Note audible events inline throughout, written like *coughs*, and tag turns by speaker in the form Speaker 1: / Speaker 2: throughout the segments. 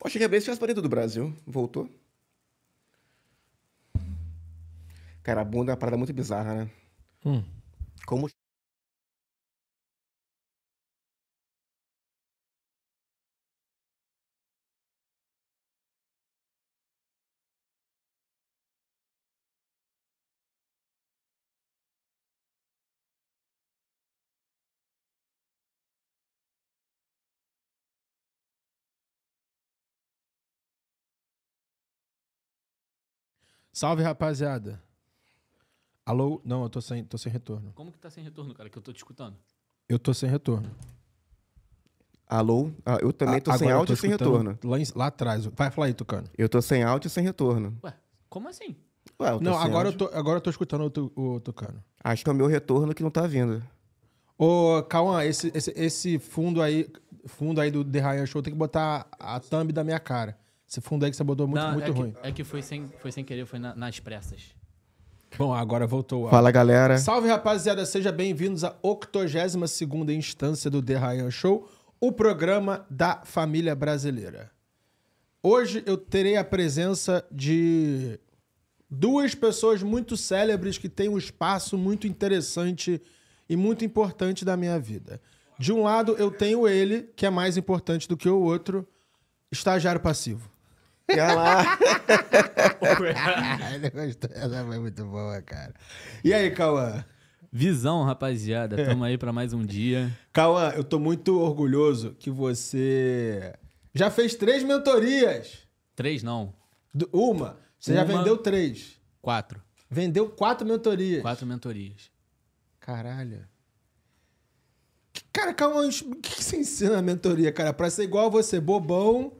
Speaker 1: Poxa, Gabriel fez as paredes do Brasil. Voltou.
Speaker 2: Cara, a bunda é uma parada muito bizarra, né? Hum. Como Salve,
Speaker 3: rapaziada. Alô? Não, eu tô sem, tô sem retorno.
Speaker 4: Como que tá sem retorno, cara? Que eu tô te escutando.
Speaker 1: Eu tô sem retorno. Alô? Ah, eu também tô A- sem áudio e sem retorno.
Speaker 3: Lá, em- lá atrás. Vai falar aí, Tucano.
Speaker 1: Eu tô sem áudio e sem retorno.
Speaker 4: Ué, como assim? Ué, eu tô Não, sem agora eu, áudio. tô,
Speaker 3: agora eu tô escutando o, tu, o Tucano.
Speaker 1: Acho que é o meu retorno que não tá vindo.
Speaker 3: Ô, Cauã, esse, esse, esse fundo aí fundo aí do The Ryan Show tem que botar a thumb da minha cara. Esse fundo aí que você botou muito, Não, muito é ruim.
Speaker 4: Que, é que foi sem, foi sem querer, foi na, nas pressas.
Speaker 3: Bom, agora voltou. Fala, galera. Salve,
Speaker 4: rapaziada. seja bem-vindos à
Speaker 3: 82ª instância do The Ryan Show, o programa da família brasileira. Hoje eu terei a presença de duas pessoas muito célebres que têm um espaço muito interessante e muito importante da minha vida. De um lado, eu tenho ele, que é mais importante do que o outro, estagiário passivo.
Speaker 2: Ia lá. *laughs*
Speaker 4: Essa foi muito boa, cara. E aí, Cauã? Visão, rapaziada. Tamo aí para mais um dia.
Speaker 3: Cauã, eu tô muito orgulhoso que você já fez três mentorias. Três, não. Uma. Você Uma, já vendeu três. Quatro. Vendeu quatro mentorias. Quatro mentorias. Caralho. Cara, calma, o que, que você ensina na mentoria, cara? Pra ser igual a você, bobão,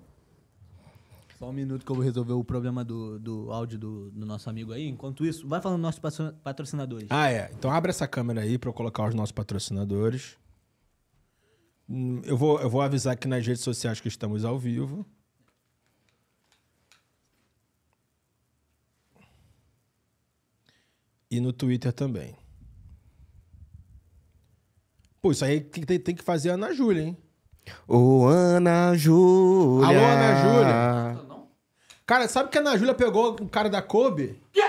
Speaker 4: só um minuto que eu vou resolver o problema do, do áudio do, do nosso amigo aí. Enquanto isso, vai falando dos nossos patrocinadores. Ah, é.
Speaker 3: Então abre essa câmera aí para eu colocar os nossos patrocinadores. Hum, eu vou, eu vou avisar aqui nas redes sociais que estamos ao vivo. E no Twitter também. Pô, isso aí tem, tem que fazer a Ana Júlia, hein?
Speaker 1: Ô, Ana Júlia. Alô, Ana Júlia.
Speaker 3: Cara, sabe que a Ana Júlia pegou o cara da Kobe? Quê?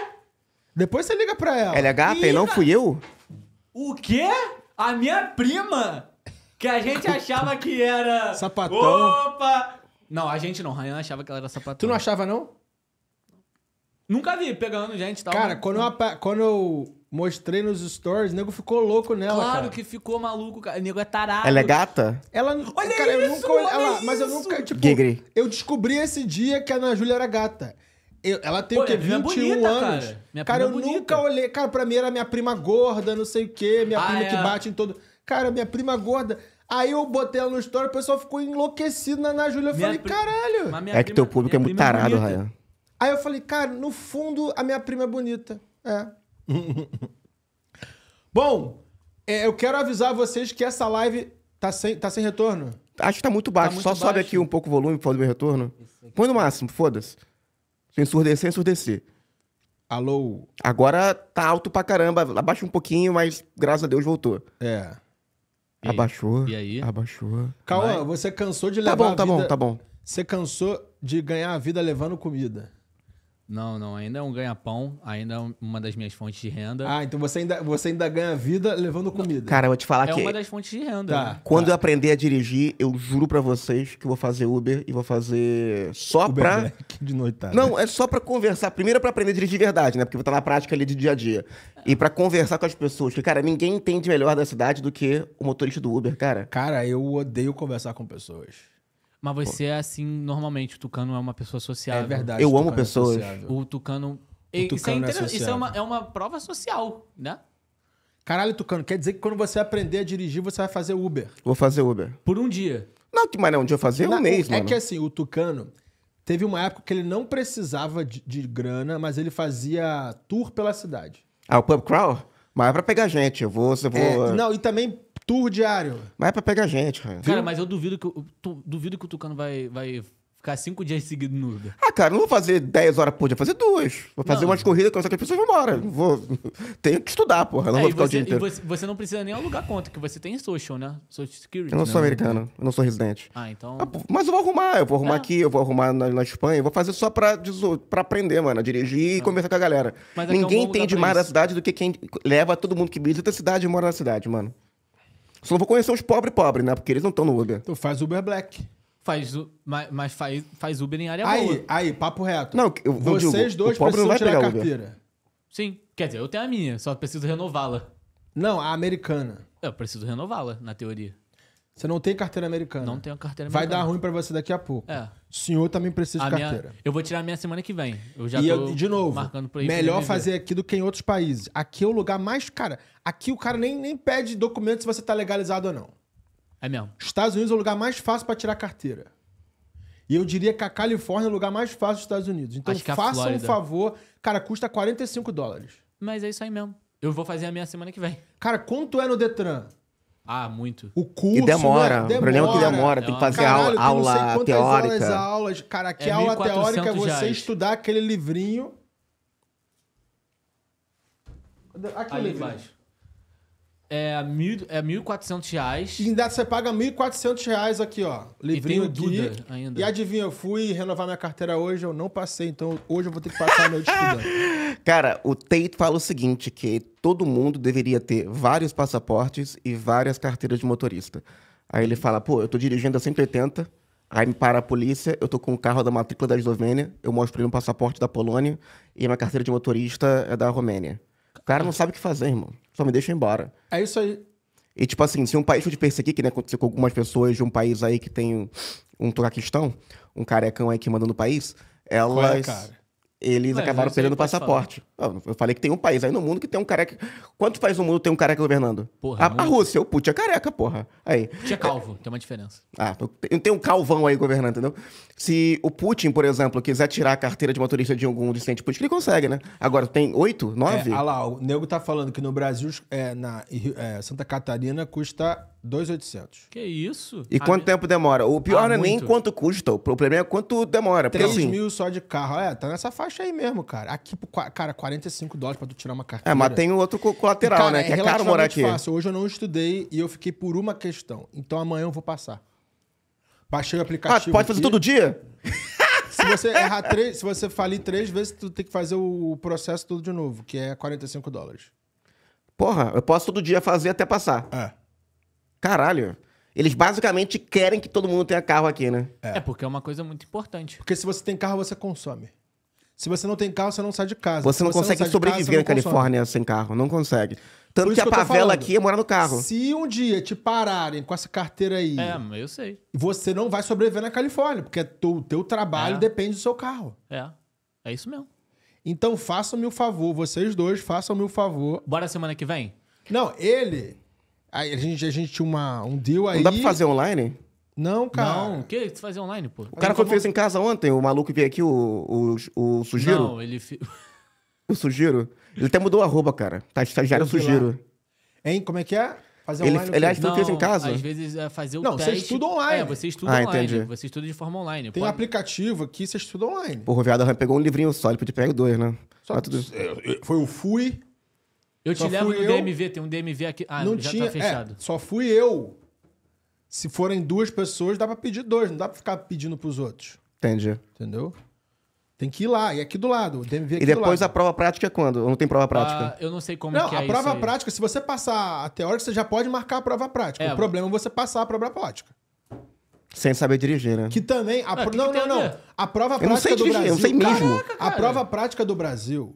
Speaker 1: Depois você liga pra ela. Ela é gata e não fui eu?
Speaker 4: O quê? A minha prima? Que a gente *laughs* achava que era. Sapatão. Opa! Não, a gente não. Ryan achava que ela era sapatão. Tu não achava, não? Nunca vi pegando gente e tal. Cara, né? quando
Speaker 3: eu, quando eu Mostrei nos stories, o nego ficou louco nela, claro cara. que
Speaker 4: ficou maluco, cara. O nego é tarado. Ela é gata? Ela. Olha cara, isso, eu nunca, olha ela, isso. Mas eu nunca. Tipo, Gigri. eu
Speaker 3: descobri esse dia que a Ana Júlia era gata. Eu,
Speaker 4: ela tem Pô, o quê? 21 é bonita, anos.
Speaker 3: Cara, minha cara eu é nunca olhei. Cara, pra mim era minha prima gorda, não sei o quê, minha ah, prima é. que bate em todo. Cara, minha prima gorda. Aí eu botei ela no story, o pessoal ficou enlouquecido na Ana Júlia. Eu minha falei, pri... caralho. É prima, que teu público é muito é tarado, Ryan. Aí eu falei, cara, no fundo, a minha prima é bonita. É. *laughs* Bom, é, eu quero avisar vocês que essa live tá sem, tá sem retorno.
Speaker 1: Acho que tá muito baixo. Tá muito Só baixo. sobe aqui um pouco o volume pra fazer meu retorno. Põe no máximo, foda-se. Se ensurdecer, ensurdecer. Alô? Agora tá alto pra caramba. Abaixa um pouquinho, mas graças a Deus voltou. É. E abaixou. E aí? Abaixou. Calma, você cansou de tá levar. Tá bom, tá vida... bom, tá bom.
Speaker 3: Você cansou de ganhar a vida levando comida.
Speaker 4: Não, não, ainda é um ganha-pão, ainda é uma das minhas fontes de renda. Ah, então você ainda, você ainda ganha vida levando comida.
Speaker 1: Cara, eu vou te falar é que. É uma das
Speaker 4: fontes de renda. Tá, né?
Speaker 1: Quando tá. eu aprender a dirigir, eu juro para vocês que vou fazer Uber e vou fazer só Uber pra. Black de noitada. Não, é só para conversar. Primeiro para aprender a dirigir de verdade, né? Porque vou estar na prática ali de dia a dia. E para conversar com as pessoas. Porque, cara, ninguém entende melhor da cidade do que o motorista do Uber, cara. Cara, eu odeio conversar com pessoas.
Speaker 4: Mas você é assim normalmente. O Tucano é uma pessoa sociável. É verdade. Eu amo é pessoas. o Tucano. O tucano isso é, é inter... é isso é, uma, é uma prova social, né? Caralho, Tucano, quer dizer que quando você aprender
Speaker 3: a dirigir, você vai fazer Uber?
Speaker 1: Vou fazer Uber.
Speaker 3: Por um dia. Não, que mais não, um dia fazer um mês, É né? que assim, o Tucano, teve uma época que ele não precisava de, de grana, mas ele fazia tour pela cidade.
Speaker 1: Ah, o pub crawl? Mas é pra pegar gente, eu vou... Eu vou... É, não,
Speaker 3: e também
Speaker 4: Tour diário.
Speaker 1: Mas é pra pegar gente, cara. Cara, mas
Speaker 4: eu duvido que, eu, tu, duvido que o Tucano vai, vai ficar cinco dias seguidos no Uber.
Speaker 1: Ah, cara, não vou fazer 10 horas por dia, vou fazer duas. Vou fazer não. umas corridas com que as pessoas vão embora. Vou... *laughs* Tenho que estudar, porra. Não é, vou ficar você, o dia inteiro.
Speaker 4: Você, você, não precisa nem alugar conta, que você tem social, né? Social security. Eu não, né? sou americano,
Speaker 1: eu não sou residente. Ah, então. Ah, mas eu vou arrumar, eu vou arrumar é. aqui, eu vou arrumar na, na Espanha, eu vou fazer só pra, pra aprender, mano, dirigir e ah. conversar com a galera.
Speaker 4: Mas é Ninguém entende mais da
Speaker 1: cidade do que quem leva todo mundo que visita a cidade e mora na cidade, mano. Só não vou conhecer os pobres pobres, né? Porque eles não estão no Uber.
Speaker 4: Tu faz Uber Black. Faz, mas, mas faz, faz Uber em área aí, boa. Aí, papo reto. Não, eu, Vocês digo, dois precisam tirar a carteira. Uber. Sim. Quer dizer, eu tenho a minha, só preciso renová-la. Não, a americana. Eu preciso renová-la, na teoria. Você não tem carteira americana. Não tenho carteira americana. Vai dar ruim
Speaker 3: para você daqui a pouco. É. O senhor também precisa a de carteira. Minha,
Speaker 4: eu vou tirar a minha semana que vem. Eu já e eu, de novo, marcando por aí melhor fazer
Speaker 3: aqui do que em outros países. Aqui é o lugar mais. Cara, aqui o cara nem, nem pede documento se você tá legalizado ou não. É mesmo. Estados Unidos é o lugar mais fácil para tirar carteira. E eu diria que a Califórnia é o lugar mais fácil dos Estados Unidos. Então faça um favor. Cara, custa
Speaker 4: 45 dólares. Mas é isso aí mesmo. Eu vou fazer a minha semana que vem. Cara, quanto é no Detran? Ah, muito. O curso. E demora. Né? demora. O problema é que demora. Tem que fazer Caralho, aula, tem não sei teórica. Horas,
Speaker 3: aulas. Cara, que é aula teórica é você reais. estudar aquele livrinho.
Speaker 4: Aqui Ali livrinho. embaixo. É, é, mil, é 1.400 reais.
Speaker 3: E ainda você paga 1.400 reais aqui, ó. Livrinho e Duda aqui.
Speaker 2: ainda.
Speaker 4: E
Speaker 3: adivinha, eu fui renovar minha carteira hoje, eu não passei, então hoje eu vou ter que passar meu *laughs* estudante.
Speaker 1: Cara, o Tate fala o seguinte, que todo mundo deveria ter vários passaportes e várias carteiras de motorista. Aí ele fala, pô, eu tô dirigindo a 180, aí me para a polícia, eu tô com o um carro da matrícula da Eslovênia, eu mostro ele um passaporte da Polônia e minha carteira de motorista é da Romênia. O cara não sabe o que fazer, irmão. Só me deixa embora. É isso aí. E, tipo assim, se um país for te perseguir, que né, aconteceu com algumas pessoas de um país aí que tem um Turquistão, um carecão aí que manda no país, é, elas. É, eles Mas, acabaram é perdendo o passaporte. Eu falei que tem um país aí no mundo que tem um careca. quanto faz no mundo tem um careca governando? Porra, a, a Rússia, o Putin é careca, porra. Aí. Putin é
Speaker 4: calvo, tem uma diferença.
Speaker 1: Ah, tem um calvão aí governando, entendeu? Se o Putin, por exemplo, quiser tirar a carteira de motorista de algum dissidente político, ele consegue, né? Agora, tem oito, é, nove? É, ah lá,
Speaker 3: o nego tá falando que no Brasil, é, na é, Santa Catarina,
Speaker 1: custa 2,800.
Speaker 4: Que isso? E ah, quanto
Speaker 1: é. tempo demora? O pior ah, não é nem quanto custa, o problema é quanto demora. 3 porque, assim,
Speaker 3: mil só de carro. É, tá nessa faixa aí mesmo, cara. Aqui, cara, 40 45 dólares pra tu tirar uma carteira. É, mas tem outro colateral, cara, né? É que é, é caro morar aqui. Fácil. Hoje eu não
Speaker 1: estudei
Speaker 3: e eu fiquei por uma questão. Então amanhã eu vou passar. Baixei o aplicativo. Ah, pode fazer aqui. todo dia? *laughs* se você errar três, se você falir três vezes, tu tem que fazer o processo todo de novo, que é 45 dólares.
Speaker 1: Porra, eu posso todo dia fazer até passar. É. Caralho. Eles basicamente querem que todo mundo tenha carro aqui, né? É.
Speaker 4: é, porque é uma coisa
Speaker 1: muito importante. Porque se você tem carro, você consome. Se você não tem carro, você não sai de casa. Você não você consegue não sobreviver casa, na Califórnia consome. sem carro. Não consegue. Tanto que a Pavela aqui é morar no carro.
Speaker 3: Se um dia te pararem com essa carteira aí. É, eu sei. Você não vai sobreviver na Califórnia, porque o teu trabalho é. depende do seu carro. É. É isso mesmo. Então façam-me o favor, vocês dois, façam-me o favor. Bora semana que vem? Não, ele. A gente, a gente tinha uma, um deal aí. Não dá pra fazer online? Não, cara. Não, o que? Você fazia online, pô? O cara foi fez
Speaker 1: em casa ontem, o maluco veio aqui, o, o, o Sugiro. Não, ele... *laughs* o Sugiro. Ele até mudou a roupa, cara. Tá, tá estagiário Sugiro.
Speaker 4: Hein, como é que é? Fazer ele, online. Aliás, não fez em casa? Às vezes é fazer o não, teste. Não, você estuda online. É, você estuda ah, online. Entendi. Você estuda de forma online. Tem um
Speaker 3: aplicativo aqui, você estuda online.
Speaker 1: Porra, o Viado pegou um livrinho só, ele podia pegar dois, né? Só, tudo...
Speaker 3: É, foi o Fui. Eu só te levo no eu. DMV,
Speaker 4: tem um DMV aqui. Ah, não já tá tinha, tá fechado. É,
Speaker 3: só fui eu se forem duas pessoas, dá para pedir dois, não dá para ficar pedindo para os outros.
Speaker 1: Entendi. Entendeu? Tem que ir lá, e aqui do lado. DMV é aqui e depois a prova prática é quando? não tem prova prática? Ah, eu
Speaker 4: não sei como não, que é a prova
Speaker 3: prática, se você passar a teórica, você já pode marcar a prova prática. É, o problema mas... é você passar a prova prática.
Speaker 1: Sem saber dirigir, né? Que
Speaker 3: também. A não, ah, pro... que não, não, não, A
Speaker 4: prova eu prática não sei do dirigir, Brasil. Eu sei mesmo. Caraca, cara. A prova
Speaker 3: prática do Brasil,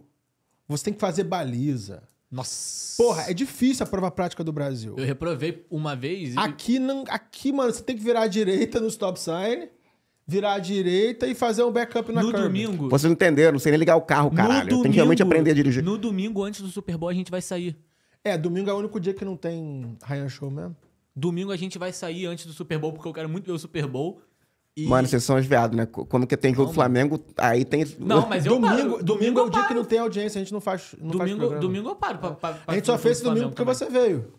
Speaker 3: você tem que fazer baliza. Nossa. Porra, é difícil a prova prática do Brasil.
Speaker 4: Eu reprovei
Speaker 3: uma vez. E... Aqui, não, aqui, mano, você tem que virar à direita no stop sign, virar à direita e fazer um backup na No curb. domingo.
Speaker 1: Vocês não entenderam, não sei nem ligar o carro, caralho. Domingo, tem que realmente aprender a dirigir. No
Speaker 4: domingo, antes do Super Bowl, a gente vai sair. É, domingo é o único dia que não tem Ryan Show mesmo. Domingo a gente vai sair antes do Super Bowl, porque eu quero muito ver o Super Bowl. E... Mano, vocês são os
Speaker 1: viados, né? Como que tem jogo não, Flamengo, aí tem. Não, mas eu
Speaker 4: Domingo, paro. domingo é o dia que não tem audiência, a gente
Speaker 3: não faz. Não domingo, faz domingo eu
Speaker 4: paro. Pra, pra, pra a gente só fez esse domingo porque
Speaker 3: também. você veio.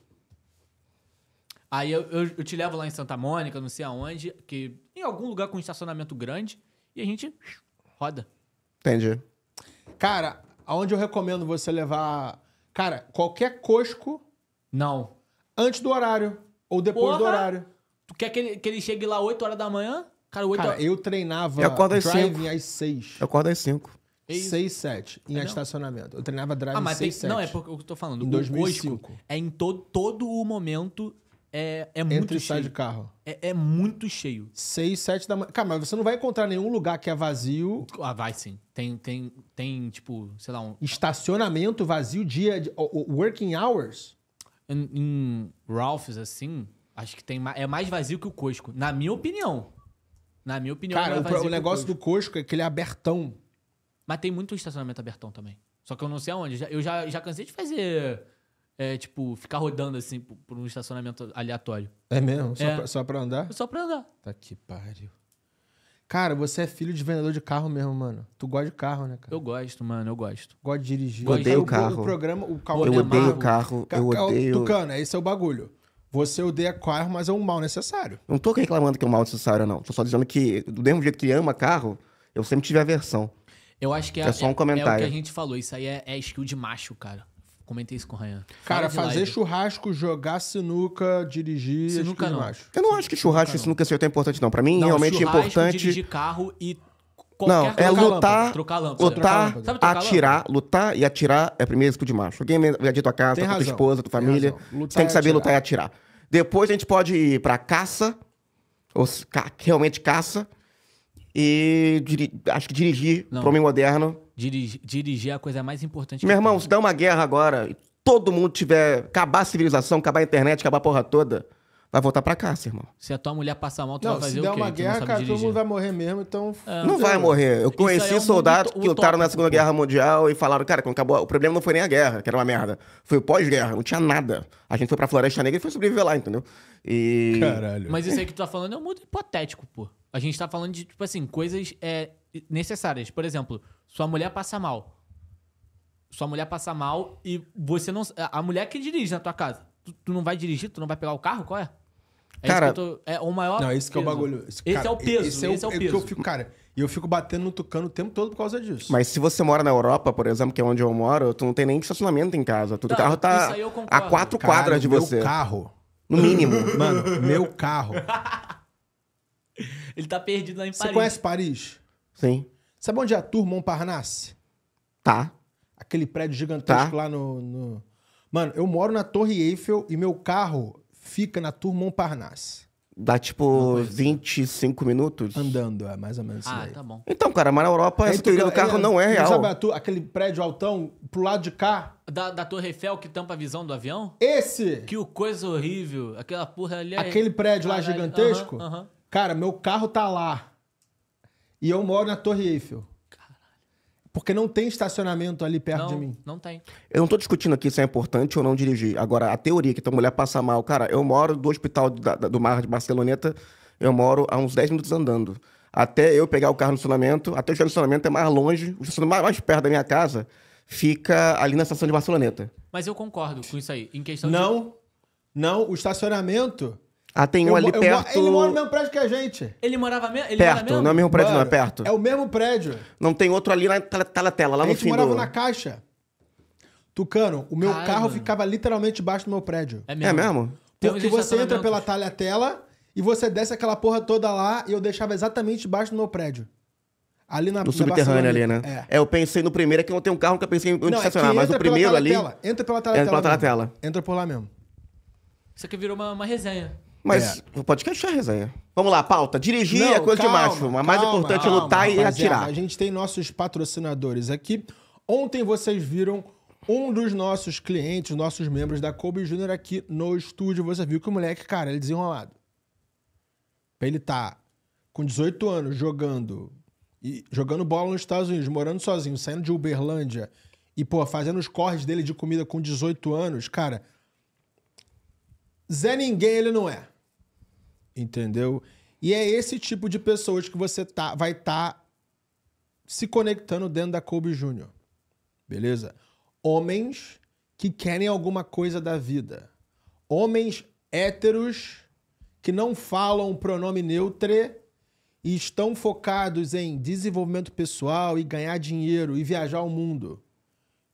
Speaker 4: Aí eu, eu, eu, te levo lá em Santa Mônica, não sei aonde, que em algum lugar com estacionamento grande, e a gente roda. Entendi. Cara, aonde eu
Speaker 3: recomendo você levar. Cara, qualquer cosco. Não. Antes do horário.
Speaker 4: Ou depois Porra, do horário. Tu quer que ele, que ele chegue lá 8 horas da manhã? Cara, 8 Cara, é- eu treinava
Speaker 3: eu acordo driving às
Speaker 1: 6. Eu acordo às 5.
Speaker 4: 6, 7 em é
Speaker 3: estacionamento. Eu treinava drive ah, 6, 7. Não, é porque eu tô falando. Em o 2005. é em to, todo o momento é, é muito Entre cheio. de carro. É, é, muito cheio. seis sete da manhã. Cara, mas você não vai encontrar nenhum lugar que é vazio. Ah, vai sim. Tem, tem, tem tipo, sei lá, um...
Speaker 4: Estacionamento vazio, dia... De, working hours? Em, em Ralphs, assim, acho que tem, é mais vazio que o Cosco. Na minha opinião. Na minha opinião, Cara, o, o negócio do Cosco é que ele é abertão. Mas tem muito estacionamento abertão também. Só que eu não sei aonde. Eu já, já cansei de fazer. É, tipo, ficar rodando assim por um estacionamento aleatório. É mesmo? Só, é. Pra, só pra andar? Só pra andar.
Speaker 3: Tá que pariu. Cara, você é filho de vendedor de carro mesmo, mano. Tu gosta de carro, né, cara? Eu gosto, mano, eu gosto. gosto de dirigir. Eu odeio o carro. O programa, o carro eu é odeio o carro, eu odeio... Tucano, esse é o bagulho.
Speaker 1: Você odeia carro, mas é um mal necessário. Não tô reclamando que é um mal necessário, não. Tô só dizendo que, do mesmo jeito que ama carro, eu sempre tive aversão. Eu acho que é, é só um comentário. É, é o
Speaker 4: que a gente falou. Isso aí é, é skill de macho, cara. Comentei isso com o Ryan. Cara, fazer live.
Speaker 3: churrasco, jogar sinuca, dirigir. Sinuca não. Macho.
Speaker 1: Eu não acho que churrasco e sinuca seja tão importante, não. Pra mim, não, realmente é importante. dirigir
Speaker 4: carro e Qualquer não, é lutar, trocar lâmpada. Lutar, trocar lâmpada. atirar,
Speaker 1: lutar e atirar é primeiro escudo de macho. Alguém de tua casa, tua esposa, tua família. Tem, tem que saber atirar. lutar e atirar. Depois a gente pode ir pra caça, ou ca realmente caça, e acho que dirigir não. pro homem moderno.
Speaker 4: Dirigi dirigir é a coisa mais importante. Meu
Speaker 1: irmão, tem. se dá uma guerra agora e todo mundo tiver. acabar a civilização, acabar a internet, acabar a porra toda vai voltar pra seu irmão.
Speaker 4: Se a tua mulher passar mal, tu não, vai fazer o se der uma guerra, cara, todo mundo vai morrer mesmo,
Speaker 3: então... É, não, não vai é morrer. Eu conheci é um soldados que lutaram na
Speaker 1: Segunda Guerra Mundial e falaram, cara, quando acabou, o problema não foi nem a guerra, que era uma merda. Foi o pós-guerra, não tinha nada. A gente foi pra Floresta Negra e foi sobreviver lá, entendeu? E... Caralho. Mas isso aí que
Speaker 4: tu tá falando é um mundo hipotético, pô. A gente tá falando de, tipo assim, coisas é, necessárias. Por exemplo, sua mulher passa mal. Sua mulher passa mal e você não... A mulher que dirige na tua casa. Tu, tu não vai dirigir? Tu não vai pegar o carro? Qual é? É cara, tô... é o maior. Não, esse é o bagulho. Esse, cara, esse, é o peso. Esse é o, esse é o peso. É que eu fico, cara, e eu
Speaker 3: fico batendo no tucano o tempo todo por causa disso. Mas
Speaker 1: se você mora na Europa, por exemplo, que é onde eu moro, tu não tem nem estacionamento em casa. Tu, tá, carro tá a quatro cara, quadras de meu você. Meu carro. No mínimo. *laughs* Mano, meu carro.
Speaker 4: *laughs* Ele tá perdido lá em você Paris. Você conhece
Speaker 3: Paris? Sim. Sabe onde é a Tour Montparnasse? Tá. Aquele prédio gigantesco tá. lá no, no... Mano, eu moro na Torre Eiffel e meu carro fica na Tour Montparnasse.
Speaker 1: Dá tipo 25 assim, minutos? Andando, é mais ou menos Ah, assim. tá bom. Então, cara, mas na Europa é essa do então, carro é, não é real. Sabe
Speaker 4: tu- aquele prédio altão pro lado de cá? Da, da Torre Eiffel que tampa a visão do avião? Esse! Que o coisa horrível. Aquela porra ali é... Aquele prédio lá gigantesco?
Speaker 3: Cara, meu carro tá lá. E eu moro na Torre Eiffel. Porque não tem estacionamento ali perto não, de mim.
Speaker 2: Não tem.
Speaker 1: Eu não tô discutindo aqui se é importante ou não dirigir. Agora, a teoria que tua mulher passa mal, cara, eu moro do hospital da, da, do Mar de Barceloneta, eu moro a uns 10 minutos andando. Até eu pegar o carro no estacionamento, até o estacionamento é mais longe, o estacionamento mais perto da minha casa fica ali na estação de Barceloneta.
Speaker 4: Mas eu concordo com isso aí. Em questão não, de... não, o
Speaker 1: estacionamento ah, tem um eu, ali eu, perto. Ele mora no mesmo
Speaker 4: prédio que a gente. Ele morava ele perto, mesmo? não é o mesmo
Speaker 1: prédio, Mano, não, é perto. É o mesmo prédio. Não tem outro ali na Tela lá a no fim A gente morava do... na
Speaker 3: Caixa. Tucano, o meu carro ficava literalmente debaixo do meu prédio. É mesmo? É mesmo? Porque você entra pela Tela e você desce aquela porra toda lá e eu deixava exatamente debaixo do meu prédio. Ali na No na subterrâneo ali, né?
Speaker 1: É. é. eu pensei no primeiro, é que eu tenho um carro, eu pensei em onde não, é estacionar, é mas o primeiro ali... Entra pela Tela. Entra pela Tela.
Speaker 3: Entra por lá mesmo.
Speaker 4: Isso aqui virou uma, uma resenha.
Speaker 1: Mas é. o podcast é resenha. Vamos lá, pauta. Dirigir Não, é coisa calma, de macho. Mas mais importante é calma, é lutar e atirar. A
Speaker 3: gente tem nossos patrocinadores aqui. Ontem vocês viram um dos nossos clientes, nossos membros da Kobe Júnior aqui no estúdio. Você viu que o moleque, cara, ele é desenrolado. Pra ele tá com 18 anos jogando e jogando bola nos Estados Unidos, morando sozinho, saindo de Uberlândia e, pô, fazendo os corres dele de comida com 18 anos, cara. Zé Ninguém ele não é. Entendeu? E é esse tipo de pessoas que você tá, vai estar tá se conectando dentro da Kobe Júnior. Beleza? Homens que querem alguma coisa da vida. Homens héteros que não falam pronome neutre e estão focados em desenvolvimento pessoal e ganhar dinheiro e viajar o mundo.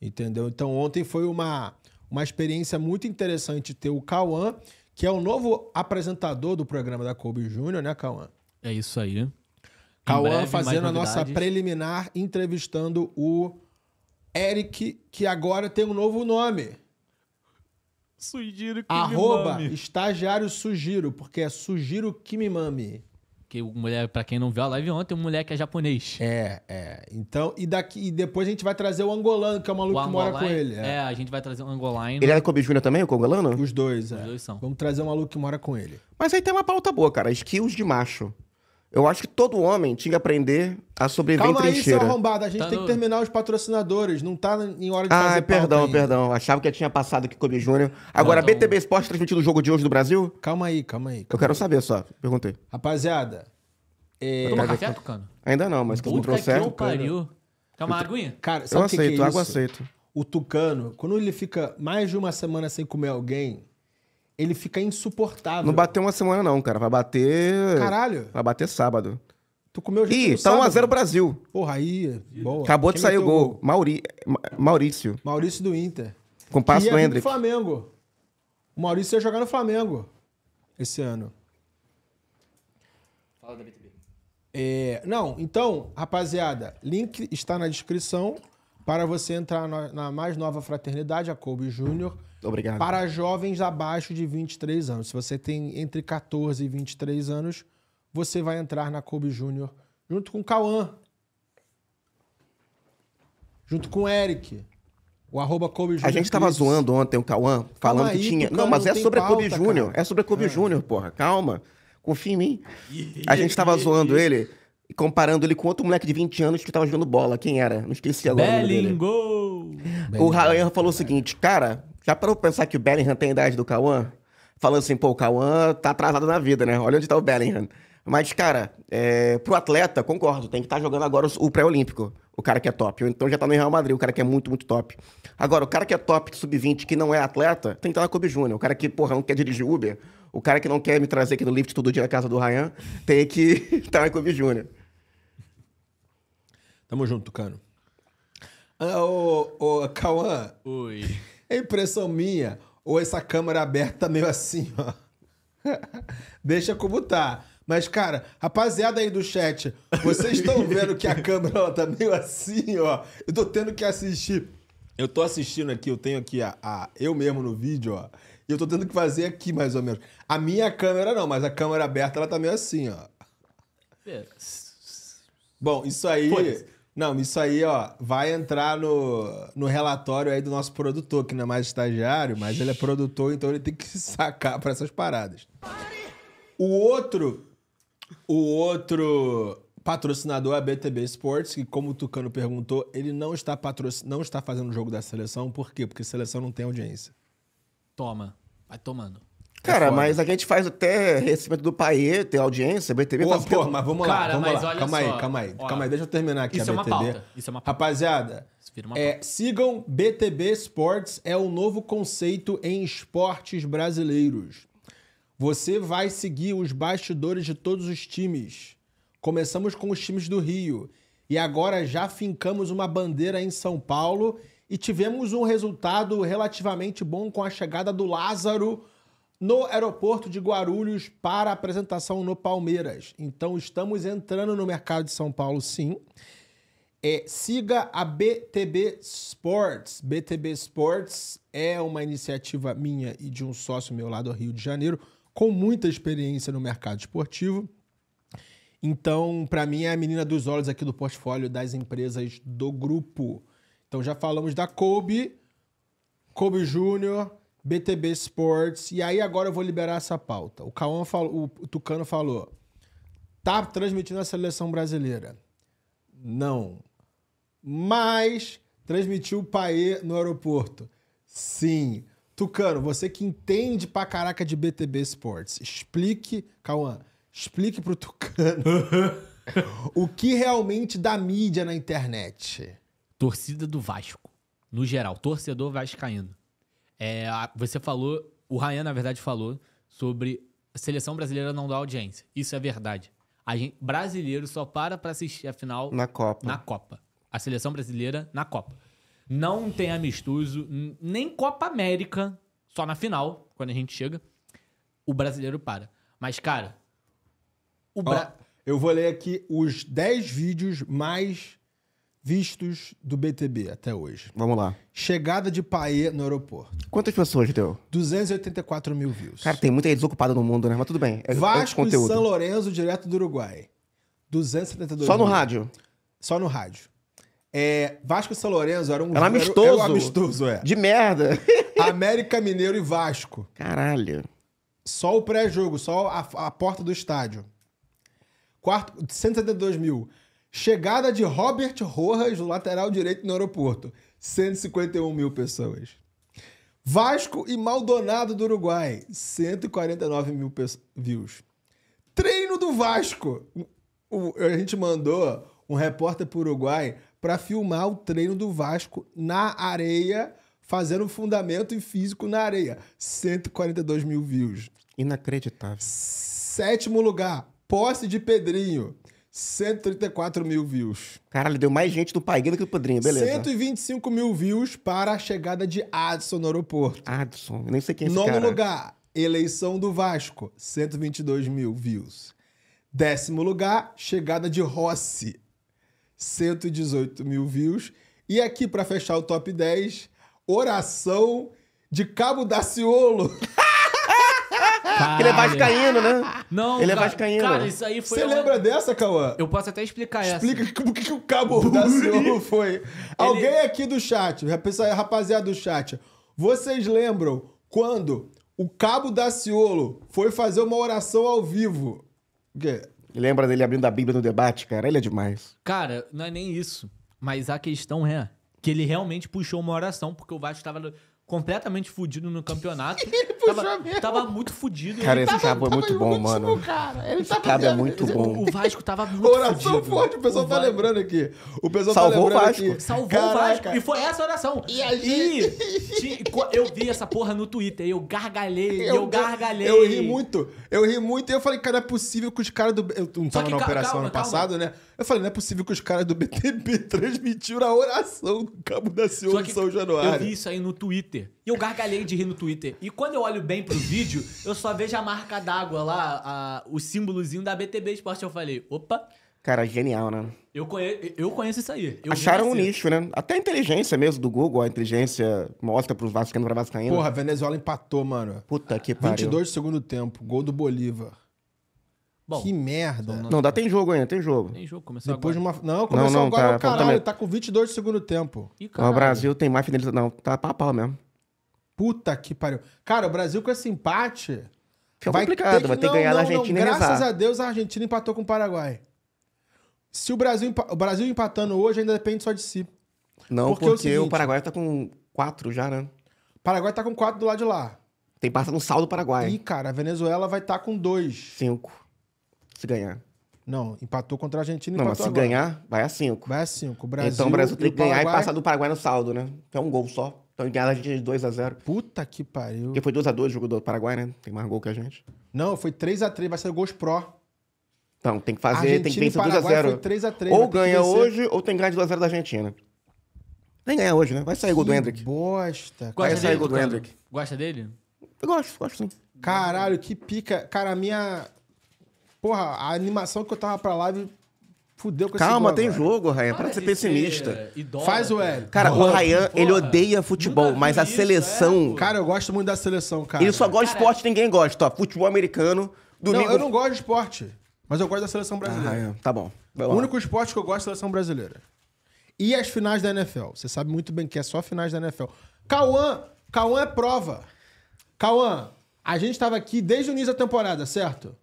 Speaker 3: Entendeu? Então ontem foi uma, uma experiência muito interessante ter o Cauã que é o novo apresentador do programa da Kobe Júnior, né, Cauã?
Speaker 4: É isso aí.
Speaker 3: Cauã fazendo a nossa preliminar, entrevistando o Eric, que agora tem um novo nome.
Speaker 4: Sugiro Kimimami. Arroba
Speaker 3: estagiário Sugiro, porque é Sugiro Kimimami.
Speaker 4: Que o mulher, para quem não viu a live ontem, o moleque é japonês. É, é. Então, e daqui e depois a gente vai trazer o angolano, que é o maluco o que
Speaker 3: mora com é- ele. É.
Speaker 4: é. a gente vai trazer o angolano. Ele é da
Speaker 1: Kobe Junior também, o angolano? Os dois, é. Os dois são. Vamos trazer o maluco que mora com ele. Mas aí tem uma pauta boa, cara. Skills de macho. Eu acho que todo homem tinha que aprender a sobreviver Calma em trincheira. Calma aí, seu
Speaker 3: arrombado. A gente tá tem no... que terminar os patrocinadores. Não tá em hora de ah, fazer perdão,
Speaker 1: perdão. Achava que tinha passado aqui o Júnior. Agora, não, não. Tá BTB Esporte transmitindo o jogo de hoje do Brasil? Calma aí, calma aí. Calma eu quero aí. saber só. Perguntei. Rapaziada. É... Toma café, Tucano? Ainda não, mas quando eu trouxer... Puta pariu.
Speaker 4: Quer uma aguinha?
Speaker 3: Cara, sabe eu que que é isso? água aceito. O Tucano, quando ele fica mais de uma semana sem comer alguém ele fica insuportável. Não bateu
Speaker 1: uma semana, não, cara. Vai bater. Caralho. Vai bater sábado.
Speaker 3: Tu comeu já Ih, tá 1x0 Brasil. Porra, aí. Boa. Acabou Quem de sair o gol. gol?
Speaker 1: Mauri... Maurício.
Speaker 2: Maurício
Speaker 3: do Inter.
Speaker 1: Com passo do Hendrick.
Speaker 3: Flamengo. O Maurício ia jogar no Flamengo esse ano. Fala da BTB. É, não, então, rapaziada, link está na descrição para você entrar na mais nova fraternidade, a Kobe Júnior.
Speaker 2: Obrigado. Para
Speaker 3: jovens abaixo de 23 anos. Se você tem entre 14 e 23 anos, você vai entrar na Kobe Júnior junto com o Cauã. Junto com o Eric. O arroba Kobe Júnior. A gente tava
Speaker 1: zoando ontem o Cauã, falando aí, que tinha. Não, mas é não é, sobre pauta, é sobre a Kobe Júnior. É sobre a Kobe Júnior, porra. Calma. Confia em mim. *laughs* A gente tava zoando ele comparando ele com outro moleque de 20 anos que tava jogando bola. Quem era? Não esqueci agora.
Speaker 4: Bellingham!
Speaker 1: O Ryan falou o seguinte, cara, já parou pra pensar que o Bellingham tem a idade do Cauã? Falando assim, pô, o Cauã tá atrasado na vida, né? Olha onde tá o Bellingham. Mas, cara, é, pro atleta, concordo, tem que estar tá jogando agora o pré-olímpico, o cara que é top. Ou então já tá no Real Madrid, o cara que é muito, muito top. Agora, o cara que é top sub-20, que não é atleta, tem que estar tá na Kobe Júnior. O cara que, porra, não quer dirigir Uber, o cara que não quer me trazer aqui no lift todo dia na casa do Ryan, tem que estar *laughs* tá na Kobe Júnior. Tamo junto, Tucano.
Speaker 3: Ah, ô, Cauã. Oi. É impressão minha ou essa câmera aberta meio assim, ó. *laughs* Deixa como tá. Mas, cara, rapaziada aí do chat, vocês estão *laughs* vendo que a câmera ela tá meio assim, ó. Eu tô tendo que assistir. Eu tô assistindo aqui, eu tenho aqui a, a eu mesmo no vídeo, ó. E eu tô tendo que fazer aqui, mais ou menos. A minha câmera não, mas a câmera aberta ela tá meio assim, ó. É. Bom, isso
Speaker 2: aí. Pois.
Speaker 3: Não, isso aí, ó, vai entrar no, no relatório aí do nosso produtor, que não é mais estagiário, mas ele é produtor, então ele tem que se sacar para essas paradas. O outro, o outro patrocinador é a BTB Sports, que como o Tucano perguntou, ele não está patrocin... não está fazendo o jogo da
Speaker 1: seleção, por quê? Porque seleção não tem audiência. Toma, vai tomando. É Cara, é mas a gente faz até recebimento do pai, tem audiência, BTV... Pô, pô, mas vamos lá, Cara, vamos lá. Calma só. aí, calma aí. Olha. Calma aí,
Speaker 3: deixa eu terminar aqui Isso é a é BTB. Uma pauta. Isso é uma pauta. Rapaziada, é, sigam BTB Sports, é o novo conceito em esportes brasileiros. Você vai seguir os bastidores de todos os times. Começamos com os times do Rio. E agora já fincamos uma bandeira em São Paulo e tivemos um resultado relativamente bom com a chegada do Lázaro no aeroporto de Guarulhos para apresentação no Palmeiras. Então estamos entrando no mercado de São Paulo, sim. É, siga a BTB Sports. BTB Sports é uma iniciativa minha e de um sócio meu lá do Rio de Janeiro, com muita experiência no mercado esportivo. Então, para mim, é a menina dos olhos aqui do portfólio das empresas do grupo. Então, já falamos da Kobe, Kobe Júnior, BTB Sports. E aí agora eu vou liberar essa pauta. O Cauã falou, o Tucano falou: tá transmitindo a seleção brasileira. Não. Mas transmitiu o Paê no aeroporto. Sim. Tucano, você que entende pra caraca de BTB Sports, explique, Cauã, explique pro Tucano *laughs* o que
Speaker 4: realmente dá mídia na internet. Torcida do Vasco, no geral, torcedor vascaíno. É, você falou, o Ryan, na verdade, falou sobre a seleção brasileira não dá audiência. Isso é verdade. A gente, brasileiro só para para assistir a final na Copa. Na Copa. A seleção brasileira na Copa. Não tem amistoso, nem Copa América, só na final, quando a gente chega, o brasileiro para. Mas, cara,
Speaker 3: o Bra... eu vou ler aqui os 10 vídeos mais vistos do BTB até hoje. Vamos lá. Chegada de Paê no aeroporto.
Speaker 1: Quantas pessoas deu?
Speaker 3: 284 mil views.
Speaker 1: Cara, tem muita gente desocupada no mundo, né? Mas tudo bem. É, é Vasco é e São
Speaker 3: Lourenço, direto do Uruguai. 272 Só no rádio? Só no rádio. É, Vasco e São Lourenço era um... É era amistoso. Era, era um amistoso, é. De merda. *laughs* América Mineiro e Vasco. Caralho. Só o pré-jogo, só a, a porta do estádio. Quarto, 172 mil. Chegada de Robert Rojas, lateral direito no aeroporto. 151 mil pessoas. Vasco e Maldonado do Uruguai. 149 mil views. Treino do Vasco. O, a gente mandou um repórter para o Uruguai para filmar o treino do Vasco na areia, fazendo fundamento e físico na areia. 142 mil views.
Speaker 1: Inacreditável. Sétimo lugar, posse de Pedrinho. 134 mil views. Caralho, deu mais gente do Pai do que do Padrinho, beleza.
Speaker 3: 125 mil views para a chegada de Adson no aeroporto. Adson, nem sei quem é esse Nono cara. lugar, eleição do Vasco, 122 mil views. Décimo lugar, chegada de Rossi, 118 mil views. E aqui, para fechar o top 10, oração de Cabo Daciolo. *laughs* É, ele é vascaíno, né? Não, Ele é cara, vascaíno. Cara, isso aí foi. Você uma- lembra dessa, Cauã? Eu posso até explicar essa. Explica o que, o Cabo da Ciolo foi. Alguém aqui do chat, rapaziada do chat, vocês lembram quando o Cabo Daciolo foi
Speaker 1: fazer uma oração ao vivo? O quê? Lembra dele abrindo a Bíblia no debate, cara? Ele é demais.
Speaker 4: Cara, não é nem isso. Mas a questão é que ele realmente puxou uma oração, porque o Vasco estava completamente fudido no campeonato. *laughs* ele tava, tava muito fudido. Cara, ele esse tava, cabo é muito bom, último, mano. Cara. Ele esse cabo é muito
Speaker 1: bom. O Vasco
Speaker 4: tava muito Oração fudido. forte, o
Speaker 3: pessoal o tá lembrando aqui. O pessoal tá Salvou tá o Vasco. Aqui. Salvou Caraca. o Vasco. E
Speaker 4: foi essa oração. E, gente... e eu vi essa porra no Twitter. Eu gargalhei, eu, eu gargalhei. Eu ri muito.
Speaker 3: Eu ri muito e eu falei, cara, é possível que os caras do... Eu não tava que, na operação calma, ano calma. passado, né? Eu falei, não é possível que os caras do
Speaker 4: BTB *laughs* transmitiram a oração do Cabo da Senhora de São Januário. Eu vi isso aí no Twitter. E eu gargalhei de rir no Twitter. E quando eu olho bem pro vídeo, eu só vejo a marca d'água lá, a, o símbolozinho da BTB Esporte. Eu falei, opa,
Speaker 1: Cara, genial, né?
Speaker 4: Eu, conhe... eu conheço isso aí. Eu Acharam um nicho,
Speaker 1: né? Até a inteligência mesmo do Google, a inteligência mostra pros vascaínos pra vascaíno. Porra, a
Speaker 3: Venezuela empatou, mano.
Speaker 1: Puta que pariu. 22
Speaker 3: do segundo tempo, gol do Bolívar.
Speaker 4: Bom, que merda. Não, dá,
Speaker 1: tem jogo ainda, tem jogo.
Speaker 3: Tem jogo, começou Depois agora. De uma... Não, começou não, não, agora, tá, caralho, falta... tá com 22 de segundo tempo. Ih, o Brasil
Speaker 1: tem mais finalização, não, tá pau a pau mesmo.
Speaker 3: Puta que pariu. Cara, o Brasil com esse empate... Fica vai complicado, ter que... vai ter que ganhar não, na Argentina não. Graças rezar. a Deus a Argentina empatou com o Paraguai. Se o Brasil, empa... o Brasil empatando hoje, ainda depende só de si.
Speaker 1: Não, porque, é porque o, seguinte... o,
Speaker 3: Paraguai tá com
Speaker 1: 4 já, né?
Speaker 3: O Paraguai tá com 4 do lado de lá. Tem passa no saldo Paraguai. Ih, cara, a Venezuela vai estar tá com 2. 5 se ganhar.
Speaker 1: Não, empatou contra a Argentina e Não, mas se agora. ganhar, vai a 5.
Speaker 3: Vai a 5. Então o Brasil tem que ganhar Paraguai... e passar
Speaker 1: do Paraguai no saldo, né? Que é um gol só. Então ganhar a Argentina de 2x0. Puta que pariu. Porque foi 2x2 o jogo do Paraguai, né? Tem mais gol que a gente. Não, foi 3x3, vai ser gols pró. Então, tem que fazer, Argentina tem que vencer 2x0. 3x3. Ou ganha hoje, ou tem que ganhar de 2x0 da Argentina. Nem ganhar hoje, né? Vai sair gol do Hendrick. Bosta.
Speaker 3: Vai sair gol do Hendrick.
Speaker 4: Gosta dele?
Speaker 1: Eu gosto, gosto sim. Caralho, que
Speaker 3: pica. Cara, a minha. Porra, a animação que eu tava pra live Fudeu com Calma, esse Calma, tem velho. jogo,
Speaker 1: Ryan. Para de ser pessimista. É, é, Faz o L. Cara, o Rayan, ele odeia futebol, mas a é, seleção. é, cara, eu gosto muito da seleção, cara. Ele só gosta de esporte, ninguém gosta. Ó, futebol
Speaker 3: americano, domingo. Não, eu não gosto de esporte, mas eu gosto da seleção ah, brasileira. Ah, tá bom. O único esporte que eu gosto é a seleção brasileira. E as finais da NFL. Você sabe muito bem que é só finais da NFL. Cauã, Cauã é prova. Cauã, a gente tava aqui desde o início da temporada, certo?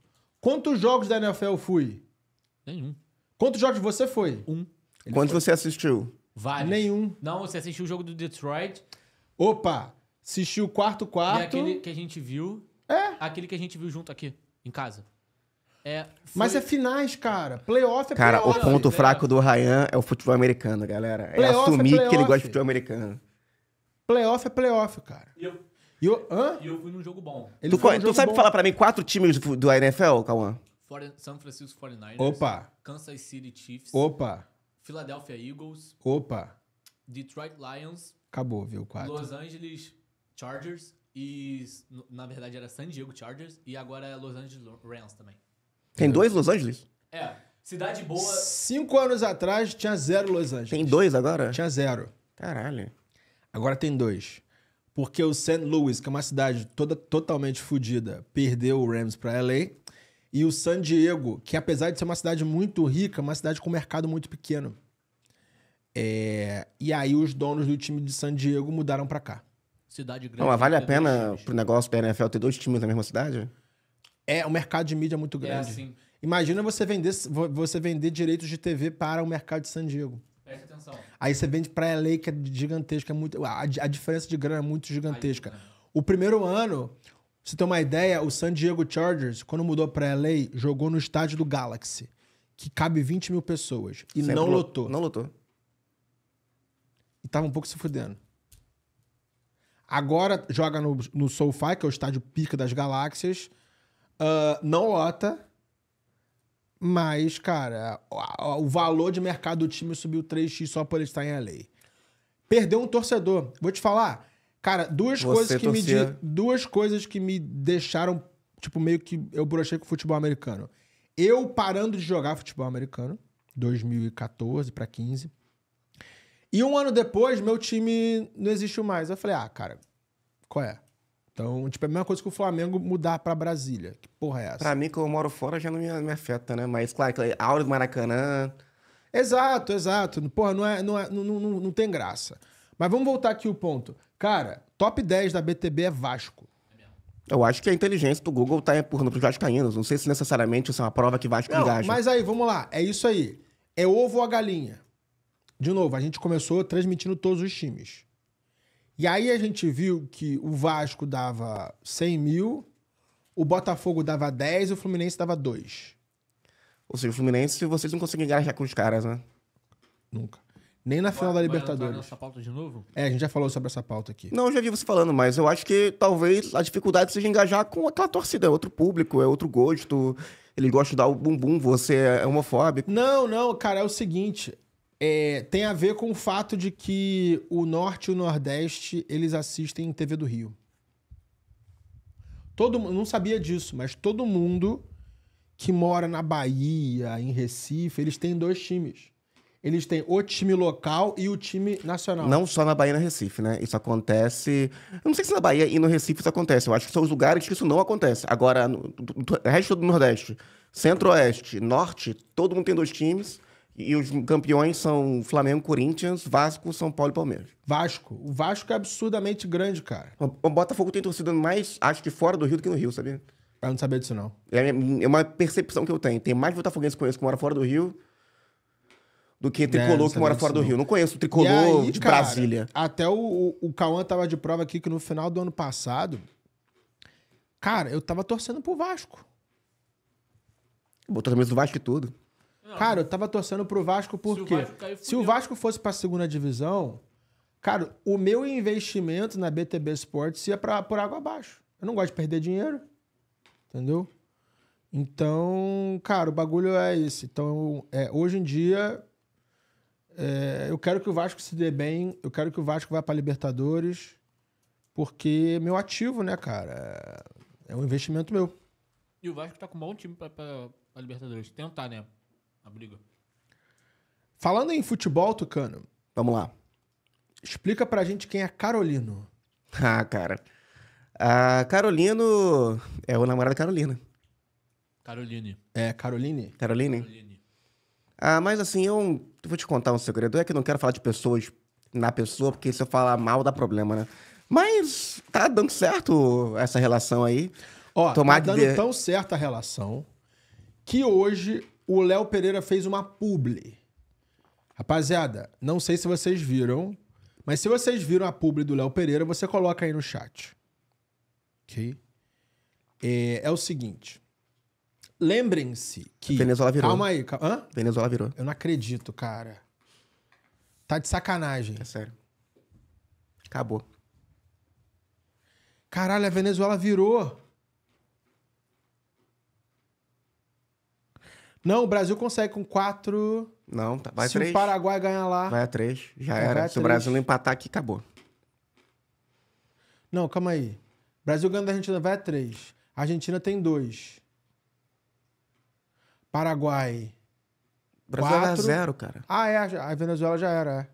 Speaker 3: Quantos jogos da NFL eu fui? Nenhum. Quantos jogos você
Speaker 4: foi? Um. Ele Quantos foi. você
Speaker 1: assistiu?
Speaker 4: Vários. Nenhum. Não, você assistiu o jogo do Detroit. Opa! Assistiu o quarto quarto. É aquele que a gente viu. É. Aquele que a gente viu junto aqui, em casa. É,
Speaker 3: Mas é finais, cara. Playoff é Cara, playoff. o ponto é. fraco
Speaker 1: do Ryan é o futebol americano, galera. É playoff é assumir é que ele gosta de futebol americano. Playoff é playoff, cara. E eu e eu,
Speaker 3: hã? E eu fui num jogo bom.
Speaker 4: Ele tu, um tu sabe bom. falar pra mim
Speaker 1: quatro times do, do NFL, Cauã?
Speaker 4: San Francisco 49ers. Opa. Kansas City Chiefs. Opa. Philadelphia Eagles. Opa. Detroit Lions. Acabou, viu? Quatro. Los Angeles Chargers. E, na verdade, era San Diego Chargers. E agora é Los Angeles Rams também.
Speaker 1: Tem dois Los Angeles?
Speaker 4: É. Cidade boa. Cinco
Speaker 3: anos atrás tinha zero Los Angeles. Tem dois agora? Tinha zero. Caralho. Agora tem dois porque o St. Louis, que é uma cidade toda totalmente fodida, perdeu o Rams para LA. E o San Diego, que apesar de ser uma cidade muito rica, é uma cidade com um mercado muito pequeno. É... E aí os donos do time de San Diego mudaram para cá. Cidade grande. Não, mas vale a pena
Speaker 1: pro negócio da NFL ter dois times na mesma cidade?
Speaker 3: É, o mercado de mídia é muito é, grande. É assim. Imagina você vender, você vender direitos de TV para o mercado de San Diego. Aí você vende pra LA, que é gigantesca. É muito, a, a diferença de grana é muito gigantesca. Né? O primeiro ano, você tem uma ideia, o San Diego Chargers, quando mudou pra LA, jogou no estádio do Galaxy, que cabe 20 mil pessoas. E Sempre não lotou. Não lotou. E tava um pouco se fudendo. Agora joga no, no SoFi, que é o estádio pica das galáxias. Uh, não lota. Mas, cara, o valor de mercado do time subiu 3x só por ele estar em lei Perdeu um torcedor. Vou te falar. Cara, duas Você coisas que torcia. me duas coisas que me deixaram tipo meio que eu brochei com o futebol americano. Eu parando de jogar futebol americano, 2014 para 15. E um ano depois, meu time não existiu mais. Eu falei: "Ah, cara,
Speaker 1: qual é? Então, tipo, é a mesma coisa que o Flamengo
Speaker 3: mudar para Brasília.
Speaker 1: Que porra é essa? Pra mim, que eu moro fora, já não me, me afeta, né? Mas, claro, a aula do Maracanã... Exato, exato. Porra, não, é, não, é, não, não, não tem graça. Mas vamos voltar aqui o ponto.
Speaker 3: Cara, top 10 da BTB é Vasco.
Speaker 1: Eu acho que a inteligência do Google tá empurrando pros vascaínos. Não sei se necessariamente isso é uma prova que Vasco não, engaja. Mas
Speaker 3: aí, vamos lá. É isso aí. É ovo ou a galinha? De novo, a gente começou transmitindo todos os times. E aí a gente viu que o Vasco dava 100 mil, o Botafogo dava 10 e o Fluminense dava 2.
Speaker 1: Ou seja, o Fluminense, vocês não conseguem engajar com os caras, né?
Speaker 3: Nunca. Nem na final vai, da tá Libertadores.
Speaker 4: Vai pauta de novo?
Speaker 3: É, a gente já falou sobre essa pauta
Speaker 1: aqui. Não, eu já vi você falando, mas eu acho que talvez a dificuldade seja engajar com aquela torcida. É outro público, é outro gosto. Ele gosta de dar o bumbum, você é homofóbico. Não, não, cara, é o
Speaker 3: seguinte. É, tem a ver com o fato de que o Norte e o Nordeste, eles assistem TV do Rio. Todo não sabia disso, mas todo mundo que mora na Bahia, em Recife, eles têm dois times. Eles têm o time local e o time nacional. Não
Speaker 1: só na Bahia e no Recife, né? Isso acontece. Eu não sei se na Bahia e no Recife isso acontece. Eu acho que são os lugares que isso não acontece. Agora, no resto do Nordeste, Centro-Oeste, Norte, todo mundo tem dois times. E os campeões são Flamengo, Corinthians, Vasco, São Paulo e Palmeiras. Vasco. O Vasco é absurdamente grande, cara. O, Botafogo tem torcida mais, acho que fora do Rio do que no Rio, sabia? Eu não sabia disso, não. É, é, é uma percepção que eu tenho. Tem mais botafoguenses que conheço que mora fora do Rio do que é, tricolor é, que mora fora do Rio. Não conheço tricolor aí, de cara, Brasília.
Speaker 3: Até o, o, Cauã tava de prova aqui que no final do ano passado, cara, eu tava torcendo pro Vasco.
Speaker 1: Botou a camisa do Vasco e tudo.
Speaker 3: Cara, eu tava torcendo pro Vasco porque se o Vasco, caiu, se o Vasco fosse pra segunda divisão, cara, o meu investimento na BTB Sports ia pra, por água abaixo. Eu não gosto de perder dinheiro. Entendeu? Então, cara, o bagulho é esse. Então, é, hoje em dia, é, eu quero que o Vasco se dê bem, eu quero que o Vasco vá para Libertadores, porque é meu ativo, né, cara? É, é um investimento meu.
Speaker 4: E o Vasco tá com um bom time pra, pra, pra Libertadores. Tentar, né? a briga.
Speaker 1: Falando em futebol, Tucano. Vamos lá. Explica pra gente quem é Carolino. *laughs* Ah, cara. A ah, Carolino é o namorado da Carolina. Caroline. É, Caroline. Caroline. Caroline. Ah, mas assim, eu vou te contar um segredo. É que eu não quero falar de pessoas na pessoa, porque se eu falar mal dá problema, né? Mas tá dando certo essa relação aí. Ó, Tomar tá dando de... tão certa a relação
Speaker 3: que hoje o Léo Pereira fez uma
Speaker 1: publi.
Speaker 3: Rapaziada, não sei se vocês viram, mas se vocês viram a publi do Léo Pereira, você coloca aí no chat. Ok? É, é o seguinte. Lembrem-se que. Venezuela virou. Calma aí. Calma... Venezuela virou. Eu não acredito, cara. Tá de sacanagem. É sério. Acabou. Caralho, a Venezuela virou. Não, o Brasil consegue com quatro. Não, tá, vai Se três. o Paraguai ganhar lá.
Speaker 1: Vai a três. Já vai era. Se três. o Brasil empatar aqui, acabou.
Speaker 3: Não, calma aí. Brasil ganha da Argentina, vai a três. A Argentina tem dois. Paraguai.
Speaker 1: O Brasil quatro. era zero, cara.
Speaker 3: Ah, é. A Venezuela já era, é.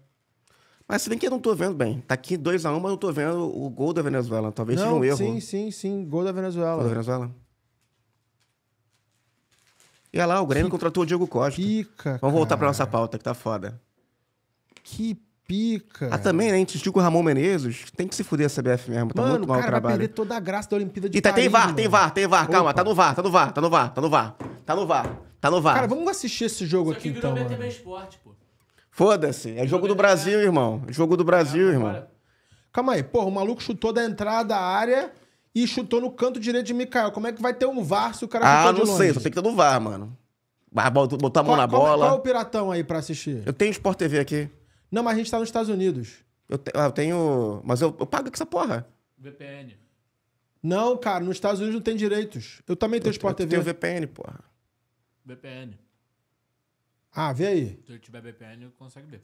Speaker 1: Mas se bem que eu não tô vendo bem. Tá aqui 2x1, um, mas eu tô vendo o gol da Venezuela. Talvez não, seja um erro. Sim,
Speaker 3: sim, sim. Gol da Venezuela. Gol da
Speaker 1: Venezuela. E olha lá, o Grêmio que contratou o Diego Costa. Pica. Vamos voltar para nossa pauta, que tá foda. Que pica. Ah, também, né? A gente com o Ramon Menezes, tem que se fuder essa CBF mesmo. Tá mano, muito mal o cara o trabalho. vai perder toda a graça da Olimpíada de E tá, Paris, tem VAR, mano. tem VAR, tem VAR. Calma, Opa. tá no VAR, tá no VAR, tá no VAR, tá no VAR. Tá no VAR, tá no VAR. Cara, vamos assistir esse jogo Isso aqui, aqui então. Virou
Speaker 4: mano. Esporte, pô.
Speaker 1: Foda-se. É jogo do Brasil, irmão. Jogo do Brasil, irmão. Calma aí,
Speaker 3: pô, o maluco chutou da entrada da área e chutou no canto direito de Mikael. Como é que vai ter um VAR
Speaker 1: se o cara Ah, não sei, só tem que ter no VAR, mano. Botar a mão qual, na é- bola. Qual, é o piratão aí pra assistir? Eu tenho Sport TV aqui. Não, mas a gente tá nos Estados Unidos. Eu, te, ah, eu tenho. Mas eu, eu pago com essa porra. VPN. Não, cara, nos Estados Unidos não tem direitos. Eu também
Speaker 3: tenho eu, Sport eu TV. Eu tenho VPN, porra. VPN. Ah, vê aí.
Speaker 4: Se eu tiver VPN, consegue ver.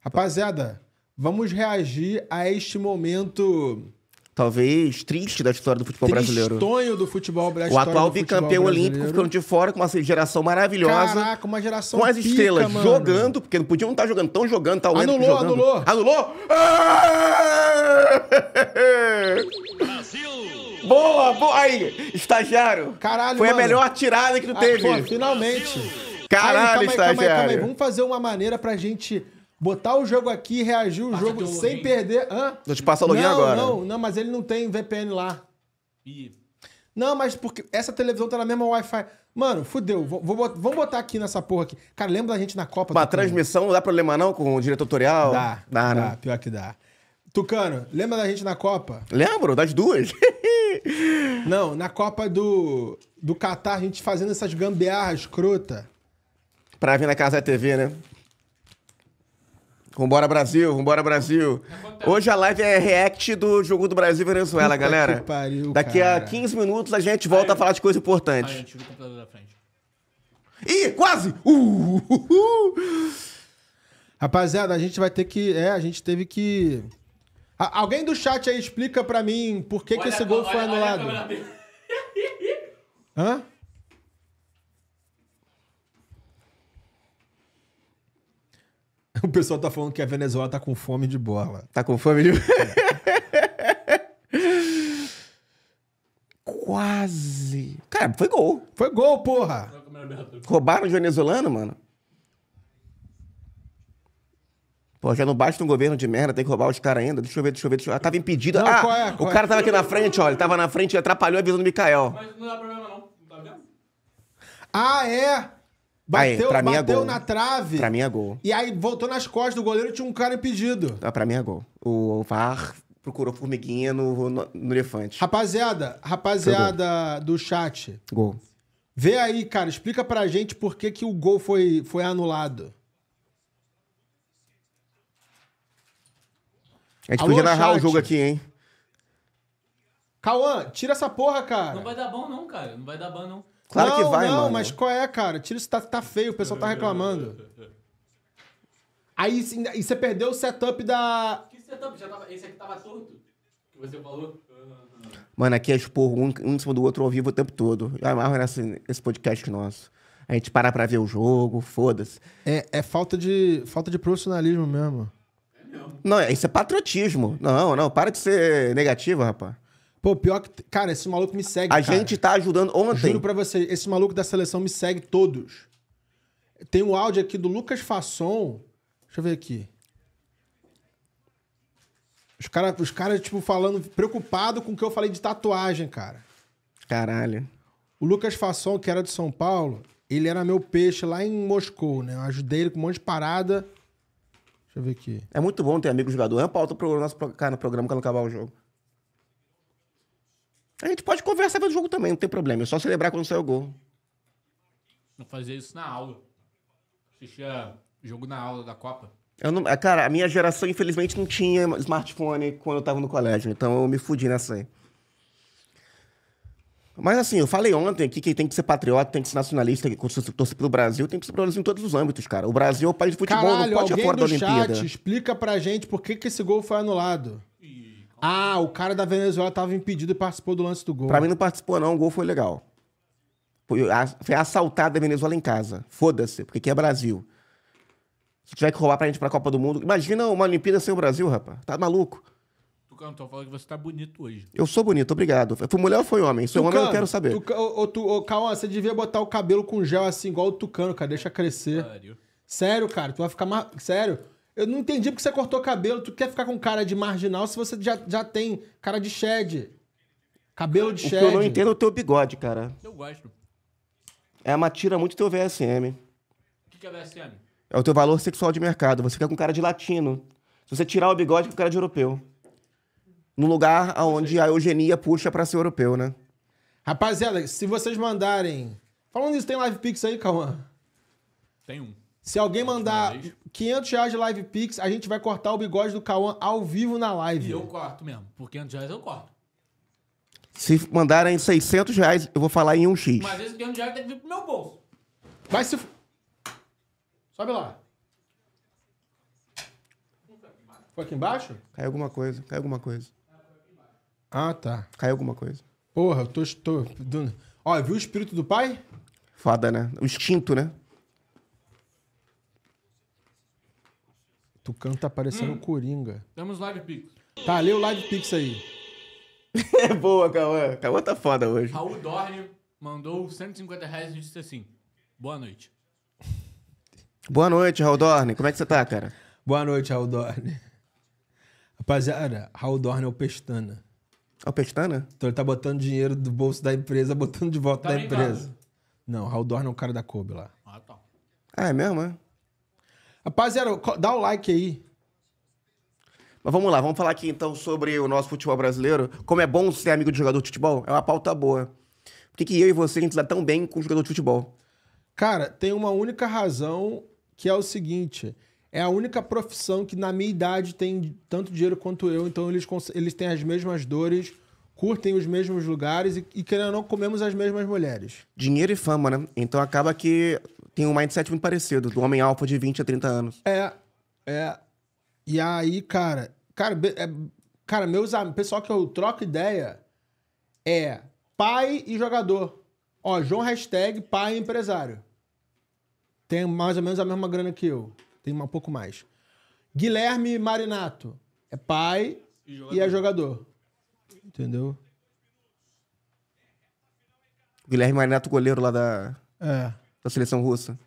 Speaker 3: Rapaziada, Vamos reagir a este momento. Talvez
Speaker 1: triste da história do futebol brasileiro.
Speaker 3: Tristonho do futebol brasileiro. O atual bicampeão olímpico ficando de
Speaker 1: fora com uma geração maravilhosa. Caraca,
Speaker 3: uma geração Com as pica, estrelas mano. jogando,
Speaker 1: porque não podiam estar jogando, estão jogando, tá o anulou, jogando. Anulou, anulou. Brasil! Boa, boa. Aí, estagiário.
Speaker 3: Caralho, Foi mano. a melhor tirada que tu ah, teve. Pô, finalmente. Caralho, aí, calma aí, estagiário. Calma aí, calma aí. Vamos fazer uma maneira pra gente Botar o jogo aqui, reagir o Passa jogo sem perder. Hã? Eu te passo a login não, agora. Não, não, mas ele não tem VPN
Speaker 4: lá. Ih.
Speaker 3: Não, mas porque essa televisão tá na mesma Wi-Fi. Mano, fudeu. Vou, vou vamos botar aqui nessa porra aqui. Cara, lembra da gente na Copa? Uma transmissão
Speaker 1: não dá problema não com o diretor tutorial? Dá, dá, dá, né? pior que dá.
Speaker 3: Tucano, lembra da gente na Copa?
Speaker 1: Lembro, das
Speaker 3: duas. *laughs* Não, na Copa do, do Catar, a gente fazendo essas gambiarras escrota. pra vir na casa da TV, né?
Speaker 1: Vambora Brasil, vambora Brasil. Hoje a live é react do jogo do Brasil e Venezuela, galera. Que pariu, Daqui cara. a 15 minutos a gente volta a falar de coisa importante. Ai,
Speaker 4: o computador da frente.
Speaker 1: Ih, quase! Uh, uh, uh. Rapaziada,
Speaker 3: a gente vai ter que. É, a gente teve que. alguém do chat aí explica pra mim por que, que esse gol foi olha, anulado. Olha Hã? O pessoal tá falando que a Venezuela tá com fome de bola. Tá
Speaker 1: com fome de. Quase. Cara, foi gol. Foi gol, porra. Roubaram os venezuelano, mano. Pô, já não basta um governo de merda, tem que roubar os caras ainda. Deixa eu ver, deixa eu ver. Deixa eu... Ah, tava impedido. Não, ah, qual é, qual o é? cara tava aqui na frente, ó. Ele tava na frente e atrapalhou a visão do Mikael. Mas não dá problema, não. Não tá
Speaker 3: vendo? Ah, é? Bateu, aí, pra é bateu gol. na trave. Pra mim é
Speaker 1: gol. E aí voltou nas costas do goleiro e tinha um cara impedido. Ah, pra mim é gol. O VAR procurou formiguinha no, no, no elefante. Rapaziada, rapaziada do chat. Gol. Vê aí, cara,
Speaker 3: explica pra gente por que, que o gol foi, foi anulado. A
Speaker 1: gente Alô, podia narrar chat. o jogo aqui, hein?
Speaker 4: Cauã, tira essa porra, cara. Não vai dar bom, não, cara. Não vai dar bom, não. Claro não, que vai, não, mano. Não, mas
Speaker 3: qual é, cara? Tira isso, tá, tá feio, o pessoal tá reclamando. Aí e você perdeu o setup da.
Speaker 4: Que setup? Já tava, esse aqui tava torto? Que você falou?
Speaker 1: Mano, aqui é expor um, um em cima do outro ao vivo o tempo todo. Eu amarro nesse, nesse podcast nosso. A gente para pra ver o jogo, foda-se.
Speaker 3: É, é falta, de, falta de profissionalismo
Speaker 1: mesmo. É mesmo. Não, isso é patriotismo. Não, não, para de ser negativo, rapaz.
Speaker 3: Pô, pior que. Cara, esse maluco me segue. A cara. gente tá ajudando ontem. Juro pra você, esse maluco da seleção me segue todos. Tem o um áudio aqui do Lucas Fasson. Deixa eu ver aqui. Os caras, os cara, tipo, falando, preocupado com o que eu falei de tatuagem, cara. Caralho. O Lucas Fasson, que era de São Paulo, ele era meu peixe lá em Moscou, né? Eu ajudei ele com um monte de parada. Deixa
Speaker 1: eu ver aqui. É muito bom ter amigo jogador. É uma pauta pro nosso cara no programa quando acabar o jogo. A gente pode conversar pelo jogo também, não tem problema. É só celebrar quando sai o gol.
Speaker 4: Não fazia isso na aula. Assistia jogo na aula da Copa.
Speaker 1: Eu não, é, cara, a minha geração, infelizmente, não tinha smartphone quando eu tava no colégio. Então eu me fudi nessa aí. Mas assim, eu falei ontem aqui que tem que ser patriota, tem que ser nacionalista, que torcer pelo Brasil, tem que ser pelo Brasil em todos os âmbitos, cara. O Brasil é o país de futebol, Caralho, não pode ir fora da Olimpíada.
Speaker 3: Chat, explica pra gente por que, que esse gol foi anulado. Ah, o cara da Venezuela tava impedido e participou do lance do gol. Pra
Speaker 1: mim não participou, não. O gol foi legal. Foi, foi assaltado a Venezuela em casa. Foda-se, porque aqui é Brasil. Se tiver que roubar pra gente pra Copa do Mundo. Imagina uma Olimpíada sem o Brasil, rapaz. Tá maluco?
Speaker 4: Tucano, falando que você tá bonito hoje.
Speaker 1: Eu sou bonito, obrigado. Foi mulher ou foi homem? Seu homem, eu quero saber.
Speaker 3: Tucano, tu, você devia botar o cabelo com gel assim, igual o Tucano, cara. Deixa crescer. Sério. Sério, cara. Tu vai ficar mais... Sério. Eu não entendi porque você cortou cabelo. Tu quer ficar com cara de marginal se você já, já tem cara de shed.
Speaker 1: Cabelo
Speaker 4: de o shed. que eu não entendo é o teu
Speaker 1: bigode, cara. Eu gosto. É uma tira muito teu VSM.
Speaker 4: O que, que é VSM?
Speaker 1: É o teu valor sexual de mercado. Você fica com cara de latino. Se você tirar o bigode, fica com cara de europeu. No lugar onde a eugenia puxa para ser europeu, né? Rapaziada, se vocês mandarem. Falando nisso, tem live
Speaker 3: pix aí, Cauã? Tem um. Se alguém mandar 500 reais de live pix, a gente vai cortar o bigode do Cauã ao vivo na live. E eu
Speaker 4: corto mesmo. Por 500 reais eu corto.
Speaker 1: Se mandarem 600 reais, eu vou falar em um x Mas
Speaker 4: esse 500 reais tem que vir pro meu bolso. Vai se... Sobe lá.
Speaker 3: Foi aqui embaixo?
Speaker 1: Caiu alguma coisa, caiu alguma coisa. Ah, tá. Caiu alguma coisa. Porra, eu tô... tô... Ó, viu o espírito do pai? Foda, né? O instinto, né?
Speaker 3: Tucano tá parecendo hum. Coringa. Temos live pix. Tá, lê o live pix aí. *laughs*
Speaker 1: é boa, Cauã. Cauã tá foda
Speaker 3: hoje. Raul
Speaker 4: Dorne mandou 150 reais e disse assim: Boa noite.
Speaker 1: Boa noite, Raul Dorne. Como é que você tá, cara? Boa
Speaker 3: noite, Raul Dorne. Rapaziada, Raul Dorne é o Pestana. É o Pestana? Então ele tá botando dinheiro do bolso da empresa, botando de volta tá da empresa. Não, Raul Dorne é o
Speaker 1: cara da Kobe lá. Ah, tá. Ah, é mesmo, é? Rapaziada, dá o like aí. Mas vamos lá, vamos falar aqui então sobre o nosso futebol brasileiro. Como é bom ser amigo de jogador de futebol? É uma pauta boa. Por que, que eu e você a gente dá tão bem com jogador de futebol? Cara, tem uma única razão que é o seguinte: é a única profissão
Speaker 3: que na minha idade tem tanto dinheiro quanto eu, então eles, eles têm as mesmas dores, curtem os mesmos lugares e, e querendo ou não, comemos as mesmas mulheres.
Speaker 1: Dinheiro e fama, né? Então acaba que tem um mindset muito parecido, do homem alfa de 20 a 30 anos.
Speaker 3: É, é. E aí, cara, cara, é, cara meus pessoal que eu troco ideia é pai e jogador. Ó, João hashtag pai empresário. Tem mais ou menos a mesma grana que eu. Tem um pouco mais. Guilherme Marinato é pai e, e é jogador.
Speaker 1: Entendeu? Guilherme Marinato, goleiro lá da. É da seleção russa?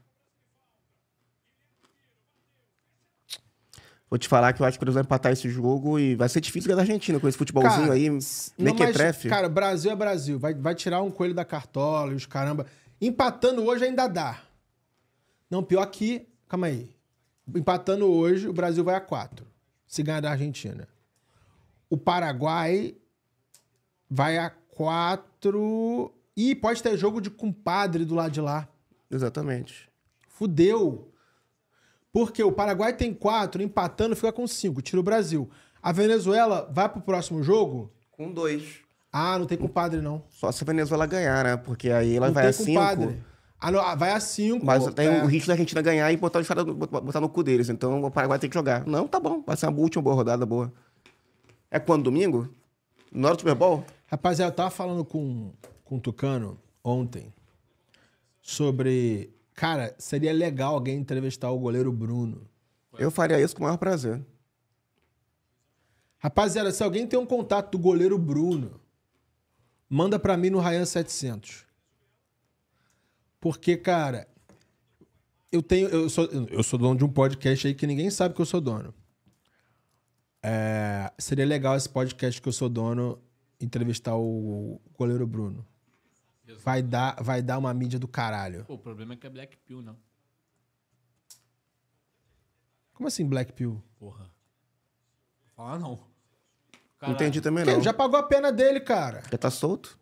Speaker 1: Vou te falar que eu acho que eles vão empatar esse jogo e vai ser difícil ganhar da Argentina com esse futebolzinho cara, aí, mequetrefe. É cara,
Speaker 3: Brasil é Brasil. Vai, vai tirar um coelho da cartola e os caramba. Empatando hoje ainda dá. Não, pior que... Calma aí. Empatando hoje, o Brasil vai a 4. Se ganhar da Argentina. O Paraguai vai a 4... E pode ter jogo de compadre do lado de lá. Exatamente. Fudeu. Porque o Paraguai tem quatro, empatando fica com cinco, tira o Brasil. A Venezuela vai pro próximo jogo? Com dois.
Speaker 1: Ah, não tem compadre, não. Só se a Venezuela ganhar, né? Porque aí ela não vai a cinco. Ah, não, ah, vai a cinco. Mas tem é. o risco da Argentina ganhar e botar, botar no cu deles. Então o Paraguai tem que jogar. Não, tá bom. Vai ser uma última boa rodada boa. É quando? Domingo? Na hora do Super Bowl?
Speaker 3: Rapaziada, eu tava falando com, com o Tucano ontem sobre. Cara, seria legal alguém entrevistar o goleiro Bruno. Eu faria isso com o maior prazer. Rapaziada, se alguém tem um contato do goleiro Bruno, manda para mim no Ryan 700. Porque, cara, eu tenho, eu sou, eu sou dono de um podcast aí que ninguém sabe que eu sou dono. É, seria legal esse podcast que eu sou dono entrevistar o goleiro Bruno. Vai dar, vai dar uma mídia do caralho. Pô,
Speaker 4: o problema é que é Black Pill, não.
Speaker 3: Como assim Black Pill?
Speaker 4: Porra. ah, não.
Speaker 3: Caralho. Entendi também não. Quem? Já
Speaker 4: pagou a pena dele,
Speaker 3: cara.
Speaker 1: Já tá solto?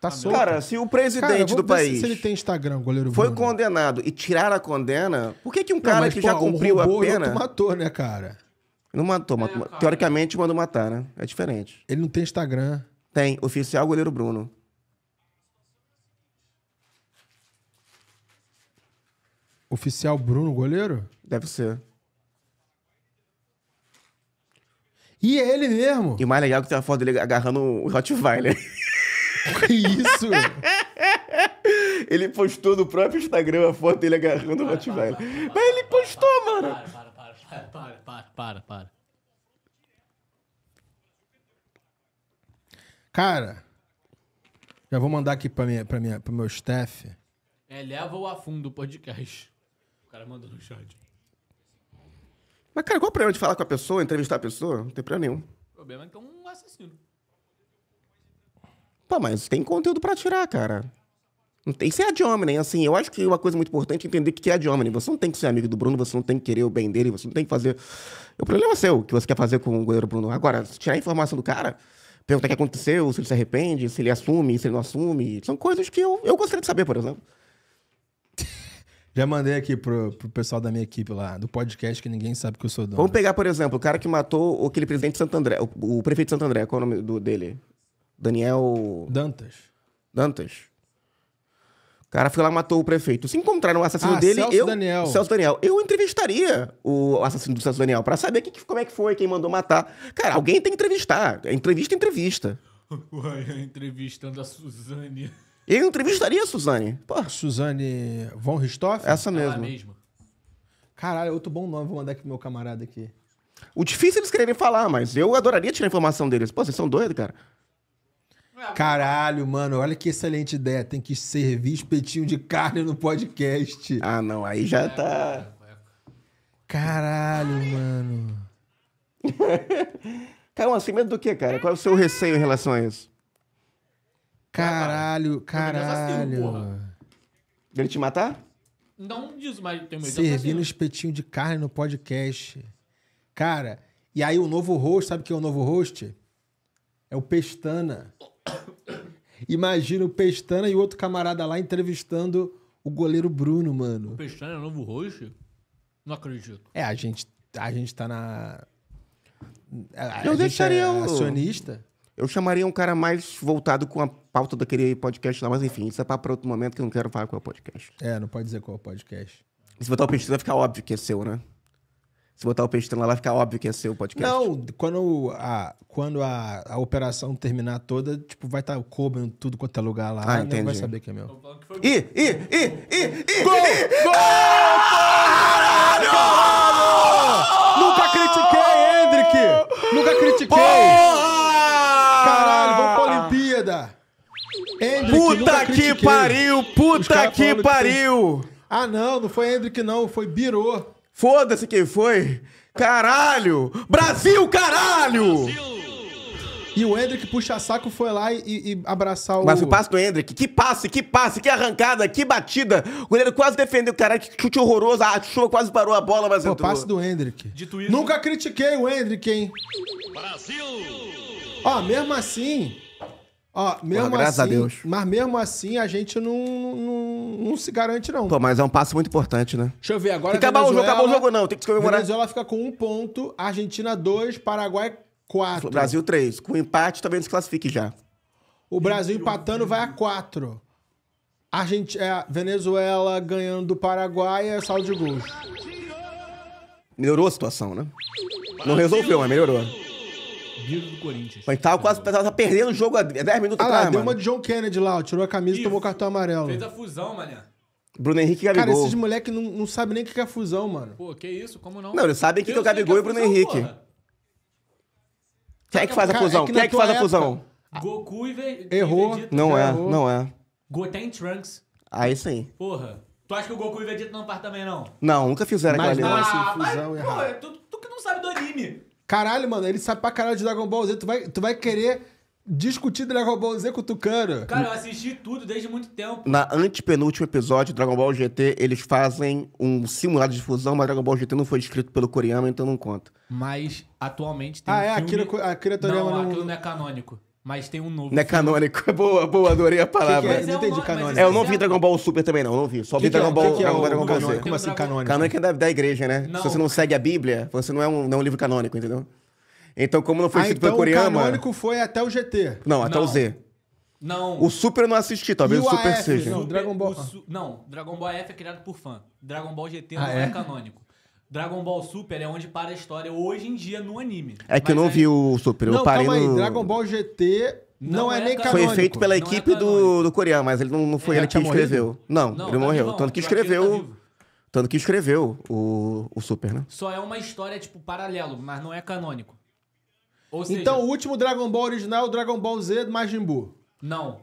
Speaker 1: Tá ah, solto. Cara, se o presidente cara, do país. Se ele
Speaker 3: tem Instagram, goleiro Foi Bruno.
Speaker 1: condenado e tiraram a condena, por que, que um não, cara mas, que pô, já cumpriu a pena. matou, né, cara? Não matou, é, matou. teoricamente mandou matar, né? É diferente. Ele não tem Instagram. Tem, oficial goleiro Bruno.
Speaker 3: Oficial Bruno, goleiro? Deve ser.
Speaker 1: E é ele mesmo. E o mais legal é que tem uma foto dele agarrando o Rottweiler. *laughs* Que isso? *laughs* ele postou no próprio Instagram a foto dele agarrando para, o Rottweiler.
Speaker 4: Mas para, ele postou, para, mano. Para, para, para, para, para, para.
Speaker 3: Cara, já vou mandar aqui para minha, minha, pro meu staff.
Speaker 4: É, leva o afundo o podcast cara mandou no chat.
Speaker 1: Mas, cara, qual o problema de falar com a pessoa, entrevistar a pessoa? Não tem problema nenhum.
Speaker 4: O problema é que é um assassino.
Speaker 1: Pô, mas tem conteúdo pra tirar, cara. Não tem que ser ad hominem, assim. Eu acho que uma coisa muito importante é entender o que é ad hominem. Você não tem que ser amigo do Bruno, você não tem que querer o bem dele, você não tem que fazer. O problema é seu, que você quer fazer com o goleiro Bruno. Agora, tirar a informação do cara, perguntar o que aconteceu, se ele se arrepende, se ele assume, se ele não assume. São coisas que eu, eu gostaria de saber, por exemplo.
Speaker 3: Já mandei aqui pro, pro pessoal da minha equipe lá, do podcast, que ninguém sabe que eu sou dono. Vamos
Speaker 1: pegar, por exemplo, o cara que matou aquele presidente de Santo André, o, o prefeito de Santo André, qual é o nome do, dele? Daniel. Dantas. Dantas. O cara foi lá matou o prefeito. Se encontraram o assassino ah, dele, Celso eu. Daniel. Celso Daniel. Eu entrevistaria o assassino do Celso Daniel para saber que, como é que foi, quem mandou matar. Cara, alguém tem que entrevistar. Entrevista, entrevista.
Speaker 4: O *laughs* entrevistando a Suzane.
Speaker 1: Eu entrevistaria a Suzane. Pô, Suzane
Speaker 3: von Ristoff? essa mesmo. mesma. Caralho, outro bom nome. Vou mandar aqui pro meu camarada aqui.
Speaker 1: O difícil é eles quererem falar, mas eu adoraria tirar a informação deles. Pô, vocês são doidos, cara?
Speaker 3: Caralho, mano, olha que excelente ideia. Tem que servir espetinho de carne no
Speaker 1: podcast. Ah, não, aí
Speaker 3: já é, tá.
Speaker 2: É, é.
Speaker 1: Caralho, mano. *laughs* Caiu medo do que, cara? Qual é o seu receio em relação a isso? Caralho,
Speaker 3: caralho.
Speaker 1: Ele te matar?
Speaker 4: Não diz, mais, tem medo Servindo
Speaker 3: espetinho de carne no podcast. Cara, e aí o novo host, sabe o que é o novo host? É o Pestana. *coughs* Imagina o Pestana e o outro camarada lá entrevistando o goleiro Bruno, mano. O
Speaker 4: Pestana é o novo host? Não acredito.
Speaker 3: É, a gente, a gente tá na.
Speaker 2: A, Eu a deixaria gente é acionista.
Speaker 1: Eu chamaria um cara mais voltado com a pauta daquele podcast lá, mas enfim, isso é para outro momento que eu não quero falar qual é o podcast. É, não
Speaker 3: pode dizer qual é o podcast.
Speaker 1: Se botar o peixe, vai ficar óbvio que é seu, né? Se botar o Pestana lá, vai ficar óbvio que é seu o podcast. Não,
Speaker 3: quando a, quando a, a operação terminar toda, tipo, vai estar tá o em tudo quanto é lugar lá. Ah, né? entendi. vai saber que é meu. Ih, ih, ih, ih, ih! Gol! Gol! Caralho! Nunca critiquei, Hendrick! Nunca critiquei! Porra! caralho, vamos pra Olimpíada. Hendrick, puta que pariu, puta que pariu. Que Ah, não, não foi Hendrick, não, foi Birô. Foda-se quem foi. Caralho!
Speaker 1: Brasil, caralho! Brasil! E o Hendrick puxa-saco foi lá e, e abraçar o. Mas o passe do Hendrick. Que passe, que passe, que arrancada, que batida. O goleiro quase defendeu. o cara que chute horroroso. A chuva quase parou a bola, mas Pô, entrou. passe
Speaker 3: do Hendrick. Dito isso... Nunca critiquei o Hendrick, hein? Brasil! Ó, mesmo assim. Ó, mesmo Porra, graças assim, a Deus. Mas mesmo assim, a gente não, não, não se garante, não. Pô,
Speaker 1: mas é um passe muito importante, né? Deixa eu ver agora. Tem que acabar o jogo, o jogo, não. Tem que se comemorar. Venezuela fica com um ponto, Argentina dois, Paraguai Quatro. Brasil, três. Com empate, também nos classifique já.
Speaker 3: O Brasil empatando vai a quatro. gente é, Venezuela
Speaker 1: ganhando do Paraguai é saldo de gols. Melhorou a situação, né? Não resolveu, mas melhorou.
Speaker 4: Vírus do Corinthians.
Speaker 1: Mas tava quase perdendo o jogo há 10 minutos ah, atrás. Lá, deu uma de John Kennedy lá,
Speaker 3: ó, tirou a camisa e tomou cartão amarelo. Fez a
Speaker 4: fusão, mané.
Speaker 1: Bruno
Speaker 3: Henrique e Gabigol. Cara, esses moleques não, não sabem nem o que é fusão, mano. Pô, que isso? Como não? Não, eles sabem o que, que é o é Gabigol e o Bruno Henrique.
Speaker 1: Quem é que faz a é fusão? É que Quem é que faz a fusão?
Speaker 4: Ah. Goku e Ve- e Errou. Vegeta. Não é, errou. não é. Goten Ah, Trunks. Aí sim. Porra. Tu acha que o Goku e o Vegeta não partem também, não? Não, nunca fizeram aquela ali. Ah, assim, fusão mas, é pô, tu, tu que não sabe do anime.
Speaker 3: Caralho, mano, ele sabe pra caralho de Dragon Ball Z. Tu vai, tu vai querer discutir Dragon
Speaker 1: Ball Z com o Tucano. Cara, eu
Speaker 4: assisti tudo desde muito tempo.
Speaker 1: Na antepenúltimo episódio de Dragon Ball GT, eles fazem um simulado de fusão, mas Dragon Ball GT não foi escrito pelo coreano então não conta.
Speaker 4: Mas atualmente tem ah, um é, filme... Akira, Akira não, não... aquilo não é canônico. Mas tem um novo. Não é canônico. *laughs* Boa, boa, adorei a palavra. Que que é? Não é entendi canônico. É, eu não vi
Speaker 1: Dragon Ball Super também, não. Não vi. Só vi é? Dragon Ball, que é Z. Como assim canônico? Canônico é da, da igreja, né? Não. Se você não segue a Bíblia, você não é um, não é um livro canônico, entendeu? Então, como não foi ah, então pelo o canônico
Speaker 3: foi até o GT. Não, até Não. o Z. Não.
Speaker 4: O Super
Speaker 1: eu não assisti, talvez o, o Super seja. Não,
Speaker 4: Dragon Ball... Su- não, Dragon Ball F é criado por fã. Dragon Ball GT ah, não é? é? canônico. Dragon Ball Super é onde para a história hoje em dia no anime. É que eu não vi o Super, eu Não, parei calma aí. Dragon Ball GT não, Não é, é nem
Speaker 1: canônico. Foi feito pela é equipe do, do Coreano, mas ele não, não foi Ele ele que escreveu. Não, Não, ele morreu. tanto que tá escreveu. Tá tanto que escreveu o, o Super, né?
Speaker 4: Só é uma história, tipo, paralelo, mas não é canônico. Ou seja, então, o último Dragon Ball original é o Dragon Ball Z do Majin Buu. Não.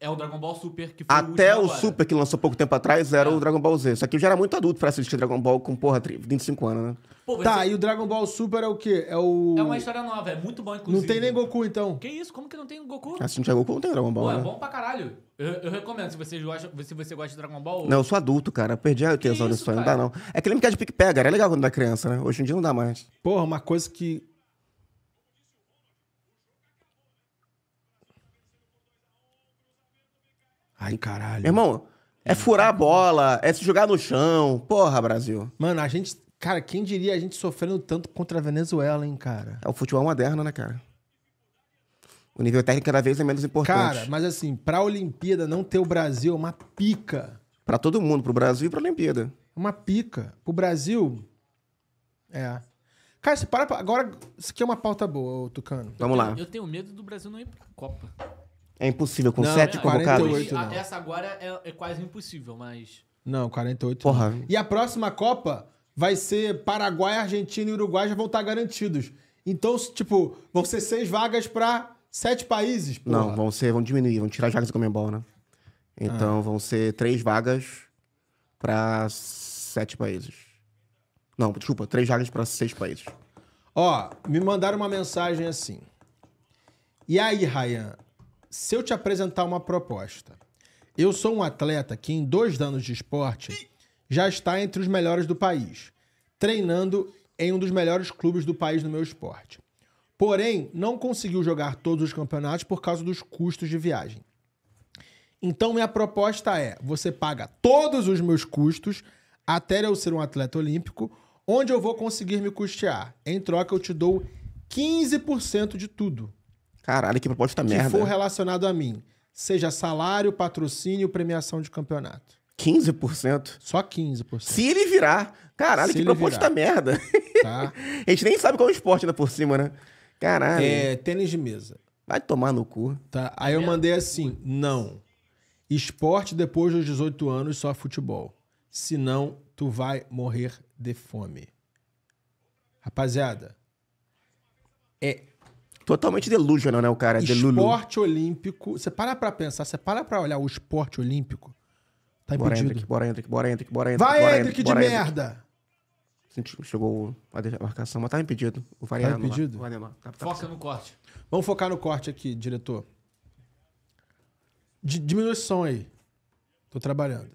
Speaker 4: É o Dragon Ball Super que foi Até o, o Super,
Speaker 1: que lançou pouco tempo atrás, era é. o Dragon Ball Z. isso aqui já era muito adulto pra assistir Dragon Ball com, porra, 25 anos, né?
Speaker 4: Pô, tá, ser... e o Dragon Ball Super
Speaker 1: é o quê? É o...
Speaker 3: É
Speaker 4: uma história nova, é muito bom, inclusive. Não tem nem Goku, então. Que isso? Como que não tem Goku?
Speaker 1: assim não Goku, não tem Dragon Ball, Pô, é né? é bom
Speaker 4: pra caralho. Eu, eu, recomendo, se você, gosta, se você gosta de Dragon Ball... Ou... Não, eu sou
Speaker 1: adulto, cara. Eu perdi a atenção disso, não dá, não. É aquele lembra que é de pique-pega, era legal quando era criança, né? Hoje em dia não dá mais. Porra, uma coisa que Ai, caralho. irmão, é furar tá a bola, é se jogar no chão. Porra, Brasil.
Speaker 3: Mano, a gente. Cara, quem diria a gente sofrendo tanto contra a
Speaker 1: Venezuela, hein, cara? É o futebol moderno, né, cara? O nível técnico cada vez é menos importante. Cara, mas
Speaker 3: assim, pra Olimpíada não ter o Brasil é uma pica.
Speaker 1: Pra todo mundo, pro Brasil e pra Olimpíada.
Speaker 3: É uma pica. Pro Brasil. É. Cara, se para. Pra... Agora, isso aqui é uma pauta boa, Tucano. Vamos lá. Eu
Speaker 4: tenho medo do Brasil não ir pra Copa.
Speaker 1: É
Speaker 3: impossível, com Não, sete é, convocados. 48 não.
Speaker 4: Essa agora é, é quase impossível, mas.
Speaker 3: Não, 48. Porra. não. E a próxima Copa vai ser Paraguai, Argentina e Uruguai já vão estar garantidos. Então, tipo, vão ser seis vagas para sete países. porra. Não,
Speaker 1: vão ser, vão diminuir, vão tirar as vagas do Comembol, né? Então ah. vão ser três vagas para sete países. Não, desculpa, três vagas para seis países.
Speaker 3: Ó, me mandaram uma mensagem assim. E aí, Ryan, se eu te apresentar uma proposta, eu sou um atleta que em dois anos de esporte já está entre os melhores do país, treinando em um dos melhores clubes do país no meu esporte. Porém, não conseguiu jogar todos os campeonatos por causa dos custos de viagem. Então, minha proposta é: você paga todos os meus custos até eu ser um atleta olímpico, onde eu vou conseguir me custear. Em troca, eu te dou 15% de tudo.
Speaker 1: Caralho, que proposta que merda. Que for
Speaker 3: relacionado a mim. Seja salário, patrocínio, premiação de campeonato.
Speaker 1: 15%? Só 15%. Se ele virar. Caralho, Se que proposta virar. merda. Tá. *laughs* a gente nem sabe qual é o esporte ainda por cima, né? Caralho. É,
Speaker 3: tênis de mesa.
Speaker 1: Vai tomar no cu. Tá. Aí
Speaker 3: eu mandei assim: não. Esporte depois dos 18 anos, só futebol. Senão, tu vai morrer de fome. Rapaziada, é
Speaker 1: Totalmente delusional, né, né, o cara? É esporte delulu.
Speaker 3: olímpico. Você para pra pensar, você para pra olhar o esporte olímpico.
Speaker 1: Tá bora, entra, Hendrick, bora, Hendrick, bora, Hendrick, bora, Hendrick. Vai, bora, Hendrick, de merda! Chegou a marcação, mas tá impedido. O Tá impedido?
Speaker 3: Lá, tá, tá, Foca no corte. Vamos focar no corte aqui, diretor. D diminui o som aí. Tô trabalhando.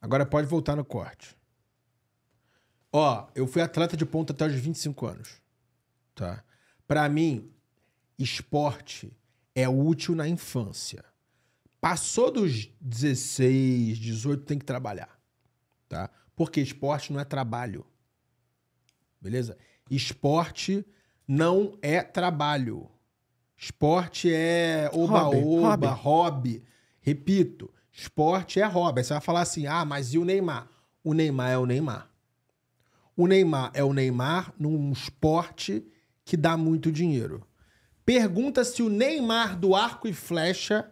Speaker 3: Agora pode voltar no corte. Ó, eu fui atleta de ponta até os 25 anos. Tá? Para mim, esporte é útil na infância. Passou dos 16, 18, tem que trabalhar. Tá? Porque esporte não é trabalho. Beleza? Esporte não é trabalho. Esporte é oba-oba, hobby. hobby. Repito, esporte é hobby. Aí você vai falar assim: ah, mas e o Neymar? O Neymar é o Neymar. O Neymar é o Neymar num esporte que dá muito dinheiro. Pergunta se o Neymar do arco e flecha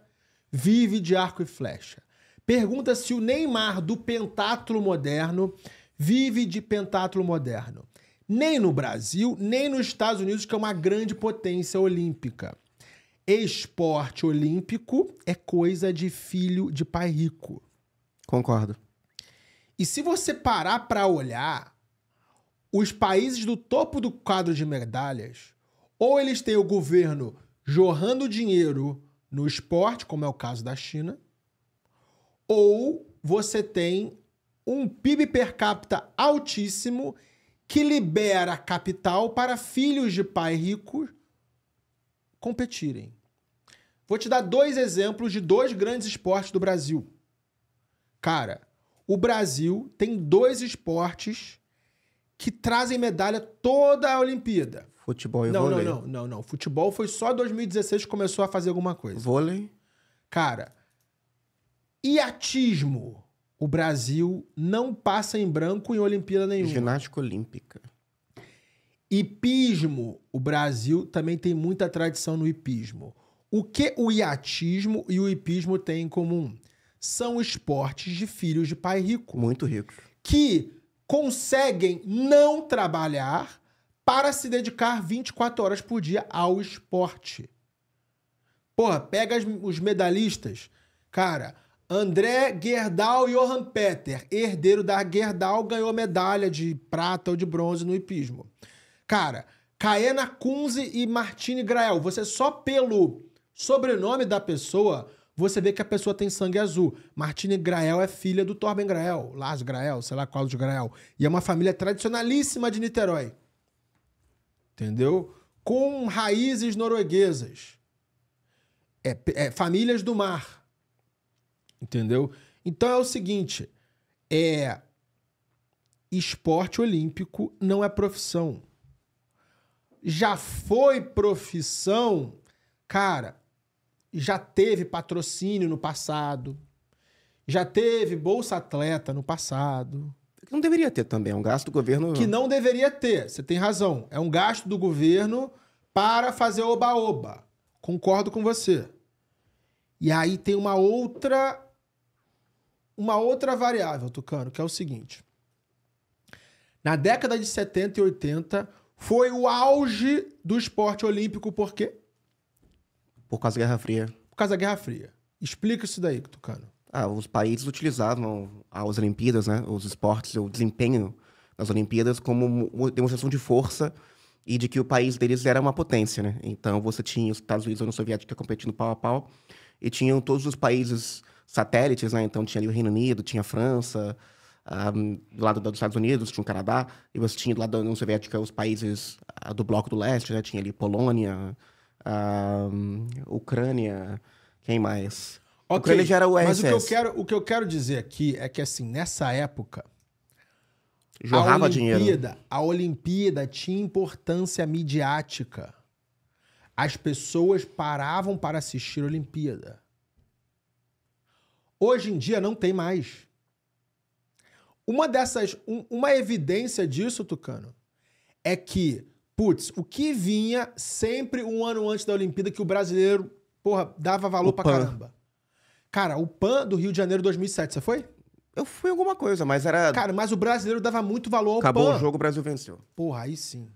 Speaker 3: vive de arco e flecha. Pergunta se o Neymar do pentátulo moderno vive de pentátulo moderno. Nem no Brasil, nem nos Estados Unidos, que é uma grande potência olímpica. Esporte olímpico é coisa de filho de pai rico. Concordo. E se você parar para olhar, os países do topo do quadro de medalhas, ou eles têm o governo jorrando dinheiro no esporte, como é o caso da China, ou você tem um PIB per capita altíssimo que libera capital para filhos de pai ricos competirem. Vou te dar dois exemplos de dois grandes esportes do Brasil. Cara, o Brasil tem dois esportes que trazem medalha toda a Olimpíada. Futebol e não, vôlei? Não, não, não, não. Futebol foi só 2016 que começou a fazer alguma coisa. Vôlei? Cara, iatismo. O Brasil não passa em branco em Olimpíada nenhuma. Ginástica olímpica. Hipismo. O Brasil também tem muita tradição no hipismo. O que o iatismo e o hipismo têm em comum? São esportes de filhos de pai rico. Muito ricos. Que conseguem não trabalhar para se dedicar 24 horas por dia ao esporte. Porra, pega os medalhistas. Cara, André Gerdau Johan Petter, herdeiro da Gerdau, ganhou medalha de prata ou de bronze no hipismo. Cara, Kaena Kunze e Martine Grael, você só pelo sobrenome da pessoa você vê que a pessoa tem sangue azul. Martine Grael é filha do Torben Grael, Lars Grael, sei lá, qual de Grael. E é uma família tradicionalíssima de Niterói. Entendeu? Com raízes norueguesas. É, é, famílias do mar. Entendeu? Então é o seguinte: é esporte olímpico não é profissão. Já foi profissão, cara, já teve patrocínio no passado, já teve Bolsa Atleta no passado. Que não deveria ter também, é um gasto do governo. Que não deveria ter, você tem razão. É um gasto do governo para fazer oba-oba. Concordo com você. E aí tem uma outra uma outra variável, Tucano, que é o seguinte. Na década de 70 e 80 foi o auge do esporte olímpico, por quê?
Speaker 1: Por causa da Guerra Fria.
Speaker 3: Por causa da Guerra Fria. Explica isso daí, Tucano.
Speaker 1: Ah, os países utilizavam ah, as Olimpíadas, né? Os esportes, o desempenho nas Olimpíadas como demonstração de força e de que o país deles era uma potência, né? Então você tinha os Estados Unidos e a União Soviética competindo pau a pau e tinham todos os países satélites, né? Então tinha ali o Reino Unido, tinha a França, um, do lado dos Estados Unidos tinha o Canadá e você tinha do lado da União Soviética os países ah, do bloco do leste, né? Tinha ali Polônia, a Ucrânia, quem mais? Okay, Ucrânia já era o RSS. Mas o que, eu
Speaker 3: quero, o que eu quero dizer aqui é que, assim, nessa época...
Speaker 2: Jorrava a Olimpíada, dinheiro.
Speaker 3: A Olimpíada tinha importância midiática. As pessoas paravam para assistir a Olimpíada. Hoje em dia não tem mais. Uma dessas, um, uma evidência disso, Tucano, é que putz, o que vinha sempre um ano antes da Olimpíada que o brasileiro, porra, dava valor o pra Pan. caramba? Cara, o PAN do Rio de Janeiro 2007, você foi? Eu fui alguma coisa, mas era. Cara, mas o brasileiro dava muito valor ao Acabou PAN. Acabou o jogo, o Brasil venceu. Porra, aí sim.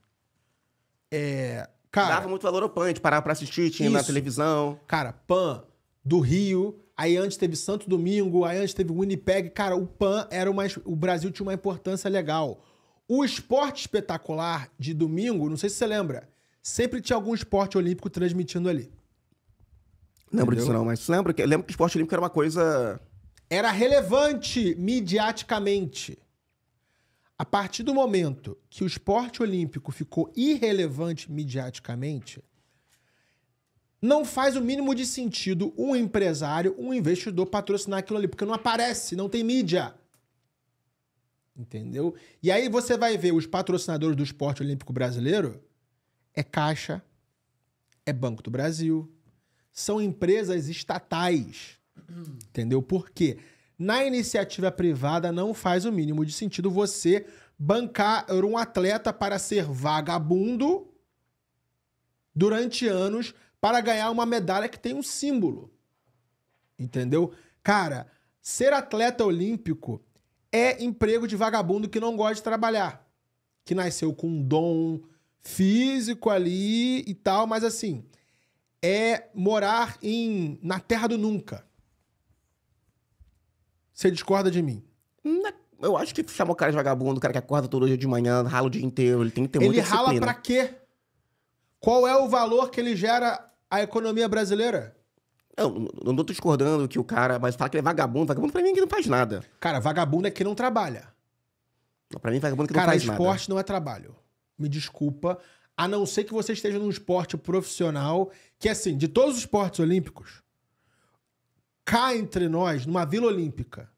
Speaker 3: É. Cara, dava muito valor ao PAN, a gente parava pra assistir, tinha isso. na televisão. Cara, PAN do Rio, aí antes teve Santo Domingo, aí antes teve Winnipeg. Cara, o PAN era uma. O Brasil tinha uma importância legal. O esporte espetacular de domingo, não sei se você lembra, sempre tinha algum esporte olímpico transmitindo ali.
Speaker 1: Lembro Entendeu? disso não, mas lembro que, lembro que o esporte olímpico era uma coisa...
Speaker 3: Era relevante mediaticamente. A partir do momento que o esporte olímpico ficou irrelevante mediaticamente, não faz o mínimo de sentido um empresário, um investidor patrocinar aquilo ali, porque não aparece, não tem mídia. Entendeu? E aí você vai ver os patrocinadores do esporte olímpico brasileiro é Caixa, é Banco do Brasil, são empresas estatais. Hum. Entendeu? Por quê? Na iniciativa privada não faz o mínimo de sentido você bancar um atleta para ser vagabundo durante anos para ganhar uma medalha que tem um símbolo. Entendeu? Cara, ser atleta olímpico é emprego de vagabundo que não gosta de trabalhar. Que nasceu com um dom físico ali e tal, mas assim, é morar em na terra do nunca.
Speaker 1: Você discorda de mim? Hum, né, eu acho que chamou o cara de vagabundo, o cara que acorda todo dia de manhã, rala o dia inteiro, ele tem que ter ele disciplina. Ele rala pra quê? Qual é o valor que ele gera à economia brasileira? Eu não tô discordando que o cara, mas fala que ele é vagabundo. Vagabundo pra mim é que não faz nada. Cara, vagabundo é que não trabalha. pra mim, vagabundo é que cara, não faz nada. Cara, esporte
Speaker 3: não é trabalho. Me desculpa. A não ser que você esteja num esporte profissional, que assim, de todos os esportes olímpicos, cá entre nós, numa
Speaker 1: Vila Olímpica,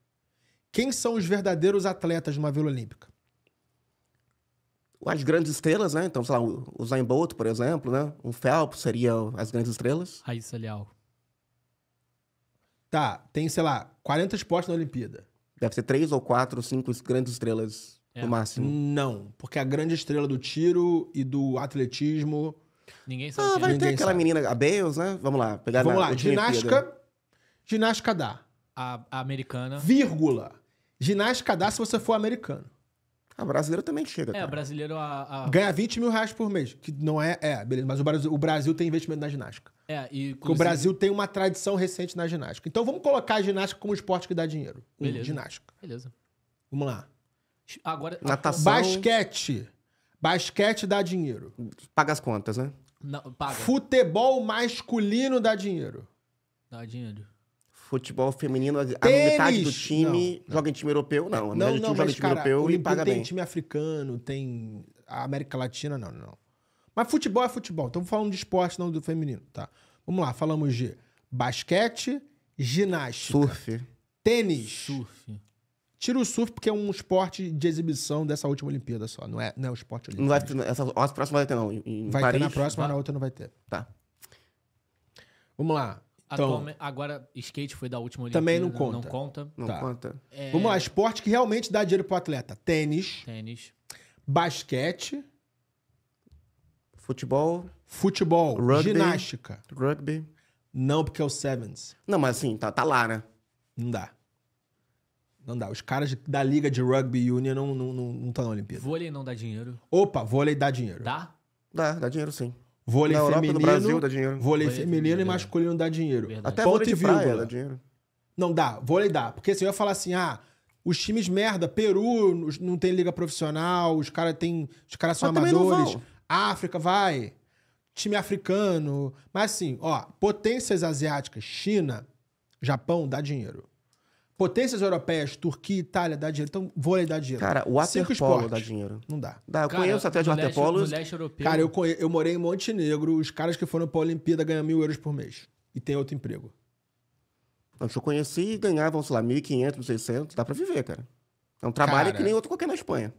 Speaker 1: quem são os verdadeiros atletas de uma Vila Olímpica? As grandes estrelas, né? Então, sei lá, o Zayn Bolt, por exemplo, né? O Phelps seria as grandes estrelas. Raíssa Leal. Tá, tem, sei lá, 40 esportes na Olimpíada. Deve ser três ou quatro, cinco grandes estrelas é. no máximo.
Speaker 3: Não, porque a grande estrela do tiro e do atletismo.
Speaker 4: Ninguém ah, sabe. Ah, vai ter
Speaker 3: aquela sabe.
Speaker 1: menina, a Bales, né? Vamos lá, pegar Vamos na, lá, ginástica.
Speaker 3: Ginástica dá. A, a americana. Vírgula. Ginástica dá se você for americano. Ah, brasileiro também chega. É, cara. É, o
Speaker 4: brasileiro. A, a... Ganha
Speaker 3: 20 mil reais por mês, que não é. É, beleza, mas o Brasil, o Brasil tem investimento na ginástica.
Speaker 4: É, e. Porque o Brasil
Speaker 3: tem uma tradição recente na ginástica. Então vamos colocar a ginástica como esporte que dá dinheiro. Beleza. Um, ginástica. Beleza. Vamos lá.
Speaker 4: Agora. Natação.
Speaker 3: Basquete. Basquete dá dinheiro. Paga as contas, né? Não, paga. Futebol masculino dá dinheiro.
Speaker 4: Dá dinheiro
Speaker 1: futebol feminino, a metade do time não, joga em time europeu, não. A não, não, joga mas, em time cara, europeu e paga tem bem. time
Speaker 3: africano, tem a América Latina, não, não. Mas futebol é futebol. Então falando de esporte, não do feminino, tá? Vamos lá, falamos de basquete, ginástica. Surf. Tênis. Surf. Tira o surf porque é um esporte de exibição dessa última Olimpíada
Speaker 1: só, não é, não é o esporte olímpico. Não vai ter, essa, essa próxima vai ter, não. Em vai Paris, ter na próxima, tá. na outra não vai ter. Tá. Vamos lá.
Speaker 3: Então,
Speaker 4: agora, skate foi da última Olimpíada. Também não conta. Não conta. Não tá. conta.
Speaker 3: É... Vamos lá, esporte que realmente dá dinheiro pro atleta. Tênis. Tênis. Basquete. Futebol. Futebol. Rugby, ginástica. Rugby. Não, porque é o Sevens. Não, mas assim, tá, tá lá, né? Não dá. Não dá. Os caras da liga de rugby union não estão não, não, não, tá na Olimpíada.
Speaker 4: Vôlei não dá dinheiro.
Speaker 3: Opa, vôlei dá dinheiro. Dá? Dá, dá dinheiro sim. Vôlei Na Europa, feminino, no Brasil dá dinheiro. Vôlei, vôlei é feminino e né? masculino dá dinheiro. Verdade. Até Ponto vôlei de Não praia dá dinheiro. Não dá, vôlei dá. Porque se assim, eu ia falar assim, ah, os times merda, Peru não tem liga profissional, os caras tem, os caras são mas amadores. África vai. Time africano. Mas assim, ó, potências asiáticas, China, Japão dá dinheiro. Potências europeias, Turquia, Itália, dá dinheiro. Então, vôlei dá dinheiro. Cara, o waterpolo dá dinheiro. Não dá.
Speaker 1: dá eu cara, conheço até de waterpolo. Cara, eu,
Speaker 3: conhe... eu morei em Montenegro. Os caras que foram pra Olimpíada ganham mil euros por mês. E tem outro emprego.
Speaker 1: Antes eu conheci e ganhavam, sei lá, 1.500, seiscentos, Dá pra viver, cara. É um trabalho cara... que nem outro qualquer na Espanha.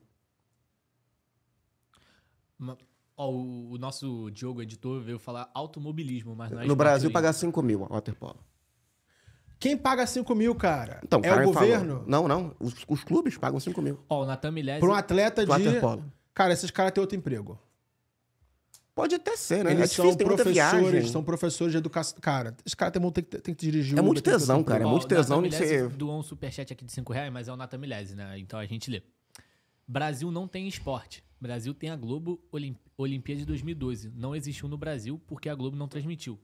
Speaker 4: Uma... Ó, o, nosso Diogo, editor, veio falar automobilismo, mas... É no Brasil, pagar
Speaker 1: 5 mil, waterpolo.
Speaker 4: Quem paga 5 mil, cara? Então, é o governo?
Speaker 1: não, não. Os, os, clubes pagam 5 mil.
Speaker 4: Ó, oh, o Natan Milés... Para um atleta de...
Speaker 1: Waterpolo. Cara,
Speaker 3: esses caras têm outro emprego.
Speaker 1: Pode até ser, né? É Eles é são professores, são
Speaker 3: professores de educação. Cara, esse cara tem, tem, tem que dirigir É muito tesão, cara. É muito tesão. Você... Ser...
Speaker 4: doou um superchat aqui de 5 reais, mas é o Natan Milese, né? Então a gente lê. Brasil não tem esporte. Brasil tem a Globo Olimp... Olimpíada de 2012. Não existiu no Brasil porque a Globo não transmitiu.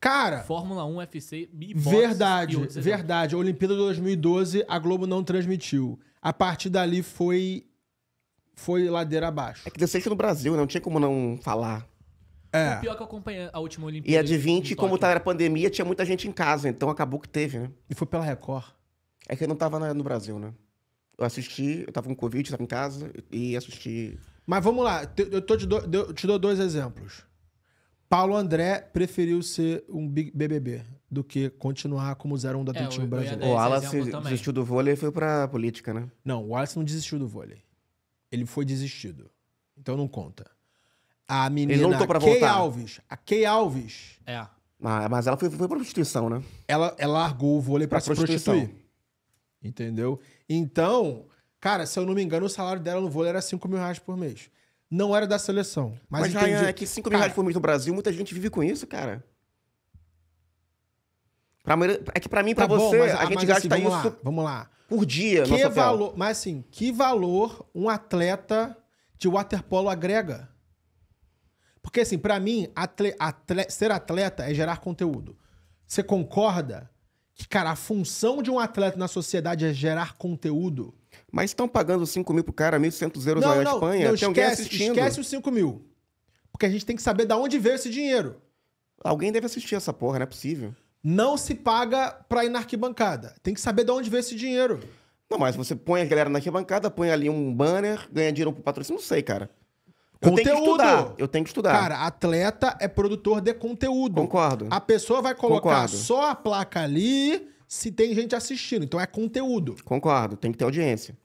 Speaker 4: Cara. Fórmula 1, UFC, Verdade, e verdade.
Speaker 3: A Olimpíada de 2012, a Globo não transmitiu. A partir dali foi.
Speaker 1: Foi ladeira abaixo. É que deu sexta no Brasil, não tinha como não falar.
Speaker 3: É. O pior
Speaker 4: é que eu acompanhei a última Olimpíada. E a de 20, como tava
Speaker 1: a pandemia, tinha muita gente em casa, então acabou que teve, né? E foi pela Record. É que eu não tava no Brasil, né? Eu assisti, eu tava com Covid, tava em casa e assisti. Mas vamos lá, eu tô te, do, eu te dou dois exemplos. Paulo
Speaker 3: André preferiu ser um BBB do que continuar como zero um da é, do Brasil. O é Wallace desistiu
Speaker 1: do vôlei e foi pra política, né? Não, o Wallace não desistiu do vôlei.
Speaker 3: Ele foi desistido. Então não conta. A menina Ele não pra Kay voltar. Alves. A Kay Alves. É. Ah, mas ela foi, foi pra prostituição, né? Ela, ela largou o vôlei pra, pra se prostituir. Entendeu? Então, cara, se eu não me engano, o salário dela no vôlei era 5 mil reais por mês não era da seleção. Mas, mas entendi... Ryan, é que 5 mil reais
Speaker 1: por mês no Brasil, muita gente vive com isso, cara. Pra, é que pra mim, pra tá você, bom, mas, a gente mas, gasta assim, vamos isso. Lá,
Speaker 3: vamos lá. Por dia, que valor, Mas assim, que valor um atleta de waterpolo agrega? Porque assim, para mim, atle, atle, ser atleta é gerar conteúdo. Você concorda que, cara, a função de um atleta na sociedade é gerar conteúdo?
Speaker 1: Mas estão pagando 5
Speaker 3: mil pro cara, 1.100 euros não, aí na Espanha? Não, tem esquece, assistindo. esquece os 5 mil. Porque a gente tem que saber de onde veio esse dinheiro.
Speaker 1: Alguém deve assistir essa porra, não é possível. Não se paga pra ir na arquibancada. Tem que saber de onde veio esse dinheiro. Não, mas você põe a galera na arquibancada, põe ali um banner, ganha dinheiro pro patrocínio, não sei, cara. Eu conteúdo. tenho que estudar. Eu tenho que estudar. Cara, atleta é
Speaker 3: produtor de conteúdo. Concordo. A pessoa vai colocar Concordo. só a placa ali se tem gente
Speaker 1: assistindo. Então é conteúdo. Concordo, tem que ter audiência.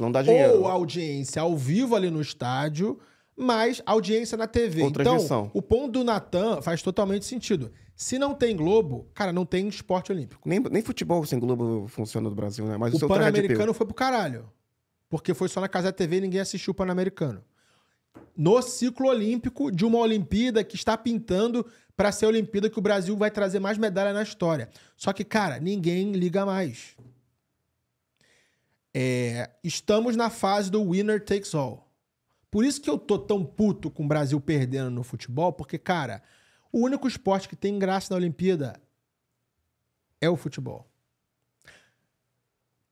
Speaker 1: Não dá dinheiro. Ou
Speaker 3: audiência ao vivo ali no estádio, mas audiência na TV. Outra então, o ponto do Natan faz totalmente sentido. Se não tem Globo, cara, não tem esporte olímpico. Nem, nem futebol
Speaker 1: sem Globo funciona no Brasil, né? Mas o, o é Pan-Americano
Speaker 3: foi pro caralho. Porque foi só na Casa da TV e ninguém assistiu o Pan-Americano. No ciclo olímpico de uma Olimpíada que está pintando para ser a Olimpíada que o Brasil vai trazer mais medalha na história. Só que, cara, ninguém liga mais. É, estamos na fase do winner takes all. Por isso que eu tô tão puto com o Brasil perdendo no futebol, porque, cara, o único esporte que tem graça na Olimpíada é o futebol.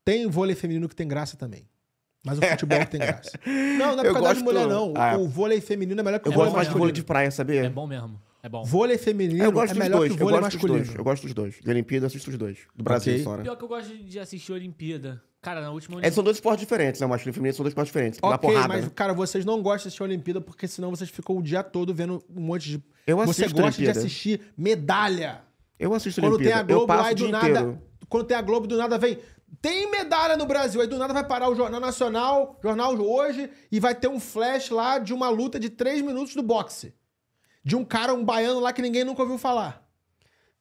Speaker 3: Tem vôlei feminino que tem graça também. Mas o futebol tem graça. *laughs* Não, não é por causa gosto... de mulher, não. Ah, o
Speaker 1: vôlei feminino é melhor que o vôlei Eu gosto mais de vôlei de praia, sabia? É bom mesmo.
Speaker 2: É bom. Vôlei feminino eu gosto é dos melhor dois. que vôlei eu gosto masculino. Dos dois.
Speaker 1: Eu gosto dos dois. De Olimpíada, assisto os dois. Do Brasil, okay.
Speaker 2: O
Speaker 4: Pior que eu gosto de assistir Olimpíada. Cara, na última Olimpíada... É, são dois
Speaker 1: esportes diferentes, né? O masculino e o feminino são dois esportes diferentes.
Speaker 4: Ok,
Speaker 3: na porrada, mas, né? cara, vocês não gostam de assistir Olimpíada porque senão vocês ficam o dia todo vendo um monte de... Eu assisto Você gosta Olimpíada. de assistir medalha. Eu assisto Quando Olimpíada. Quando tem a Globo, eu passo aí do nada... Inteiro. Quando tem a Globo, do nada vem... Tem medalha no Brasil. Aí do nada vai parar o Jornal Nacional, Jornal Hoje, e vai ter um flash lá de uma luta de três minutos do boxe de um cara, um baiano lá que ninguém nunca ouviu falar.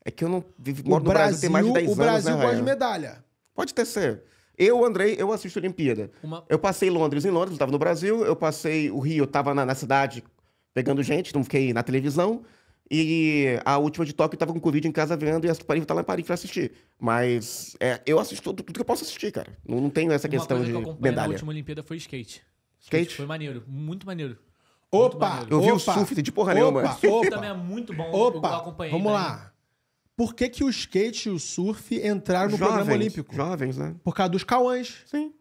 Speaker 1: É que eu não vivo, moro no Brasil, Brasil tem mais de 10 anos. O Brasil né, gosta de medalha. Pode ter ser. Eu, Andrei, eu assisto a Olimpíada. Uma... Eu passei Londres em Londres, eu estava no Brasil. Eu passei o Rio, eu estava na, na, cidade pegando gente, não fiquei na televisão. E a última de Tóquio eu estava com Covid em casa vendo e a Paris tá lá em Paris para assistir. Mas é, eu assisto tudo, tudo, que eu posso assistir, cara. Não, não tenho essa Uma questão coisa de eu medalha. A última
Speaker 4: Olimpíada foi skate. Skate? Foi maneiro, muito maneiro. Opa! Eu vi opa, o surf de porra nenhuma. Opa, surf também é muito bom. Opa! Eu acompanhei. Vamos né? lá.
Speaker 3: Por que, que o skate e o surf entraram no jovens, programa olímpico?
Speaker 1: Jovens, né?
Speaker 3: Por causa dos cauãs. Sim.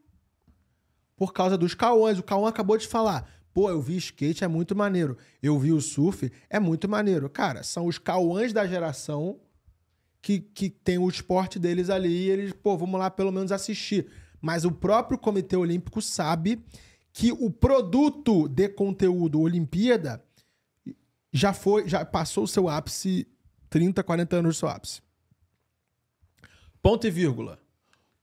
Speaker 3: Por causa dos cauãs. O Cauã acabou de falar. Pô, eu vi skate, é muito maneiro. Eu vi o surf, é muito maneiro. Cara, são os cauãs da geração que, que tem o esporte deles ali e eles, pô, vamos lá pelo menos assistir. Mas o próprio Comitê Olímpico sabe que o produto de conteúdo Olimpíada já foi, já passou o seu ápice 30, 40 anos do seu ápice. Ponto e vírgula.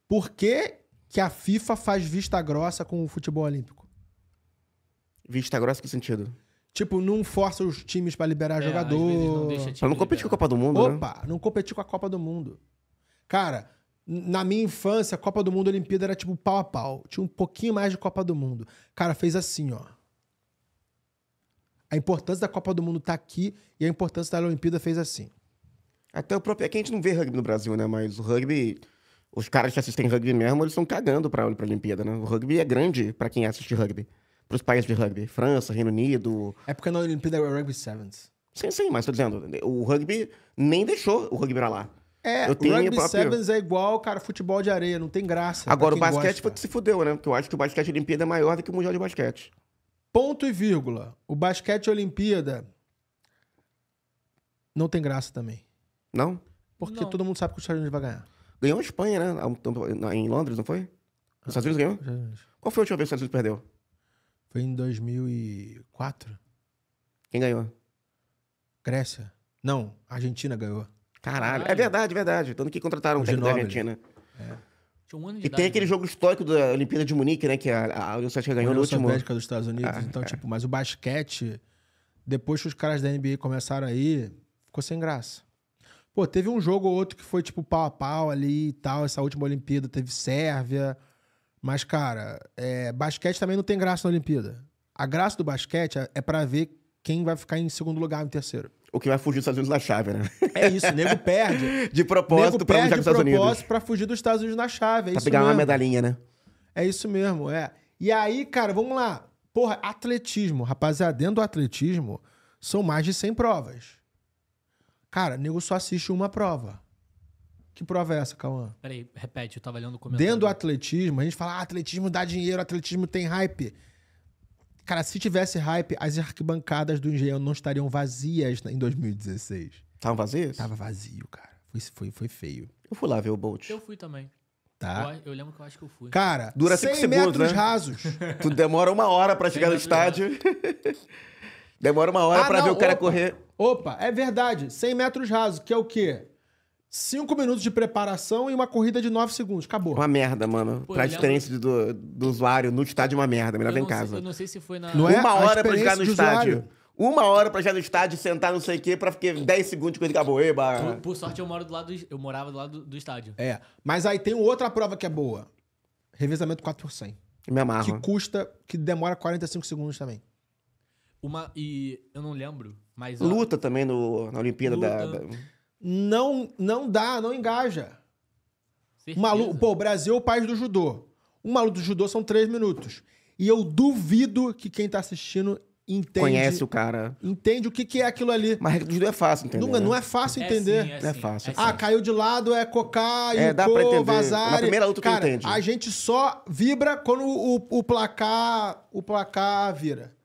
Speaker 3: Por que, que a FIFA faz vista grossa com o futebol olímpico?
Speaker 1: Vista grossa, que sentido?
Speaker 3: Tipo, não força os times para liberar é, jogador. Não pra não competir
Speaker 1: liberar. com a Copa do Mundo. Né? Opa,
Speaker 3: né? não competir com a Copa do Mundo. Cara, na minha infância, a Copa do Mundo e Olimpíada era tipo pau a pau. Tinha um pouquinho mais de Copa do Mundo. Cara, fez assim, ó. A importância da Copa do Mundo tá aqui e a
Speaker 1: importância da Olimpíada fez assim. Até o próprio. É que a gente não vê rugby no Brasil, né? Mas o rugby. Os caras que assistem rugby mesmo, eles estão cagando pra, pra Olimpíada, né? O rugby é grande para quem assiste rugby. Pros países de rugby. França, Reino Unido. É
Speaker 3: porque na Olimpíada é o rugby sevens.
Speaker 1: Sim, sim, mas tô dizendo, o rugby nem deixou o rugby pra lá. É, eu tenho rugby sevens
Speaker 3: é igual, cara, futebol de areia, não tem graça. Agora, o basquete
Speaker 1: foi que se fudeu, né? Porque eu acho que o basquete Olimpíada é maior do que o Mundial
Speaker 3: de Basquete. Ponto e vírgula. O basquete Olimpíada não tem graça também. Não? Porque não. todo mundo sabe que o Estados Unidos vai ganhar.
Speaker 1: Ganhou a Espanha, né? Em Londres, não foi? Os Estados Unidos ganhou? Ah, Qual foi a última vez que os Estados Unidos perdeu? Foi em 2004. Quem ganhou?
Speaker 3: Grécia. Não, Argentina ganhou.
Speaker 1: Caralho. É verdade, verdade. Tanto que contrataram um técnico da Argentina. É. Um e idade, tem aquele né? jogo histórico da Olimpíada de Munique, né? Que a, a União Soviética ganhou no último. A União
Speaker 3: dos Estados Unidos. Ah, então, é. tipo, mas o basquete, depois que os caras da NBA começaram aí, ficou sem graça. Pô, teve um jogo ou outro que foi, tipo, pau a pau ali e tal. Essa última Olimpíada teve Sérvia. Mas, cara, é, basquete também não tem graça na Olimpíada. A graça do basquete é, é para ver quem vai ficar em segundo lugar, em terceiro
Speaker 1: o que vai fugir dos Estados Unidos na chave, né? É isso, nego *laughs* perde. De propósito para fugir dos Estados Unidos. De propósito para
Speaker 3: fugir dos Estados Unidos na chave, é pra pegar mesmo. uma medalhinha, né? É isso mesmo, é. E aí, cara, vamos lá. Porra, atletismo, rapaziada, dentro do atletismo são mais de 100 provas. Cara, nego só assiste uma prova. Que prova é essa, Cauã?
Speaker 4: Peraí, repete, eu tava olhando o comentário. Dentro do
Speaker 3: atletismo, a gente fala, ah, atletismo dá dinheiro, atletismo tem hype. Cara, se tivesse hype, as arquibancadas do Engenhão não estariam vazias em 2016. Estavam vazias? Tava vazio, cara. Foi, foi, foi feio. Eu fui lá ver o Bolt.
Speaker 4: Eu fui também. Tá. Eu, eu lembro que eu acho que eu fui. Cara, dura 100 segundos, metros né? rasos. *laughs* tu demora
Speaker 1: uma hora
Speaker 3: pra
Speaker 4: chegar no estádio.
Speaker 1: *laughs* demora uma
Speaker 4: hora ah, pra não, ver o cara opa, correr.
Speaker 1: Opa,
Speaker 3: é verdade. 100 metros rasos, que é o quê?
Speaker 1: Cinco minutos de preparação e uma corrida de nove segundos. Acabou. Uma merda, mano. Pô, pra diferença não... do, do usuário, no estádio é uma merda. Melhor vem em casa. Sei, eu não sei se foi na... Não é? Uma hora pra chegar no estádio. Usuário. Uma hora pra chegar no estádio, sentar não sei o quê, pra ficar 10 segundos de coisa acabou. Eba.
Speaker 3: Por,
Speaker 4: por sorte, eu, moro do lado do, eu morava do lado do, do estádio. É.
Speaker 1: Mas
Speaker 3: aí tem outra prova que é boa. Revezamento 4 por 100. Me amarra. Que custa, que demora 45 segundos também.
Speaker 4: Uma... E eu não lembro, mas... Luta ó,
Speaker 1: também no, na Olimpíada luta. da... da
Speaker 3: não não dá, não engaja. Malu... Pô, Brasil, é país do judô. o maluco do judô são três minutos. E eu duvido que quem tá assistindo entende. Conhece o cara. Entende o que, que é aquilo ali. Mas o judô é fácil
Speaker 1: entender. Não, né? não é fácil é entender. É, sim, é, não é fácil. É, é ah,
Speaker 3: caiu de lado, é cocar, é, dá pra entender. vazar. Na primeira luta cara, que entende. A gente só vibra quando o, o placar o placar vira.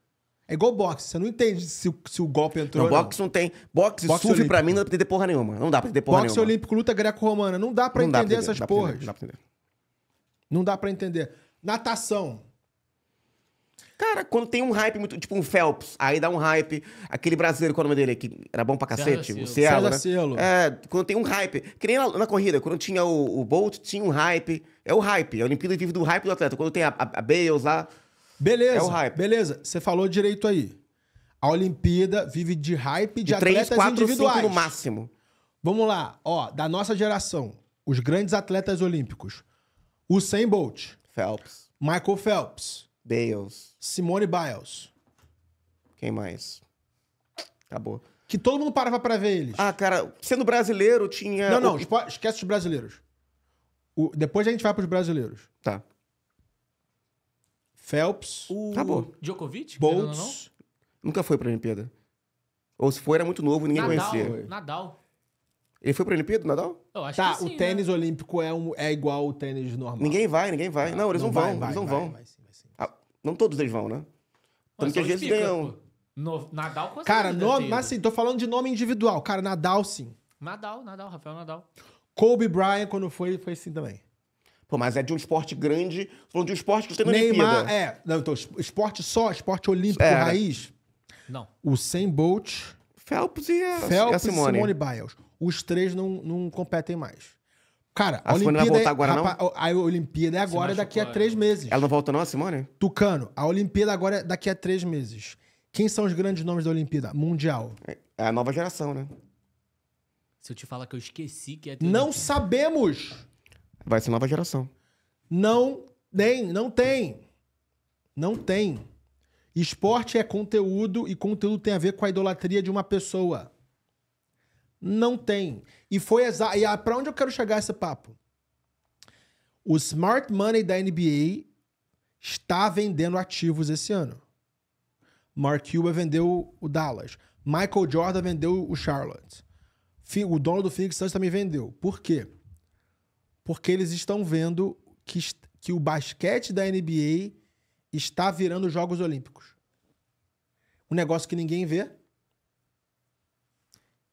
Speaker 3: É igual boxe, você não entende se, o- se o golpe entrou Não, ou boxe não tem. Boxe, Boxe surf, pra
Speaker 1: mim, não dá pra entender porra nenhuma. Não dá pra entender porra Boxe nenhuma.
Speaker 3: olímpico, luta greco-romana. Não dá pra Não entender essas dá pra porras. entender,
Speaker 1: não dá pra entender. Não dá pra entender. Natação. Cara, quando tem um hype muito. Tipo um Phelps, aí dá um hype. Aquele brasileiro, qual é o nome dele? Que era bom pra cacete? Cielo. o Cielo. César né? Cielo. É, quando tem um hype. Que nem na, na corrida, quando tinha o, o Bolt, tinha um hype. É o hype. É a Olimpíada vive do hype do atleta. Quando tem a, a, a Bales lá, Beleza. É o hype. Beleza. Você falou direito aí. A Olimpíada vive de hype de, de 3, atletas
Speaker 3: 4, individuais. 5 no máximo. Vamos lá. Ó, da nossa geração, os grandes atletas olímpicos. Usain Bolt. Phelps. Michael Phelps. Bales. Simone Biles. Quem mais? Acabou. Que todo mundo parava para ver eles. Ah, cara, sendo brasileiro tinha. Não, não, esquece os brasileiros.
Speaker 1: O... Depois a gente vai pros brasileiros. Tá. Phelps. O Acabou.
Speaker 4: Djokovic? Bolts.
Speaker 1: Nunca foi pra Olimpíada. Ou se for, era muito novo, ninguém Nadal, conhecia. Nadal. Ele foi pra Olimpíada, Nadal? Eu acho
Speaker 4: tá, que sim, o tênis
Speaker 1: né? olímpico é, um, é igual ao tênis normal. Ninguém vai, ninguém vai. Ah, não,
Speaker 4: eles não, vão, vai, eles não vão.
Speaker 1: Ah, não todos eles
Speaker 3: vão, né? Tanto que às vezes ganham.
Speaker 4: Nadal com Cara, nome, mas assim,
Speaker 3: tô falando de nome individual. Cara, Nadal sim.
Speaker 4: Nadal, Nadal, Rafael Nadal.
Speaker 3: Kobe Bryant, quando foi, foi sim
Speaker 1: também. Pô, mas é de um esporte grande, falando de um esporte que você tem na Neymar, Olimpíada. é.
Speaker 3: Não, então, esporte só, esporte olímpico É. raiz. Não. O Sam Bolt,
Speaker 4: Phelps e a, Phelps e a Simone. Simone.
Speaker 3: Biles. Os três não, não competem mais. Cara, A Simone vai Olimpíada voltar é- agora, não?
Speaker 1: A Olimpíada é agora, é daqui a três meses. Ela não volta não, a Simone?
Speaker 3: Tucano, a Olimpíada agora é daqui a três meses. Quem são os grandes nomes da Olimpíada? Mundial. É, é a nova geração,
Speaker 4: né? Se eu te falar que eu esqueci que é.
Speaker 3: Não sabemos!
Speaker 1: Vai ser nova geração.
Speaker 3: Não tem, não tem. Não tem. Esporte é conteúdo e conteúdo tem a ver com a idolatria de uma pessoa. Não tem. E foi exato. E para onde eu quero chegar esse papo? O smart money da NBA está vendendo ativos esse ano. Mark Cuban vendeu o Dallas. Michael Jordan vendeu o Charlotte. O dono do Phoenix Suns também vendeu. Por quê? porque eles estão vendo que, que o basquete da NBA está virando Jogos Olímpicos. Um negócio que ninguém vê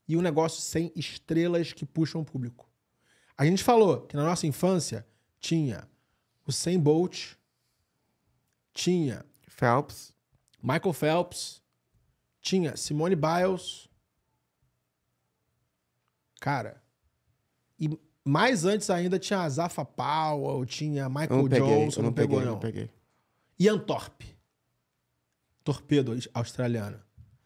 Speaker 3: e um negócio sem estrelas que puxam o público. A gente falou que na nossa infância tinha o Sam Bolt, tinha Phelps, Michael Phelps, tinha Simone Biles. Cara, mas antes ainda tinha a Zafa Powell, tinha Michael jones peguei, Eu não, não peguei, pegou, não. não peguei.
Speaker 1: Torpedo australiana.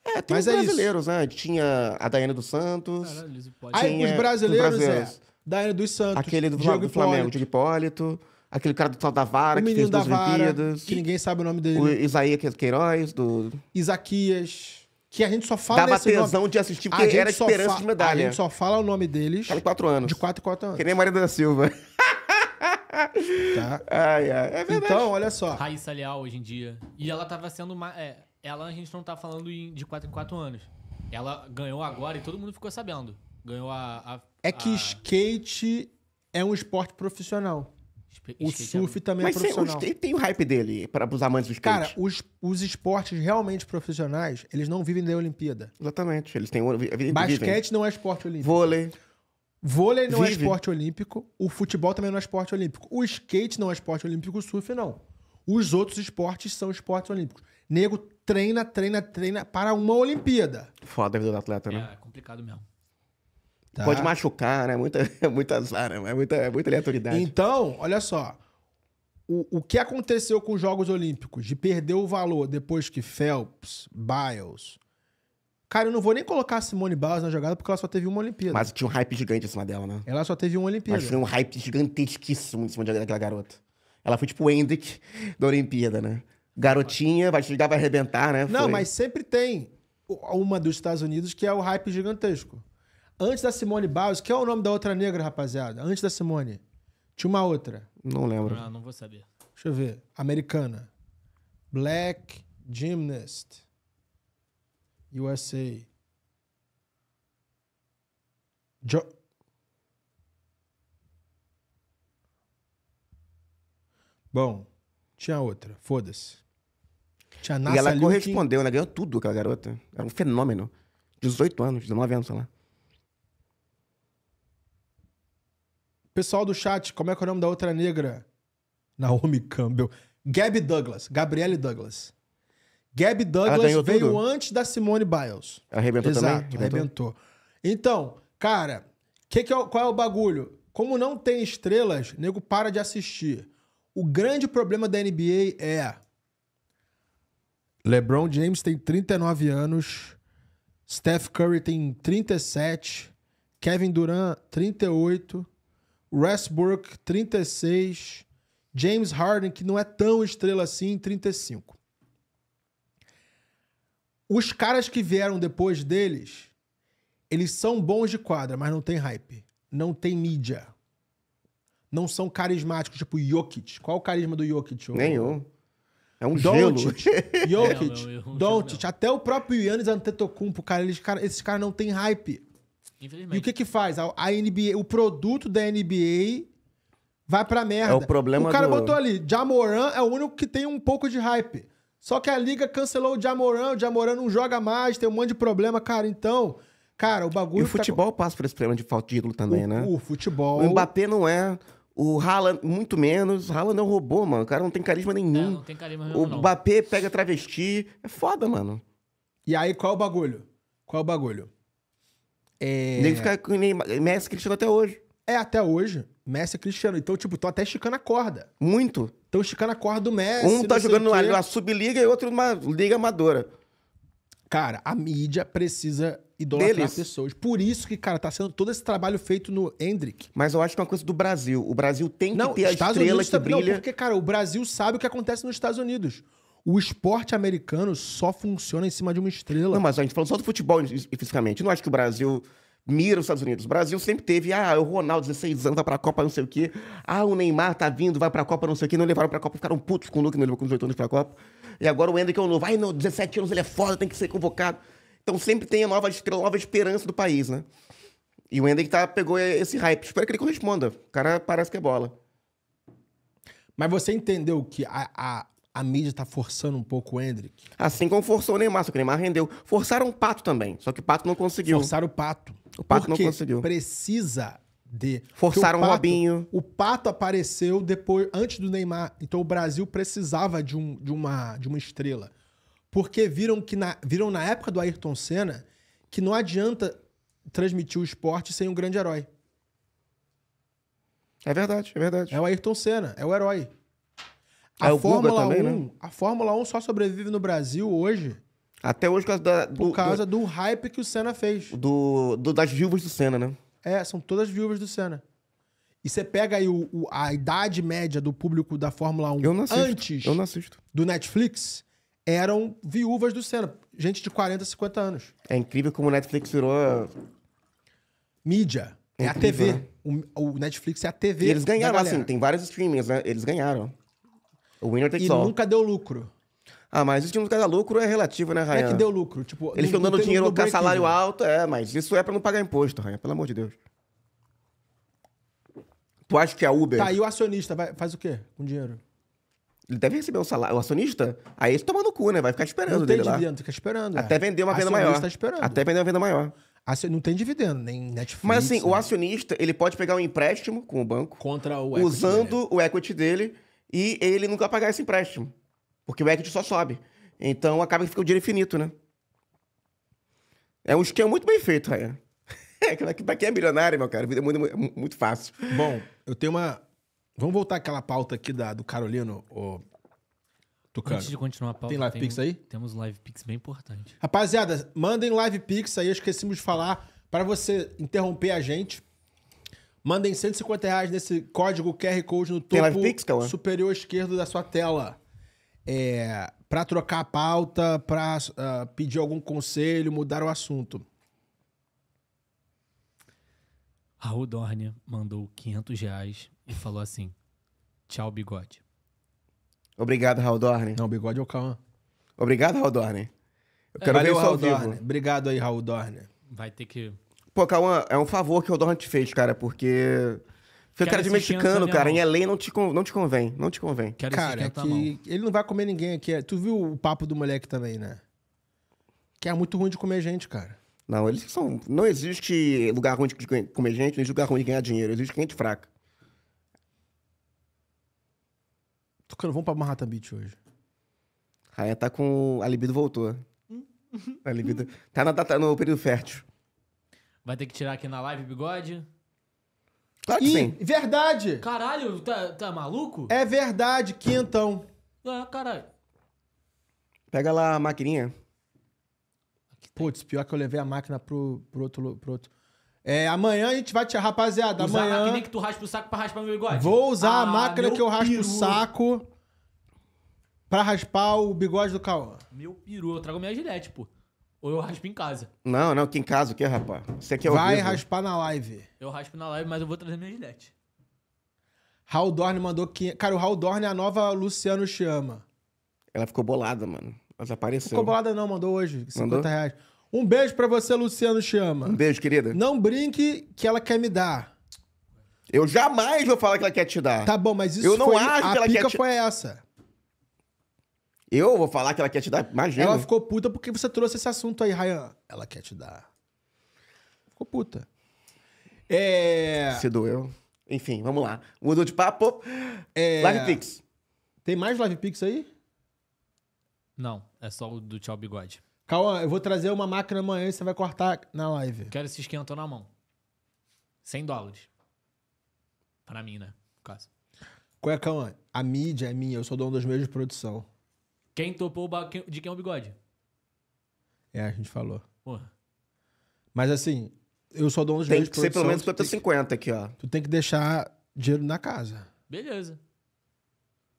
Speaker 1: É, tem Mas os é brasileiros, isso. né? Tinha a Daiana dos Santos. Caralho, aí os brasileiros, os brasileiros. é.
Speaker 3: Daiana dos Santos. Aquele do, Diego do Flamengo,
Speaker 1: Diego Hipólito. Aquele cara do tal da vara, o que fez da duas vara, Olimpíadas. Que ninguém sabe o nome dele. O né? Isaías Queiroz, do...
Speaker 3: Isaquias que a gente só fala Dava nesse tesão de assistir, porque a gente era esperança de medalha. A gente
Speaker 1: só fala o nome deles. Cara de 4 anos. De 4 e quatro anos. Que nem Maria da Silva.
Speaker 4: tá? *laughs* Ai, ai. É verdade. Então, olha só. Raíssa Leal hoje em dia. E ela tava sendo uma. É, ela a gente não tá falando de 4 em 4 anos. Ela ganhou agora e todo mundo ficou sabendo. Ganhou a. a
Speaker 3: é que a... skate é um esporte profissional. O surf também é Mas é profissional. Tem,
Speaker 1: tem o hype dele para os amantes do skate. Cara,
Speaker 3: os, os esportes realmente profissionais, eles não vivem da Olimpíada.
Speaker 1: Exatamente. Eles têm... Basquete
Speaker 3: não é esporte olímpico. Vôlei. Vôlei não é Vive. é esporte olímpico. O futebol também não é esporte olímpico. O skate não é esporte olímpico. O surf não. Os outros esportes são esportes olímpicos. Nego treina, treina, treina para uma Olimpíada.
Speaker 1: Foda a vida do atleta, né? é, é
Speaker 3: complicado mesmo.
Speaker 1: Tá. Pode machucar, né? Muita, *laughs* muito azar, né? É muita, é muita aleatoriedade.
Speaker 3: Então, olha só. O, o que aconteceu com os Jogos Olímpicos? De perder o valor depois que Phelps, Biles, Cara, eu não vou nem colocar a Simone Biles na jogada porque ela só teve uma Olimpíada. Mas
Speaker 1: tinha um hype gigante em cima dela, né?
Speaker 3: Ela só teve uma Olimpíada. Mas foi um
Speaker 1: hype gigantesquíssimo em cima daquela garota. Ela foi tipo o Hendrick da Olimpíada, né? Garotinha, vai chegar, vai arrebentar, né? Não, mas
Speaker 3: sempre tem uma dos Estados Unidos que é o hype gigantesco. Antes da Simone Biles, que é o nome da outra negra, rapaziada? Antes da Simone. Tinha uma outra. Não lembro. Não, ah, não vou saber. Deixa eu ver. Americana. Black Gymnast. USA. Jo
Speaker 1: Bom, tinha outra. Foda-se. Tinha Nasa E ela correspondeu, ela né? ganhou tudo, aquela garota. Era um fenômeno. 18 anos, 19 anos, sei lá. Pessoal do chat, como
Speaker 3: é que é o nome da outra negra? Naomi Campbell. Gabby Douglas. Gabrielle Douglas. Gabby Douglas veio tudo? antes da Simone Biles. Arrebentou Exato, também? Arrebentou. arrebentou. Então, cara, que que é, qual é o bagulho? Como não tem estrelas, nego para de assistir. O grande problema da NBA é. LeBron James tem 39 anos, Steph Curry tem 37, Kevin Durant 38, Westbrook, 36. James Harden, que não é tão estrela assim, 35. Os caras que vieram depois deles, eles são bons de quadra, mas não tem hype. Não tem mídia. Não são carismáticos, tipo Jokic. Qual o carisma do Jokic? Nenhum. É um Don't. gelo. Jokic, *laughs* é, é até o próprio Yannis Antetokounmpo, cara, eles, cara, esses caras não têm hype. Infelizmente. E o que que faz? A, a NBA, o produto da NBA vai pra merda. É o problema O cara do... botou ali, Jamoran é o único que tem um pouco de hype. Só que a liga cancelou o Jamoran, o Jamoran não joga mais, tem um monte de problema, cara. Então, cara,
Speaker 1: o bagulho... E o tá futebol tá... passa por esse problema de falta de ídolo também, o, né? O futebol... O Mbappé não é... O Haaland, muito menos. O Haaland é um robô, mano. O cara não tem carisma é, nenhum. É, não tem carisma nenhum, O Mbappé pega travesti. É foda, mano. E aí, qual é o bagulho? Qual é o bagulho?
Speaker 3: É... Nem fica com Messi Cristiano até hoje. É, até hoje. Messi e é Cristiano. Então, tipo, estão até esticando a corda. Muito. Estão esticando a corda do Messi. Um tá jogando na numa subliga e outro numa liga amadora. Cara, a mídia precisa idolatrar Deles. pessoas. Por isso que, cara, tá sendo todo esse trabalho feito no Hendrick. Mas eu acho que é uma coisa do Brasil. O Brasil
Speaker 1: tem não, que ter Estados a estrela Unidos que brilha. Não, porque,
Speaker 3: cara, o Brasil sabe o que acontece nos Estados Unidos. O esporte
Speaker 1: americano só funciona em cima de uma estrela. Não, mas a gente falou só do futebol fisicamente. Não acho que o Brasil mira os Estados Unidos. O Brasil sempre teve, ah, o Ronaldo, 16 anos, vai pra Copa, não sei o quê. Ah, o Neymar tá vindo, vai pra Copa, não sei o quê. Não levaram pra Copa, ficaram putos com o Luke, não levou com 18 anos pra Copa. E agora o Ender que é o novo. Ai, não, 17 anos, ele é foda, tem que ser convocado. Então sempre tem a nova estrela, nova esperança do país, né? E o Ender tá, pegou esse hype. Espero que ele corresponda. O cara parece que é bola.
Speaker 3: Mas você entendeu que a, a a mídia tá forçando um pouco
Speaker 1: o Hendrick. Assim como forçou o Neymar, só que o Neymar rendeu. Forçaram o Pato também, só que o Pato não conseguiu. Forçaram o Pato. O Pato não conseguiu.
Speaker 3: precisa de... Forçaram o, Pato, o Robinho. O Pato apareceu depois, antes do Neymar. Então o Brasil precisava de, um, de, uma, de uma estrela. Porque viram, que na, viram na época do Ayrton Senna que não adianta transmitir o esporte sem um grande herói. É verdade, é verdade. É o Ayrton Senna, é o herói.
Speaker 1: É né? A, Fórmula também, 1, né?
Speaker 3: a Fórmula 1 só sobrevive no Brasil hoje. Até hoje por causa, da, do, por causa do, do, hype que o Senna fez. Do,
Speaker 1: do, das viúvas do Senna, né?
Speaker 3: É, são todas viúvas do Senna. E você pega aí o, o, a idade média do público da Fórmula 1 eu antes eu não do Netflix, eram viúvas do Senna. Gente de 40, 50 anos.
Speaker 1: É incrível como o Netflix virou. A... Mídia. É, é incrível, a TV. Né? O, o,
Speaker 3: Netflix é a TV. E eles ganharam, assim, tem
Speaker 1: vários streamings, né? Eles ganharam. O winner takes e all. E nunca
Speaker 3: deu lucro.
Speaker 1: Ah, mas isso de nunca dar lucro é relativo, né, Ryan É que deu
Speaker 3: lucro. Tipo, Eles estão dando dinheiro com salário
Speaker 1: alto, é, mas isso é para não pagar imposto, Ryan pelo amor de Deus. Tu acha que a Uber. Tá, e
Speaker 3: o acionista vai, faz o quê com dinheiro?
Speaker 1: Ele deve receber um salário. O acionista? Aí ele toma no cu, né? Vai ficar esperando não tem dividendo, lá. fica esperando. É. Até é. vender uma venda maior. Tá esperando. Até vender uma venda maior. Acion... Não tem dividendo, nem Netflix. Mas assim, né? o acionista, ele pode pegar um empréstimo com o banco. Contra o equity Usando o equity dele e ele nunca vai pagar esse empréstimo, porque o equity só sobe. Então acaba que fica o dinheiro infinito, né? É um esquema muito bem feito, Ryan. *laughs* pra quem é milionário, meu cara, a vida é muito, muito fácil. Bom, eu tenho uma.
Speaker 3: Vamos voltar àquela pauta aqui da, do Carolino, o Tucano. Antes de
Speaker 4: continuar a pauta, tem Live tem, Pix aí? Temos Live Pix bem importante.
Speaker 3: Rapaziada, mandem Live Pix aí, esquecemos de falar. Para você interromper a gente, Mandem 150 reais nesse código QR Code no topo Pix, superior esquerdo da sua tela. É, para trocar a pauta, para uh, ah, pedir algum conselho, mudar o assunto.
Speaker 4: Raul Dornia mandou 500 reais e falou assim: Tchau, bigode.
Speaker 1: Obrigado, Raul Dorne. Não, bigode é o Cauã. Obrigado, Raul Dorne. Eu quero é, ver isso Raul vivo.
Speaker 3: Obrigado aí, Raul Dorne. Vai ter que
Speaker 1: Pô, Cauã, é um favor que o Dorn te fez, cara, porque. Fica é cara de mexicano, cara. Em LA não te, não te convém. Não te convém. Quero cara, que
Speaker 3: ele não vai comer ninguém aqui. Tu viu o papo do moleque também, né? Que é muito ruim de comer gente, cara.
Speaker 1: Não, eles são. Não existe lugar ruim de comer gente, não existe lugar ruim de ganhar dinheiro. Existe gente fraca.
Speaker 3: Tocando, vamos pra Manhattan Beach hoje.
Speaker 1: Raia tá com. A libido voltou. Hum? A libido. tá, na, tá no período fértil.
Speaker 4: Vai ter que tirar aqui na live bigode? Claro que Ih, sim. Verdade! Caralho, tá, tá maluco?
Speaker 3: É verdade, quintão.
Speaker 4: Ah, é, caralho.
Speaker 3: Pega lá a maquininha. Tá. Putz, pior que eu levei a máquina pro, pro, outro, pro outro. É, amanhã a gente vai te. Rapaziada, usar amanhã. a máquina que
Speaker 4: tu raspa o saco pra raspar meu bigode? Vou usar ah, a máquina que eu raspo o saco
Speaker 3: pra raspar o bigode do Cauã.
Speaker 4: Meu peru, eu trago minha gilete, pô. Ou eu raspo em casa.
Speaker 1: Não, não, que em casa o que, rapaz? Você
Speaker 3: que é Vai raspar na live.
Speaker 4: Eu raspo na live, mas eu vou trazer minha gilete.
Speaker 3: Raul Dorn mandou... Que... Cara, o Raul Dorn é a nova Luciano Chama. Ela ficou bolada, mano.
Speaker 1: Mas apareceu.
Speaker 2: Ficou
Speaker 3: bolada não, mandou hoje. 50 mandou? reais. Um beijo para você, Luciano Chama. Um beijo, querida. Não brinque que ela quer me dar. Eu jamais vou falar que ela quer te dar. Tá bom, mas isso Eu não foi... acho a que ela pica quer te... foi essa.
Speaker 1: Eu vou falar que ela quer te dar. Imagina. Ela ficou
Speaker 3: puta porque você trouxe esse assunto aí, Ryan.
Speaker 1: Ela quer te dar. Ficou puta. É. Se doeu. Enfim, vamos lá. Mudou de papo.
Speaker 3: É... Live Pix.
Speaker 1: Tem mais Live Pix aí?
Speaker 4: Não, é só o do Tchau Bigode.
Speaker 3: Calma, eu vou trazer uma máquina amanhã e você vai cortar na live. Quero se
Speaker 4: esquentou na mão. 100 dólares. Pra mim, né? No caso.
Speaker 3: Cuecão, a mídia é minha, eu sou dono dos meios de produção.
Speaker 4: Quem topou o bagulho de quem é o bigode?
Speaker 3: É, a gente falou. Porra. Mas assim, eu sou dono de Tem que ser pelo menos 50 50 aqui, ó. Tu tem que deixar dinheiro na casa.
Speaker 4: Beleza.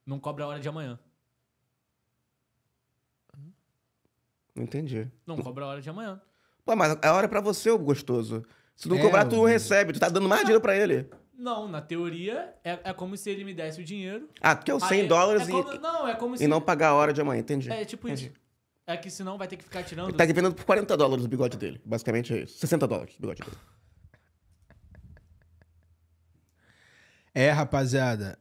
Speaker 4: Não cobra a hora de amanhã. Não entendi. Não cobra a hora de amanhã.
Speaker 1: Pô, mas é a hora é pra você, ô gostoso. Se não É, cobrar, tu não recebe. Tu tá dando mais dinheiro pra ele.
Speaker 4: Não, na teoria é, é como se ele me desse o dinheiro. Ah, porque é os 100 ah, aí, é, dólares é, é como, e. Não, é como se. E não pagar
Speaker 1: a hora de amanhã, entendi. É tipo entendi. isso.
Speaker 4: É que senão vai ter que ficar tirando. Ele tá
Speaker 1: vendendo por 40 dólares o bigode dele. Basicamente é isso. 60 dólares o bigode dele. É, rapaziada.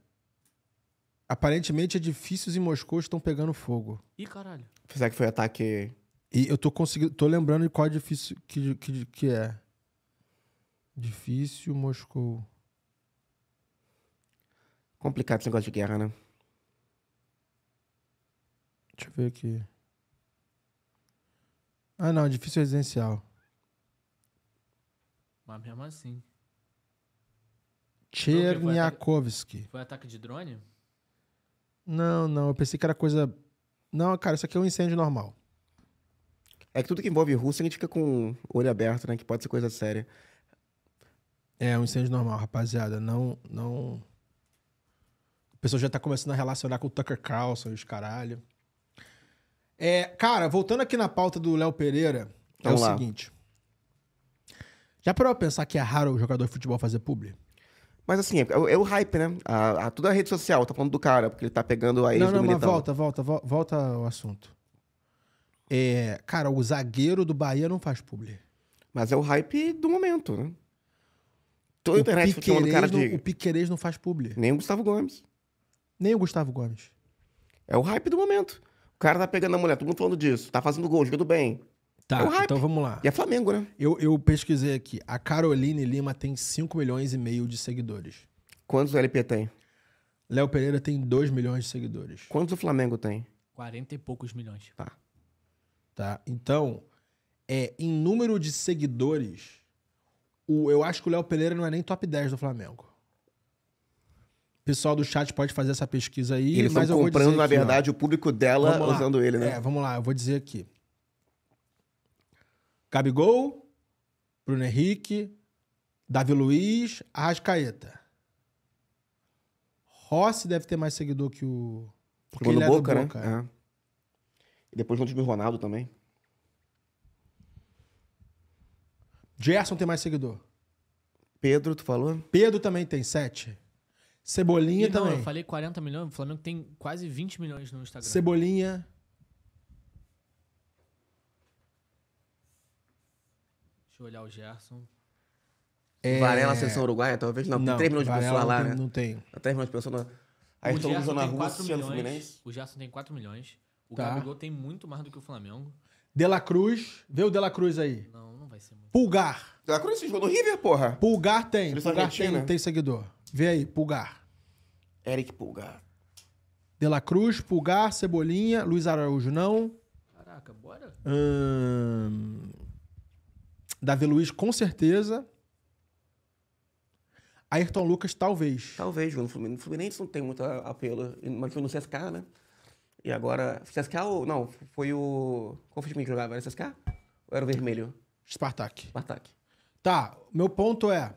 Speaker 3: Aparentemente edifícios em Moscou estão pegando fogo. Ih, caralho. Será que foi ataque. E eu tô conseguindo. tô lembrando de qual edifício que, que, que é. Edifício Moscou.
Speaker 1: Complicado esse negócio de guerra, né?
Speaker 3: Deixa eu ver aqui. Ah, não, difícil residencial.
Speaker 4: Mas mesmo assim.
Speaker 3: Cherniakovsky.
Speaker 4: Foi, ataque de drone?
Speaker 3: Não, não, eu pensei que era coisa. Não, cara, isso aqui é um incêndio normal.
Speaker 1: É que tudo que envolve Rússia a gente fica com o olho aberto, né? Que pode ser coisa séria.
Speaker 3: É, um incêndio normal, rapaziada. Não, não. A pessoa já tá começando a relacionar com o Tucker Carlson e os caralho. É, cara, voltando aqui na pauta do Léo Pereira,
Speaker 2: é Vamos é o lá. seguinte.
Speaker 3: Já parou pra pensar que é raro o jogador de futebol fazer publi?
Speaker 1: Mas assim, é, é o é hype, né? A, a, toda a rede social tá falando do cara, porque ele tá pegando aí. Não, não, mas volta,
Speaker 3: volta, volta, ao assunto. É, cara, o zagueiro do Bahia não faz publi.
Speaker 1: Mas é o hype do momento,
Speaker 3: né? Toda o internet cara de... O Piquerez não faz publi. Nem o Gustavo Gomes. Nem o Gustavo Gomes.
Speaker 1: É o hype do momento. O cara tá pegando a mulher, todo mundo falando disso. Tá fazendo gol, jogando bem. Tá, é então vamos lá. E é Flamengo, né? Eu, eu pesquisei
Speaker 3: aqui. A Caroline Lima tem 5 milhões e meio de seguidores. Quantos o LP tem? Léo Pereira tem 2 milhões de seguidores. Quantos o Flamengo tem?
Speaker 4: 40 e poucos milhões. Tá.
Speaker 3: Tá. Então, é, em número de seguidores, o, eu acho que o Léo Pereira não é nem top 10 do Flamengo pessoal do chat pode fazer essa pesquisa aí. Eles mas estão comprando, na verdade, aqui, o público dela usando ele, né? É, vamos lá, eu vou dizer aqui. Gabigol, Bruno Henrique, Davi Luiz, Arrascaeta. Rossi deve ter mais seguidor que o. Porque ele é Boca, do Boca, né?
Speaker 1: É. é. E depois junto com o Ronaldo também. Gerson
Speaker 3: tem mais seguidor. Pedro, tu falou? Pedro também tem, sete. Cebolinha também. Eu
Speaker 4: falei 40 milhões, o Flamengo tem quase 20 milhões no Instagram.
Speaker 3: Cebolinha.
Speaker 4: Deixa eu olhar o Gerson.
Speaker 1: É... Varela, seleção uruguaia, talvez não. Né? não tem 3 milhões de pessoas lá, né? Não tem. 3 milhões de pessoas. Não...
Speaker 3: Aí todo mundo na rua assistindo o Fluminense.
Speaker 4: O Gerson tem 4 milhões. O tá. Gabigol tem muito mais do que o Flamengo.
Speaker 3: De La Cruz. Vê o De La Cruz aí. Não, não vai ser
Speaker 4: muito. Pulgar. De La Cruz se jogou no River, porra.
Speaker 1: Pulgar tem.
Speaker 4: Pulgar tem, tem
Speaker 3: seguidor. Vê aí, Pulgar.
Speaker 1: Eric Pulgar.
Speaker 3: De La Cruz, Pulgar, Cebolinha, Luiz Araújo não.
Speaker 4: Caraca, bora.
Speaker 3: Hum... Davi Luiz, com
Speaker 1: certeza. Ayrton Lucas, talvez. Talvez, no Fluminense. No Fluminense não tem muito apelo, mas foi no CSK, né? E agora. CSK ou. Não, foi o. Qual foi o time que jogava? Era CSK? Ou era o vermelho? Spartak. Spartak.
Speaker 3: Tá, meu ponto é.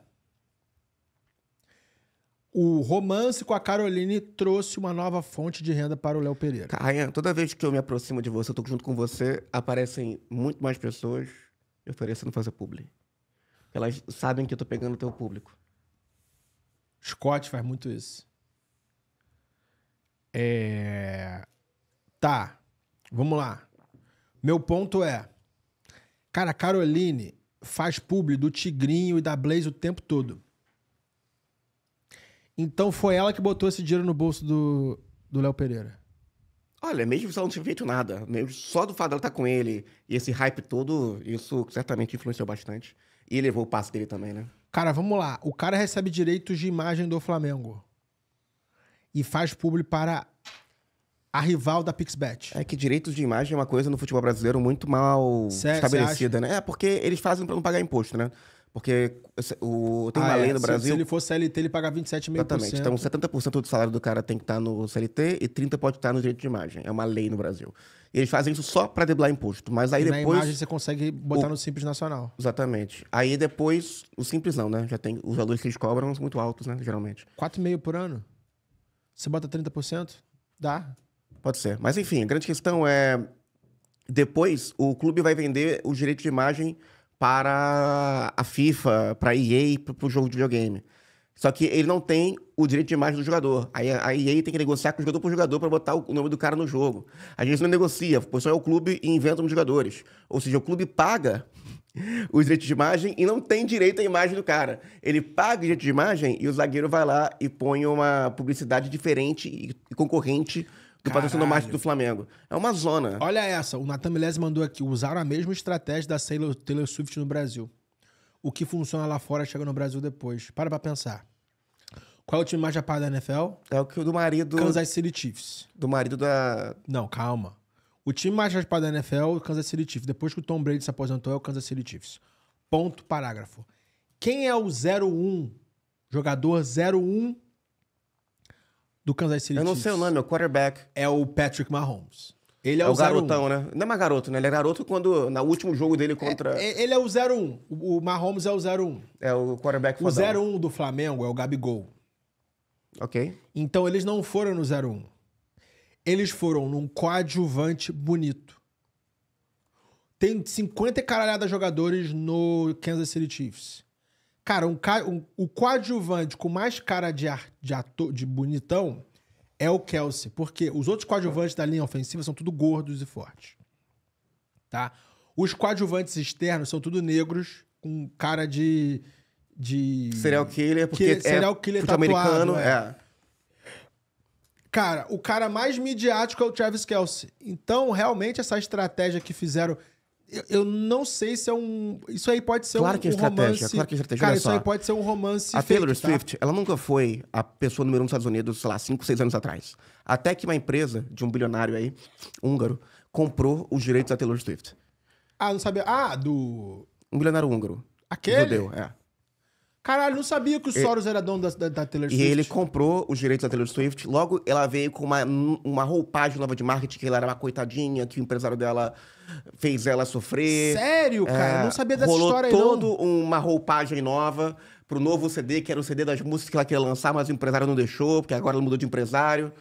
Speaker 3: O romance com a Caroline trouxe uma nova fonte de renda para o Léo Pereira.
Speaker 1: Rayan, toda vez que eu me aproximo de você, eu tô junto com você, aparecem muito mais pessoas me oferecendo fazer publi. Elas sabem que eu tô pegando o teu público. Scott faz muito isso.
Speaker 3: É... Tá, vamos lá. Meu ponto é... Cara, a Caroline faz publi do Tigrinho e da Blaze o tempo todo. Então foi ela que botou esse dinheiro no bolso do do Léo Pereira.
Speaker 1: Olha, mesmo se ela não tivesse feito nada, mesmo só do fato dela estar tá com ele e esse hype todo, isso certamente influenciou bastante. E levou o passo dele também, né?
Speaker 3: Cara, vamos lá. O cara recebe direitos de imagem do Flamengo. E faz público para a rival da Pixbet.
Speaker 1: É que direitos de imagem é uma coisa no futebol brasileiro muito mal Cê, estabelecida, né? É, porque eles fazem para não pagar imposto, né? Porque o, tem ah, uma é. lei é, no Brasil. Se, se ele
Speaker 3: for CLT, ele paga 27,5%. Exatamente. Então,
Speaker 1: 70% do salário do cara tem que estar tá no CLT e 30% pode estar tá no direito de imagem. É uma lei no Brasil. E eles fazem isso só para deblar imposto. Mas aí e depois. Na imagem você
Speaker 3: consegue botar o... no Simples Nacional.
Speaker 1: Exatamente. Aí depois, o Simples não, né? Já tem, os valores que eles cobram são muito altos, né? Geralmente. 4,5% por ano?
Speaker 3: Você bota 30%? Dá.
Speaker 1: Pode ser. Mas enfim, a grande questão é. Depois, o clube vai vender o direito de imagem para a FIFA, para a EA, para o jogo de videogame. Só que ele não tem o direito de imagem do jogador. Aí a EA tem que negociar com o jogador por jogador para botar o nome do cara no jogo. Às vezes não negocia, pois só é o clube e inventa os jogadores. Ou seja, o clube paga *laughs* os direitos de imagem e não tem direito à imagem do cara. Ele paga o direito de imagem e o zagueiro vai lá e põe uma publicidade diferente e concorrente do patrocínio do Flamengo. É uma zona. Olha
Speaker 3: essa, o Natan Milese mandou aqui, usaram a mesma estratégia da Taylor Swift no Brasil. O que funciona lá fora chega no Brasil depois. Para pra pensar. Qual é o time mais chapado da NFL? É o que o do marido... Kansas City Chiefs. Do marido da... Não, calma. O time mais chapado da NFL é o Kansas City Chiefs. Depois que o Tom Brady se aposentou, é o Kansas City Chiefs. Ponto, parágrafo. Quem é o 01? Jogador 01
Speaker 1: do Kansas City Eu não sei o nome, é o quarterback. É o Patrick Mahomes. Ele é, é o, o garotão, 01. né? Não é mais garoto, né? Ele é garoto quando, no último jogo dele contra... É, ele é o 01.
Speaker 3: O, o Mahomes é o 01.
Speaker 1: É o quarterback O fodão.
Speaker 3: 01 do Flamengo é o Gabigol. Ok. Então eles não foram no 01. Eles foram num coadjuvante bonito. Tem 50 caralhadas jogadores no Kansas City Chiefs. Cara, um, um, o coadjuvante com mais cara de, ar, de, ator, de bonitão é o Kelsey, porque os outros coadjuvantes da linha ofensiva são tudo gordos e fortes. Tá? Os coadjuvantes externos são tudo negros, com cara
Speaker 1: de. de serial killer, porque. Que, é killer tatuado, americano, é. é.
Speaker 3: Cara, o cara mais midiático é o Travis Kelsey. Então, realmente, essa estratégia que fizeram eu, eu não sei se é um. Isso aí pode ser claro um, que é um romance. Claro que é estratégia. Cara, isso só. aí pode ser um romance. A Taylor tá? Swift,
Speaker 1: tá? ela nunca foi a pessoa número um dos Estados Unidos, sei lá, 5, 6 anos atrás. Até que uma empresa de um bilionário aí, húngaro, comprou os direitos da Taylor Swift.
Speaker 3: Ah, não sabia. Ah, do.
Speaker 1: Um bilionário húngaro. Aquele? Judeu, é.
Speaker 3: Caralho, não sabia que o Soros era dono da, da, da Taylor Swift. E ele
Speaker 1: comprou os direitos da Taylor Swift. Logo, ela veio com uma, uma roupagem nova de marketing, que ela era uma coitadinha, que o empresário dela fez ela sofrer. Sério, é, cara? É, não sabia dessa história aí, não. todo uma roupagem nova pro novo CD, que era o CD das músicas que ela queria lançar, mas o empresário não deixou, porque agora ela mudou de empresário.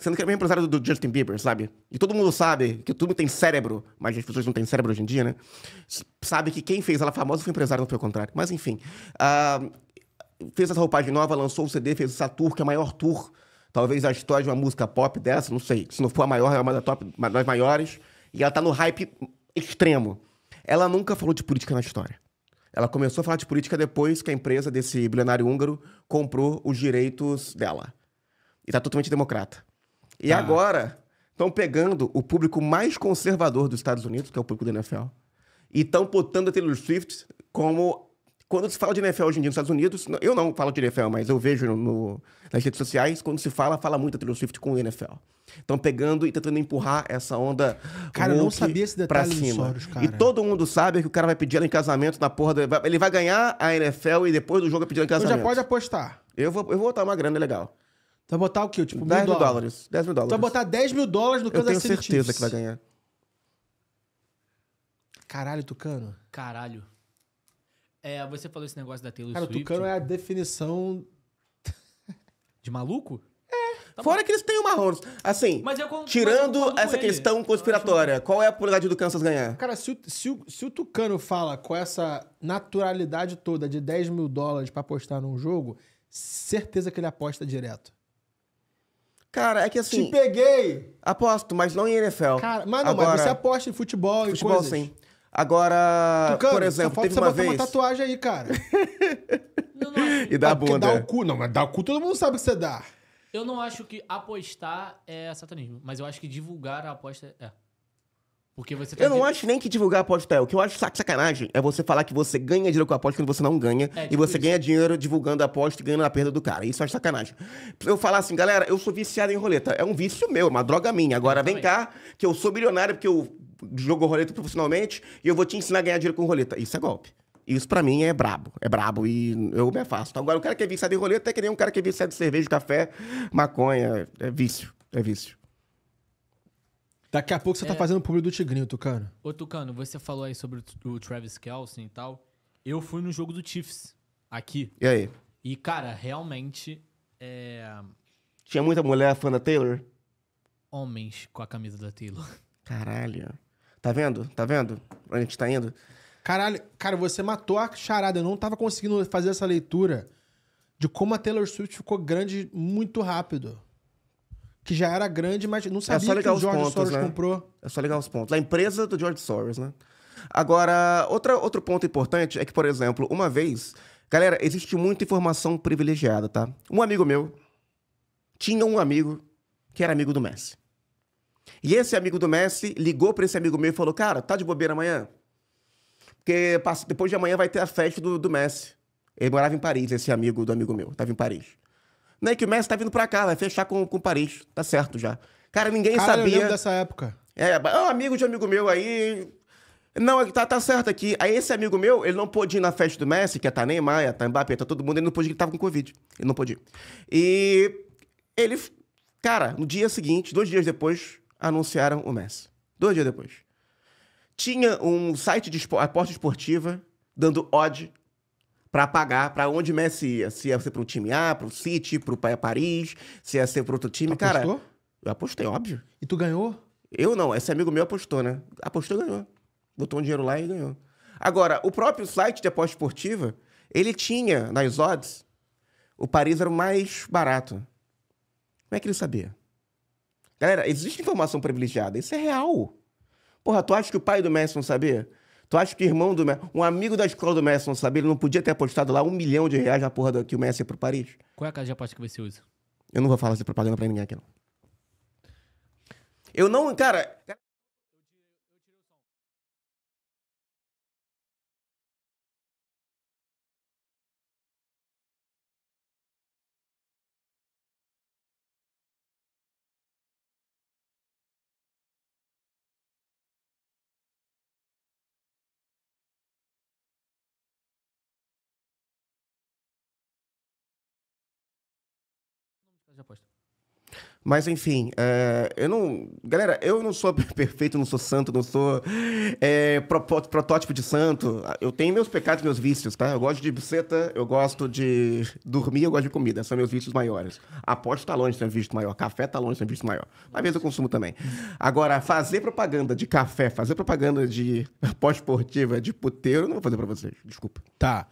Speaker 1: Sendo que é o mesmo empresário do, do, Justin Bieber, sabe? E todo mundo sabe que todo mundo tem cérebro, mas as pessoas não têm cérebro hoje em dia, né? Sabe que quem fez ela famosa foi o empresário, não foi o contrário. Mas enfim. Uh, fez essa roupagem nova, lançou o CD, fez essa tour, que é a maior tour, talvez, a história de uma música pop dessa, não sei. Se não for a maior, é uma das, top, uma das maiores. E ela tá no hype extremo. Ela nunca falou de política na história. Ela começou a falar de política depois que a empresa desse bilionário húngaro comprou os direitos dela. E tá totalmente democrata. E tá. agora estão pegando o público mais conservador dos Estados Unidos, que é o público da NFL, e estão botando a Taylor Swift como. Quando se fala de NFL hoje em dia nos Estados Unidos, eu não falo de NFL, mas eu vejo no, no nas redes sociais, quando se fala, fala muito a Taylor Swift com o NFL. Estão pegando e tentando empurrar essa onda. Cara, eu não sabia esse detalhe pra cima. Soros, cara. E todo mundo sabe que o cara vai pedir ela em casamento na porra do... Ele vai ganhar a NFL e depois do jogo vai pedir ela em casamento. Você já pode
Speaker 3: apostar.
Speaker 1: Eu vou, eu vou botar uma grana legal. Tu vai botar o quê? Tipo,
Speaker 4: 10 mil dólares. dólares. 10 mil dólares. Tu vai botar 10 mil dólares no Kansas City Eu tenho certeza Chiefs. que vai ganhar. Caralho, Tucano. Caralho. É, você falou esse negócio da Taylor Cara, Swift. Cara, o Tucano é a
Speaker 3: definição... *laughs* De maluco? É.
Speaker 4: Tá Fora bom. que eles
Speaker 1: têm o Mahomes. Assim,
Speaker 4: eu, tirando essa questão
Speaker 1: conspiratória, qual é a probabilidade do Kansas ganhar?
Speaker 3: Cara, se o, se, o, se o Tucano fala com essa naturalidade toda de 10 mil dólares para apostar num jogo, certeza que ele aposta direto.
Speaker 1: Cara, é que assim. Te peguei! Aposto, mas não em NFL. Cara, mas não, Agora, mas você aposta em futebol, futebol e coisas. Futebol, sim. Agora, Tucano, por tá exemplo, só teve uma vez... uma
Speaker 3: tatuagem aí, cara.
Speaker 1: *laughs* e dá ah, a bunda. Dá o
Speaker 3: cu. Não, mas dá o cu todo mundo sabe que você dá.
Speaker 4: Eu não acho que apostar é satanismo, mas eu acho que divulgar a aposta é. Porque você tá eu não acho
Speaker 1: nem que divulgar aposta é. O que eu acho sacanagem é você falar que você ganha dinheiro com a aposta quando você não ganha. É, tipo e você isso. ganha dinheiro divulgando a aposta e ganhando a perda do cara. Isso é sacanagem. Eu falar assim, galera, eu sou viciado em roleta. É um vício meu, é uma droga minha. Agora vem cá, que eu sou milionário porque eu jogo roleta profissionalmente e eu vou te ensinar a ganhar dinheiro com roleta. Isso é golpe. Isso para mim é brabo, é brabo e eu me afasto. Agora, o cara que é viciado em roleta é que nem um cara que é viciado em cerveja, café, maconha. É vício, é vício. Daqui a pouco você tá é... tá fazendo o público
Speaker 3: do Tigrinho, Tucano.
Speaker 4: Ô, Tucano, você falou aí sobre o Travis Kelce e tal. Eu fui no jogo do Chiefs, aqui. E aí? E, cara, realmente. É...
Speaker 1: Tinha muita mulher fã da Taylor?
Speaker 4: Homens com a camisa da Taylor.
Speaker 1: Caralho. Tá vendo? Tá vendo? Onde a gente tá indo? Caralho, cara, você matou a charada. Eu
Speaker 3: não tava conseguindo fazer essa leitura de como a Taylor Swift ficou grande muito rápido que já era grande, mas não é sabia é que o George pontos, Soros né? comprou.
Speaker 1: É só ligar os pontos. A empresa do George Soros, né? Agora, outra, outro ponto importante é que, por exemplo, uma vez... Galera, existe muita informação privilegiada, tá? Um amigo meu tinha um amigo que era amigo do Messi. E esse amigo do Messi ligou para esse amigo meu e falou: Cara, tá de bobeira amanhã? Porque depois de amanhã vai ter a festa do, do Messi. Ele morava em Paris, esse amigo do amigo meu, estava em Paris né, que o Messi tá vindo pra cá, vai fechar com, com Paris. Tá certo já. Cara, ninguém Cara, sabia. Eu dessa época. É, é, um amigo de amigo meu aí. Não, é tá, tá certo aqui. Aí esse amigo meu, ele não pôde ir na festa do Messi, que é tá Neymar, é tá Mbappé, tá todo mundo, ele não pôde, ele tava com Covid. Ele não pôde E ele, cara, no dia seguinte, dois dias depois, anunciaram o Messi. Dois dias depois. Tinha um site de esporte, aposta esportiva dando odd para pagar para onde Messi né, ia. Se ia ser para time A, para o City, para o Paris, se ia ser para outro time. Tu apostou? eu apostei, óbvio. E tu ganhou? Eu não, esse amigo meu apostou, né? Apostou e ganhou. Botou um dinheiro lá e ganhou. Agora, o próprio site de aposta esportiva, ele tinha nas odds, o Paris era o mais barato. Como é que ele sabia? Galera, existe informação privilegiada, isso é real. Porra, tu acha que o pai do Messi não sabia? Tu acha que o irmão do Messi, um amigo da escola do Messi, não sabia, ele não podia ter apostado lá um milhão de reais na porra do, que o Messi ia pro Paris?
Speaker 4: Qual é a casa de aposta que você usa?
Speaker 1: Eu não vou falar
Speaker 2: essa propaganda pra ninguém aqui, não. Eu não, cara, Mas enfim, é, eu não. Galera, eu não sou *laughs* perfeito, não sou santo,
Speaker 1: não sou é, protótipo de santo. Eu tenho meus pecados, meus vícios, tá? Eu gosto de buceta, eu gosto de dormir, eu gosto de comida. São meus vícios maiores. Aposto tá longe de ser um vício maior. Café tá longe de ser um vício maior. Às vezes eu consumo também. Agora, fazer propaganda de café, fazer propaganda de *laughs* pós-esportiva, de puteiro, não vou fazer pra vocês. Desculpa. Tá.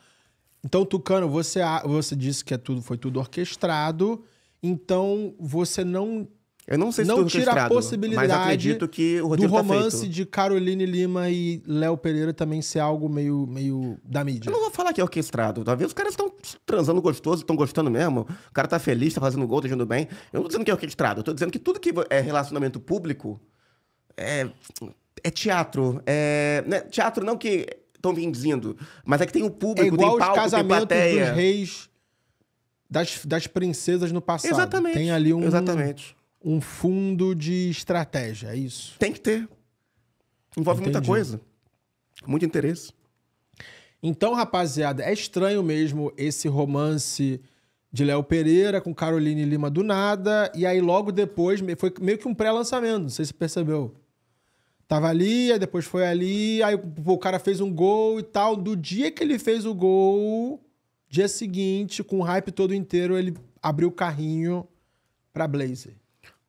Speaker 3: Então, Tucano, você, você disse que é tudo, foi tudo orquestrado. Então você não eu não sei se não é tira a possibilidade mas acredito que o do tá romance tá de Caroline Lima e Léo Pereira também ser algo meio,
Speaker 1: meio da mídia. Eu não vou falar que é orquestrado. Talvez tá os caras estão transando gostoso, estão gostando mesmo. O cara tá feliz, tá fazendo gol, tá indo bem. Eu não tô dizendo que é orquestrado. Eu tô dizendo que tudo que é relacionamento público é, é teatro. É, né? Teatro não que estão vindindo, mas é que tem o público, é igual tem palco, os casamentos tem plateia. dos reis das, das princesas no passado. Exatamente. Tem
Speaker 3: ali um, Exatamente. um fundo de estratégia, é isso? Tem que ter. Envolve Entendi. muita coisa.
Speaker 1: Muito interesse.
Speaker 3: Então, rapaziada, é estranho mesmo esse romance de Léo Pereira com Caroline Lima do nada. E aí, logo depois, foi meio que um pré-lançamento, não sei se você percebeu. Tava ali, aí depois foi ali, aí o cara fez um gol e tal. Do dia que ele fez o gol, Dia seguinte, com o hype todo inteiro, ele abriu o carrinho
Speaker 1: pra Blazer.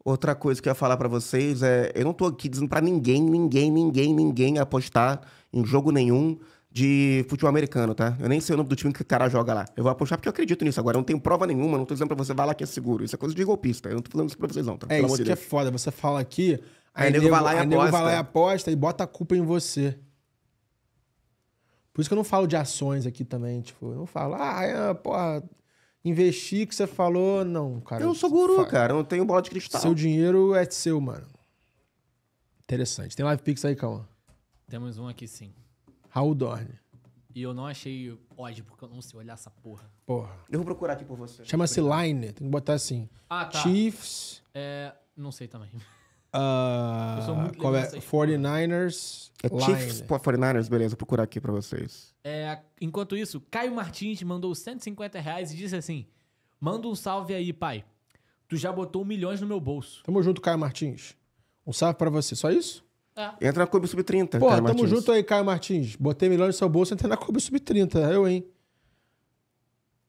Speaker 1: Outra coisa que eu ia falar para vocês é, eu não tô aqui dizendo para ninguém, ninguém, ninguém, ninguém apostar em jogo nenhum de futebol americano, tá? Eu nem sei o nome do time que o cara joga lá. Eu vou apostar porque eu acredito nisso agora. Eu não tenho prova nenhuma, não tô dizendo pra você, vai lá que é seguro. Isso é coisa de golpista. Eu não tô falando isso pra vocês, não. Tá? É, Pelo isso que é Deus. é
Speaker 3: foda. Você fala aqui, aí, aí nego, vai lá e aposta. Aí nego vai lá e aposta e bota a culpa em você. Por isso que eu não falo de ações aqui também, tipo, eu não falo, ah, é, porra, investir que você falou, não, cara. Eu não sou guru, fala. cara, eu não tenho bola de cristal. Seu dinheiro é seu, mano. Interessante. Tem live pix aí, calma.
Speaker 4: Temos um aqui sim.
Speaker 3: Raul Dorne.
Speaker 4: E eu não achei ódio, porque eu não sei olhar essa porra. Porra. Eu vou procurar aqui por você. Chama-se Line,
Speaker 3: tem que botar assim.
Speaker 4: Ah, tá.
Speaker 1: Chiefs.
Speaker 4: É, não sei também. *laughs*
Speaker 1: Uh, qual é? 49ers. É Chiefs 49ers, beleza, vou procurar aqui para vocês.
Speaker 4: É, enquanto isso, Caio Martins mandou 150 reais e disse assim: manda um salve aí, pai. Tu já botou milhões no meu bolso. Tamo
Speaker 3: junto, Caio Martins. Um salve para você, só isso?
Speaker 1: É. Entra na Clube Sub-30. Porra, tamo Martins. junto
Speaker 3: aí, Caio Martins. Botei milhões no seu bolso, entra na Clube Sub-30. Eu, hein?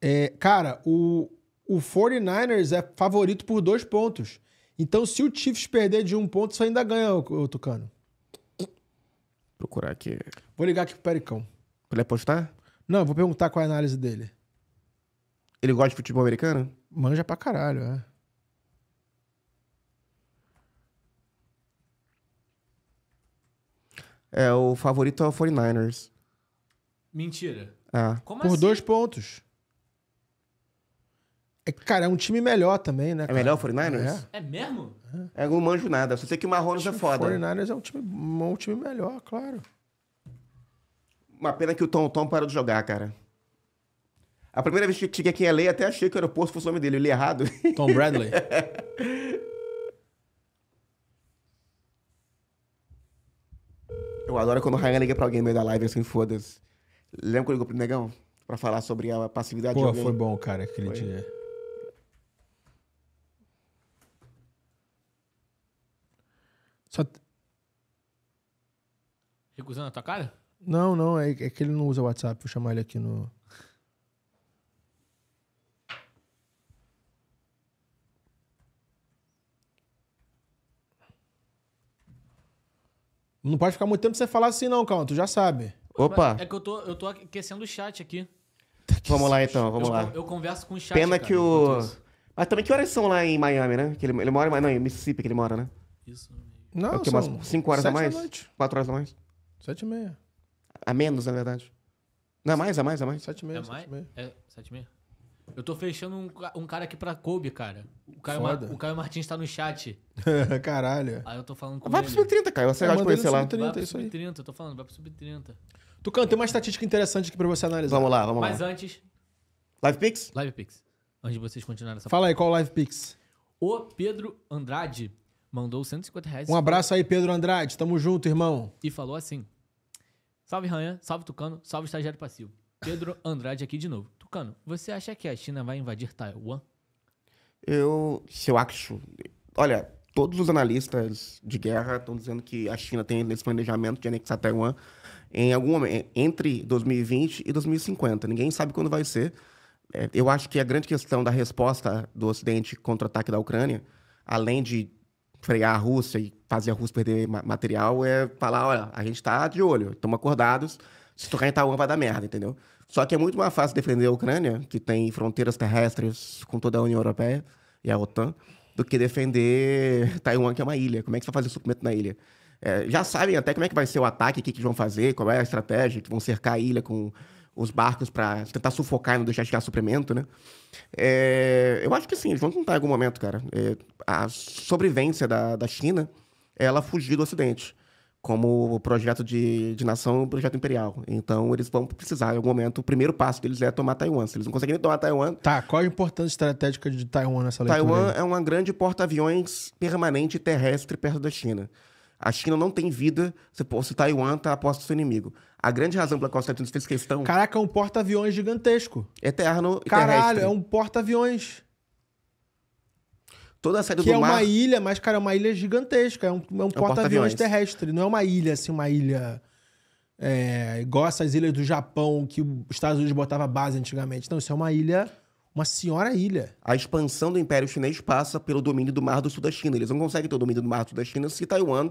Speaker 3: É, cara, o, o 49ers é favorito por dois pontos. Então, se o Chiefs perder de um ponto, você ainda ganha, o Tucano.
Speaker 1: Procurar aqui.
Speaker 3: Vou ligar aqui pro Pericão. Ele apostar? Não, vou perguntar qual
Speaker 1: é a análise dele. Ele gosta de futebol americano?
Speaker 3: Manja pra caralho, é.
Speaker 1: É, o favorito é o 49ers.
Speaker 4: Mentira.
Speaker 1: Ah. Como Por assim? dois pontos. É, cara, é um time melhor também, né? É cara? melhor o 49ers?
Speaker 4: É, é mesmo?
Speaker 1: É. Eu não manjo nada. Só sei que o Marrones é foda. O 49ers é um time, um time melhor, claro. Uma pena que o Tom Tom parou de jogar, cara. A primeira vez que eu cheguei aqui em LA, até achei que o aeroporto fosse o nome dele. Eu li errado. *laughs* Tom Bradley. eu adoro quando o Ryan liga pra alguém no meio da live assim, foda-se. Lembra quando eu ligou pro Negão? Pra falar sobre a passividade Pô, de alguém? foi bom, cara, aquele foi. dia.
Speaker 3: Só...
Speaker 4: Recusando a tua cara?
Speaker 3: Não, não, é, é que ele não usa o WhatsApp. Vou chamar ele aqui no. Não pode ficar muito tempo sem falar assim, não, Calma, tu já sabe. Opa!
Speaker 4: É que eu tô, eu tô aquecendo o chat aqui.
Speaker 1: Tá
Speaker 3: vamos
Speaker 2: lá então, vamos eu, lá. Eu converso com o chat. Pena cara, que o.
Speaker 1: Mas também que horas são lá em Miami, né? Que ele, ele mora em Miami, não, em Mississippi que ele mora, né? Isso. Não, é umas 5 horas a mais? 4 horas a mais? 7 e meia. A menos, na verdade. Não, é mais, é mais, é mais. 7 e meia. É
Speaker 4: 7 e meia. É, 7 e meia. Eu tô fechando um, um, cara aqui pra Kobe, cara. O Caio, Mar, o Caio Martins tá no chat.
Speaker 3: *laughs* Caralho.
Speaker 4: Aí eu tô falando com vai ele. Vai pro Sub-30, Caio. Você vai tá conhecer lá. vai é pro Sub-30, eu tô falando. Vai pro Sub-30. Tucano, tem uma
Speaker 3: estatística interessante aqui pra você analisar. Vamos lá, vamos Mas lá. Mas
Speaker 4: antes... LivePix? LivePix. Antes de vocês continuarem essa Fala aí, qual o LivePix? O Pedro Andrade mandou 150 reais. Um abraço aí,
Speaker 3: Pedro Andrade. Tamo junto, irmão.
Speaker 4: E falou assim: Salve Ranha, salve Tucano, salve estagiário passivo. Pedro *laughs* Andrade aqui de novo. Tucano, você acha que a China vai invadir Taiwan?
Speaker 1: Eu. Se eu acho. Olha, todos os analistas de guerra estão dizendo que a China tem esse planejamento de anexar Taiwan em algum momento, entre 2020 e 2050. Ninguém sabe quando vai ser. É, eu acho que a grande questão da resposta do Ocidente contra o ataque da Ucrânia, além de frear a Rússia e fazer a Rússia perder material é falar, olha, a gente tá de olho, estamos acordados, se tocar em Taiwan vai dar merda, entendeu? Só que é muito mais fácil defender a Ucrânia, que tem fronteiras terrestres com toda a União Europeia e a OTAN, do que defender Taiwan, que é uma ilha. Como é que você vai fazer o suprimento na ilha? É, já sabem até como é que vai ser o ataque, o que, que vão fazer, qual é a estratégia, que vão cercar a ilha com os barcos para tentar sufocar e não deixar chegar suprimento, né? É, eu acho que sim, eles vão tentar em algum momento, cara. É, a sobrevivência da, da China, ela fugir do Ocidente, como projeto de, de nação, projeto imperial. Então, eles vão precisar, em algum momento, o primeiro passo deles é tomar Taiwan. Se eles não conseguirem tomar Taiwan...
Speaker 3: Tá, qual a importância estratégica
Speaker 1: de Taiwan nessa
Speaker 3: leitura? Taiwan é
Speaker 1: uma grande porta-aviões permanente terrestre perto da China. A China não tem vida se, se Taiwan está a do seu inimigo. A grande razão pela qual o Estados fez questão. Caraca, é um porta-aviões gigantesco. Eterno e Caralho, terrestre. é um
Speaker 3: porta-aviões.
Speaker 1: Toda a saída que do é mar. é uma
Speaker 3: ilha, mas, cara, é uma ilha gigantesca. É um, é um, é um porta-aviões terrestre. Não é uma ilha, assim, uma ilha. É, igual essas ilhas do Japão que os Estados Unidos botava base antigamente. Não, isso é uma ilha. Uma senhora ilha.
Speaker 1: A expansão do Império Chinês passa pelo domínio do Mar do Sul da China. Eles não conseguem ter o domínio do Mar do Sul da China se Taiwan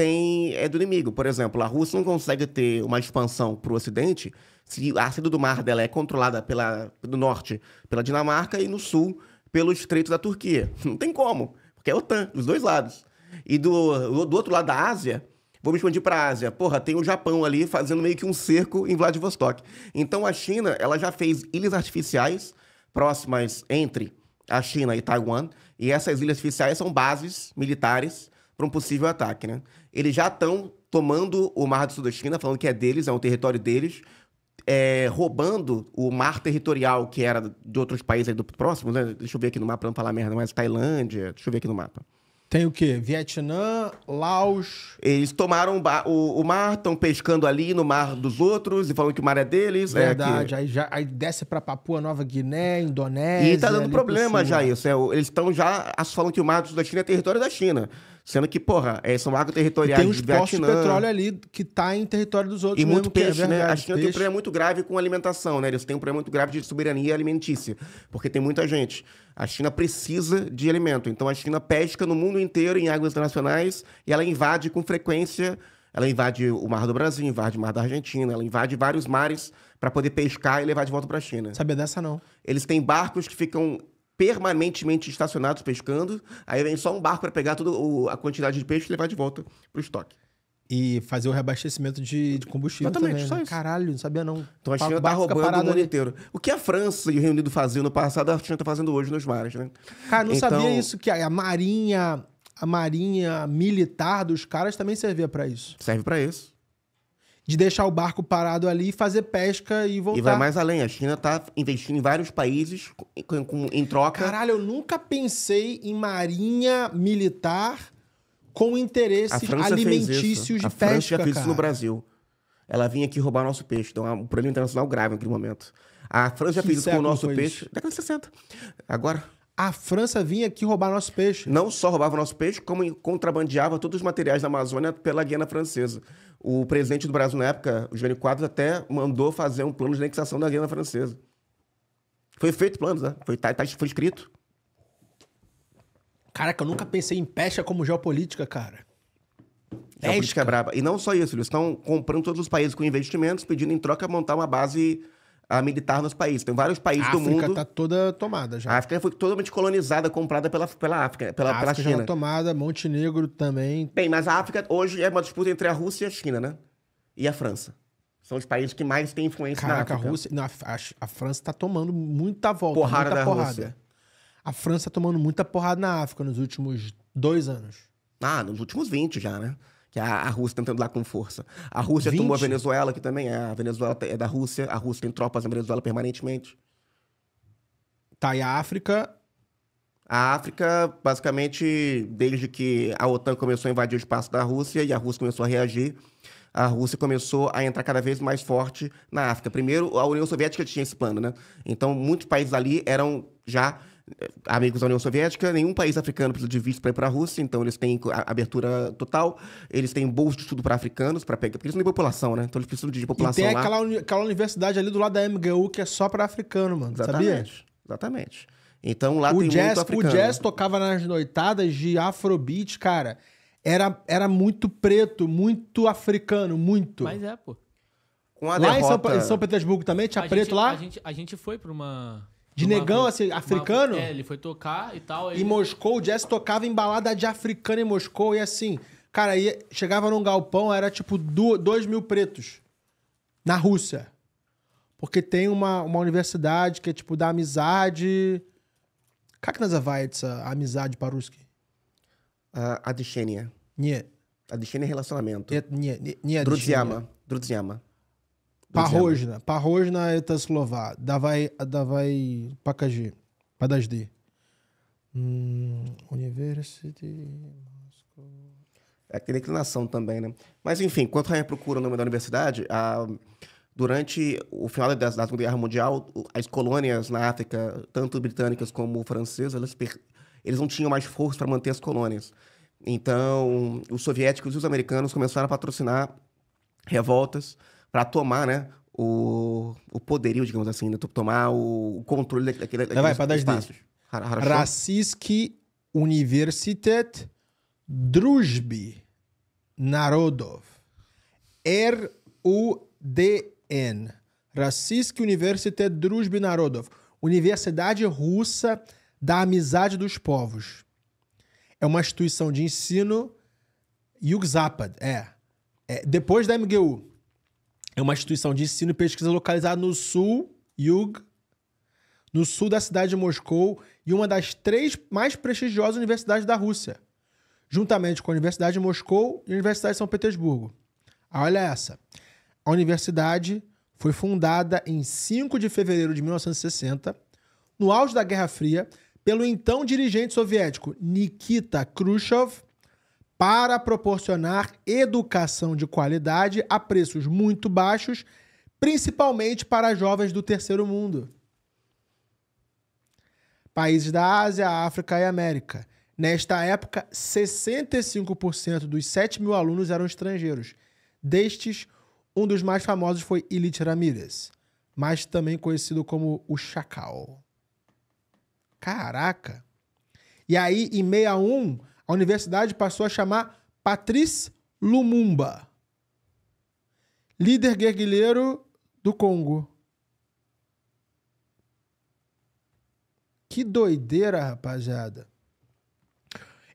Speaker 1: tem é do inimigo. Por exemplo, a Rússia não consegue ter uma expansão para o Ocidente se a saída do mar dela é controlada pela, do norte pela Dinamarca e no sul pelo Estreito da Turquia. *laughs* Não tem como, porque é OTAN, dos dois lados. E do, do outro lado da Ásia, vamos expandir para a Ásia. Porra, tem o Japão ali fazendo meio que um cerco em Vladivostok. Então a China, ela já fez ilhas artificiais próximas entre a China e Taiwan, e essas ilhas artificiais são bases militares para um possível ataque, né? Eles já estão tomando o mar do sul da China, falando que é deles, é um território deles, é, roubando o mar territorial que era de outros países do próximo, né? Deixa eu ver aqui no mapa para não falar merda, mas Tailândia, deixa eu ver aqui no mapa. Tem o quê? Vietnã, Laos. Eles tomaram o, o mar, estão pescando ali no mar dos outros e falando que o mar é deles. É Verdade. É
Speaker 3: aí, já, aí desce para Papua Nova Guiné, Indonésia. E tá dando problema já
Speaker 1: isso. É, eles estão já falando que o mar do sul da China é território da China. Sendo que, porra, é, são águas territoriais. E tem uns de petróleo
Speaker 3: ali que tá em território dos outros. E mesmo, muito é peixe, é né? A China peixe. tem um problema
Speaker 1: muito grave com alimentação, né? Eles têm um problema muito grave de soberania alimentícia, porque tem muita gente. A China precisa de alimento. Então a China pesca no mundo inteiro em águas internacionais e ela invade com frequência. Ela invade o mar do Brasil, invade o mar da Argentina, ela invade vários mares para poder pescar e levar de volta para a China. Sabia dessa não? Eles têm barcos que ficam permanentemente estacionados pescando. Aí vem só um barco para pegar toda a quantidade de peixe e levar de volta para o estoque. E fazer o reabastecimento de, de combustível Exatamente, também, só né? isso. Caralho, não sabia não. Então a China está roubando o mundo ali. inteiro. O que a França e o Reino Unido faziam no passado, a China está fazendo hoje nos mares, né?
Speaker 3: Cara, não então... sabia isso, que a marinha, a marinha militar dos caras também servia para isso. Serve
Speaker 1: para isso de deixar o barco parado ali, fazer pesca e voltar. E vai mais além. A China está investindo em vários países com, com, em troca. Caralho, eu nunca pensei
Speaker 3: em marinha militar com interesses alimentícios de a pesca. A França já fez cara. isso no
Speaker 1: Brasil. Ela vinha aqui roubar nosso peixe. Então, é um problema internacional grave naquele momento. A França já que fez isso é com o nosso peixe. Década de 60. Agora a França vinha aqui roubar nosso peixe. Não só roubava nosso peixe, como contrabandeava todos os materiais da Amazônia pela Guiana Francesa. O presidente do Brasil na época, o Jânio Quadros, até mandou fazer um plano de anexação da Guiana Francesa. Foi feito o plano, né? Foi, tá, tá, foi escrito.
Speaker 3: Caraca, eu nunca pensei em pesca como geopolítica, cara.
Speaker 1: Geopolítica é braba. E não só isso, eles estão comprando todos os países com investimentos, pedindo em troca montar uma base a militar nos países. Tem vários países do mundo. A África está
Speaker 3: toda tomada já. A
Speaker 1: África foi totalmente colonizada, comprada pela, pela África, pela, a África pela China. Já
Speaker 3: tomada, Montenegro também.
Speaker 1: Bem, mas a África hoje é uma disputa entre a Rússia e a China, né? E a França. São os países que mais têm influência Caraca, na África. A, Rússia, não, a,
Speaker 3: a França está tomando muita volta. Porrada muita da porrada. Rússia. A França está tomando muita porrada na África nos últimos dois anos.
Speaker 1: Ah, nos últimos 20 já, né? que é a Rússia tentando lá com força. A Rússia 20? tomou a Venezuela, que também é. A Venezuela é da Rússia, a Rússia tem tropas na Venezuela permanentemente. Tá, e a África? A África, basicamente, desde que a OTAN começou a invadir o espaço da Rússia e a Rússia começou a reagir, a Rússia começou a entrar cada vez mais forte na África. Primeiro, a União Soviética tinha esse plano, né? Então, muitos países ali eram já amigos da União Soviética, nenhum país africano precisa de visto para ir para a Rússia, então eles têm abertura total, eles têm bolsa de estudo para africanos, para pegar, porque eles não têm população, né? Então eles precisam de população e tem lá.
Speaker 3: Aquela, aquela universidade ali do lado da MGU que é
Speaker 1: só para africano, mano, exatamente, sabia? Exatamente. Então lá o tem jazz, muito africano. O jazz
Speaker 3: tocava nas noitadas de afrobeat, cara. Era, era muito preto, muito africano, muito. Mas
Speaker 4: é, pô. Com a lá derrota... em, São, em São
Speaker 3: Petersburgo também tinha a preto gente, lá? A
Speaker 4: gente, a gente foi para uma de uma, negão, assim, africano. Uma, é, ele foi tocar e tal. e Moscou,
Speaker 3: o Jess tocava em balada de africano em Moscou, e assim, cara, ia, chegava num galpão, era tipo dois mil pretos na Rússia. Porque tem uma, uma universidade que é tipo da amizade. Как называется é é amizade
Speaker 1: para русски Uh, ah, Adishenia. Нет. Adishenia é relacionamento. Нет, нет, нет. Друзьяма. Друзьяма. Parrojna. Né?
Speaker 3: Parrojna é ta slova. Davaj, para pakaži. Padaždi. Hum, University...
Speaker 1: É aquela inclinação também, né? Mas, enfim, a Rainha procura o nome da universidade, a, durante o final da, Segunda Guerra Mundial, as colônias na África, tanto britânicas como francesas, elas per... eles não tinham mais força para manter as colônias. Então, os soviéticos e os americanos começaram a patrocinar revoltas para tomar, né? O, o poderio, digamos assim, né? tomar o, controle daquele, daqueles Давай, подожди. espaços. Har- Harashon?
Speaker 3: Narodov R U D N Российский университет дружбы Narodov Universidade Russa da Amizade dos Povos. É uma instituição de ensino Yugzapad, é. é. Depois da MGU é uma instituição de ensino e pesquisa localizada no sul, Yug, no sul da cidade de Moscou e uma das três mais prestigiosas universidades da Rússia, juntamente com a Universidade de Moscou e a Universidade de São Petersburgo. Ah, olha essa. A universidade foi fundada em 5 de fevereiro de 1960, no auge da Guerra Fria, pelo então dirigente soviético Nikita Khrushchev para proporcionar educação de qualidade a preços muito baixos, principalmente para jovens do terceiro mundo. Países da Ásia, África e América. Nesta época, 65% dos 7 mil alunos eram estrangeiros. Destes, um dos mais famosos foi Elite Ramírez, mas também conhecido como o Chacal. Caraca! E aí, em 61, a universidade passou a chamar Patrice Lumumba, líder guerrilheiro do Congo. Que doideira, rapaziada.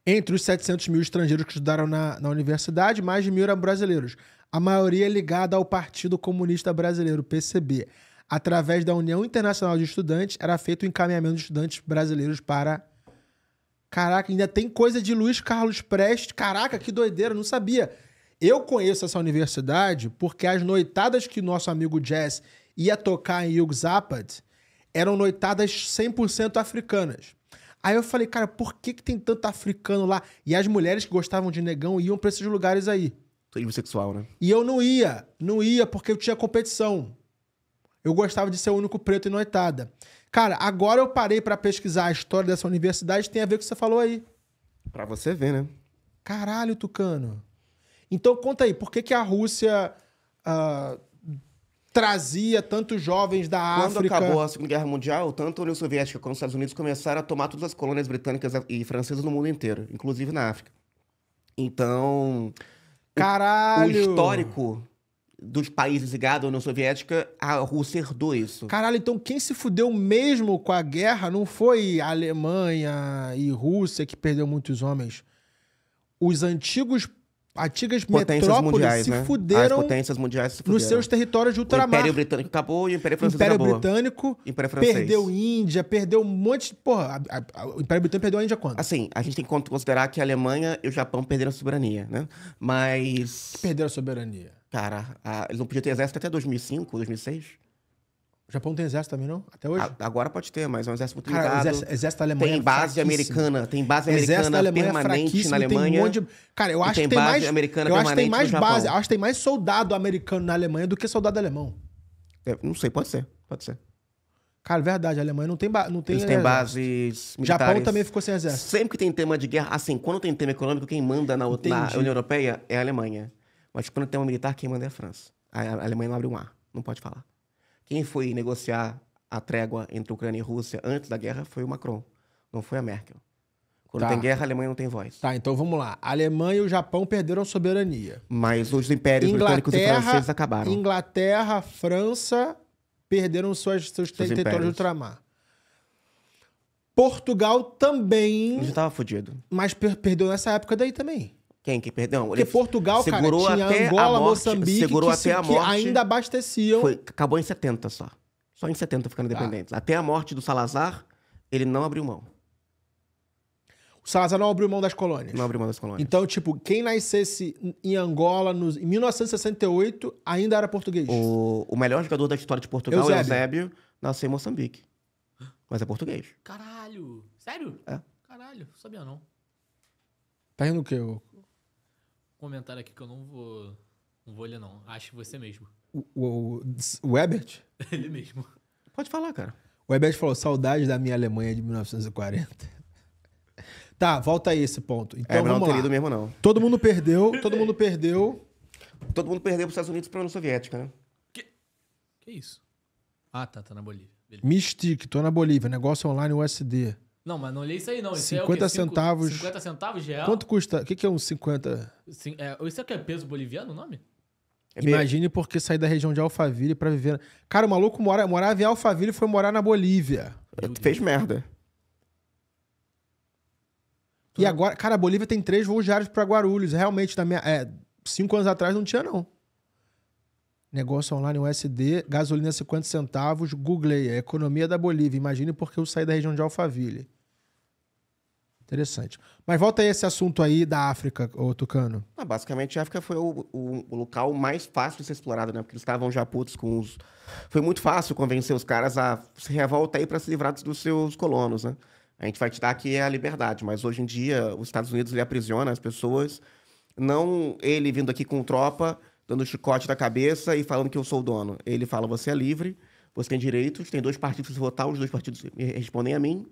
Speaker 3: Entre os 700 mil estrangeiros que estudaram na, na universidade, mais de mil eram brasileiros. A maioria é ligada ao Partido Comunista Brasileiro, PCB. Através da União Internacional de Estudantes, era feito o encaminhamento de estudantes brasileiros para Caraca, ainda tem coisa de Luiz Carlos Preste. Caraca, que doideira, não sabia. Eu conheço essa universidade porque as noitadas que nosso amigo Jazz ia tocar em Yugzapad eram noitadas 100% africanas. Aí eu falei, cara, por que, que tem tanto africano lá? E as mulheres que gostavam de negão iam para esses lugares aí. bissexual, né? E eu não ia, não ia porque eu tinha competição. Eu gostava de ser o único preto em noitada. Cara, agora eu parei para pesquisar a história dessa universidade, tem a ver com o que você falou aí.
Speaker 1: Para você ver, né?
Speaker 3: Caralho, Tucano. Então conta aí, por que, que a Rússia uh, trazia tantos jovens da Quando África? Quando acabou a
Speaker 1: Segunda Guerra Mundial, tanto a União Soviética quanto os Estados Unidos começaram a tomar todas as colônias britânicas e francesas no mundo inteiro, inclusive na África. Então, Caralho! O, o histórico dos países ligados à União Soviética, a Rússia herdou isso. Caralho, então
Speaker 3: quem se fudeu mesmo com a guerra não foi a Alemanha e Rússia que perdeu muitos homens. Os antigos antigas potências metrópoles mundiais, se né? fuderam. As potências
Speaker 1: mundiais se fuderam. Nos seus territórios de ultramar. O Império Britânico acabou e o Império Francês Império acabou. Britânico Império Francês. perdeu Índia, perdeu um monte de... Porra, a, a, a, o Império Britânico perdeu a Índia quando? Assim, a gente tem que considerar que a Alemanha e o Japão perderam a soberania, né? Mas... Que perderam a soberania? Cara, a, eles não podiam ter exército até 2005, 2006. O Japão tem exército também, não? Até hoje? A, agora pode ter, mas é um exército muito Cara, ligado. Exército, exército alemão Tem é base é americana, tem base americana é permanente é na Alemanha. Um de... Cara, eu acho tem que tem mais... Americana eu acho que tem mais base, acho que
Speaker 3: tem mais soldado americano na Alemanha do que soldado alemão. É, não sei, pode ser, pode ser. Cara, verdade, a Alemanha não tem ba... não tem Eles têm
Speaker 1: bases militares. Japão também ficou sem exército. Sempre que tem tema de guerra, assim, quando tem tema econômico, quem manda na, na União Europeia é a Alemanha. Mas quando tem um militar, quem manda é a França. A, Alemanha não abre um ar, não pode falar. Quem foi negociar a trégua entre Ucrânia e Rússia antes da guerra foi o Macron, não foi a Merkel. Quando tá. tem guerra, a Alemanha não tem voz. Tá, então vamos lá. A Alemanha e o Japão perderam a soberania. Mas os impérios
Speaker 2: Inglaterra, britânicos e franceses acabaram.
Speaker 3: Inglaterra, França perderam suas, seus, seus territórios de ultramar. Portugal também. Já estava fodido. Mas per perdeu nessa época daí também. Quem? Que, perdeu? Porque Portugal, segurou cara, tinha até Angola, a morte, Moçambique, segurou que, até a morte, ainda abasteciam. Foi,
Speaker 1: acabou em 70 só. Só em 70 ficando independentes. Ah. Até a morte do Salazar, ele não abriu mão. O
Speaker 3: Salazar não abriu mão das colônias.
Speaker 1: Não abriu mão das colônias.
Speaker 3: Então, tipo, quem nascesse em Angola nos, em
Speaker 1: 1968 ainda era português. O, o melhor jogador da história de Portugal, é Eusébio, Eusébio nasceu em Moçambique. Mas é português.
Speaker 4: Caralho! Sério? É. Caralho, sabia não. Tá indo o quê, comentário aqui que eu não vou. Não vou ler, não. acho você mesmo.
Speaker 3: O, o, o Ebert?
Speaker 4: *laughs* Ele mesmo. Pode falar,
Speaker 1: cara.
Speaker 3: O Ebert falou: saudade da minha Alemanha de 1940. Tá, volta aí esse ponto. Então, é, mas não vamos lá. mesmo, não. Todo mundo perdeu, todo mundo perdeu.
Speaker 4: Todo mundo perdeu para os Estados Unidos e para a União Soviética,
Speaker 3: né? Que
Speaker 4: isso? Ah, tá, tá na Bolívia. Beleza.
Speaker 3: Mystic, tô na Bolívia, negócio online USD.
Speaker 4: Não, mas não olhei isso aí, não. Isso 50 é Cinco, centavos. 50 centavos real? Quanto
Speaker 3: custa? O que, que é um 50?
Speaker 4: Sim, é, isso que é peso boliviano o nome?
Speaker 3: É Imagine porque sair da região de Alphaville para viver. Cara, o maluco mora, morava em Alphaville e foi morar na Bolívia. É, fez merda. E agora, cara, a Bolívia tem três voos diários para Guarulhos. Realmente, na minha, é, cinco anos atrás não tinha, não. Negócio online USD, gasolina 50 centavos, googlei, a economia da Bolívia. Imagine porque eu saí da região de Alphaville. Interessante. Mas volta a esse assunto aí da África, ô Tucano.
Speaker 1: Ah, basicamente, a África foi o, o, o, local mais fácil de ser explorado, né? Porque eles estavam já putos com os. Foi muito fácil convencer os caras a se revoltar aí para se livrar dos seus colonos, né? A gente vai te dar aqui a liberdade, mas hoje em dia os Estados Unidos ele aprisiona as pessoas, não ele vindo aqui com tropa, dando chicote na cabeça e falando que eu sou o dono. Ele fala: você é livre, você tem direitos, tem dois partidos para votar, os dois partidos respondem a mim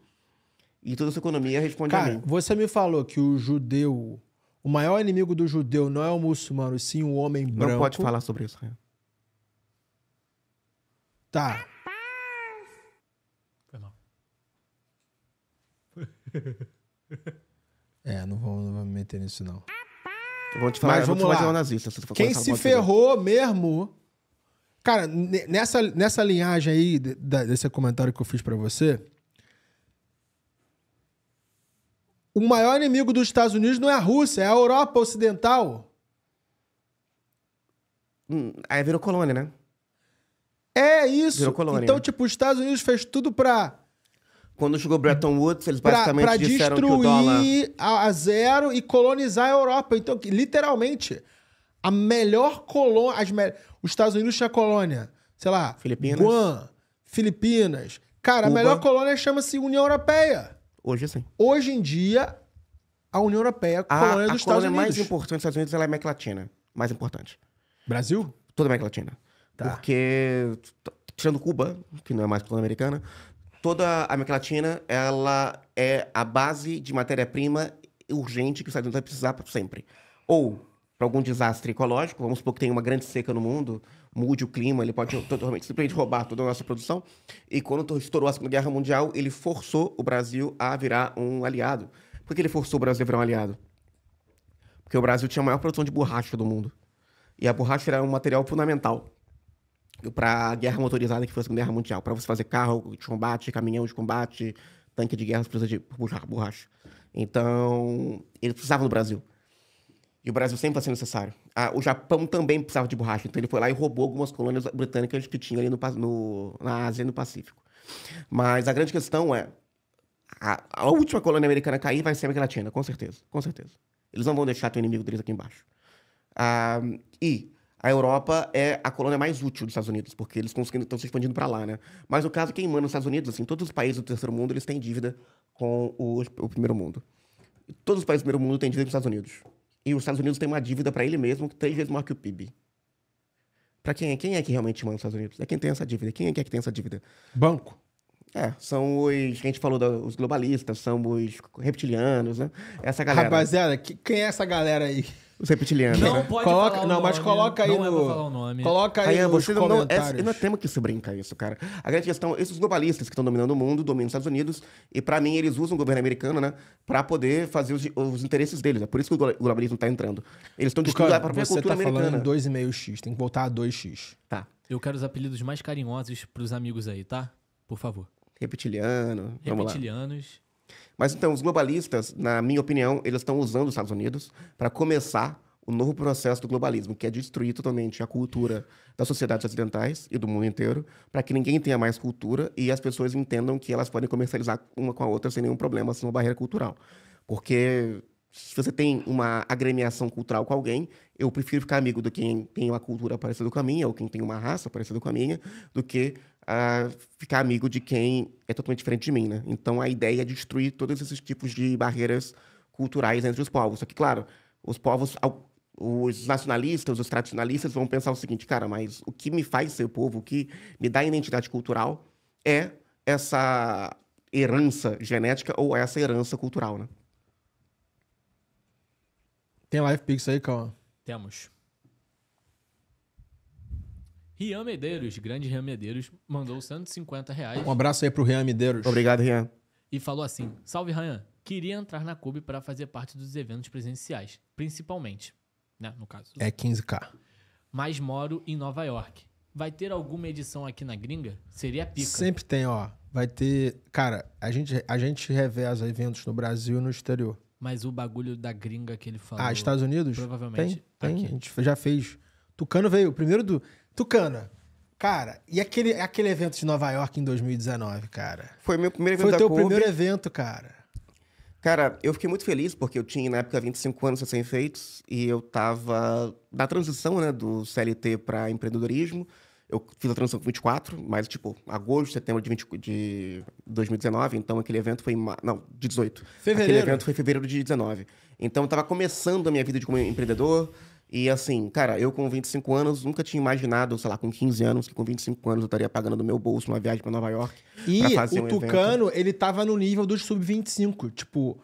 Speaker 1: e toda a sua economia responde Cara, a mim. Você
Speaker 3: me falou que o judeu, o maior inimigo do judeu não é o muçulmano, sim o homem branco.
Speaker 1: Não pode falar sobre isso,
Speaker 4: Tá. Foi
Speaker 3: É, não vamos, não meter nisso, não. Vou te falar, Mas vamos lá. Nazista, Quem se ferrou mesmo... Cara, nessa, nessa linhagem aí, desse comentário que eu fiz para você, o maior inimigo dos Estados Unidos não é a Rússia, é a Europa Ocidental.
Speaker 1: Hum, aí virou colônia, né? É isso. Virou colônia. Então, né? tipo, os Estados Unidos fez tudo pra. Quando chegou Bretton Woods, eles basicamente pra, pra disseram que o dólar.
Speaker 3: A, a zero e colonizar a Europa. Então, literalmente, a melhor colônia. Me... Os Estados Unidos tinha colônia. Sei lá. Filipinas. Guam, Filipinas. Cara, Cuba. a melhor colônia chama-se União Europeia. Hoje sim. Hoje em dia, a União Europeia é a, a colônia dos a Estados colônia mais importante
Speaker 1: dos Estados Unidos ela é a América Latina. Mais importante. Brasil? Toda a América Latina. Tá. Porque, tirando Cuba, que não é mais colônia americana, toda a América Latina ela é a base de matéria-prima urgente que os Estados Unidos vai precisar para sempre. Ou para algum desastre ecológico, vamos supor que tem uma grande seca no mundo, mude o clima, ele pode totalmente simplesmente roubar toda a nossa produção. E quando estourou a Segunda Guerra Mundial, ele forçou o Brasil a virar um aliado. Por que ele forçou o Brasil a virar um aliado? Porque o Brasil tinha a maior produção de borracha do mundo. E a borracha era um material fundamental para a guerra motorizada que foi a Segunda Guerra Mundial. Para você fazer carro de combate, caminhão de combate, tanque de guerra, você precisa de borracha. Então, ele precisava no Brasil. E o Brasil sempre vai tá ser necessário. Ah, o Japão também precisava de borracha, então ele foi lá e roubou algumas colônias britânicas que tinha ali no, no na Ásia e no Pacífico. Mas a grande questão é: a, a última colônia americana cair vai ser a América Latina, com certeza, com certeza. Eles não vão deixar o inimigo deles aqui embaixo. Ah, e a Europa é a colônia mais útil dos Estados Unidos, porque eles estão se expandindo para lá, né? Mas no caso, quem manda nos Estados Unidos, assim, todos os países do terceiro mundo, eles têm dívida com o, o primeiro mundo. Todos os países do primeiro mundo têm dívida com os Estados Unidos. E os Estados Unidos tem uma dívida para ele mesmo que três vezes maior que o PIB. Para quem é? Quem é que realmente manda os Estados Unidos? É quem tem essa dívida. Quem é que, é que tem essa dívida? Banco. É, são os. A gente falou dos globalistas, são os reptilianos, né? Essa galera. Rapaziada, que, quem é essa galera aí? sempre te Não né? pode coloca,
Speaker 3: falar Não, nome, mas coloca aí não é no... Não falar o
Speaker 4: nome. Coloca aí Ayan, não, é. é- não, não
Speaker 1: é tema que se brinca isso, cara. A grande questão... Esses globalistas que estão dominando o mundo, dominam os Estados Unidos, e pra mim eles usam o governo americano, né? Pra poder fazer os, os interesses deles. É por isso que o globalismo tá entrando. Eles estão destruindo a própria tá cultura tá americana. falando 2,5x. Tem que voltar a 2x.
Speaker 4: Tá. Eu quero os apelidos mais carinhosos pros amigos aí, tá? Por favor.
Speaker 1: Reptiliano. Reptilianos. Mas então, os globalistas, na minha opinião, eles estão usando os Estados Unidos para começar o novo processo do globalismo, que é destruir totalmente a cultura das sociedades ocidentais e do mundo inteiro, para que ninguém tenha mais cultura e as pessoas entendam que elas podem comercializar uma com a outra sem nenhum problema, sem uma barreira cultural. Porque se você tem uma agremiação cultural com alguém, eu prefiro ficar amigo de quem tem uma cultura parecida com a minha, ou quem tem uma raça parecida com a minha, do que uh, ficar amigo de quem é totalmente diferente de mim, né? Então, a ideia é destruir todos esses tipos de barreiras culturais entre os povos. Só que, claro, os povos, os nacionalistas, os tradicionalistas vão pensar o seguinte, cara, mas o que me faz ser povo, o que me dá identidade cultural é essa herança genética ou essa herança cultural, né? Tem live pix aí, Calma?
Speaker 4: Temos. Rian Medeiros, grande Rian Medeiros, mandou 150 reais. Um abraço
Speaker 3: aí pro Rian Medeiros. Obrigado, Rian.
Speaker 4: E falou assim: Salve, Rian. Queria entrar na Kobe para fazer parte dos eventos presenciais, principalmente, né? No caso.
Speaker 3: É 15K.
Speaker 4: Mas moro em Nova York. Vai ter alguma edição aqui na gringa? Seria pica. Sempre
Speaker 3: tem, ó. Vai ter. Cara, a gente, a gente reveza eventos no Brasil e no exterior.
Speaker 4: Mas o bagulho da gringa que ele ah, falou. Ah, Estados Unidos? Provavelmente. Tem, tá tem. A
Speaker 3: gente já fez. Tucano veio. O primeiro do. Tucana. Cara, e aquele, aquele evento de Nova York em 2019, cara? Foi meu primeiro evento. Foi teu Kobe. primeiro evento, cara.
Speaker 1: Cara, eu fiquei muito feliz porque eu tinha na época 25 anos sem feitos e eu tava na transição, né, do CLT para empreendedorismo eu fiz a transição com 24, mas tipo, agosto, setembro de, 20, de 2019, então aquele evento foi. Não, de 18. Fevereiro. Aquele evento foi fevereiro de 19. Então eu tava começando a minha vida de como empreendedor. E assim, cara, eu com 25 anos nunca tinha imaginado, sei lá, com 15 anos, que com 25 anos eu estaria pagando do meu bolso uma viagem para Nova York. E pra fazer o um Tucano,
Speaker 3: evento. ele tava no nível dos sub-25. Tipo,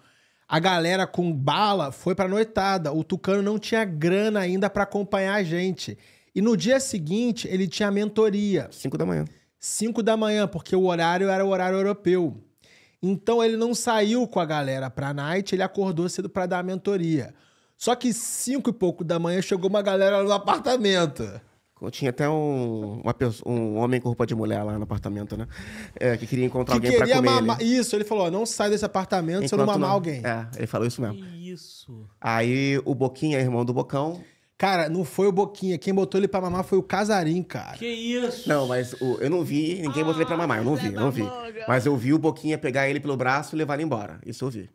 Speaker 3: a galera com bala foi pra noitada. O Tucano não tinha grana ainda para acompanhar a gente. E no dia seguinte, ele tinha mentoria. Cinco da manhã. Cinco da manhã, porque o horário era o horário europeu. Então ele não saiu com a galera pra night, ele acordou cedo para dar a mentoria. Só que cinco e pouco da manhã chegou uma galera no apartamento.
Speaker 1: Tinha até um, uma, um homem com roupa de mulher lá no apartamento, né? É, que queria encontrar que alguém queria pra comer
Speaker 3: ele. Isso, ele falou, não sai desse apartamento Enquanto se eu não mamar não. alguém.
Speaker 1: É, ele falou isso mesmo. Isso. Aí o Boquinha, irmão do Bocão, Cara, não foi o Boquinha. Quem
Speaker 3: botou ele pra mamar foi o Casarim, cara.
Speaker 1: Que isso? Não, mas o, eu não vi, ninguém botou ele pra mamar. Eu não ah, vi, eu não vi. Mas eu vi o Boquinha pegar ele pelo braço e levar ele embora. Isso eu vi.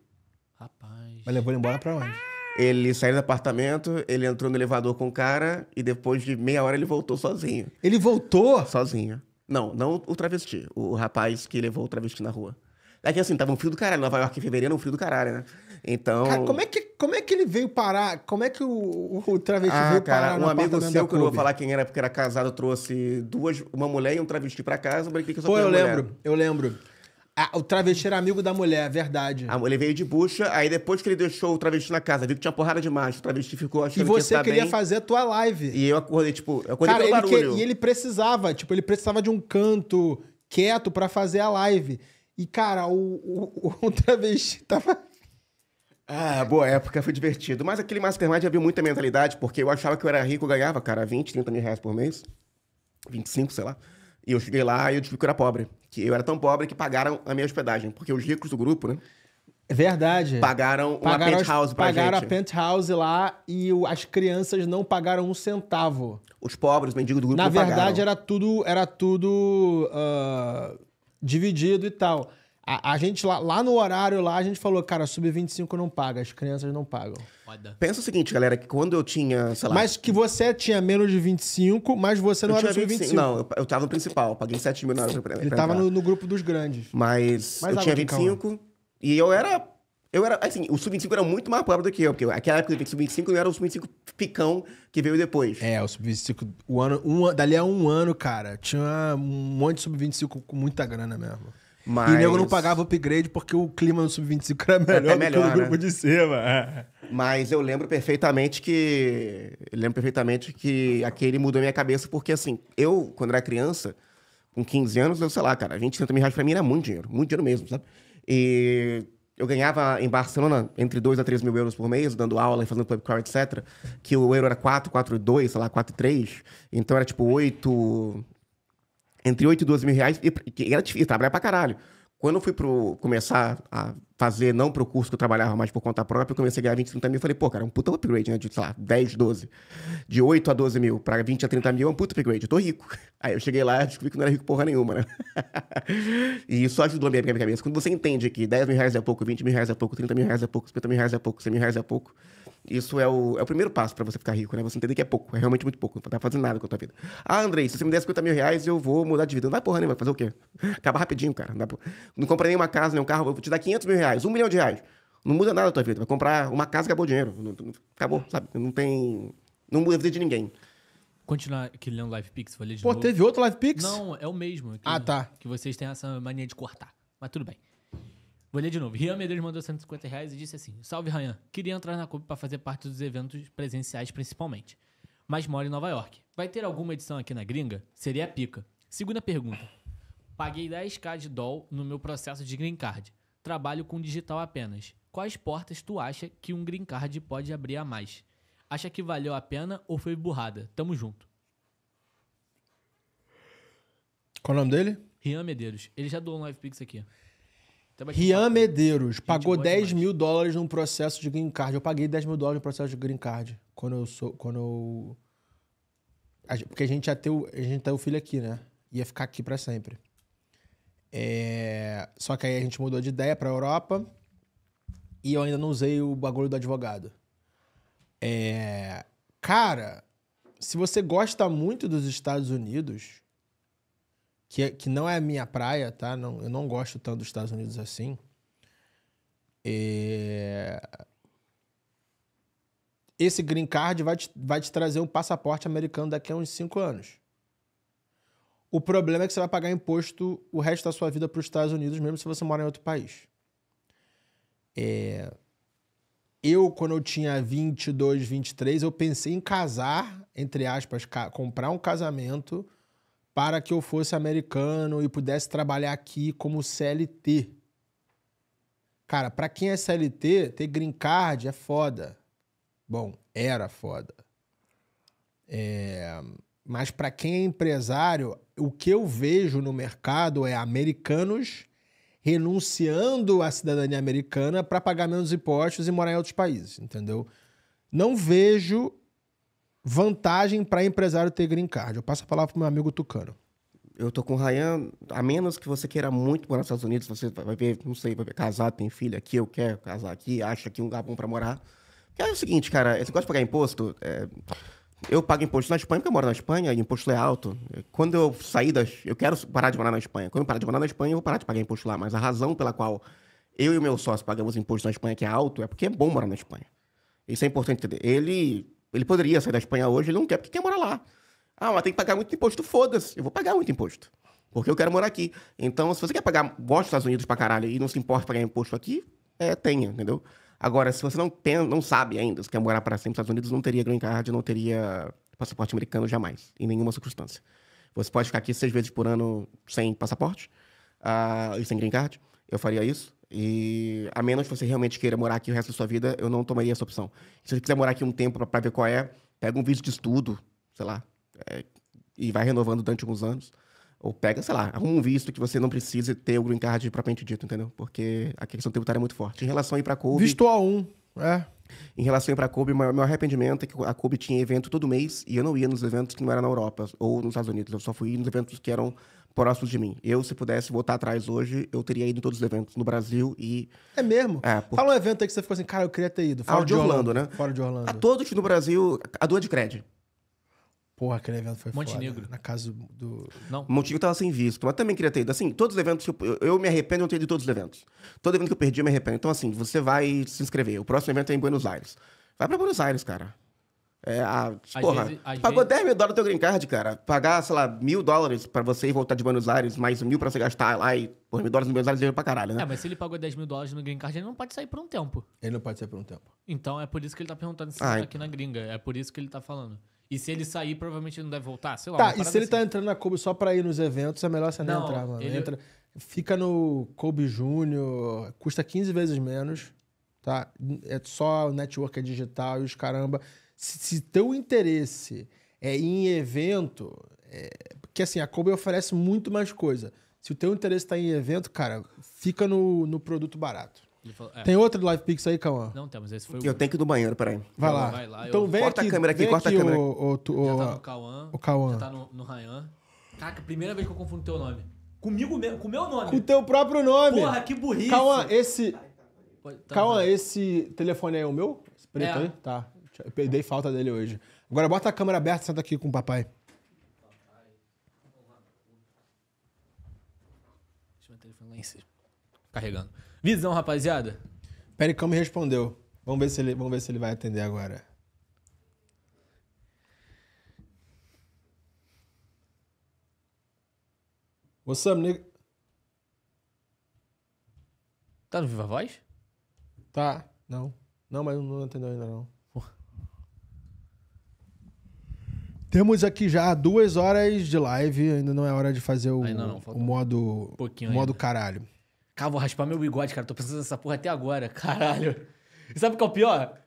Speaker 1: Rapaz. Mas levou ele embora pra onde? Ele saiu do apartamento, ele entrou no elevador com o cara e depois de meia hora ele voltou sozinho. Ele voltou? Sozinho. Não, não o travesti. O rapaz que levou o travesti na rua. É que assim, tava um frio do caralho. Nova York em fevereiro é um frio do caralho, né? Então. Cara, como é
Speaker 3: que, como é que ele veio parar? Como é que o, o travesti ah, veio cara, parar? Um amigo seu, que eu não vou falar
Speaker 1: quem era, porque era casado, trouxe duas, uma mulher e um travesti para casa. Eu que só Pô, eu lembro, mulher. eu lembro. Ah, o travesti era amigo da mulher, é verdade. A mulher veio de bucha, aí depois que ele deixou o travesti na casa, viu que tinha porrada demais, o travesti ficou achando que E você que queria bem, fazer a tua live. E eu acordei, tipo, eu acordei Cara, barulho. Ele que, e ele
Speaker 3: precisava, tipo, ele precisava de um canto quieto para fazer
Speaker 1: a live. E, cara, o, o, o *laughs* travesti tava ah, boa época, foi divertido. Mas aquele Mastermind já viu muita mentalidade, porque eu achava que eu era rico, eu ganhava, cara, 20, 30 mil reais por mês. 25, sei lá. E eu cheguei lá e eu descobri que eu era pobre. Que eu era tão pobre que pagaram a minha hospedagem. Porque os ricos do grupo, né? É verdade. Pagaram, pagaram uma penthouse pra pagaram gente. Pagaram a
Speaker 3: penthouse lá e o, as crianças não pagaram um centavo.
Speaker 1: Os pobres, os mendigos do grupo Na não verdade, pagaram.
Speaker 3: era tudo, era tudo uh, dividido e tal. A, a gente lá, lá, no horário lá, a gente falou, cara, sub-25 não paga, as crianças não pagam. Foda.
Speaker 1: Pensa o seguinte, galera, que quando eu tinha, sei lá... Mas que você tinha menos de
Speaker 3: 25, mas você não eu era sub-25. Não,
Speaker 1: eu, eu tava no principal, eu paguei 7 mil na hora pra, Ele entrar. tava no, no, grupo dos grandes. Mas, mas eu tinha 25 e eu era... Eu era, assim, o Sub-25 era muito mais pobre do que eu, porque aquela época do Sub-25 não era o Sub-25 picão que veio depois. É, o Sub-25,
Speaker 3: o ano, um, dali a um ano, cara, tinha um monte de Sub-25 com muita grana mesmo.
Speaker 1: Mas... E nego não
Speaker 3: pagava upgrade porque o clima no Sub-25 era melhor, é melhor do que o né? grupo de
Speaker 1: cima. É. Mas eu lembro perfeitamente que. lembro perfeitamente que aquele mudou a minha cabeça, porque assim, eu, quando era criança, com 15 anos, eu sei lá, cara, 20, 30 mil reais pra mim era muito dinheiro, muito dinheiro mesmo, sabe? E eu ganhava em Barcelona entre 2 a 3 mil euros por mês, dando aula e fazendo public car, etc. Que o euro era 4, 4, 2, sei lá, 4, 3. Então era tipo 8, entre 8 e 12 mil reais, e era difícil, trabalhar pra caralho. Quando eu fui pro, começar a fazer, não pro curso que eu trabalhava mais por conta própria, eu comecei a ganhar 20, 30 mil, falei, pô, cara, é um puta upgrade, né, de, sei lá, 10, 12. De 8 a 12 mil pra 20 a 30 mil é um puta upgrade, eu tô rico. *laughs* Aí eu cheguei lá e descobri que não era rico porra nenhuma, né? *laughs* e isso ajudou a minha, minha cabeça. Quando você entende que 10 mil reais é pouco, 20 mil reais é pouco, 30 mil reais é pouco, 50 mil reais é pouco, 100 mil reais é pouco, isso é o, é o primeiro passo para você ficar rico, né? Você entender que é pouco, é realmente muito pouco, não tá fazendo nada com a tua vida. Ah, Andrei, se você me der 50 mil reais, eu vou mudar de vida. Não vai porra nenhuma, fazer o quê? Acaba rapidinho, cara. Não, pra... não compra nenhuma casa, nenhum carro, eu vou te dar 500 mil reais, um milhão de reais. Não muda nada a tua vida. Vai comprar uma casa, acabou o dinheiro. Não, não, acabou, sabe? Não tem. Não muda a vida de ninguém.
Speaker 4: Continuar aquele Live Pix, vou ler de Pô, novo. teve outro Live Pix? Não, é o mesmo. Ah, que, ah, tá. Que vocês têm essa mania de cortar. Mas tudo bem. Vou ler de novo. Rian Medeiros mandou 150 reais e disse assim: Salve, Ryan. Queria entrar na Copa para fazer parte dos eventos presenciais principalmente. Mas moro em Nova York. Vai ter alguma edição aqui na gringa? Seria a pica. Segunda pergunta. Paguei 10k de doll no meu processo de green card. Trabalho com digital apenas. Quais portas tu acha que um green card pode abrir a mais? Acha que valeu a pena ou foi burrada? Tamo junto. Qual o nome dele? Rian Medeiros. Ele já doou um live pix aqui. Rian
Speaker 3: Medeiros pagou 10 demais. mil dólares num processo de green card. Eu paguei 10 mil dólares no processo de green card. Quando eu sou. Quando eu... Porque a gente ia ter o, a gente o filho aqui, né? Ia ficar aqui para sempre. É... Só que aí a gente mudou de ideia pra Europa e eu ainda não usei o bagulho do advogado. É... Cara, se você gosta muito dos Estados Unidos que, que não é a minha praia, tá? Não, eu não gosto tanto dos Estados Unidos assim. É... Esse green card vai te, vai te trazer um passaporte americano daqui a uns 5 anos. O problema é que você vai pagar imposto o resto da sua vida para os Estados Unidos, mesmo se você mora em outro país. É... Eu, quando eu tinha 22, 23, eu pensei em casar, entre aspas, ca comprar um casamento para que eu fosse americano e pudesse trabalhar aqui como CLT. Cara, para quem é CLT, ter green card é foda. Bom, era foda. É... Mas para quem é empresário, o que eu vejo no mercado é americanos renunciando à cidadania americana para pagar menos impostos e morar em outros países, entendeu? Não vejo vantagem para empresário ter green card? Eu passo a palavra para meu amigo Tucano.
Speaker 1: Eu tô com o Ryan, a menos que você queira muito morar nos Estados Unidos, você vai ver, não sei, vai ver, casar, tem filha aqui, eu quero casar aqui, acha aqui um lugar bom para morar. Porque é o seguinte, cara, você gosta de pagar imposto? É... Eu pago imposto na Espanha, porque eu moro na Espanha, e imposto é alto. Quando eu sair das. Eu quero parar de morar na Espanha. Quando eu parar de morar na Espanha, eu vou parar de pagar imposto lá. Mas a razão pela qual eu e o meu sócio pagamos imposto na Espanha, que é alto, é porque é bom morar na Espanha. Isso é importante entender. Ele ele poderia sair da Espanha hoje, ele não quer porque quer morar lá. Ah, mas tem que pagar muito imposto, foda-se. Eu vou pagar muito imposto. Porque eu quero morar aqui. Então, se você quer pagar, gosta dos Estados Unidos pra caralho e não se importa pagar imposto aqui, é, tenha, entendeu? Agora, se você não tem, não sabe ainda, se quer morar para sempre nos Estados Unidos, não teria green card, não teria passaporte americano jamais, em nenhuma circunstância. Você pode ficar aqui seis vezes por ano sem passaporte uh, e sem green card. Eu faria isso. E a menos que você realmente queira morar aqui o resto da sua vida, eu não tomaria essa opção. Se você quiser morar aqui um tempo para ver qual é, pega um visto de estudo, sei lá, é, e vai renovando durante alguns anos. Ou pega, sei lá, um visto que você não precise ter o green card propriamente dito, entendeu? Porque a questão tributária é muito forte. Em relação a ir para Kobe... Visto A1, é. Em relação a ir para Kobe, meu, meu arrependimento é que a Kobe tinha evento todo mês e eu não ia nos eventos que não eram na Europa ou nos Estados Unidos. Eu só fui nos eventos que eram próximos de mim. Eu, se pudesse voltar atrás hoje, eu teria ido em todos os eventos no Brasil e.
Speaker 3: É mesmo? É,
Speaker 1: por... Fala um evento aí que você ficou assim, cara, eu queria ter
Speaker 3: ido. Fora ah, de Orlando, Orlando, né?
Speaker 1: Fora de Orlando. A todos no Brasil, a doa de crédito. Porra, aquele evento foi Montenegro.
Speaker 3: Foda, na casa do. Não.
Speaker 1: Montenegro tava sem visto, mas também queria ter ido. Assim, todos os eventos eu, eu, me arrependo de não ter ido todos os eventos. Todo evento que eu perdi, eu me arrependo. Então, assim, você vai se inscrever. O próximo evento é em Buenos Aires. Vai para Buenos Aires, cara. É, a, porra, vezes, pagou vezes... 10 mil dólares no teu green card, cara. Pagar, sei lá, mil dólares pra você voltar de Buenos Aires, mais mil pra você gastar lá e, por mil dólares no Buenos Aires é pra caralho, né? É, mas
Speaker 4: se ele pagou 10 mil dólares no green card, ele não pode sair por um tempo. Ele não pode sair por um tempo. Então é por isso que ele tá perguntando se ah, tá aqui na gringa. É por isso que ele tá falando. E se ele sair, provavelmente ele não deve voltar, sei lá. Tá, e se ele tá assim. entrando na Kobe só pra ir nos eventos, é melhor você não, entrar, mano. Ele... Entra, fica
Speaker 3: no Kobe Júnior, custa 15 vezes menos, tá? É só o network é digital e os caramba se, se teu interesse é em evento, é, porque assim, a Kobe oferece muito mais coisa. Se o teu interesse está em evento, cara, fica no, no produto barato.
Speaker 4: Falou, é. Tem outro
Speaker 3: Live Pix aí, Cauã? Não temos, esse foi o... Eu tenho que ir do
Speaker 1: banheiro, peraí. Vai lá. Vai lá então eu... vem corta aqui, a câmera aqui, corta aqui a câmera. O, o, tu, já tá no Cauã.
Speaker 4: O Cauã. Já tá no, Ryan. Rayan. Caraca, primeira vez que eu confundo teu nome. Comigo mesmo, com o meu nome. Com o teu próprio nome. Porra, que burrice. Cauã, esse... Tá, Cauã,
Speaker 3: esse telefone aí é o meu? Esse preto é. aí? Tá. Eu dei falta dele hoje. Agora bota a câmera aberta e senta aqui com o papai.
Speaker 4: Deixa meu telefone lá em cima. Carregando. Visão, rapaziada.
Speaker 3: Pericão me respondeu. Vamos ver se ele, vamos ver se ele vai atender agora. What's up, nigga? Tá no Viva Voz? Tá. Não. Não, mas não atendeu ainda não. Temos aqui já duas horas de live, ainda não é hora de fazer o, ainda não, o modo, um modo ainda.
Speaker 4: caralho. Cara, vou raspar meu bigode, cara. Tô pensando nessa porra até agora, caralho. E sabe o que é o pior?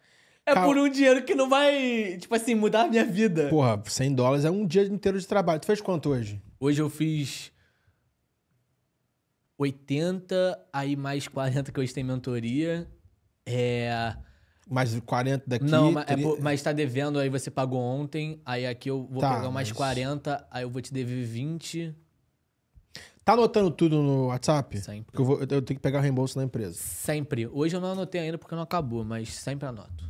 Speaker 4: É Cal... por um dinheiro que não vai, tipo assim, mudar a minha vida. Porra,
Speaker 3: 100 dólares é um dia inteiro de trabalho. Tu fez quanto hoje?
Speaker 4: Hoje eu fiz 80, aí mais 40 que hoje tem mentoria. É mais 40 daqui. Não, mas, está é mas tá devendo, aí você pagou ontem, aí aqui eu vou tá, pegar mais mas... 40, aí eu vou te dever 20.
Speaker 3: Tá anotando tudo no WhatsApp? Sempre. Porque eu, vou, eu tenho que pegar o reembolso na empresa.
Speaker 4: Sempre. Hoje eu não anotei ainda porque não acabou, mas sempre anoto.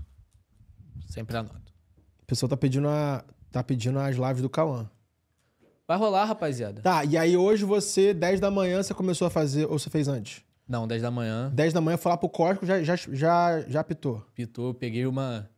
Speaker 4: Sempre anoto.
Speaker 3: O pessoal tá pedindo, a, tá pedindo as lives do Cauã.
Speaker 4: Vai rolar, rapaziada.
Speaker 3: Tá, e aí hoje você, 10 da manhã, você começou a fazer, ou você fez antes? Não, 10 da manhã. 10 da manhã foi lá pro código já, já, já, já pitou.
Speaker 4: Pitou, peguei uma.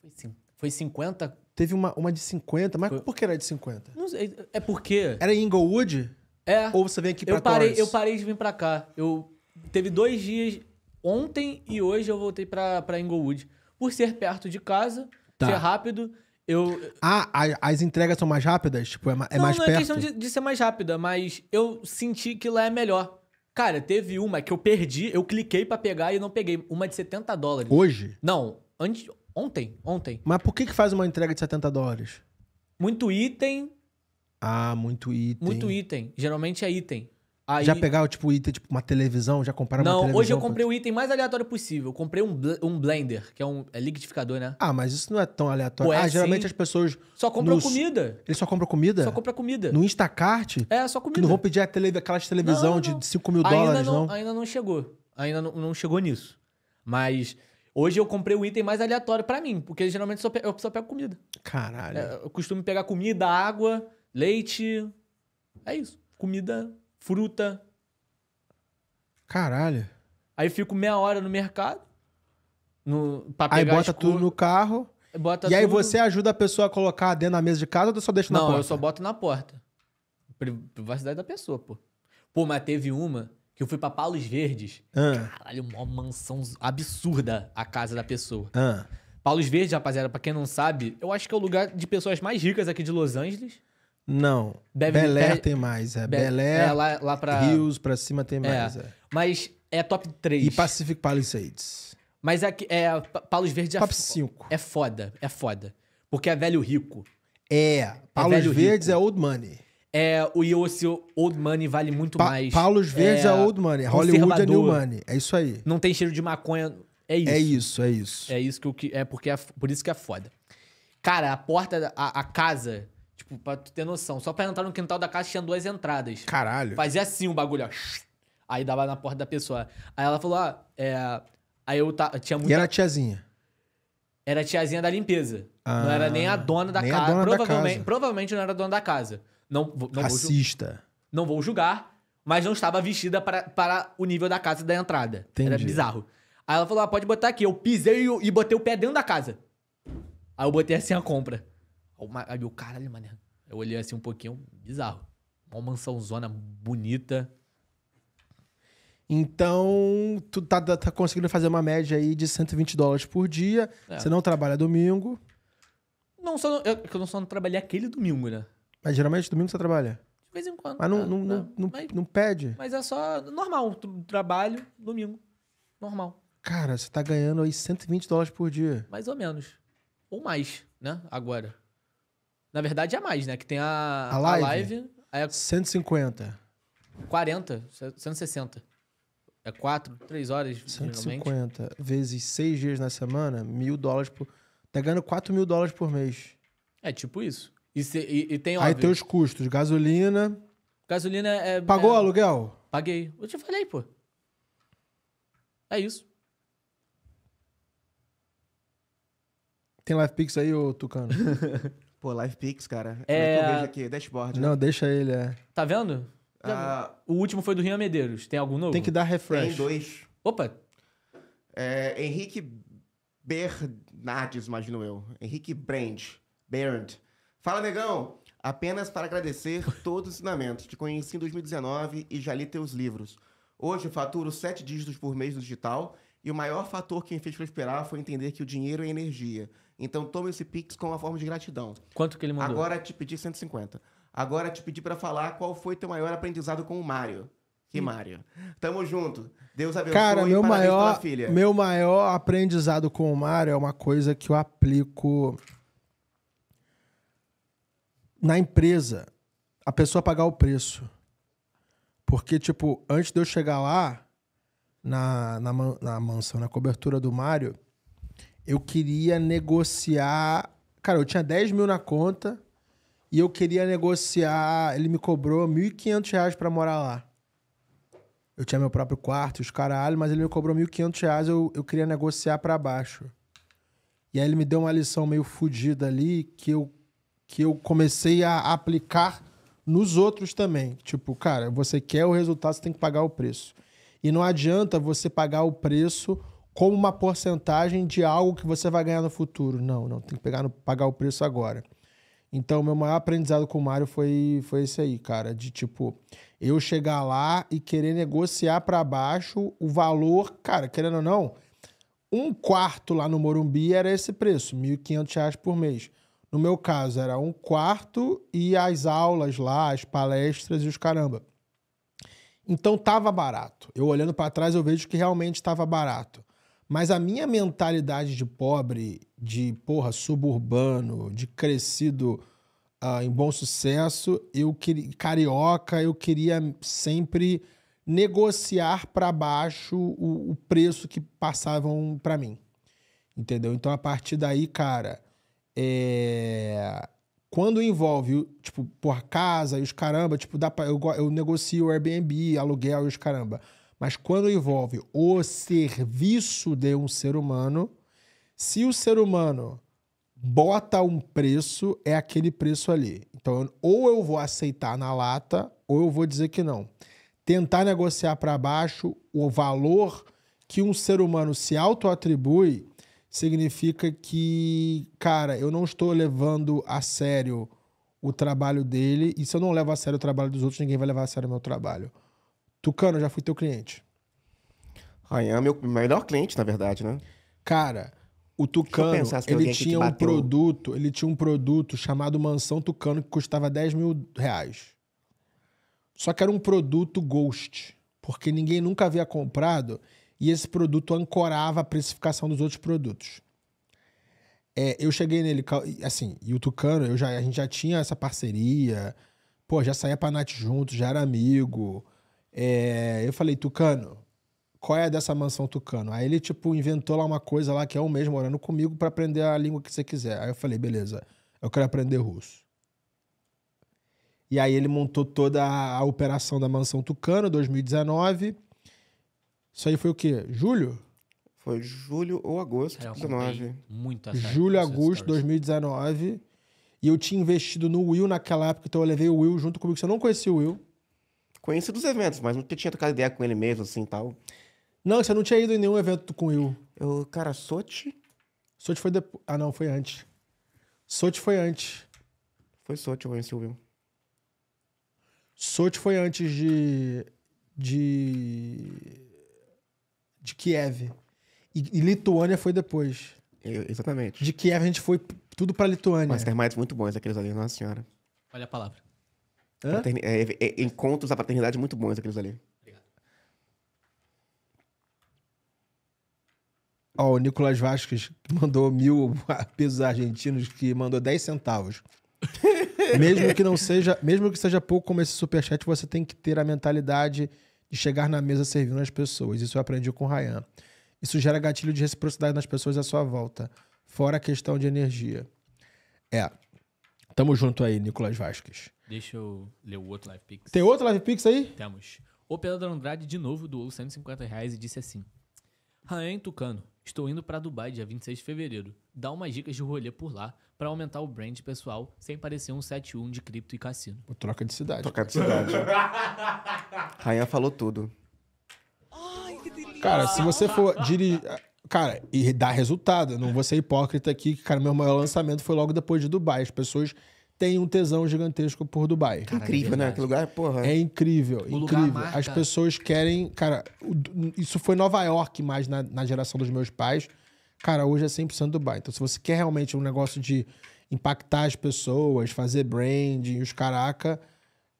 Speaker 4: Foi, sim, foi 50. Teve uma, uma de 50, mas foi... por que era de 50? Não sei, é porque. Era em Inglewood? É. Ou você vem aqui pra eu parei, Torres? Eu parei de vir pra cá. Eu Teve dois dias, ontem e hoje eu voltei pra, pra Inglewood. Por ser perto de casa, tá. ser rápido. Eu...
Speaker 3: Ah, as entregas são mais rápidas? Tipo, é, é não, mais não perto? Não, é questão de,
Speaker 4: de, ser mais rápida, mas eu senti que lá é melhor. Cara, teve uma que eu perdi, eu cliquei para pegar e não peguei. Uma de 70 dólares. Hoje? Não, antes, ontem, ontem.
Speaker 3: Mas por que, que faz uma entrega de 70 dólares?
Speaker 4: Muito item.
Speaker 3: Ah, muito item. Muito
Speaker 4: item. Geralmente é item. Aí... Já pegava,
Speaker 3: tipo, item, tipo, uma televisão, já comprava não, uma televisão? Não, hoje eu comprei
Speaker 4: pra... o item mais aleatório possível. Eu comprei um, bl um blender, que é um é liquidificador, né? Ah, mas isso não é tão aleatório. Pô, é ah, sim. geralmente assim. as pessoas... Só compram nos... comida. Eles só compram comida? Só compra comida. No Instacart? É, só comida. Que não vão pedir tele... aquelas televisão não, não, não. de 5 mil ainda dólares, não, Ainda não chegou. Ainda não, chegou nisso. Mas hoje eu comprei o item mais aleatório para mim, porque geralmente só pe... eu só pego comida. Caralho. É, eu costumo pegar comida, água, leite... É isso. Comida fruta. Caralho. Aí fico meia hora no mercado. No, pra pegar aí bota escuro,
Speaker 3: tudo no carro.
Speaker 4: Bota e tudo. aí você
Speaker 3: ajuda a pessoa a colocar dentro da mesa de casa ou só deixa
Speaker 4: Não, na porta? Não, eu só boto na porta. Privacidade da pessoa, pô. Pô, mas teve uma que eu fui pra Palos Verdes. Ah. Caralho, uma mansão absurda a casa da pessoa. Ah. Verdes, rapaziada, pra quem não sabe, eu acho que é o lugar de pessoas mais ricas aqui de Los Angeles.
Speaker 3: Não. Deve Belé ter... tem mais, é. Be... Belé, é, lá, lá pra... Rios pra cima
Speaker 4: tem é. mais, é. é. Mas é top 3. E Pacific Palisades. Mas é, é Palos é top 5. É foda, é foda. Porque é velho rico. É, é Palos é Verdes rico. é old money. É, o Yossi Old Money vale muito pa mais. Palos é Verdes é, é Old Money, Hollywood é New Money. É isso aí. Não tem cheiro de maconha. É isso. É isso, é isso. É isso que, eu, é porque é, por isso que é foda. Cara, a porta, a, a casa Tipo, pra tu ter noção. Só pra entrar no quintal da casa tinha duas entradas. Caralho. Fazia assim o bagulho, ó. Aí dava na porta da pessoa. Aí ela falou, ah, é... Aí eu ta... tinha muita... E era tiazinha? Era tiazinha da limpeza. Ah, não era nem a ah, dona da, casa. A dona provavelmente, da casa. Provavelmente não era a dona da casa. Não, não Racista. Vou, não vou julgar, mas não estava vestida para, para o nível da casa da entrada. Entendi. Era bizarro. Aí ela falou, ah, pode botar aqui. Eu pisei e botei o pé dentro da casa. Aí eu botei assim a compra. Aí eu, caralho, mané. Eu olhei assim um pouquinho, bizarro. Uma mansãozona bonita.
Speaker 3: Então, tu tá, tá, tá conseguindo fazer uma média aí de 120 dólares por dia. É. Você não trabalha domingo.
Speaker 4: Não, só é eu, eu não só não trabalhei aquele domingo, né?
Speaker 3: Mas geralmente domingo você trabalha?
Speaker 4: De vez em quando. Mas não, é, não, não, é. não, mas,
Speaker 3: não, pede?
Speaker 4: Mas é só normal. Trabalho, domingo. Normal.
Speaker 3: Cara, você tá ganhando aí 120 dólares por dia.
Speaker 4: Mais ou menos. Ou mais, né? Agora. Na verdade é mais, né? Que tem a, a live. A live aí é
Speaker 3: 150.
Speaker 4: 40, 160. É 4, 3 horas, 150
Speaker 3: vezes 6 dias na semana, mil dólares por. Tá ganhando 4 mil dólares por mês.
Speaker 4: É tipo isso. E, se, e, e tem óbvio, Aí tem os
Speaker 3: custos, gasolina.
Speaker 4: Gasolina é. é Pagou é, aluguel? Paguei. Eu te falei, pô. É isso.
Speaker 3: Tem Live aí, ô Tucano? *laughs* Pô, Live Pix, cara. É... Como é que eu é. vejo aqui? Dashboard. Né? Não, né? deixa ele, é.
Speaker 4: Tá vendo? Ah. o último foi do Rian Medeiros. Tem algum novo? Tem que dar refresh. Tem dois. Opa! É, Henrique
Speaker 1: Bernardes, imagino eu. Henrique Brand. Bernd. Fala, negão! Apenas para agradecer todos os ensinamentos. Te conheci em 2019 e já li teus livros. Hoje faturo sete dígitos por mês no digital e o maior fator que me fez prosperar foi entender que o dinheiro é energia. Então toma esse Pix como uma forma de gratidão.
Speaker 4: Quanto que ele mandou? Agora é
Speaker 1: te pedi 150. Agora é te pedi para falar qual foi teu maior aprendizado com o Mário. Que hum. Mário. Tamo junto. Deus abençoe. Cara, meu maior, filha. meu
Speaker 3: maior aprendizado com o Mário é uma coisa que eu aplico na empresa. A pessoa pagar o preço. Porque, tipo, antes de eu chegar lá, na, na, na mansão, na cobertura do Mário, eu queria negociar. Cara, eu tinha 10 mil na conta e eu queria negociar. Ele me cobrou 1.500 reais pra morar lá. Eu tinha meu próprio quarto, os caralho, mas ele me cobrou 1.500 reais, eu, eu queria negociar para baixo. E aí ele me deu uma lição meio fodida ali que eu, que eu comecei a aplicar nos outros também. Tipo, cara, você quer o resultado, você tem que pagar o preço. E não adianta você pagar o preço como uma porcentagem de algo que você vai ganhar no futuro. Não, não, tem que pegar no, pagar o preço agora. Então, meu maior aprendizado com o Mário foi, foi esse aí, cara. De tipo, eu chegar lá e querer negociar para baixo o valor, cara, querendo ou não, um quarto lá no Morumbi era esse preço, R$ 1.500 por mês. No meu caso, era um quarto e as aulas lá, as palestras e os caramba. Então, tava barato. Eu olhando para trás, eu vejo que realmente estava barato. Mas a minha mentalidade de pobre, de porra, suburbano, de crescido uh, em bom sucesso, eu queria carioca, eu queria sempre negociar para baixo o, o, preço que passavam para mim. Entendeu? Então a partir daí, cara, é... quando envolve, tipo, por casa e os caramba, tipo, dá pra... eu, eu negocio o Airbnb, aluguel e os caramba. Mas quando envolve o serviço de um ser humano, se o ser humano bota um preço, é aquele preço ali. Então, ou eu vou aceitar na lata, ou eu vou dizer que não. Tentar negociar para baixo o valor que um ser humano se autoatribui significa que, cara, eu não estou levando a sério o trabalho dele, e se eu não levo a sério o trabalho dos outros, ninguém vai levar a sério o meu trabalho. Tucano, já fui teu cliente.
Speaker 1: Ryan é meu melhor cliente, na verdade, né?
Speaker 3: Cara, o Tucano, ele tinha um produto, ele tinha um produto chamado Mansão Tucano que custava 10 mil reais. Só que era um produto ghost, porque ninguém nunca havia comprado e esse produto ancorava a precificação dos outros produtos. É, eu cheguei nele, assim, e o Tucano, eu já, a gente já tinha essa parceria, pô, já saía pra Nath junto, já era amigo. É, eu falei, Tucano, qual é dessa mansão Tucano? Aí ele, tipo, inventou lá uma coisa lá que é o mesmo morando comigo para aprender a língua que você quiser. Aí eu falei, beleza, eu quero aprender russo. E aí ele montou toda a operação da mansão Tucano, 2019. Isso aí foi o quê? Julho? Foi
Speaker 1: julho ou agosto de 2019. Muito Julho, agosto de
Speaker 3: 2019. E eu tinha investido no Will naquela época, então eu levei o Will junto comigo, Você não conhecia o Will.
Speaker 1: Conheci dos eventos, mas não tinha trocado ideia com ele mesmo, assim, tal.
Speaker 3: Não, você não tinha ido em nenhum evento com o Will. Eu, cara, Sochi... Sochi foi depois... Ah, não, foi antes. Sochi foi antes. Foi Sochi, eu conheci o Will. Sochi foi antes de... De... De Kiev. E, e Lituânia foi depois.
Speaker 1: Eu, exatamente. De Kiev a gente foi tudo pra Lituânia. Mas tem mais muito bons aqueles ali, nossa senhora. Olha a palavra. Paterni... É, é, é, encontros da paternidade muito bons aqueles ali. Obrigado. Ó, o Nicolas Vasquez
Speaker 3: mandou mil *laughs* pesos argentinos que mandou 10 centavos. *laughs* mesmo que não seja, mesmo que seja pouco como esse superchat, você tem que ter a mentalidade de chegar na mesa servindo as pessoas. Isso eu aprendi com o Ryan. Isso gera gatilho de reciprocidade nas pessoas à sua volta. Fora a questão de energia. É. Tamo junto aí, Nicolas Vasquez.
Speaker 4: Deixa eu ler o outro livepix Tem outro livepix aí? Temos. O Pedro Andrade, de novo, doou 150 reais e disse assim: Raen Tucano, estou indo para Dubai dia 26 de fevereiro. Dá umas dicas de rolê por lá para aumentar o brand pessoal sem parecer um 7-1 de cripto e cassino. troca de cidade. Troca de cidade. *laughs*
Speaker 1: Rainha falou tudo.
Speaker 3: Ai, que delícia. Cara, se você for dirigir. Cara, e dá resultado. Eu não vou ser hipócrita aqui, que, cara, meu maior lançamento foi logo depois de Dubai. As pessoas tem um tesão gigantesco por Dubai. Cara, incrível, é né? Aquele lugar, porra. É incrível, o incrível. As pessoas querem. Cara, isso foi Nova York mais na, na geração dos meus pais. Cara, hoje é 100% Dubai. Então, se você quer realmente um negócio de impactar as pessoas, fazer branding, os caraca,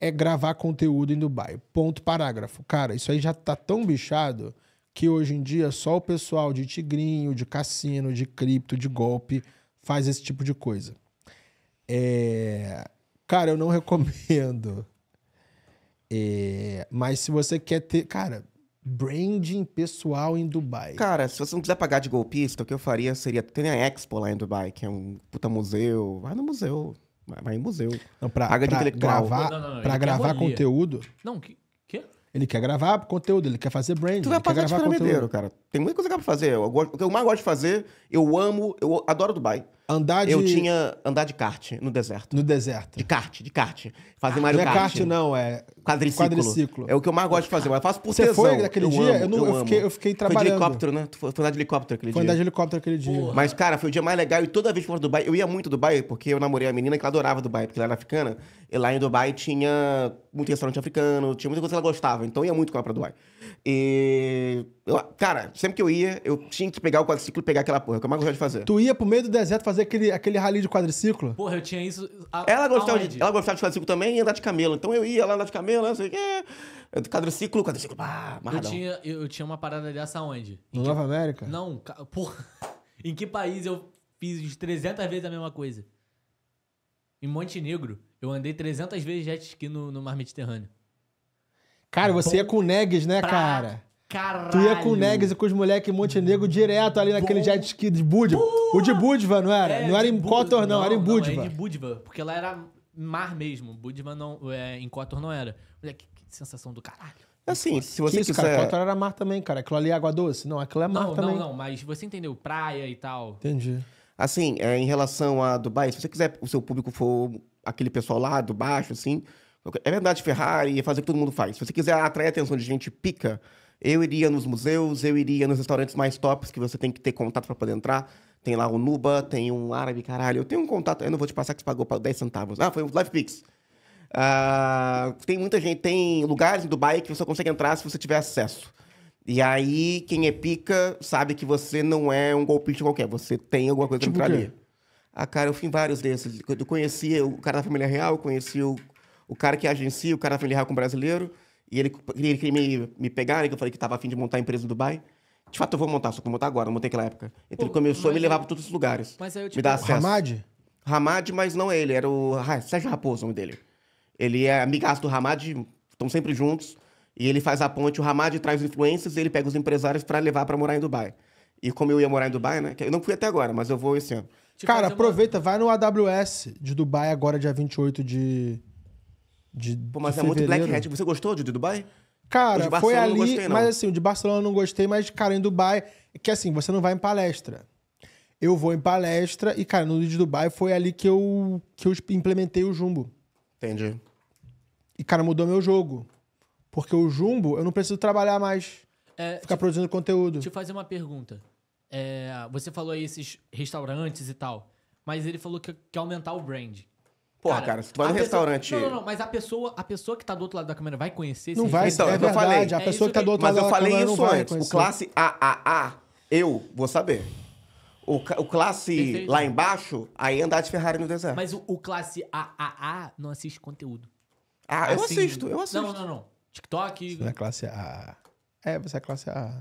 Speaker 3: é gravar conteúdo em Dubai. Ponto parágrafo. Cara, isso aí já tá tão bichado que hoje em dia só o pessoal de tigrinho, de cassino, de cripto, de golpe faz esse tipo de coisa. É... Cara, eu não *laughs* recomendo. É... Mas se você quer ter. Cara, branding
Speaker 1: pessoal em Dubai. Cara, se você não quiser pagar de golpista, o que eu faria seria. Tem a Expo lá em Dubai, que é um puta museu. Vai no museu. Vai, em museu. Não, pra, Paga pra de Gravar, não, não, não, pra gravar conteúdo. Não, que. Ele quer gravar conteúdo,
Speaker 3: ele quer fazer branding. Tu vai pagar de piramideiro, cara.
Speaker 1: Tem muita coisa que dá pra fazer. Eu, o que eu mais gosto de fazer, eu amo, eu adoro Dubai. Andar de... Eu tinha andar de kart no deserto.
Speaker 3: No deserto. De kart, de
Speaker 1: kart. Fazer ah, Mario Kart. Não é kart, não, é quadriciclo. quadriciclo. É o que eu mais gosto de fazer, mas eu faço por Você tesão. foi naquele dia? Amo, eu, não, eu, eu, fiquei, eu fiquei trabalhando. Foi de helicóptero, né? Tu foi andar de helicóptero aquele foi dia. Foi andar de
Speaker 3: helicóptero aquele dia. Porra.
Speaker 1: Mas, cara, foi o dia mais legal e toda vez que eu for Dubai, eu ia muito Dubai porque eu namorei a menina que ela adorava Dubai, porque ela era africana. E lá em Dubai tinha muito restaurante africano, tinha muita coisa que ela gostava, então eu ia muito com ela pra Dubai. E. cara, sempre que eu ia, eu tinha que pegar o quadriciclo e pegar aquela porra, que é eu mais gostava de fazer. Tu
Speaker 3: ia pro meio do deserto fazer fazer aquele, aquele rally de quadriciclo.
Speaker 4: Porra, eu tinha isso. A, ela, gostava
Speaker 1: de, ela gostava de quadriciclo também e andar de camelo. Então eu ia lá andar de camelo, não sei o quê. Quadriciclo, quadriciclo, pá, ah,
Speaker 4: eu tinha, eu, tinha uma parada dessa onde? Em no que... Nova América? Não, porra. *laughs* Em que país eu fiz 300 vezes a mesma coisa? Em Montenegro, eu andei 300 vezes jet ski no, no mar Mediterrâneo.
Speaker 3: Cara, você ia com o Negues, né, pra, cara?
Speaker 2: Caralho.
Speaker 4: Tu ia com o Negs
Speaker 3: e com os moleques Montenegro direto ali naquele jet ski de Budva. O de Budva, não era? É, não era em Cotor não, não, era em é Budva. era em
Speaker 4: Budva, porque ela era mar mesmo. Budva não, é, em Cotor não era. Moleque, que sensação do caralho. É assim, se você que isso,
Speaker 3: quiser... Cotor era mar também, cara. Aquilo ali é água doce? Não, aquilo é mar não, também. Não, não,
Speaker 4: mas você entendeu, praia e tal.
Speaker 1: Entendi. Assim, é, em relação a Dubai, se você quiser, o seu público for aquele pessoal lá do baixo, assim, é verdade, Ferrari, é fazer o que todo mundo faz. Se você quiser atrair a atenção de gente pica, eu iria nos museus, eu iria nos restaurantes mais tops que você tem que ter contato para poder entrar. Tem lá o Nuba, tem um árabe, caralho. Eu tenho um contato, eu não vou te passar que você pagou 10 centavos. Ah, foi o um Live Pix. Uh, tem muita gente, tem lugares em Dubai que você consegue entrar se você tiver acesso. E aí, quem é pica sabe que você não é um golpista qualquer, você tem alguma coisa tipo entrar ali. Ah, cara, eu fui em vários desses. Eu conheci o cara da família real, conheci o, o cara que agencia o cara da família real com brasileiro. E ele, ele queria me, me pegar, né, que eu falei que estava afim de montar a empresa no Dubai. De fato, eu vou montar, só que eu vou montar agora, não montei naquela época. Então Pô, ele começou a me levar é para todos os lugares. Mas aí eu te me dar acesso. Hamad? Hamad, mas não ele, era o ah, Sérgio Raposo, o nome dele. Ele é amigaço do Hamad, estão sempre juntos. E ele faz a ponte, o Hamad traz os influencers e ele pega os empresários para levar para morar em Dubai. E como eu ia morar em Dubai, né? Eu não fui até agora, mas eu vou esse ano. Cara, aproveita,
Speaker 3: vai no AWS de Dubai agora, dia 28 de
Speaker 1: de. Pô, mas de é muito Black Hat. Você gostou de, de Dubai? Cara, de foi ali, gostei, mas assim,
Speaker 3: o de Barcelona eu não gostei, mas, cara, em Dubai, é que assim, você não vai em palestra. Eu vou em palestra e, cara, no de Dubai foi ali que eu, que eu implementei o jumbo. Entendi. E, cara, mudou meu jogo. Porque o jumbo, eu não preciso trabalhar mais. É, ficar te, produzindo conteúdo. eu
Speaker 4: fazer uma pergunta. É, você falou aí esses restaurantes e tal, mas ele falou que quer é aumentar o brand. Porra, cara, se tu vai no restaurante. Não, não, não, mas a pessoa, a pessoa que tá do outro lado da câmera vai conhecer esse Não vai, então, é, verdade, é, eu falei. A é pessoa é que tá do outro mas lado da câmera. Mas eu falei isso antes. O classe
Speaker 1: AAA, eu vou saber. O, o classe Perfeito. lá embaixo, aí é andar de Ferrari no deserto.
Speaker 4: Mas o, o classe AAA não assiste conteúdo. Ah, eu assim, assisto, eu assisto. Não, não, não. TikTok. Você não é
Speaker 1: classe A. É, você é classe A.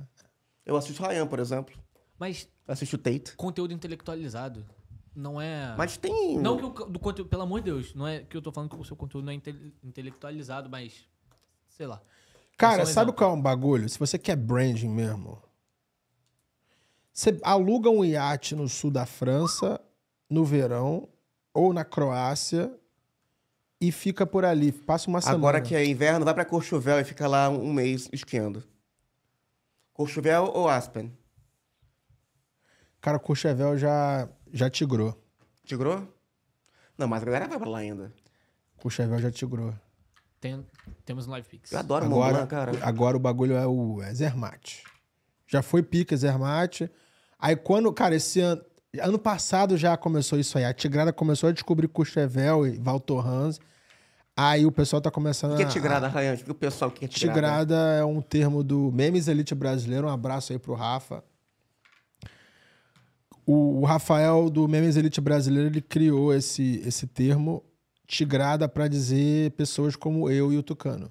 Speaker 1: Eu assisto Ryan, por exemplo. Mas. Eu assisto Tate. Conteúdo
Speaker 4: intelectualizado não é. Mas tem. Não que o do conteúdo, pelo amor de Deus, não é que eu tô falando que o seu conteúdo não é intelectualizado, mas. Sei lá. Cara, sabe o
Speaker 3: que é um bagulho? Se você quer branding mesmo, você aluga um iate no sul da França, no verão, ou na Croácia, e fica por ali. Passa uma semana. Agora que é
Speaker 1: inverno, vai pra Corchovel e fica lá um mês esquiando. Corchovel ou Aspen?
Speaker 3: Cara, Corchovel já já tigrou.
Speaker 1: Tigrou? Não, mas a galera vai pra lá ainda.
Speaker 3: Courchevel já tigrou.
Speaker 4: Tem, temos Live Pix. Eu adoro agora, cara.
Speaker 3: Agora o bagulho é o é Zermatt. Já foi pica Zermatt. Aí quando, cara, esse ano, ano passado já começou isso aí. A Tigrada começou a descobrir Courchevel e Valtor Hans. Aí o pessoal tá começando a. O que é Tigrada,
Speaker 1: Rayan? o pessoal o que é Tigrada. Tigrada
Speaker 3: é um termo do Memes Elite Brasileiro. Um abraço aí pro Rafa. O, o Rafael do Memes Elite Brasileiro, ele criou esse, esse termo tigrada para dizer pessoas como eu e o Tucano.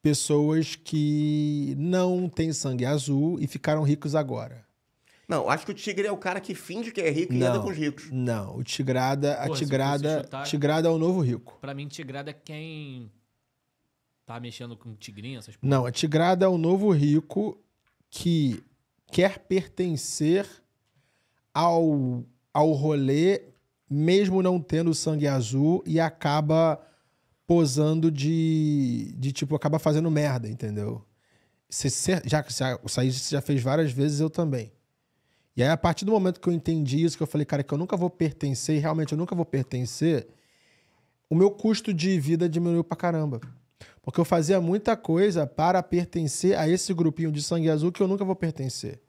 Speaker 3: Pessoas que não têm sangue azul e ficaram ricos agora.
Speaker 1: Não, acho que o tigre
Speaker 4: é o cara que finge que é rico e não, anda com os
Speaker 1: ricos.
Speaker 3: Não, o tigrada, a tigrada, chutar, tigrada é o novo rico.
Speaker 4: Para mim, tigrada é quem tá mexendo com tigrinha, essas
Speaker 3: Não, a tigrada é o novo rico que quer pertencer ao, ao rolê, mesmo não tendo sangue azul, e acaba posando de, de tipo, acaba fazendo merda, entendeu? Você, já que você já fez várias vezes, eu também. E aí, a partir do momento que eu entendi isso, que eu falei, cara, que eu nunca vou pertencer, e realmente eu nunca vou pertencer, o meu custo de vida diminuiu pra caramba. Porque eu fazia muita coisa para pertencer a esse grupinho de sangue azul que eu nunca vou pertencer.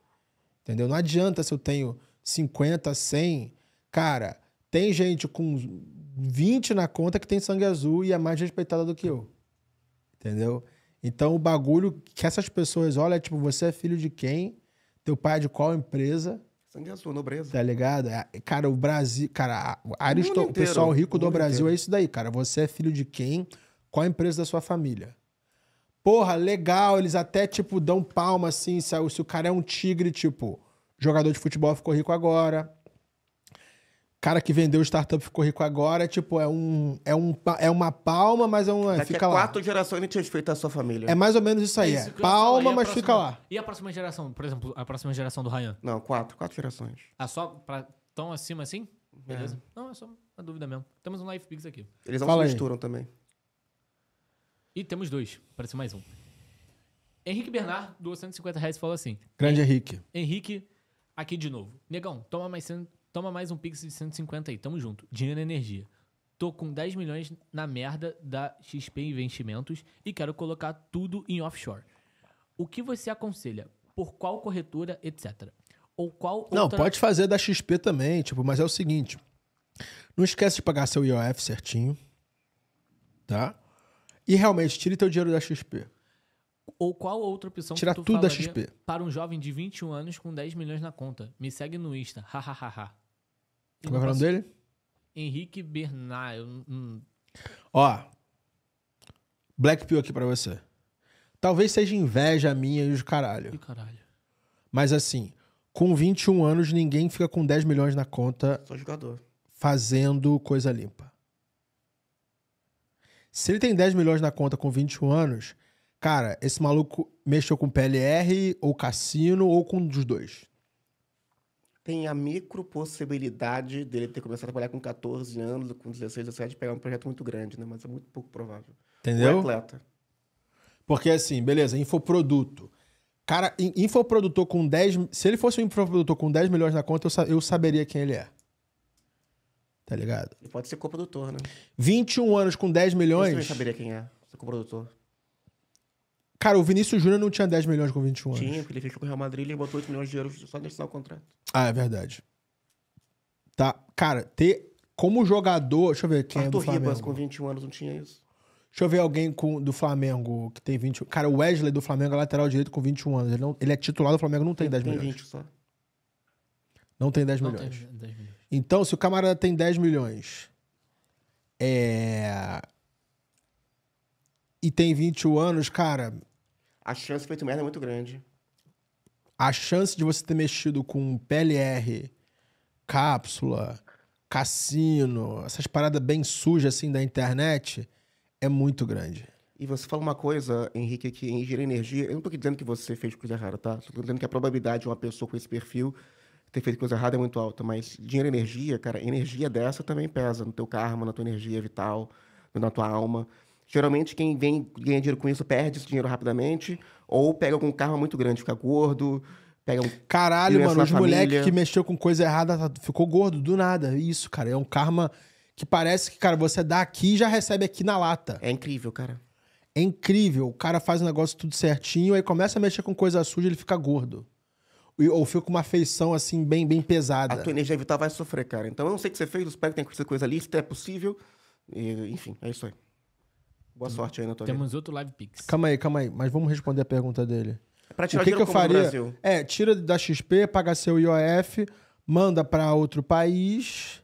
Speaker 3: Entendeu? Não adianta se eu tenho 50, 100. Cara, tem gente com 20 na conta que tem sangue azul e é mais respeitada do que eu. Entendeu? Então o bagulho que essas pessoas olham é tipo, você é filho de quem? Teu pai é de qual empresa?
Speaker 1: Sangue azul, nobreza.
Speaker 3: Tá ligado? É, cara, o Brasil. Cara, aristo... o pessoal rico do Brasil inteiro. é isso daí, cara. Você é filho de quem? Qual a empresa da sua família? porra, legal, eles até, tipo, dão palma, assim, se, se o cara é um tigre, tipo, jogador de futebol ficou rico agora, cara que vendeu startup ficou rico agora, é, tipo, é um é, um, é uma palma, mas é um Daqui fica a quatro
Speaker 1: lá. gerações ele tinha feito a sua família. É mais ou menos isso aí, é,
Speaker 3: isso
Speaker 4: é. palma, mas próxima, fica lá. E a próxima geração, por exemplo, a próxima geração do Ryan? Não, quatro, quatro gerações. Ah, só pra, tão acima assim? É. Beleza. É. Não, é só uma dúvida mesmo. Temos um Life Pix aqui. Eles não Fala se misturam aí. também. E temos dois, parece mais um. Henrique Bernard doou 150 reais falou assim: Grande Henrique. Henrique, aqui de novo. Negão, toma mais, toma mais um Pix de 150 aí, tamo junto. Dinheiro e energia. Tô com 10 milhões na merda da XP Investimentos e quero colocar tudo em offshore. O que você aconselha? Por qual corretora, etc. Ou qual outra... Não, pode fazer
Speaker 3: da XP também, tipo, mas é o seguinte. Não esquece de pagar seu IOF certinho, tá? E realmente, tire teu dinheiro da XP.
Speaker 4: Ou qual outra opção Tirar que tu tudo da XP. para um jovem de 21 anos com 10 milhões na conta? Me segue no Insta. Hahaha.
Speaker 3: Como é, é o nome dele?
Speaker 4: Henrique Bernard. Hum.
Speaker 3: Ó. Black aqui pra você. Talvez seja inveja minha e os caralho. Que caralho. Mas assim, com 21 anos, ninguém fica com 10 milhões na conta Sou jogador. fazendo coisa limpa. Se ele tem 10 milhões na conta com 21 anos, cara, esse maluco mexeu com PLR, ou cassino, ou com um dos dois.
Speaker 1: Tem a micro possibilidade dele ter começado a trabalhar com 14 anos, com 16, 17, pegar um projeto muito grande, né? Mas é muito pouco provável. Entendeu? atleta.
Speaker 3: Porque assim, beleza, infoproduto. Cara, infoprodutor com 10. Se ele fosse um infoprodutor com 10 milhões na conta, eu, eu saberia quem ele é. Tá ligado?
Speaker 1: Ele pode ser coprodutor, né?
Speaker 3: 21 anos com 10 milhões. Eu saberia
Speaker 1: quem é, ser coprodutor.
Speaker 3: Cara, o Vinícius Júnior não tinha 10 milhões com 21 anos. Tinha,
Speaker 1: porque ele fechou com o Real Madrid e botou 8 milhões de euros só de assinar o contrato.
Speaker 3: Ah, é verdade. Tá, cara, ter como jogador. Deixa eu ver quem Arthur é do Flamengo. Ribas com
Speaker 1: 21 anos não tinha isso.
Speaker 3: Deixa eu ver alguém com, do Flamengo que tem 21. Cara, o Wesley do Flamengo é lateral direito com 21 anos. Ele, não, ele é titular do Flamengo, não tem, tem 10 tem milhões. Tem 20 só. Não tem 10 não milhões. Tem 10 milhões. Então, se o camarada tem 10 milhões é... e tem 21 anos, cara.
Speaker 1: A chance de feito merda é muito grande.
Speaker 3: A chance de você ter mexido com PLR, cápsula, cassino, essas paradas bem sujas assim da internet é muito grande.
Speaker 1: E você fala uma coisa, Henrique, que em engenharia energia, eu não estou dizendo que você fez coisa errada, tá? Estou dizendo que a probabilidade de uma pessoa com esse perfil ter feito coisa errada é muito alta, mas dinheiro e energia, cara, energia dessa também pesa no teu karma, na tua energia vital, na tua alma. Geralmente quem vem ganha dinheiro com isso perde esse dinheiro rapidamente ou pega algum karma muito grande, fica gordo, pega um caralho, mano, os moleque que
Speaker 3: mexeu com coisa errada tá, ficou gordo do nada. Isso, cara, é um karma que parece que, cara, você dá aqui e já recebe aqui na lata. É incrível, cara. É incrível. O cara faz o negócio tudo certinho, aí começa a mexer com coisa suja, ele fica gordo ou fico com uma
Speaker 1: afeição, assim, bem, bem pesada. A tua energia vital vai sofrer, cara. Então, eu não sei o que você fez, eu espero que tenha acontecido coisa ali, se é possível. E, enfim, é isso aí. Boa Tem, hum. sorte aí na tua Temos vida. outro Live Pix.
Speaker 3: Calma aí, calma aí. Mas vamos responder a pergunta dele. É pra tirar o que, que eu faria? É, tira da XP, paga seu IOF, manda para outro país.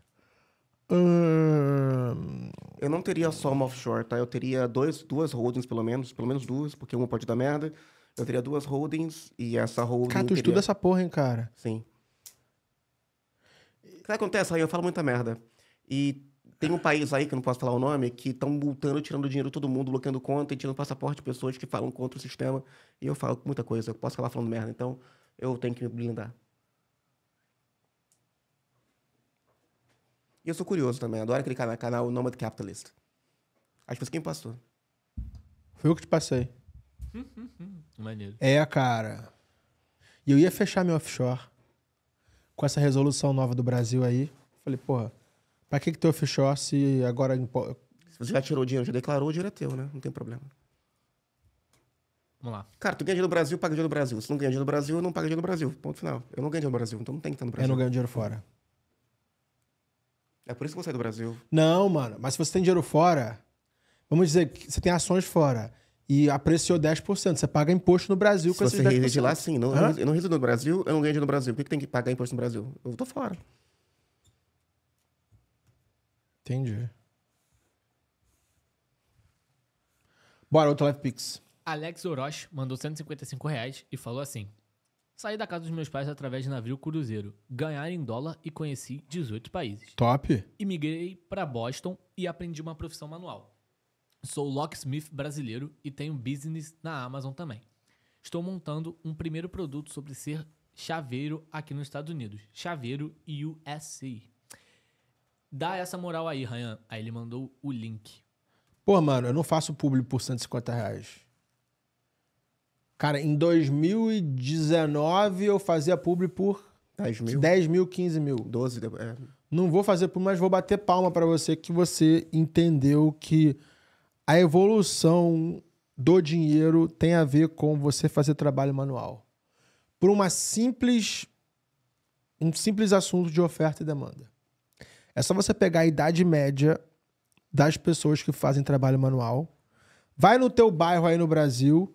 Speaker 3: Hum...
Speaker 1: Eu não teria só uma offshore, tá? Eu teria dois, duas holdings, pelo menos, pelo menos duas, porque uma pode dar merda eu teria duas holdings e essa holding. Cara, tu teria... estuda essa
Speaker 3: porra, hein, cara?
Speaker 1: Sim. O que acontece aí? Eu falo muita merda. E tem um país aí, que eu não posso falar o nome, que estão multando, tirando dinheiro todo mundo, bloqueando conta e tirando passaporte de pessoas que falam contra o sistema. E eu falo muita coisa, eu posso acabar falando merda, então eu tenho que me blindar. E eu sou curioso também, adoro clicar no canal Nomad Capitalist. Acho que foi assim quem passou.
Speaker 3: Foi eu que te passei. Hum,
Speaker 4: hum, hum. Maneiro.
Speaker 3: É, cara. E eu ia fechar meu offshore com essa resolução nova do Brasil aí. Falei, porra, pra que, que teu offshore se agora. Se
Speaker 1: você já tirou o dinheiro, já declarou, o dinheiro é teu, né? Não tem problema. Vamos lá. Cara, tu ganha dinheiro no Brasil, paga dinheiro no Brasil. Se não ganha dinheiro no Brasil, não paga dinheiro no Brasil. Ponto final. Eu não ganho dinheiro no Brasil, então não tem que estar no
Speaker 4: Brasil. Eu não ganho
Speaker 3: dinheiro fora.
Speaker 1: É por isso que você é do Brasil.
Speaker 3: Não, mano. Mas se você tem dinheiro fora, vamos dizer que você tem ações fora e apreciou 10%. Você paga imposto
Speaker 1: no Brasil Se você 10%. reside lá, sim. Não, Eu não resido no Brasil, eu não ganho dinheiro no Brasil. Por que, que tem que pagar imposto no Brasil? Eu
Speaker 4: tô fora.
Speaker 3: Entendi. Bora, outro Live Pix.
Speaker 4: Alex Orochi mandou 155 reais e falou assim: Saí da casa dos meus pais através de navio cruzeiro, ganhar em dólar e conheci 18 países. Top! E migrei para Boston e aprendi uma profissão manual. Sou locksmith brasileiro e tenho business na Amazon também. Estou montando um primeiro produto sobre ser chaveiro aqui nos Estados Unidos. Chaveiro USA. Dá essa moral aí, Ryan. Aí ele mandou o link.
Speaker 3: Pô, mano, eu não faço público por 150 reais. Cara, em 2019 eu fazia público por 10 mil, 10 mil 15 mil. 12, é. Não vou fazer público, mas vou bater palma para você que você entendeu que a evolução do dinheiro tem a ver com você fazer trabalho manual. Por uma simples um simples assunto de oferta e demanda. É só você pegar a idade média das pessoas que fazem trabalho manual. Vai no teu bairro aí no Brasil,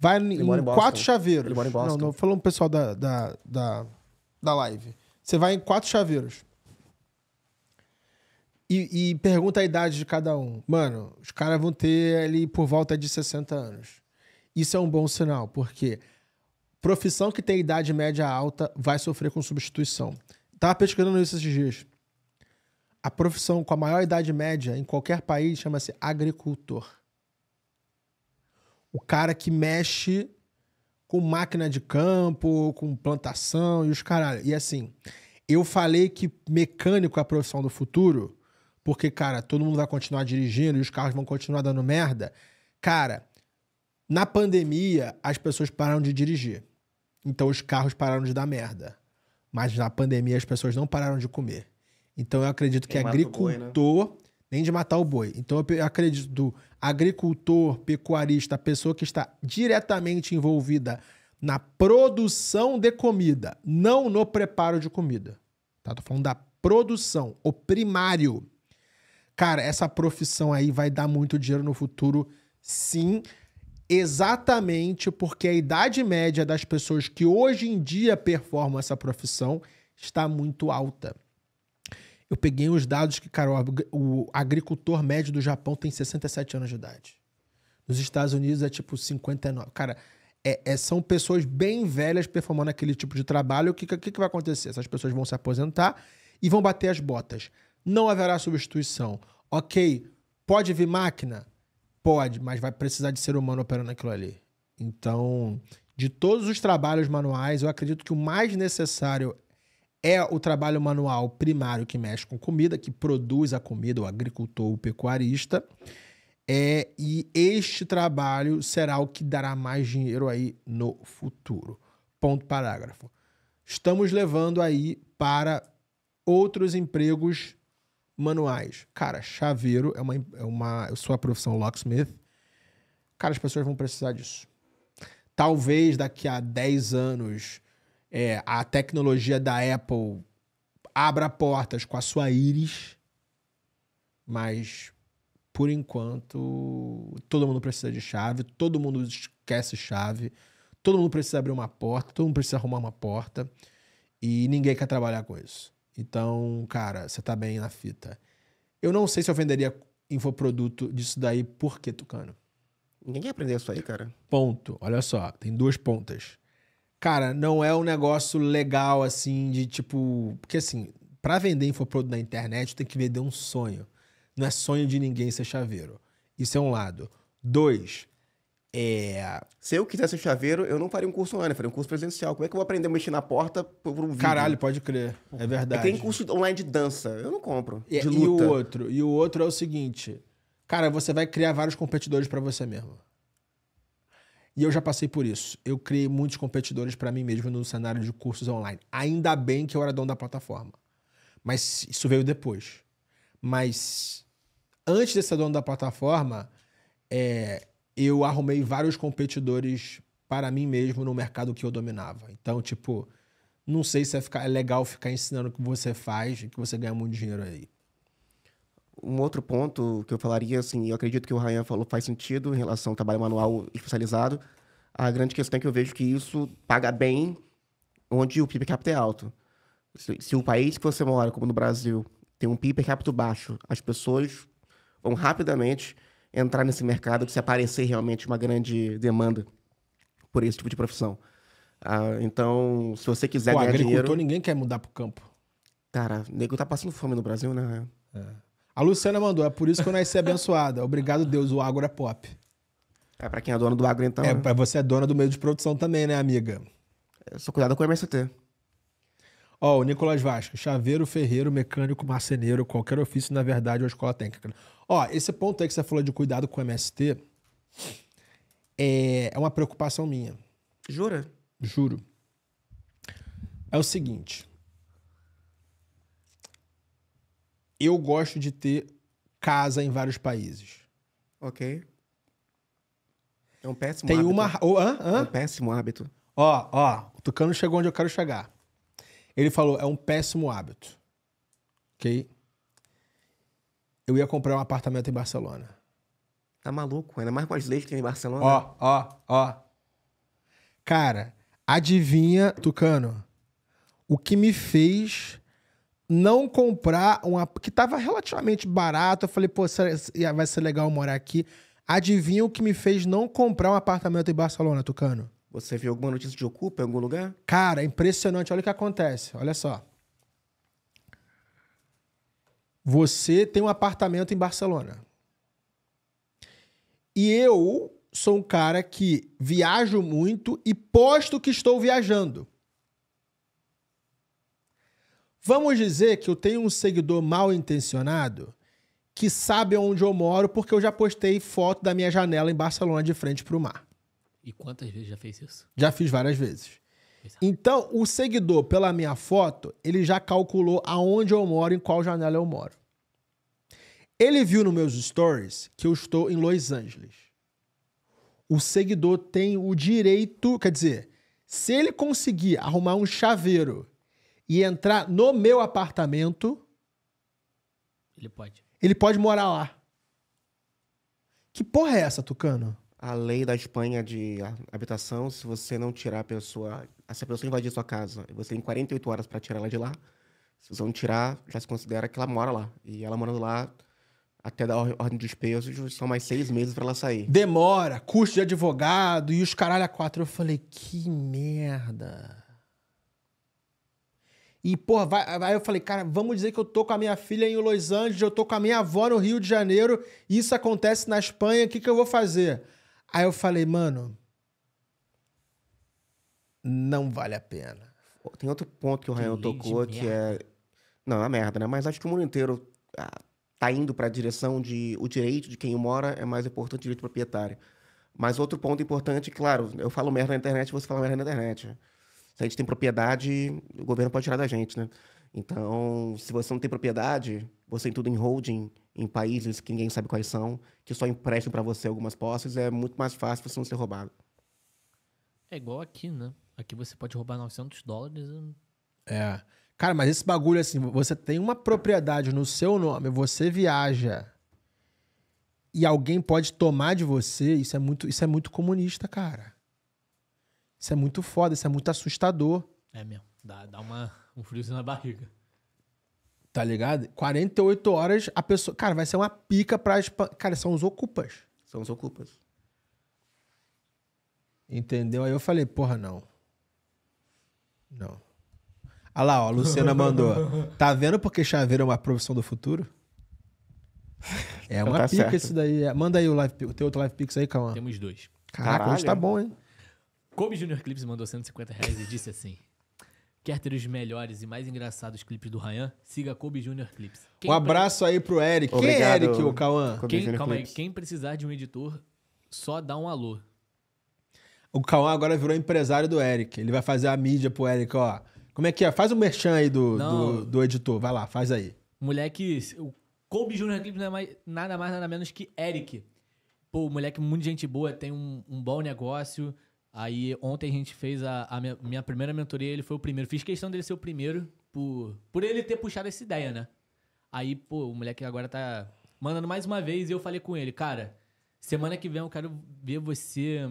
Speaker 3: vai em, em quatro chaveiros. Ele mora em Boston. Não, não um pessoal da, da, da, da live. Você vai em quatro chaveiros. E, e, pergunta a idade de cada um. Mano, os caras vão ter ali por volta de 60 anos. Isso é um bom sinal, porque profissão que tem idade média alta vai sofrer com substituição. Tava pesquisando isso esses dias. A profissão com a maior idade média em qualquer país chama-se agricultor. O cara que mexe com máquina de campo, com plantação e os caralho. E assim, eu falei que mecânico é a profissão do futuro porque, cara, todo mundo vai continuar dirigindo e os carros vão continuar dando merda. Cara, na pandemia, as pessoas pararam de dirigir. Então, os carros pararam de dar merda. Mas na pandemia, as pessoas não pararam de comer. Então, eu acredito Quem que agricultor. Boi, né? Nem de matar o boi. Então, eu acredito, do agricultor, pecuarista, pessoa que está diretamente envolvida na produção de comida, não no preparo de comida. Tá? Tô falando da produção, o primário. Cara, essa profissão aí vai dar muito dinheiro no futuro, sim. Exatamente porque a idade média das pessoas que hoje em dia performam essa profissão está muito alta. Eu peguei os dados que, cara, o agricultor médio do Japão tem 67 anos de idade. Nos Estados Unidos é tipo 59. Cara, é, é, são pessoas bem velhas performando aquele tipo de trabalho. O que, que, que vai acontecer? Essas pessoas vão se aposentar e vão bater as botas não haverá substituição. Ok, pode vir máquina? Pode, mas vai precisar de ser humano operando aquilo ali. Então, de todos os trabalhos manuais, eu acredito que o mais necessário é o trabalho manual primário que mexe com comida, que produz a comida, o agricultor, o pecuarista. É, e este trabalho será o que dará mais dinheiro aí no futuro. Ponto parágrafo. Estamos levando aí para outros empregos manuais. Cara, chaveiro é uma, é uma. Eu sou a profissão locksmith. Cara, as pessoas vão precisar disso. Talvez daqui a 10 anos é, a tecnologia da Apple abra portas com a sua íris, mas por enquanto todo mundo precisa de chave, todo mundo esquece chave, todo mundo precisa abrir uma porta, todo mundo precisa arrumar uma porta e ninguém quer trabalhar com isso. Então, cara, você tá bem na fita. Eu não sei se eu venderia infoproduto disso daí, por que, Tucano? Ninguém aprendeu isso aí, cara. Ponto. Olha só, tem duas pontas. Cara, não é um negócio legal assim de tipo. Porque assim, para vender infoproduto na internet, tem que vender um sonho. Não é sonho de ninguém ser
Speaker 1: chaveiro. Isso é um lado. Dois, é... Se eu quisesse um chaveiro, eu não faria um curso online, eu faria um curso presencial. Como é que eu vou aprender a mexer na porta por um vídeo? Caralho, pode crer. É, é verdade. É, tem curso online de dança, eu não compro. É, de luta. E o outro? E o outro é o seguinte.
Speaker 3: Cara, você vai criar vários competidores para você mesmo. E eu já passei por isso. Eu criei muitos competidores para mim mesmo no cenário de cursos online. Ainda bem que eu era dono da plataforma. Mas isso veio depois. Mas antes de ser dono da plataforma, é, eu arrumei vários competidores para mim mesmo no mercado que eu dominava. Então, tipo, não sei se é, ficar, é legal ficar ensinando o que você faz e que você ganha muito dinheiro aí.
Speaker 1: Um outro ponto que eu falaria, assim, eu acredito que o Ryan falou faz sentido em relação ao trabalho manual especializado. A grande questão é que eu vejo que isso paga bem onde o PIB per capita é alto. Se, se o país que você mora, como no Brasil, tem um PIB per capita baixo, as pessoas vão rapidamente entrar nesse mercado se aparecer realmente uma grande demanda por esse tipo de profissão. Ah, então, se você quiser Pô, ganhar agricultor, dinheiro...
Speaker 3: ninguém quer mudar pro campo. Cara, nego tá passando fome no Brasil, né? É. A Luciana mandou, é por isso que eu nasci abençoada. Obrigado, Deus, o agro é pop. É para quem é dono do agro, então. É, né? você é dona do meio de produção também, né, amiga? Eu sou cuidado com o MST. Ó, oh, o Nicolas Vasco, chaveiro, ferreiro, mecânico, marceneiro, qualquer ofício, na verdade, é uma escola técnica. Ó, oh, esse ponto aí que você falou de cuidado com o MST é, é uma preocupação minha. Jura? Juro. É o seguinte. Eu gosto de ter casa em vários
Speaker 1: países. Ok. É um péssimo Tem hábito. Tem uma. Oh, hã? Hã? É um péssimo
Speaker 3: hábito. Ó, ó, o Tucano chegou onde eu quero chegar. Ele falou: é um péssimo hábito. Ok? Eu ia comprar um apartamento em Barcelona.
Speaker 1: Tá maluco? Ainda mais com as leis que tem em Barcelona. Ó, ó, ó.
Speaker 3: Cara, adivinha, Tucano, o que me fez não comprar um que tava relativamente barato. Eu falei, pô, vai ser legal morar aqui. Adivinha o que me fez não comprar um apartamento em Barcelona, Tucano?
Speaker 1: Você viu alguma notícia de Ocupa em algum lugar? Cara,
Speaker 3: é impressionante. Olha o que acontece. Olha só. Você tem um apartamento em Barcelona. E eu sou um cara que viajo muito e posto que estou viajando. Vamos dizer que eu tenho um seguidor mal intencionado que sabe onde eu moro porque eu já postei foto da minha janela em Barcelona de frente para o mar.
Speaker 4: E quantas vezes já fez isso?
Speaker 3: Já fiz várias vezes. Então, o seguidor, pela minha foto, ele já calculou aonde eu moro, em qual janela eu moro. Ele viu nos meus stories que eu estou em Los Angeles. O seguidor tem o direito, quer dizer, se ele conseguir arrumar um chaveiro e entrar no meu apartamento, ele pode. Ele pode morar lá. Que porra é essa, Tucano?
Speaker 1: a lei da Espanha de habitação, se você não tirar a pessoa, se a pessoa invadir a sua casa, você tem 48 horas para tirar ela de lá. Se você não tirar, já se considera que ela mora lá. E ela morando lá, até dar ordem de despesas, são mais seis meses para ela sair.
Speaker 3: Demora, custo de advogado e os caralho a quatro. Eu falei, que merda. E, porra, vai, aí eu falei, cara, vamos dizer que eu tô com a minha filha em Los Angeles, eu tô com a minha avó no Rio de Janeiro, isso acontece na Espanha, o que, que eu vou fazer? Aí eu falei, mano,
Speaker 1: não vale a pena. Tem outro ponto que o Ryan tocou que é. Não, é uma merda, né? Mas acho que o mundo inteiro ah, tá indo para a direção de o direito de quem mora é mais importante que o direito proprietário. Mas outro ponto importante, claro, eu falo merda na internet, você fala merda na internet. Se a gente tem propriedade, o governo pode tirar da gente, né? Então, se você não tem propriedade, você tudo em holding, em países que ninguém sabe quais são, que só emprestam para você algumas posses, é muito mais fácil você não ser roubado.
Speaker 4: É igual aqui, né? Aqui você pode roubar 900 dólares.
Speaker 1: É. Cara, mas esse
Speaker 3: bagulho assim, você tem uma propriedade no seu nome, você viaja e alguém pode tomar de você, isso é muito, isso é muito comunista, cara. Isso é muito foda, isso é muito assustador.
Speaker 4: É mesmo. Dá, dá uma, um friozinho na barriga.
Speaker 3: Tá ligado? 48 horas a pessoa. Cara, vai ser uma pica pra. Cara, são os ocupas. São os ocupas. Entendeu? Aí eu falei, porra, não. Não. Olha lá, ó, a Luciana *laughs* mandou. Tá vendo porque chaveiro é uma profissão do futuro? É então uma tá pica isso daí. É, manda aí o, live, tem teu outro live pix aí, calma. Temos dois. Caraca, Caralho. hoje tá bom, hein?
Speaker 4: Kobe Junior Clips mandou 150 reais e disse assim: Quer ter os melhores e mais engraçados clipes do Ryan? Siga Kobe Junior Clips. Quem um abraço pre... aí pro Eric. Obrigado, quem é Eric, o Cauã? Quem, calma Clips. aí, quem precisar de um editor, só dá um alô.
Speaker 3: O Cauã agora virou empresário do Eric. Ele vai fazer a mídia pro Eric, ó. Como é que é? Faz o um merchan aí do, do, do, editor. Vai lá, faz aí.
Speaker 4: Moleque, o Kobe Junior Clips não é mais, nada mais, nada menos que Eric. Pô, moleque, muito gente boa, tem um, um bom negócio Aí ontem a gente fez a, a minha, minha, primeira mentoria, ele foi o primeiro. Fiz questão dele ser o primeiro por, por ele ter puxado essa ideia, né? Aí, pô, o moleque agora tá mandando mais uma vez e eu falei com ele, cara, semana que vem eu quero ver você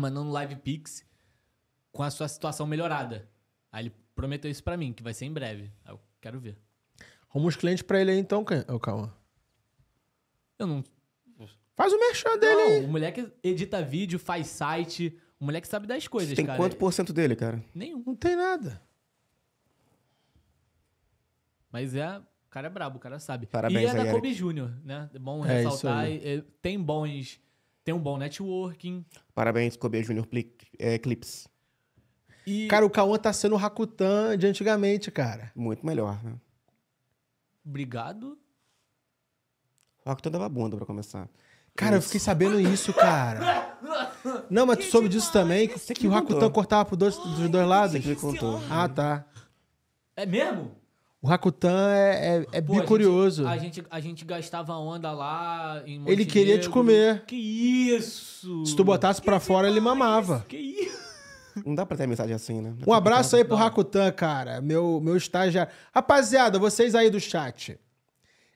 Speaker 4: mandando live pix com a sua situação melhorada. Aí ele prometeu isso para mim, que vai ser em breve. Aí eu quero ver.
Speaker 3: Arruma os clientes pra ele aí então, Calma.
Speaker 4: Eu não. Faz o merchan dele não, O moleque edita vídeo, faz site, o moleque sabe das coisas, tem cara. quanto por
Speaker 1: cento dele, cara?
Speaker 4: Nenhum. Não tem nada. Mas é. O cara é brabo, o cara sabe. Parabéns, e é aí, da Kobe Jr., Júnior, né? É bom É isso ressaltar. aí. Tem bons. Tem um bom networking.
Speaker 1: Parabéns, Kobe Jr. Eclipse. É, e Cara,
Speaker 3: o Cauã tá sendo o Rakutan de antigamente, cara.
Speaker 1: Muito melhor, né?
Speaker 4: obrigado.
Speaker 1: O Rakutan dava bunda pra começar. Cara, eu fiquei sabendo isso, cara.
Speaker 4: Não, mas tu soube disso também? Que, que, que o Rakutan
Speaker 3: cortava por dois, dos dois lados? Você contou. Ah, tá. É mesmo? O Rakutan é, é, é Pô, bicurioso. A
Speaker 4: gente, a gente, a, gente, gastava onda lá em Ele queria te comer. Que
Speaker 3: isso! Se tu botasse pra fora, ele mamava. Que
Speaker 4: isso!
Speaker 1: Não dá pra ter mensagem assim, né? Um abraço
Speaker 3: aí pro Rakutan, cara. Meu, meu estagiário. Rapaziada, vocês aí do chat.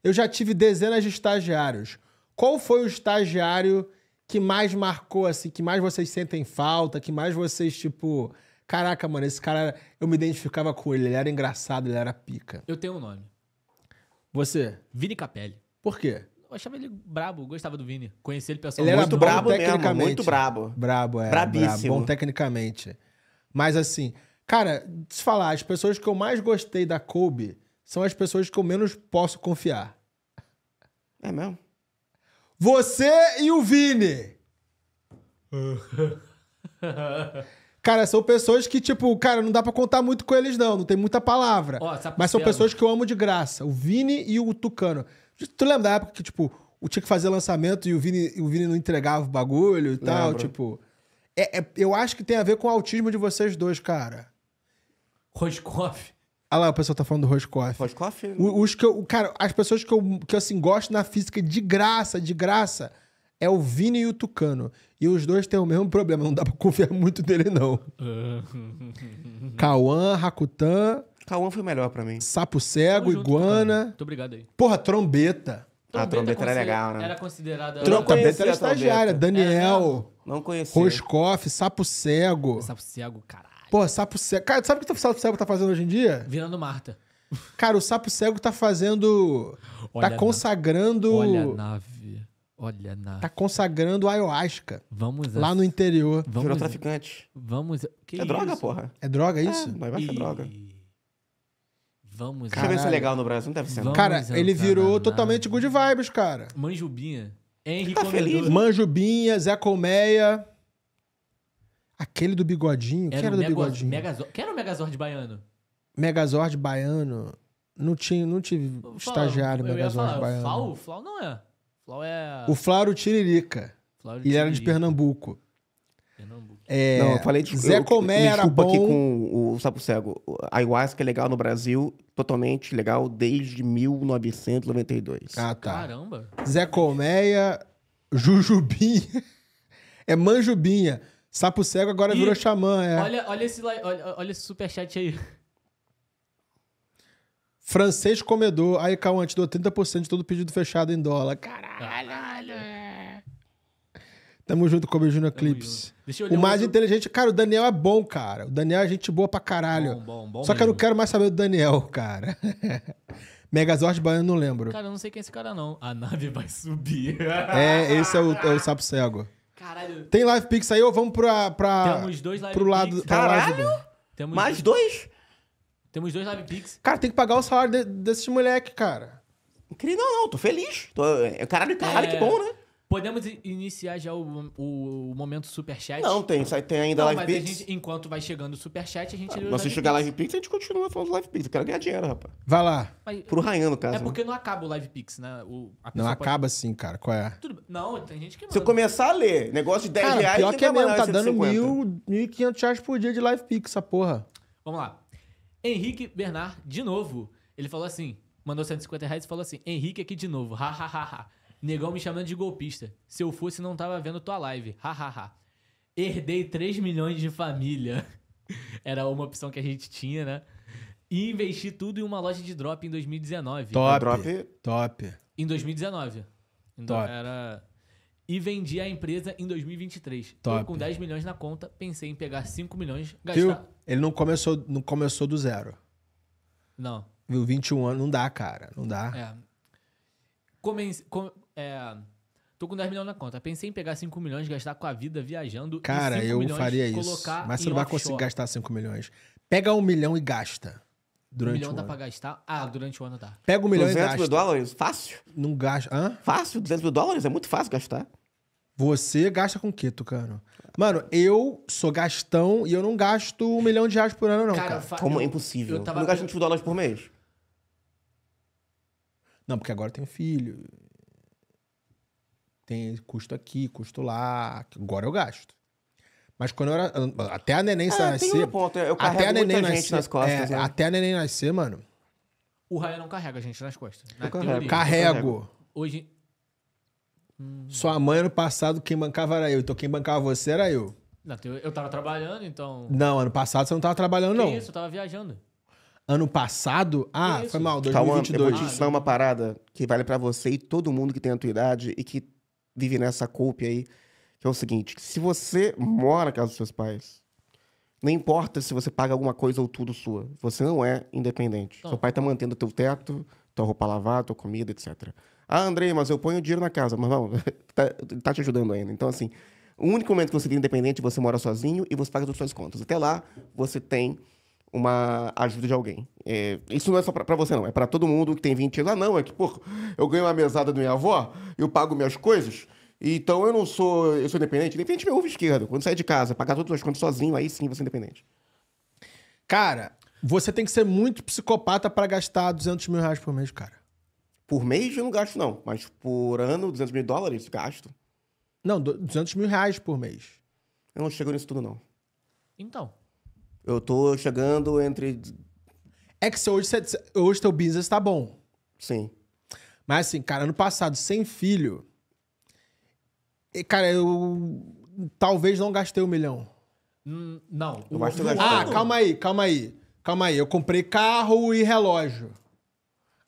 Speaker 3: Eu já tive dezenas de estagiários. Qual foi o estagiário que mais marcou, assim, que mais vocês sentem falta, que mais vocês, tipo, caraca, mano, esse cara, eu me identificava com ele, ele era engraçado, ele era pica.
Speaker 4: Eu tenho um nome. Você? Vini Capelli. Por quê? Eu achava ele brabo, gostava do Vini. Conheci ele pessoalmente. Ele era muito brabo tecnicamente. Mesmo, muito brabo. Brabo, é. Brabíssimo. Brabo, bom
Speaker 3: tecnicamente. Mas assim, cara, te falar, as pessoas que eu mais gostei da Kobe são as pessoas que eu menos posso confiar. É mesmo? Você e o Vini. *laughs* Cara, são pessoas que, tipo, cara, não dá pra contar muito com eles, não. Não tem muita palavra. Mas são pessoas que eu amo de graça. O Vini e o Tucano. Tu lembra da época que, tipo, o tinha que fazer lançamento e o Vini, o Vini não entregava o bagulho e tal? Tipo. É, é, eu acho que tem a ver com o autismo de vocês dois, cara. Roscoff. Olha ah lá, o pessoal tá falando do Roscoff.
Speaker 1: Roscoff? O,
Speaker 3: os que eu, cara, as pessoas que eu, que eu assim, gosto na física de graça, de graça, é o Vini e o Tucano. E os dois têm o mesmo problema, não dá pra confiar muito nele, não.
Speaker 4: *laughs* Cauã,
Speaker 3: Rakutan.
Speaker 4: Cauã foi melhor pra mim. Sapo
Speaker 3: Cego, junto, Iguana. Muito obrigado aí. Porra, Trombeta. Ah, trombeta a trombeta era legal, né? Era considerada. Trombeta era estagiária. Daniel. Era, não conhecia. Roscoff, Sapo Cego. Sapo
Speaker 4: Cego, cara.
Speaker 3: Pô, sapo cego. Cara, sabe o que o sapo cego tá fazendo hoje em dia?
Speaker 4: Virando Marta.
Speaker 3: Cara, o sapo cego tá fazendo. Olha tá consagrando. Na... Olha a
Speaker 4: nave. Olha a nave. Tá
Speaker 3: consagrando ayahuasca. Vamos a... Lá no interior. Vamos Virou
Speaker 4: traficante. Vamos. Que é isso? droga, porra. É
Speaker 3: droga é é, isso? É, vai e... droga.
Speaker 4: Vamos Cara, isso é legal no Brasil, não deve tá ser. Vamos cara, ele virou totalmente
Speaker 3: good vibes, cara. Manjubinha.
Speaker 4: Henrique tá feliz?
Speaker 3: Manjubinha, Zé Colmeia. Aquele do bigodinho. Era que era do Mega, bigodinho?
Speaker 4: Megazord. Quem era o Megazord baiano?
Speaker 3: Megazord baiano. Não, tinha, não tive Fala, estagiário eu Megazord falar, baiano. O Flau?
Speaker 4: Flau não é. Flau é. O Flau era
Speaker 3: o Tiririca. Flau Ele era de Pernambuco.
Speaker 4: É, não, eu falei
Speaker 3: de
Speaker 1: Zé Comé era bom. aqui com o Sapo Cego. A ayahuasca é legal no Brasil, totalmente legal, desde 1992. Ah, tá. Caramba. Zé Colmeia, Jujubinha. *laughs* É Manjubinha. Sapo cego agora
Speaker 4: virou
Speaker 3: xamã, é. Olha,
Speaker 4: olha, esse, olha, olha esse superchat aí.
Speaker 3: Francês comedor. Aí, Cauã, te 30% de todo pedido fechado em dólar. Caralho! Caralho. Tamo junto com o Júnior Clips. O mais um... inteligente... Cara, o Daniel é bom, cara. O Daniel é gente boa pra caralho. Bom, bom, bom Só mesmo. que eu não quero mais saber do Daniel, cara. *laughs* Megazord baiano, não lembro.
Speaker 4: Cara, eu não sei quem é esse cara, não. A nave vai subir.
Speaker 3: é, esse é o, é o sapo cego. Caralho. Tem Live Pix aí ou vamos pra, pra, Temos dois Live pro lado... Pix. Caralho?
Speaker 4: Temos Mais dois? Temos dois Live Pix.
Speaker 3: Cara, tem que pagar o salário de- desses moleque, cara. Incrível, não, não.
Speaker 1: Tô feliz. Tô... É, caralho, caralho, É. que bom,
Speaker 3: né?
Speaker 4: Podemos iniciar já o, o, o momento superchat? Não, tem, tem ainda Não, Live mas a gente, enquanto vai chegando o superchat, a gente... Ah, lê Mas
Speaker 1: se chegar Live Pix, a gente continua falando do Live Pix. Eu quero ganhar dinheiro, rapaz.
Speaker 3: Vai lá. Mas- Pro Rayan, no caso. É né? porque
Speaker 4: não acaba o Live Pix, né? O, a Não, pode- acaba
Speaker 3: assim, cara. Qual é?
Speaker 4: Tudo Não, tem gente que manda. Se eu
Speaker 1: começar a
Speaker 3: ler negócio de 10 Cara, reais, pior que é mesmo. Tá dando mil, mil e quinhentos reais por dia de live pix, essa porra.
Speaker 4: Vamos lá. Henrique Bernard, de novo. Ele falou assim, mandou 150 reais e falou assim, Henrique aqui de novo, *laughs* ha, ha, ha, ha. Negão me chamando de golpista. Se eu fosse, não tava vendo tua live. Hahaha. Herdei 3 milhões de família. *laughs* Era uma opção que a gente tinha, né? E investi tudo em uma loja de drop em 2019. Top. Drop. Top. Em 2019. Então top. era. E vendi a empresa em 2023. Top. com 10 milhões na conta, pensei em pegar 5 milhões, gastar. Viu?
Speaker 3: Ele não começou, não começou do zero. Não. Viu? 21 anos não dá, cara. Não dá.
Speaker 4: É. Comece... É. Tô com 10 milhões na conta. Pensei em pegar 5 milhões, gastar com a vida viajando. Cara, eu faria isso. Mas você não vai offshore. conseguir gastar
Speaker 3: 5 milhões. Pega um milhão e gasta. Durante um milhão o dá ano. pra
Speaker 4: gastar? Ah, durante o ano dá. Pega um milhão e gasta. 200 mil dólares? Fácil.
Speaker 3: Não gasta. Hã? Fácil, 200 mil dólares? É muito fácil gastar. Você gasta com o quê, Tucano? Mano, eu sou gastão e eu não gasto um milhão de reais por ano, não, cara. cara. Como é impossível? Eu, tava... Eu não gasto 20 mil dólares por mês? Não, porque agora eu tenho filho tem custo aqui, custo lá, agora eu gasto. Mas quando eu era. Até a neném é, nascer. Um ponto, eu até a neném nascer, nas costas. É, né? Até a neném nascer, mano.
Speaker 4: O Raio não carrega a gente nas costas. Na né?
Speaker 3: carrego. carrego. Hoje. Hum. Sua mãe ano passado quem bancava era eu, então quem bancava você era eu.
Speaker 4: Não, eu tava trabalhando, então. Não,
Speaker 1: ano passado você não tava trabalhando,
Speaker 3: que não. Isso,
Speaker 4: eu tava viajando.
Speaker 1: Ano passado? Ah,
Speaker 3: foi mal, 2022. Tá Calma, eu vou te ensinar
Speaker 1: uma parada que vale para você e todo mundo que tem a tua idade e que vive nessa culpa aí, que é o seguinte: se você mora na casa dos seus pais, não importa se você paga alguma coisa ou tudo sua, você não é independente. Seu pai tá mantendo teu teto, tua roupa lavada, tua comida, etc. Ah, Andrei, mas eu ponho dinheiro na casa. Mas não, *laughs* tá, tá te ajudando ainda. Então, assim, o único momento que você vira independente, você mora sozinho e você paga todas as suas contas. Até lá, você tem uma ajuda de alguém. É, isso não é só para você, não. É para todo mundo que tem 20 anos. Ah, não, é que, pô, eu ganho uma mesada da minha avó, eu pago minhas coisas, então eu não sou... Eu sou independente. Independente meu ovo esquerdo. Quando sair de casa, pagar todas as contas sozinho, aí sim você é independente. Cara, você tem que ser muito psicopata para gastar
Speaker 3: 200 mil reais por mês, cara.
Speaker 1: Por mês eu não gasto, não. Mas por ano, 200 mil dólares, gasto. Não, 200 mil reais por mês. Eu não chego nisso tudo, não. Então. Eu tô chegando entre. É que hoje, o hoje
Speaker 3: teu business tá bom. Sim. Mas assim, cara, ano passado, sem filho. Cara, eu talvez não gastei um milhão. Hum, não. Eu acho que Ah, calma aí, calma aí. Calma aí. Eu comprei carro e relógio.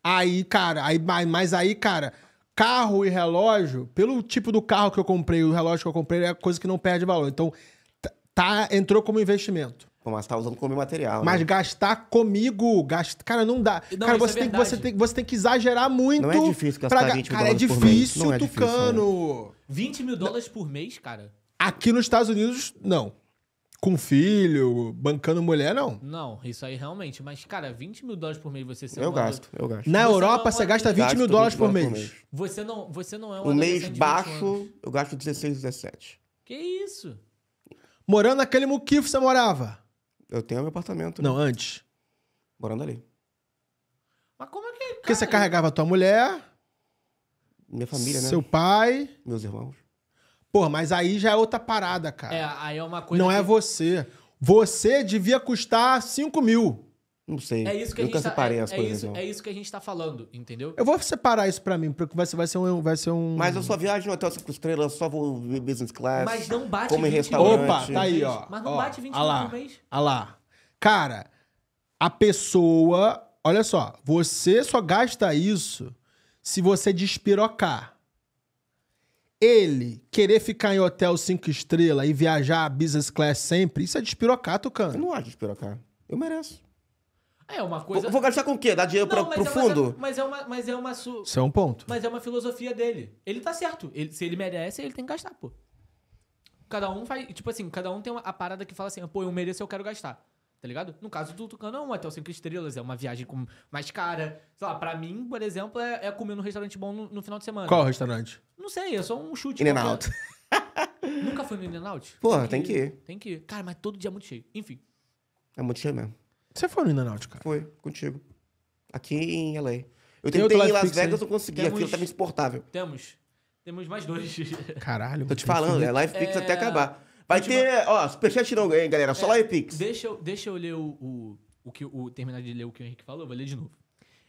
Speaker 3: Aí, cara, aí, mas aí, cara, carro e relógio, pelo tipo do carro que eu comprei, o relógio que eu comprei é coisa que não perde valor. Então, tá, entrou como investimento mas tá usando como material. Mas né? gastar comigo, gasta... cara, não dá. Não, cara, é você, é tem, você, tem, você tem que exagerar muito. Não é difícil gastar pra... 20 mil cara, é dólares é por mês. Cara, é difícil, né? Tucano.
Speaker 4: Né? 20 mil dólares por mês, cara?
Speaker 3: Aqui nos Estados Unidos, não. Com filho, bancando mulher, não.
Speaker 4: Não, isso aí realmente. Mas, cara, 20 mil dólares por mês você ser Eu gasto, eu gasto.
Speaker 3: Na você Europa, é você gasta 20 mil dólares por mês. mês.
Speaker 4: Você, não, você não é um. Um mês baixo,
Speaker 1: eu gasto 16, 17.
Speaker 4: Que isso?
Speaker 1: Morando naquele muquifo, você morava? Eu tenho meu apartamento. Né? Não, antes. Morando ali. Mas como é que. Cara... É, Porque
Speaker 3: você carregava tua
Speaker 1: mulher. Minha família, né? Seu pai. Meus irmãos.
Speaker 3: Pô, mas aí já é outra parada, cara. É, aí é uma coisa. Não é que... é você. Você devia custar 5 mil. Não sei. É isso que Nunca a gente separei tá, é- as é, coisas. Isso, então.
Speaker 4: é isso que a gente tá falando, entendeu?
Speaker 3: Eu vou separar isso pra mim, porque vai ser, vai ser, um, vai ser um. Mas eu só viajo no
Speaker 1: Hotel 5 Estrelas, só vou business class.
Speaker 4: Mas não bate 20
Speaker 3: em restaurante. Opa, tá aí, ó. Mas não ó,
Speaker 4: bate
Speaker 1: 20 lá, por mês. Olha lá. Cara, a pessoa. Olha só,
Speaker 3: você só gasta isso se você despirocar. Ele querer ficar em hotel 5 estrelas e viajar business class sempre, isso é
Speaker 1: despirocar, Tucano. Eu não acho despirocar. Eu
Speaker 4: mereço. É, é uma coisa. Vou, vou gastar
Speaker 1: com o quê? Dar
Speaker 3: dinheiro
Speaker 4: não, pra, pro é fundo? Uma, mas é uma. Mas é uma su... Isso é um ponto. Mas é uma filosofia dele. Ele tá certo. Ele, se ele merece, ele tem que gastar, pô. Cada um faz. Tipo assim, cada um tem uma, a parada que fala assim, ah, pô, eu mereço, eu quero gastar. Tá ligado? No caso do Tucano é um hotel cinco estrelas, é uma viagem com mais cara. Sei lá, pra mim, por exemplo, é, é comer num restaurante bom no, no final de semana. Qual restaurante? Não sei, é só um chute. In and out. *laughs* Nunca fui no In and out? Porra, tem que, tem que ir. Tem que ir. Cara, mas todo dia é muito cheio. Enfim.
Speaker 1: É muito cheio mesmo. Você foi no Náutica? cara? Foi, contigo. Aqui em LA. Eu tentei ir em Las aí? Vegas, não consegui. Temos- Aquilo tava insuportável.
Speaker 4: Temos. Temos mais dois.
Speaker 1: Caralho. Tô te
Speaker 3: falando, é Live
Speaker 4: Pix é. até acabar. Vai última- ter, ó, superchat não ganha, hein, galera. Só é, Live Pix. Deixa eu, deixa eu ler o, o, o que o terminar de ler o que o Henrique falou, vou ler de novo.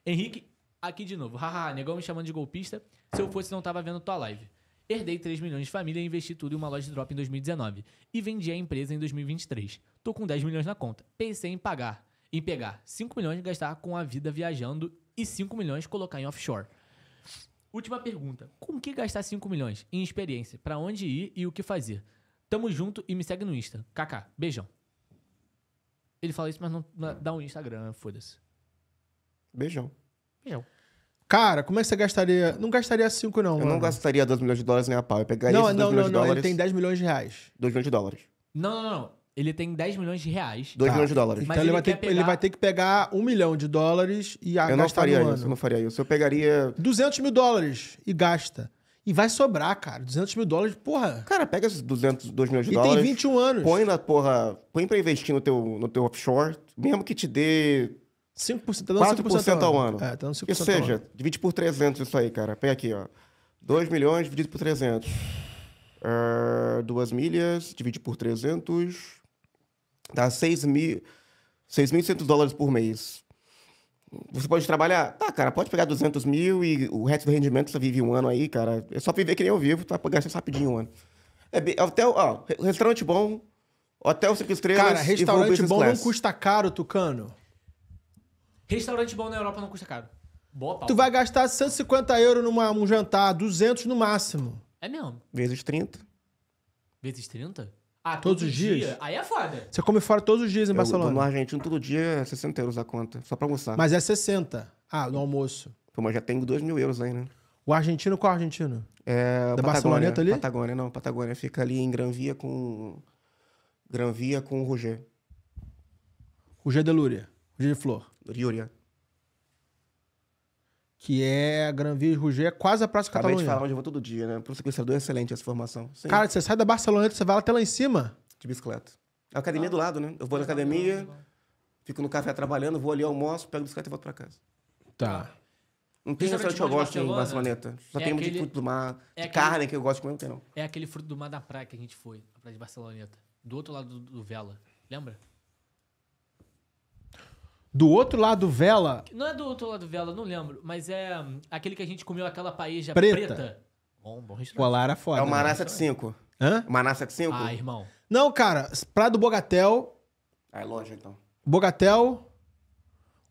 Speaker 4: Henrique, aqui de novo. Haha, negão me chamando de golpista. Se eu fosse, não tava vendo tua live. Herdei 3 milhões de família e investi tudo em uma loja de drop em 2019. E vendi a empresa em 2023. Tô com 10 milhões na conta. Pensei em pagar em pegar 5 milhões e gastar com a vida viajando e 5 milhões colocar em offshore. Última pergunta. Com que gastar 5 milhões? Em experiência. Para onde ir e o que fazer? Tamo junto e me segue no Insta. Kaká, beijão. Ele fala isso, mas não dá um Instagram, foda-se. Beijão. Beijão.
Speaker 3: Cara, como é que você gastaria? Não gastaria 5, não. Eu mano. não gastaria 2 milhões de dólares
Speaker 1: nem a pau. Eu pegaria
Speaker 3: não, 2 milhões não, de não. dólares. Ele tem
Speaker 4: 10 milhões de reais.
Speaker 1: 2 milhões de dólares.
Speaker 4: Não, não, não. Ele tem 10 milhões de reais. 2 Tá. milhões de dólares. então ele, ele vai ter,
Speaker 3: quer que- ele pegar- vai ter que pegar um milhão de dólares e a- eu não faria no isso, eu não faria isso. Eu pegaria. 200 mil dólares e gasta. E vai sobrar,
Speaker 1: cara. 200 mil dólares, porra. Cara, pega esses 200, 2 milhões de E dólares. tem 21 anos. Põe na porra. Põe pra investir no teu, no teu offshore, mesmo que te dê 5%, tá dando 4% ao ano. É, tá dando 5% que ao seja, ano. divide por 300 isso aí, cara. Pega aqui, ó. 2 milhões dividido por 300. Ah, é, duas milhas, divide por 300. Dá 6.100 dólares por mês. Você pode trabalhar? Tá, cara, pode pegar 200 mil e o resto do rendimento você vive um ano aí, cara. É só viver que nem eu vivo, tá? Gastar isso rapidinho um ano. É, bem, é hotel, ó, restaurante bom, hotel 5 estrelas.
Speaker 3: Cara, restaurante bom class. não custa caro, Tucano.
Speaker 4: Restaurante bom na Europa não custa caro. Boa pau. Tu vai
Speaker 3: gastar 150 euros num um jantar, 200 no máximo.
Speaker 4: É mesmo.
Speaker 1: Vezes 30.
Speaker 4: Vezes 30? Ah, todos os dias? Dia? Aí é foda. Você
Speaker 1: come fora todos os dias em eu, Barcelona? Eu no Argentina todo dia é 60 euros a conta, só pra almoçar. Mas é
Speaker 3: 60?
Speaker 1: Ah, no almoço. Pô, mas já tenho 2 mil euros aí, né?
Speaker 3: O argentino, qual argentino?
Speaker 1: É, da Barceloneta ali? Patagônia, não. Patagônia fica ali em Gran Via com... Gran Via com o Roger.
Speaker 3: Roger de Lúria. Roger de Flor. Lúria que é a Granville Via é quase a Praça Acabei Catalunha. Acabei de falar
Speaker 1: onde eu vou todo dia, né? Para um sequenciador é excelente essa formação. Sim. Cara,
Speaker 3: você sai da Barcelona você vai até lá em cima. De bicicleta.
Speaker 1: A academia ah, é do lado, né? Eu vou na academia, fico no café trabalhando, vou ali, almoço, pego a bicicleta e volto para casa.
Speaker 3: Tá. Não tem restaurante que eu gosto em Barceloneta. Só é tem aquele... de fruto do mar, é de aquele... carne que eu gosto de comer, não tem não.
Speaker 4: É aquele fruto do mar da praia que a gente foi, a praia de Barceloneta. Do outro lado do, do Vela. Lembra?
Speaker 3: Do outro lado vela.
Speaker 4: Não é do outro lado vela, não lembro. Mas é aquele que a gente comeu aquela paeja preta. Preta. Bom, bom restaurante. Polar
Speaker 1: era é foda. É o né? Anassa de 5. Hã? Uma de 5? Ah, irmão.
Speaker 3: Não, cara, do Bogatel.
Speaker 4: Ah, é longe então.
Speaker 3: Bogatel.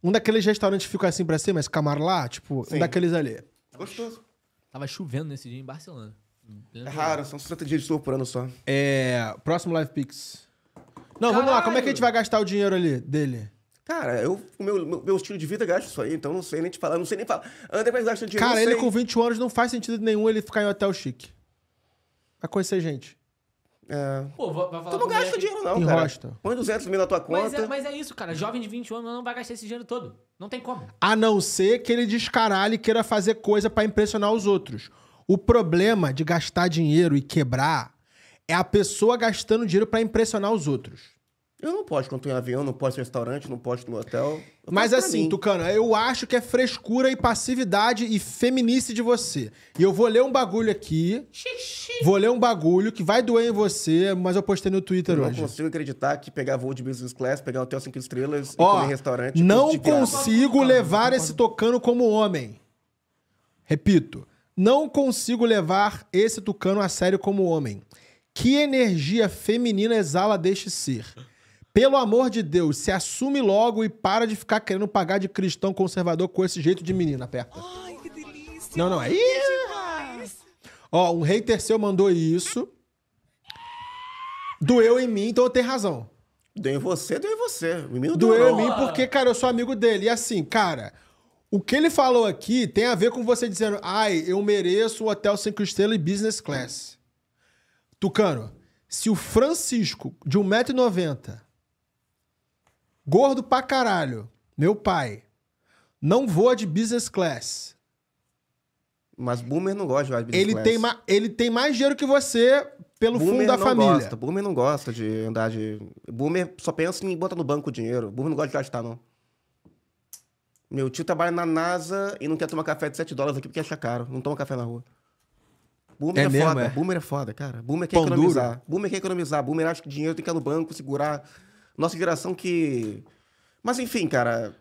Speaker 3: Um daqueles restaurantes que fica assim pra cima, esse camar lá, tipo, um daqueles ali.
Speaker 4: Gostoso. Tava chovendo nesse dia em Barcelona.
Speaker 1: É raro, são 60 dias de tour por ano só.
Speaker 3: É. Próximo Live Pix.
Speaker 1: Não, vamos lá, como é que a gente
Speaker 3: vai gastar o dinheiro ali dele?
Speaker 1: Cara, eu, o meu, meu, meu estilo de vida gasta isso aí, então não sei nem te falar, não sei nem falar. André, mas gasta dinheiro. Cara, ele com
Speaker 3: 20 anos não faz sentido nenhum ele ficar em hotel chique. Vai conhecer gente. É. Pô,
Speaker 4: vai falar tu não gasta dinheiro,
Speaker 1: não, cara. Hostel. Põe 200 mil na tua
Speaker 4: conta. Mas é, mas é, isso, cara. Jovem de 20 anos não vai gastar esse dinheiro todo. Não tem como.
Speaker 3: A não ser que ele descaralhe e queira fazer coisa para impressionar os outros. O problema de gastar dinheiro e quebrar é a pessoa gastando dinheiro para impressionar os outros.
Speaker 1: Eu não posto quando tô em avião, não posto em restaurante, não posto no hotel. Mas assim, mim. Tucano, eu acho que é
Speaker 3: frescura e passividade e feminice de você. E eu vou ler um bagulho aqui.
Speaker 1: Xixi.
Speaker 3: Vou ler um bagulho que vai doer em você, mas eu postei no Twitter eu hoje. Não
Speaker 1: consigo acreditar que pegar voo de business class, pegar hotel 5 estrelas Ó, comer em restaurante. É não consigo
Speaker 3: levar esse Tucano como homem. Repito, não consigo levar esse Tucano a sério como homem. Que energia feminina exala deste ser? Pelo amor de Deus, se assume logo e para de ficar querendo pagar de cristão conservador com esse jeito de menina, aperta. Ai, que delícia. Não, não, é
Speaker 2: isso.
Speaker 3: Ó, um hater seu mandou isso. Doeu em mim, então eu tenho razão. Doeu em você, doeu em você. doeu, doeu em mim porque, cara, eu sou amigo dele. E assim, cara, o que ele falou aqui tem a ver com você dizendo, ai, eu mereço o hotel 5 estrelas e business class. Tucano, se o Francisco, de 1,90m, Gordo pra caralho. Meu pai. Não voa de business class.
Speaker 1: Mas boomer não gosta de de business ele class. Tem ma...
Speaker 3: ele tem mais dinheiro que você pelo boomer fundo da não família. Gosta.
Speaker 1: Boomer não gosta de andar de. Boomer só pensa em botar no banco o dinheiro. Boomer não gosta de gastar, não. Meu tio trabalha na NASA e não quer tomar café de 7 dólares aqui porque acha caro. Não toma café na rua. Boomer é, é mesmo, foda. É? Boomer é foda, cara. Boomer quer Pão economizar. Duro. Boomer quer economizar. Boomer acha que dinheiro tem que ir no banco, segurar nossa geração que. Mas enfim, cara.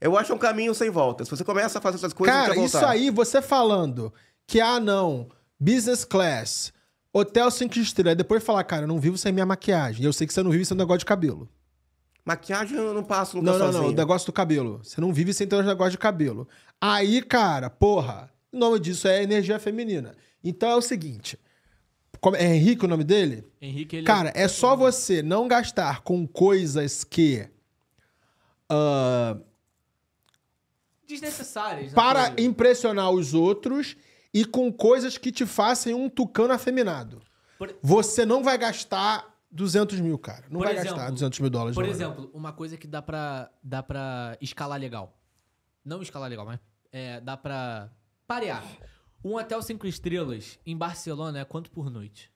Speaker 1: Eu acho um caminho sem volta. Se você começa a fazer essas coisas, cara, isso aí,
Speaker 3: você falando que, ah, não, business class, hotel cinco estrelas, depois falar, cara, eu não vivo sem minha maquiagem. Eu sei que você não vive sem negócio de cabelo.
Speaker 1: Maquiagem eu não passo no não, não, sozinho. Não, não, o negócio
Speaker 3: do cabelo. Você não vive sem ter um negócio de cabelo. Aí, cara, porra, o nome disso é energia feminina. Então é o seguinte, como, é Henrique o nome dele? Henrique, ele é Cara, é, é só você não gastar com coisas que. Uh,
Speaker 4: Desnecessárias. Né? Para coisa.
Speaker 3: impressionar os outros e com coisas que te façam um tucano afeminado. Por... Você não vai gastar 200 mil, cara. Não por vai exemplo, gastar 200 mil dólares. Por exemplo,
Speaker 4: hora. uma coisa que dá pra, dá pra escalar legal. Não escalar legal, mas é, dá pra parear. Um hotel cinco estrelas em Barcelona é quanto por noite?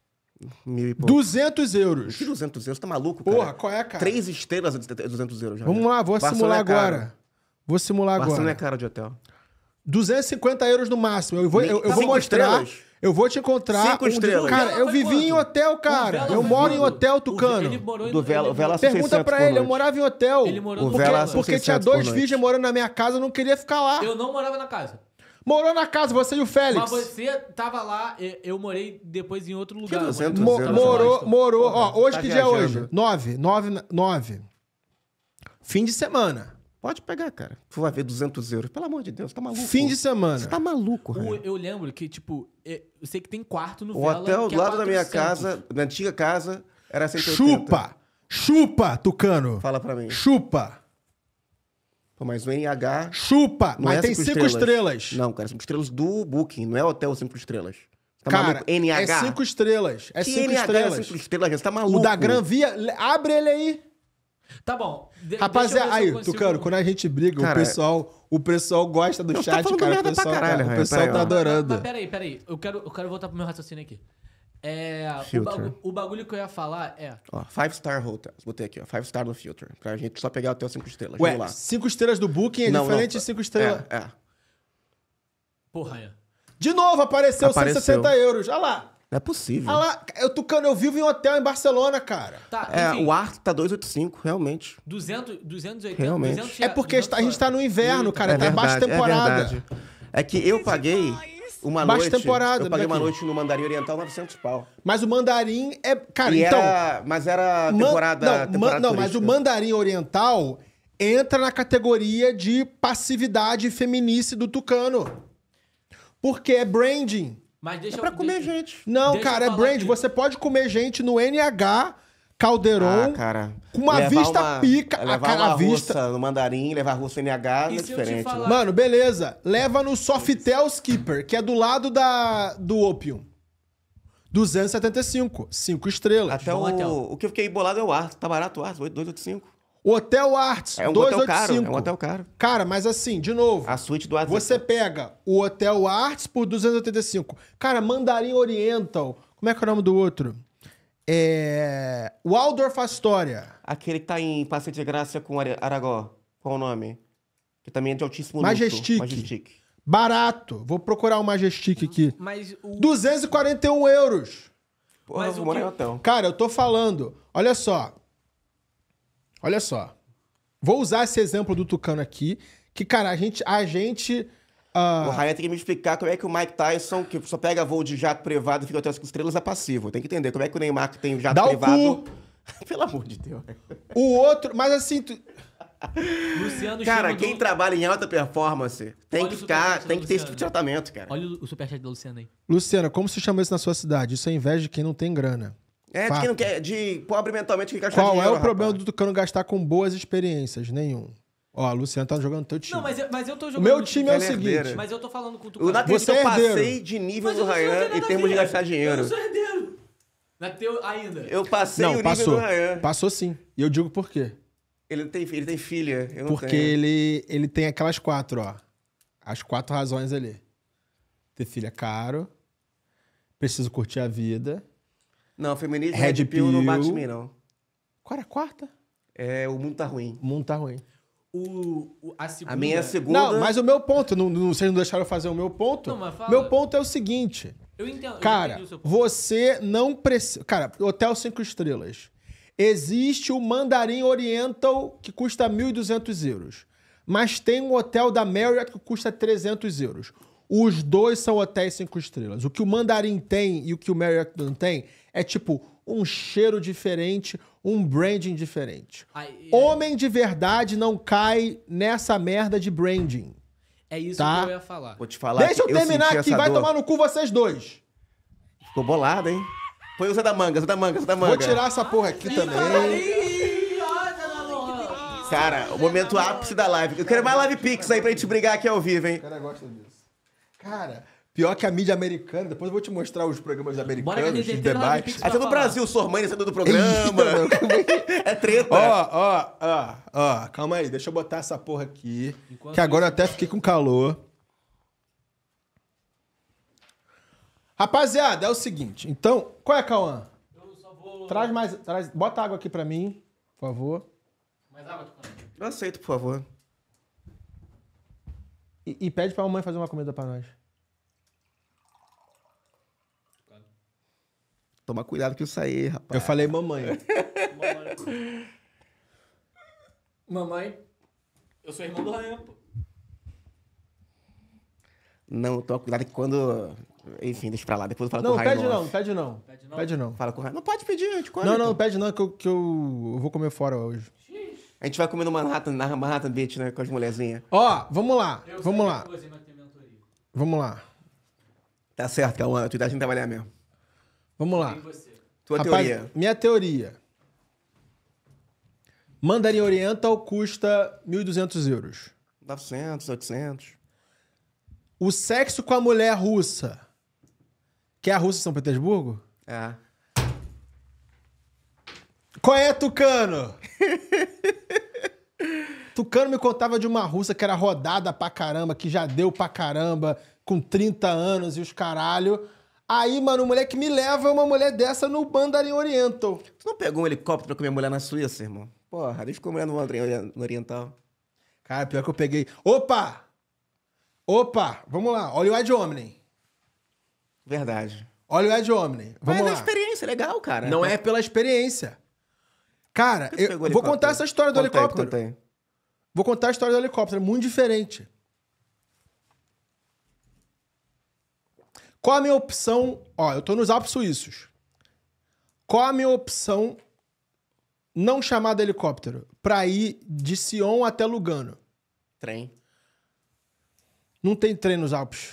Speaker 1: Mil e pouco. 200 euros. Que 200 euros? Tá maluco, cara? Porra, qual é, cara? Três estrelas é 200 euros. Já Vamos lá, vou Barcelona simular é agora.
Speaker 3: Vou simular agora. Barcelona é cara de hotel. 250 euros no máximo. Eu vou, eu, eu vou mostrar. estrelas? Eu vou te encontrar. Cinco um dia- estrelas. Cara, eu Foi vivi em hotel, cara. eu moro em hotel, Tucano. Ele morou em- Do Vela- ele- Vela- Pergunta pra ele, eu morava em hotel. Ele morou no Vela hotel. Porque tinha dois noite. virgens morando na minha casa, eu não queria ficar lá. Eu não
Speaker 4: morava na casa. Morou na casa, você e o Félix. Mas você tava lá, eu morei depois em outro lugar. Que 200, Mo 200, morou, mais, morou. ó, hoje tá que viajando. dia é hoje?
Speaker 1: Nove, nove, nove. Fim de semana. Pode pegar, cara. Tu vai ver 200 euros. Pelo
Speaker 4: amor de Deus, tá maluco. Fim de semana. Você tá maluco, cara. Eu, lembro que, tipo, é, eu sei que tem quarto no O hotel é do lado é da minha casa,
Speaker 1: na antiga casa, era 180. Chupa! Chupa, Tucano! Fala pra mim. Chupa! Pô, mas o NH. Chupa! mas é tem cinco estrelas. estrelas. Não, cara, cinco estrelas do Booking, não é hotel cinco estrelas. Tá cara, maluco? NH. É cinco
Speaker 3: estrelas. É que cinco NH estrelas. É cinco
Speaker 1: estrelas, você tá maluco. O da Gran
Speaker 3: Via. Abre ele aí.
Speaker 4: Tá bom. De Rapaziada, aí, consigo... Tucano, quando
Speaker 3: a gente briga, cara, o é- pessoal, o pessoal gosta do tá chat, cara. O pessoal, caralho, o pessoal tá adorando. Mas, mas,
Speaker 4: peraí, peraí. Eu quero, eu quero voltar pro meu raciocínio aqui. É, o, bagu o, bagulho que eu ia falar é.
Speaker 1: Ó, five star hotels. Botei aqui, ó. Five star no filter. Pra gente só pegar o teu cinco estrelas. Ué, Vamos lá. Cinco
Speaker 3: estrelas do Booking é não, diferente não, de é, cinco estrelas. É, é. Porra, é. De novo apareceu, apareceu. 160 euros. Olha lá.
Speaker 1: Não é possível. Olha
Speaker 3: lá, eu, Tucano, eu vivo em um hotel em Barcelona, cara. Tá, é, enfim, o ar
Speaker 1: tá 285, realmente.
Speaker 4: 200, 280. Realmente. 200,
Speaker 1: é porque 200 tá, a gente tá no inverno, cara. Tá é tá em baixa é temporada. É, é que eu paguei uma Baixa noite, temporada. Eu né, paguei uma noite no Mandarim Oriental, 900 pau. Mas o Mandarim é... Cara, e então... Era, mas era temporada, man, não, temporada man, Não, mas o
Speaker 3: Mandarim Oriental entra na categoria de passividade feminice do Tucano. Porque é branding. Mas deixa é pra eu, comer deixa, gente. Não, cara, é branding. Aqui. Você pode comer gente no NH Caldeirão, ah, cara. com uma levar vista uma, pica, ah, levar a cara uma vista.
Speaker 1: Russa no mandarim, levar a russa NH, é diferente. Né? Mano,
Speaker 3: beleza. Leva no Softel Skipper, que é do lado da do Opium. 275, 5 estrelas. Até o, hotel. Então.
Speaker 1: o que eu fiquei bolado é o Arts. Tá barato o Arts, 285.
Speaker 3: Hotel Arts, é um 285. Hotel caro, é um hotel caro. Cara, mas assim, de novo. A suíte do Arts. É você pega o Hotel Arts por 285. Cara, Mandarim Oriental. Como é que é o nome do outro? É...
Speaker 1: O Aldor Astoria. Aquele que tá em Passeio de Graça com Aragó. Qual o nome? Que também é de altíssimo Majestic.
Speaker 3: Majestic. Barato. Vou procurar o Majestic aqui. Uhum.
Speaker 4: Mas o...
Speaker 3: 241 euros.
Speaker 4: Porra, Mas o que... então.
Speaker 3: Cara, eu tô falando. Olha só. Olha só. Vou usar esse exemplo do Tucano aqui. Que, cara, a gente... A gente
Speaker 1: ah. O Ryan tem que me explicar como é que o Mike Tyson, que só pega voo de jato privado e fica até as estrelas, é passivo. Tem que entender como é que o Neymar que tem jato Dá privado. *laughs* Pelo amor de Deus. O outro, mas assim. Tu... *laughs* Luciano Cara, quem do... trabalha em alta performance tem Olha que ficar, tem que ter esse tipo de tratamento, cara. Olha o superchat da Luciana aí.
Speaker 3: Luciana, como se chama isso na sua cidade? Isso é inveja de quem não tem grana.
Speaker 1: É, Fato. de quem não quer, de pobre mentalmente que gasta Qual é dinheiro, é o rapaz?
Speaker 3: problema do Tucano gastar com boas experiências? Nenhum. Ó, a Luciana tá jogando teu time. Não, mas
Speaker 1: eu, mas eu tô jogando. meu time
Speaker 3: é o é seguinte. herdeira. Mas
Speaker 4: eu tô falando com o Tucano. O Nathan Você é eu passei herdeiro. de nível Mas do Ryan em termos de gastar Eu dinheiro. sou herdeiro. Na teu ainda. Eu passei
Speaker 3: o Não, nível passou. do Ryan. Passou sim. E eu digo por
Speaker 1: quê. Ele tem, ele tem filha. Eu não Porque tenho.
Speaker 3: ele, ele tem aquelas quatro, ó. As quatro razões ali. Ter filha é caro. Preciso curtir a vida.
Speaker 1: Não, feminismo Red Red Pill não bate em mim, não. Qual era
Speaker 3: a quarta? É, o mundo tá ruim. O mundo tá ruim.
Speaker 4: O, o, a, segunda... a minha segunda.
Speaker 3: Não, mas o meu ponto, não, não, vocês não deixaram eu fazer o meu ponto. Não, mas fala... Meu ponto é o seguinte. Eu
Speaker 4: entendo. Cara, eu
Speaker 3: você não precisa. Cara, Hotel 5 Estrelas. Existe o Mandarim Oriental, que custa 1.200 euros. Mas tem um hotel da Marriott que custa 300 euros. Os dois são hotéis 5 estrelas. O que o Mandarim tem e o que o Marriott não tem é tipo um cheiro diferente, um branding diferente. Aí, é. Homem é... de verdade não cai nessa merda de branding.
Speaker 4: É isso tá? que eu ia falar. Vou te falar. Deixa eu, eu terminar aqui, vai dor. tomar
Speaker 3: no cu vocês dois.
Speaker 1: Ficou bolado, hein? Foi você da Manga, Zé da Manga, Zé da Manga. Vou tirar essa porra aqui também. Cara, o momento ápice da live. Eu quero mais live pix aí pra gente brigar aqui ao vivo, hein? O cara gosta disso. Cara. Pior que a mídia americana, depois eu vou te mostrar os programas
Speaker 3: americanos, De debates. Até no Brasil, Sormani saindo do programa. *laughs* é treta. Ó, ó, ó, ó, calma aí, deixa eu botar essa porra aqui. Enquanto que agora eu até fiquei com calor. Rapaziada, é o seguinte. Então, qual é, Cauã? Eu só vou. Traz mais. Traz, bota água aqui pra mim, por favor. Mais água, Eu aceito, por favor. E, e pede pra mamãe fazer uma comida pra nós.
Speaker 1: Toma cuidado que eu saí, rapaz. Eu falei mamãe.
Speaker 2: mamãe.
Speaker 4: *laughs* mamãe, eu sou irmão do Rampo. pô.
Speaker 1: Não, toma cuidado que quando. Enfim, deixa pra lá. Depois eu falo não, com o Rayan. não, pede não, pede não. Pede
Speaker 3: não. Fala com o Rayan. Não
Speaker 1: pode pedir, eu te come. Não, não, então.
Speaker 3: pede não, que, eu, que eu, eu vou comer fora hoje.
Speaker 1: A gente vai comer no Manhattan, na Manhattan Beach, né? Com as mulherzinhas. Ó, vamos lá. Eu vamos lá. vamos lá. Tá certo, calma, Tu a tá gente trabalhar mesmo.
Speaker 3: Vamos lá.
Speaker 4: Tua Rapaz, teoria.
Speaker 3: Minha teoria. Mandarim Oriental custa 1.200 euros. 900, 800. O sexo com a mulher russa. Que é a russa São Petersburgo? É. Qual é, Tucano? *laughs* Tucano me contava de uma russa que era rodada pra caramba, que já deu pra caramba, com 30 anos e os caralho. Aí, mano, o moleque me
Speaker 1: leva uma mulher dessa no Mandarim Oriental. Tu não pegou um helicóptero pra comer mulher na Suíça, irmão? Porra, ali ficou mulher no Mandarim Oriental. Cara, pior que eu peguei. Opa!
Speaker 3: Opa! Vamos lá, olha o Ed Omnem. Verdade. Olha o Ed Omnem. Vamos Mas é lá. é
Speaker 1: experiência, legal, cara. Não é
Speaker 3: pela experiência. Cara, eu vou contar essa história do helicóptero. Aí, Vou contar a história do helicóptero, é muito diferente. Qual a minha opção? Ó, eu tô nos Alpes Suíços. Qual a minha opção não chamada helicóptero para ir de Sion até Lugano? Trem. Não tem trem nos Alpes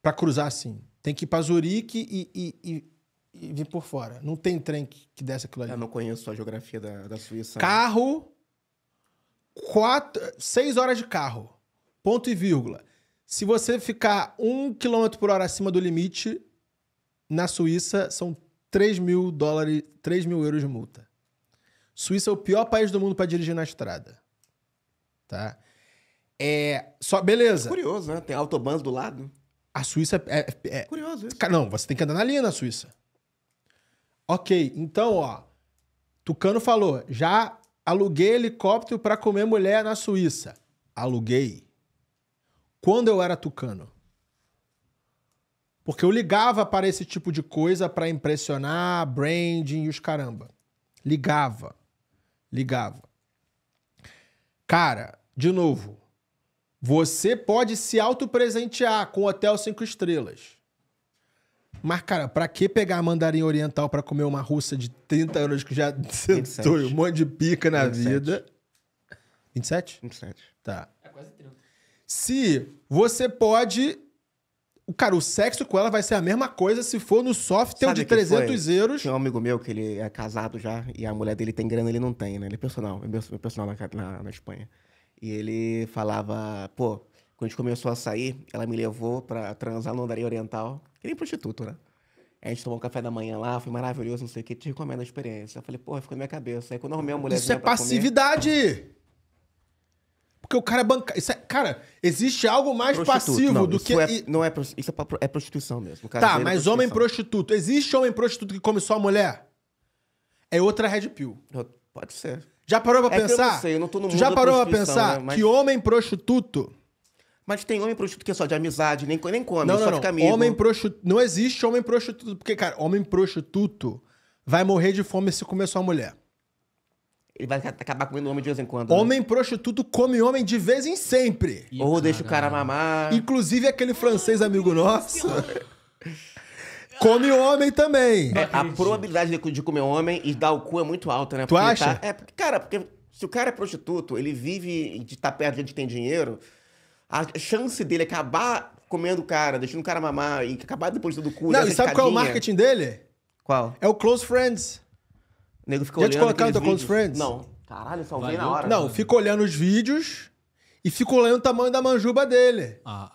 Speaker 3: para cruzar assim. Tem que ir para Zurique e, e, e, e, vir por fora. Não tem trem que, que desce aquilo ali. Eu
Speaker 1: não conheço a geografia
Speaker 3: da, da Suíça. Carro, quatro, seis horas de carro, ponto e vírgula. Se você ficar um quilômetro por hora acima do limite, na Suíça são 3 mil dólares, 3 mil euros de multa. Suíça é o pior país do mundo para dirigir na estrada. Tá? É. Só, beleza. É
Speaker 1: curioso, né? Tem autobans do lado. Né?
Speaker 3: A Suíça é. é, é... Curioso isso. Não, você tem que andar na linha na Suíça. Ok, então, ó. Tucano falou: já aluguei helicóptero para comer mulher na Suíça. Aluguei quando eu era tucano. Porque eu ligava para esse tipo de coisa para impressionar, branding e os caramba. Ligava. Ligava. Cara, de novo, você pode se autopresentear com hotel cinco estrelas. Mas, cara, pra que pegar mandarim oriental para comer uma russa de 30 anos que já *laughs* sentou um monte de pica na 27. vida? 27? 27. Tá. É quase 30 se você pode. Cara, o sexo com ela vai ser a mesma coisa se for no software Sabe de 300 foi?
Speaker 1: euros. Tinha um amigo meu que ele é casado já e a mulher dele tem grana ele não tem, né? Ele é personal, é, é personal na, na, na Espanha. E ele falava, pô, quando a gente começou a sair, ela me levou pra transar no Andaria Oriental, que nem é prostituto, né? A gente tomou um café da manhã lá, foi maravilhoso, não sei o que, te recomendo a experiência. Eu falei, pô ficou na minha cabeça. Aí quando eu arrumei a mulher. Isso é passividade!
Speaker 3: Comer, porque o cara é bancário. É, cara, existe algo mais prostituto. passivo não, do que. É,
Speaker 1: não é, isso é, é, prostituição mesmo. Tá, mas homem
Speaker 3: prostituto. Existe homem prostituto que come só mulher? É outra red pill. Pode ser. Já parou pra é pensar? eu não sei, eu não tô no mundo Já parou pra pensar né? mas... que homem prostituto.
Speaker 1: Mas tem homem prostituto que é só de amizade, nem, nem come, não, só não. fica amigo. Homem
Speaker 3: prostituto. Não existe homem prostituto, porque, cara, homem prostituto vai morrer de fome se comer a mulher.
Speaker 1: Ele vai acabar comendo homem de vez em quando. né? Homem
Speaker 3: prostituto come homem de vez em sempre. Ou deixa o cara
Speaker 1: mamar.
Speaker 3: Inclusive aquele francês amigo nosso.
Speaker 1: *laughs* come homem também. É, a probabilidade de, de comer homem e dar o cu é muito alta, né? Tu acha? tá- é, porque, cara, porque se o cara é prostituto, ele vive de estar tá perto de onde tem dinheiro, a chance dele acabar comendo o cara, deixando o cara mamar e acabar depois do cu. Não, e sabe qual é o marketing
Speaker 3: dele? Qual? É o Close Friends. O nego ficou Já olhando. Já te colocaram teu Close Friends? Não.
Speaker 4: Caralho, salvei Valeu. na hora. Não,
Speaker 3: fico olhando os vídeos e fico olhando o tamanho da manjuba dele.
Speaker 4: Ah.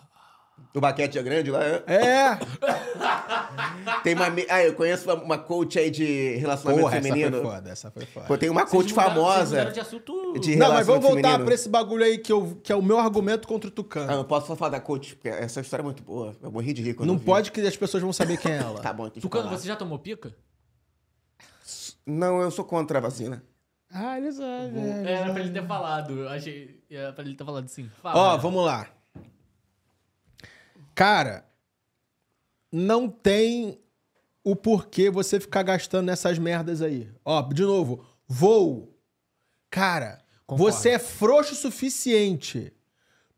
Speaker 1: O baquete é grande lá? É. é. *laughs* tem uma. Ah, eu conheço uma, uma coach aí de relacionamento Porra, feminino. Essa foi foda,
Speaker 3: essa foi foda. Pô, tem uma coach mudaram, famosa. De assunto...
Speaker 4: Uh. de não, mas vamos voltar feminino. pra esse
Speaker 3: bagulho aí que, eu, que é o meu argumento contra o Tucano. Ah, eu posso só falar da coach,
Speaker 1: porque essa história é muito boa. Eu morri de rico. Não pode que as pessoas vão saber quem é ela. *laughs* tá bom, então
Speaker 3: Tucano, falar. você
Speaker 4: já tomou pica?
Speaker 1: Não, eu sou contra a vacina.
Speaker 3: Ah, ele sabe. É, era
Speaker 4: pra ele ter falado. Achei. Era é pra ele ter falado sim. Fala. Ó,
Speaker 1: vamos lá.
Speaker 3: Cara, não tem o porquê você ficar gastando nessas merdas aí. Ó, de novo, voo. Cara, Concordo. você é frouxo o suficiente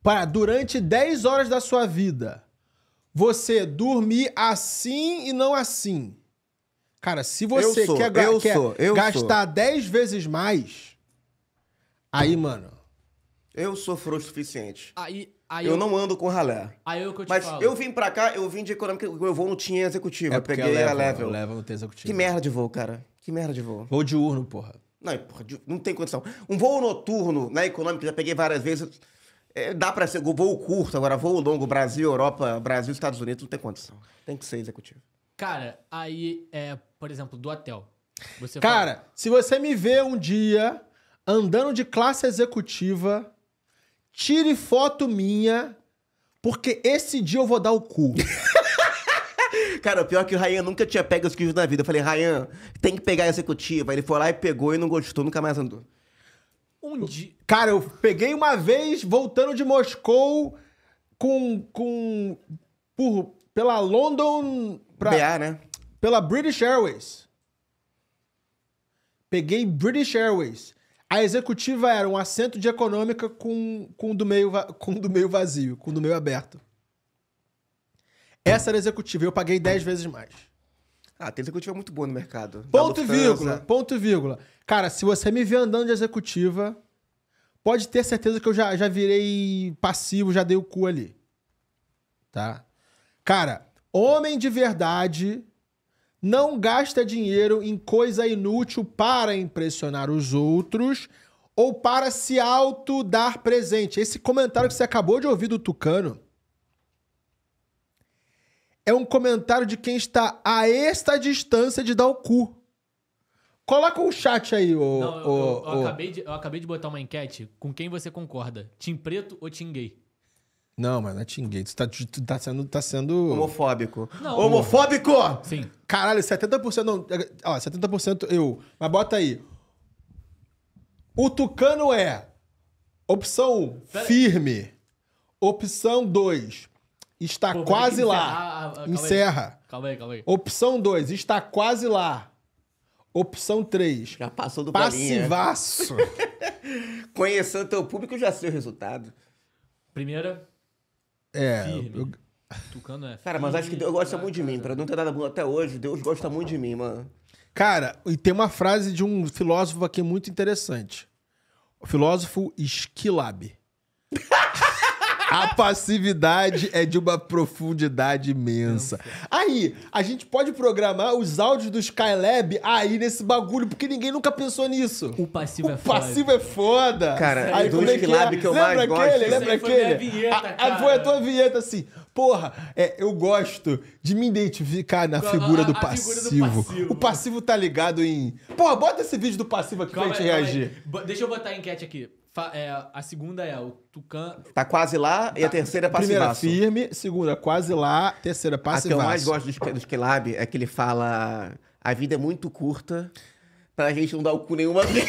Speaker 3: para, durante 10 horas da sua vida, você dormir assim e não assim.
Speaker 1: Cara, se você sou, quer, eu quer sou, eu gastar
Speaker 3: 10 vezes mais,
Speaker 1: aí, mano. Eu sou o suficiente. Aí, aí eu, eu, não ando com ralé. Aí eu é que eu te Mas falo. eu vim pra cá, eu vim de econômica, eu vou no tinha executivo. É eu peguei leva, é a level. não é no executivo. Que merda de voo, cara. Que merda de voo. Voo diurno, porra. Não, porra, não tem condição. Um voo noturno na né, econômica, já peguei várias vezes. É, dá pra ser voo curto, agora voo longo, Brasil, Europa, Brasil, Estados Unidos, não tem condição. Tem que ser executivo.
Speaker 4: Cara, aí, é, por exemplo, do hotel. Você Cara, fala...
Speaker 1: se você me vê um dia andando
Speaker 3: de classe executiva, tire foto minha, porque
Speaker 1: esse dia eu vou dar o cu. *laughs* Cara, o pior é que o Ryan nunca tinha pego os quilos na vida. Eu falei, Ryan, tem que pegar a executiva. Ele foi lá e pegou e não gostou, nunca mais andou. Um dia. Cara, eu peguei uma vez voltando de Moscou com.
Speaker 3: com por, pela London Pra, BA, né? Pela British Airways. Peguei British Airways. A executiva era um assento de econômica com, com, do, meio, *laughs* com do meio vazio, com do meio aberto. Essa era a executiva. Eu paguei 10 vezes mais.
Speaker 1: Ah, tem executiva muito boa no mercado. Ponto e vírgula.
Speaker 3: Ponto e vírgula. Cara, se você me ver andando de executiva, pode ter certeza que eu já, já virei passivo, já dei o cu ali. Tá? Cara, Homem de verdade não gasta dinheiro em coisa inútil para impressionar os outros ou para se auto dar presente. Esse comentário que você acabou de ouvir do Tucano é um comentário de quem está a esta distância de dar o cu. Coloca o um chat aí, ô. Não, eu, eu, eu Acabei
Speaker 4: de, eu acabei de botar uma enquete com quem você concorda: Tim Preto ou Tim Gay?
Speaker 3: Não, mas não é Team Gay. Tu tá, tá sendo, tá sendo. Homofóbico. Não. Homofóbico! Sim. Caralho, 70%. Não, ó, 70% eu. Mas bota aí. O Tucano é. Opção 1, firme. Opção 2, está Pô, é quase lá. Encerrar. Ah, ah, ah, encerra. Calma aí, calma aí. Opção 2, está quase lá. Opção 3. Já passou do Passivaço.
Speaker 1: *laughs* Conhecendo teu público, já sei o resultado.
Speaker 4: Primeira.
Speaker 3: É. Firme. Eu...
Speaker 4: Tucano é. Cara, mas acho que Deus gosta
Speaker 1: né, muito de mim. Pra não ter nada bom até hoje, Deus gosta muito de mim, mano.
Speaker 3: Cara, e tem uma frase de um filósofo aqui muito interessante. O filósofo Esquilab. *laughs* A passividade é de uma profundidade imensa. Aí, a gente pode programar os áudios do Skylab aí nesse bagulho, porque ninguém nunca pensou nisso. O passivo o é foda. O passivo é foda. Cara, aí, do é Skylab é? que eu lembra mais aquele? gosto. Lembra aquele? Lembra aquele? a, foi a tua vinheta, assim. Porra, é, eu gosto de me identificar na figura, a, do, passivo. figura do passivo. O passivo tá ligado em... Porra, bota esse vídeo do passivo aqui calma pra gente reagir.
Speaker 4: Deixa eu botar a enquete aqui. É, a segunda é o Tucan.
Speaker 1: Tá quase lá
Speaker 4: tá. e a tá.
Speaker 3: terceira é Primeira
Speaker 1: firme, segunda quase lá, terceira passe A que eu mais gosto do, do Skylab é que ele fala: a vida é muito curta pra gente não dar o cu nenhuma *laughs* vez.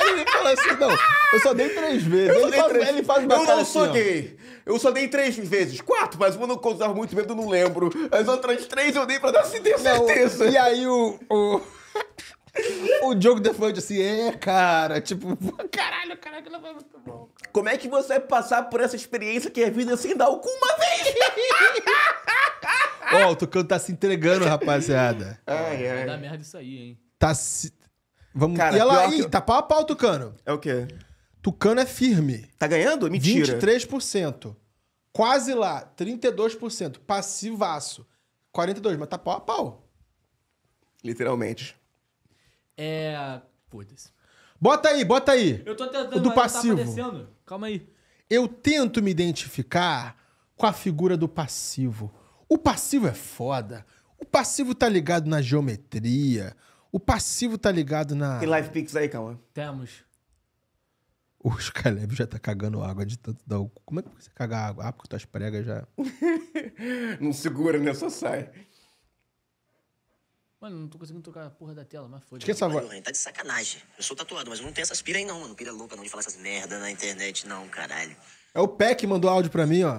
Speaker 1: Aí ele fala assim: não, eu só dei três vezes. Eu ele, faz, três... ele faz uma Eu não assim, sou gay. Eu só dei três vezes. Quatro, mas uma não contava muito medo, eu não lembro. As outras três eu dei pra dar assim, ter certeza. Não, e aí o... o... *laughs* O Diogo de assim, é,
Speaker 3: cara,
Speaker 1: tipo,
Speaker 4: *laughs* caralho, caralho, aquilo foi muito bom.
Speaker 3: Cara. Como é que você vai passar por essa experiência que é vida sem dar o cu uma vez? *laughs* Ó, oh, o Tucano tá se entregando, rapaziada.
Speaker 4: Ai, ai. Vai dar merda isso aí, hein?
Speaker 3: Tá se... Vamos... Cara, e ela aí, que... tá pau a pau, Tucano. É o quê? Tucano é firme. Tá ganhando? Mentira. 23%. Quase lá, 32%. Passivaço. 42%, mas tá pau a pau.
Speaker 1: Literalmente.
Speaker 4: É. Foda-se.
Speaker 1: Bota aí, bota
Speaker 3: aí. Eu tô tentando. O do tá passivo. Tá Calma aí. Eu tento me identificar com a figura do passivo. O passivo é foda. O passivo tá ligado na geometria. O passivo tá ligado na. Tem live
Speaker 1: pix aí, calma. Temos.
Speaker 3: O Skylab já tá cagando água de tanto dar o. Como é que você caga água? Ah, porque tuas
Speaker 1: pregas já. *laughs* Não segura, né? Só sai.
Speaker 4: Mano, não tô conseguindo trocar a porra da tela, mas foi. Que essa voz? Tá de sacanagem. Eu sou tatuado, mas não tem essas pira aí não, mano. Pira louca não de falar essas merda na internet, não, caralho.
Speaker 3: É o Pé que mandou áudio pra mim, ó.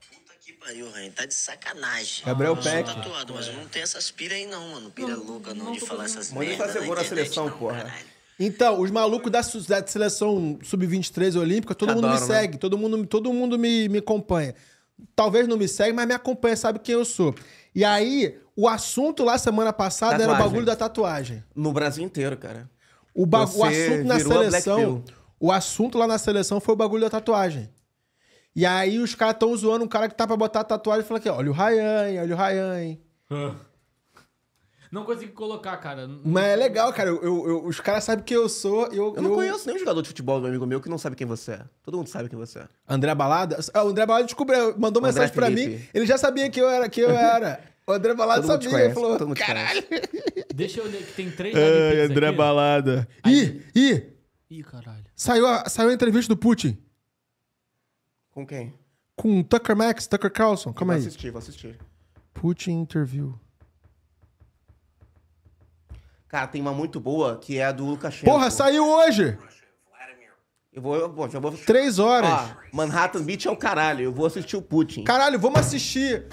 Speaker 4: Puta que pariu, Ren. Tá de sacanagem. Gabriel ah, Peck. Eu sou tatuado, mas não tem essas pira aí não, mano. Pira não, louca não, não de falar essas Manda merda. Manda tá segura a
Speaker 1: seleção, não, porra. Caralho.
Speaker 3: Então, os malucos da, da seleção sub-23 olímpica, todo Adoro, mundo me né? segue, né? todo mundo, todo mundo me, me acompanha talvez não me segue, mas me acompanha, sabe quem eu sou. E aí, o assunto lá semana passada tatuagem. era o bagulho da tatuagem.
Speaker 1: No Brasil inteiro, cara. O, ba... o assunto
Speaker 3: na seleção. O assunto lá na seleção foi o bagulho da tatuagem. E aí os caras estão zoando um cara que tá pra botar tatuagem e fala aqui, olha o Ryan, olha o Ryan.
Speaker 4: Não consegui colocar, cara. Mas é
Speaker 3: legal, cara. Eu, eu os caras sabem quem eu sou. Eu,
Speaker 1: eu não eu... conheço nenhum jogador de futebol do amigo meu que não sabe quem você é.
Speaker 4: Todo mundo
Speaker 3: sabe quem você é. André Balada? Ah, o André Balada descobriu, mandou mensagem para mim. Ele já sabia que eu era. Que eu *laughs* era. O André Balada sabia. Conhece, ele falou, caralho.
Speaker 4: *laughs* Deixa eu ler que tem três. Ai, André aqui.
Speaker 3: Balada. Ih, ih. Ih, caralho. Saiu a, saiu a entrevista do Putin.
Speaker 1: Com
Speaker 4: quem?
Speaker 3: Com Tucker Max, Tucker Carlson. Calma aí. Vou assistir, vou assistir. Putin Interview.
Speaker 1: Cara, tem uma muito boa que é a do Lukashenko. Porra, saiu hoje! Eu vou, já vou. Três horas. Ó, Manhattan Beach é o caralho. Eu vou assistir o Putin. Caralho, vamos assistir.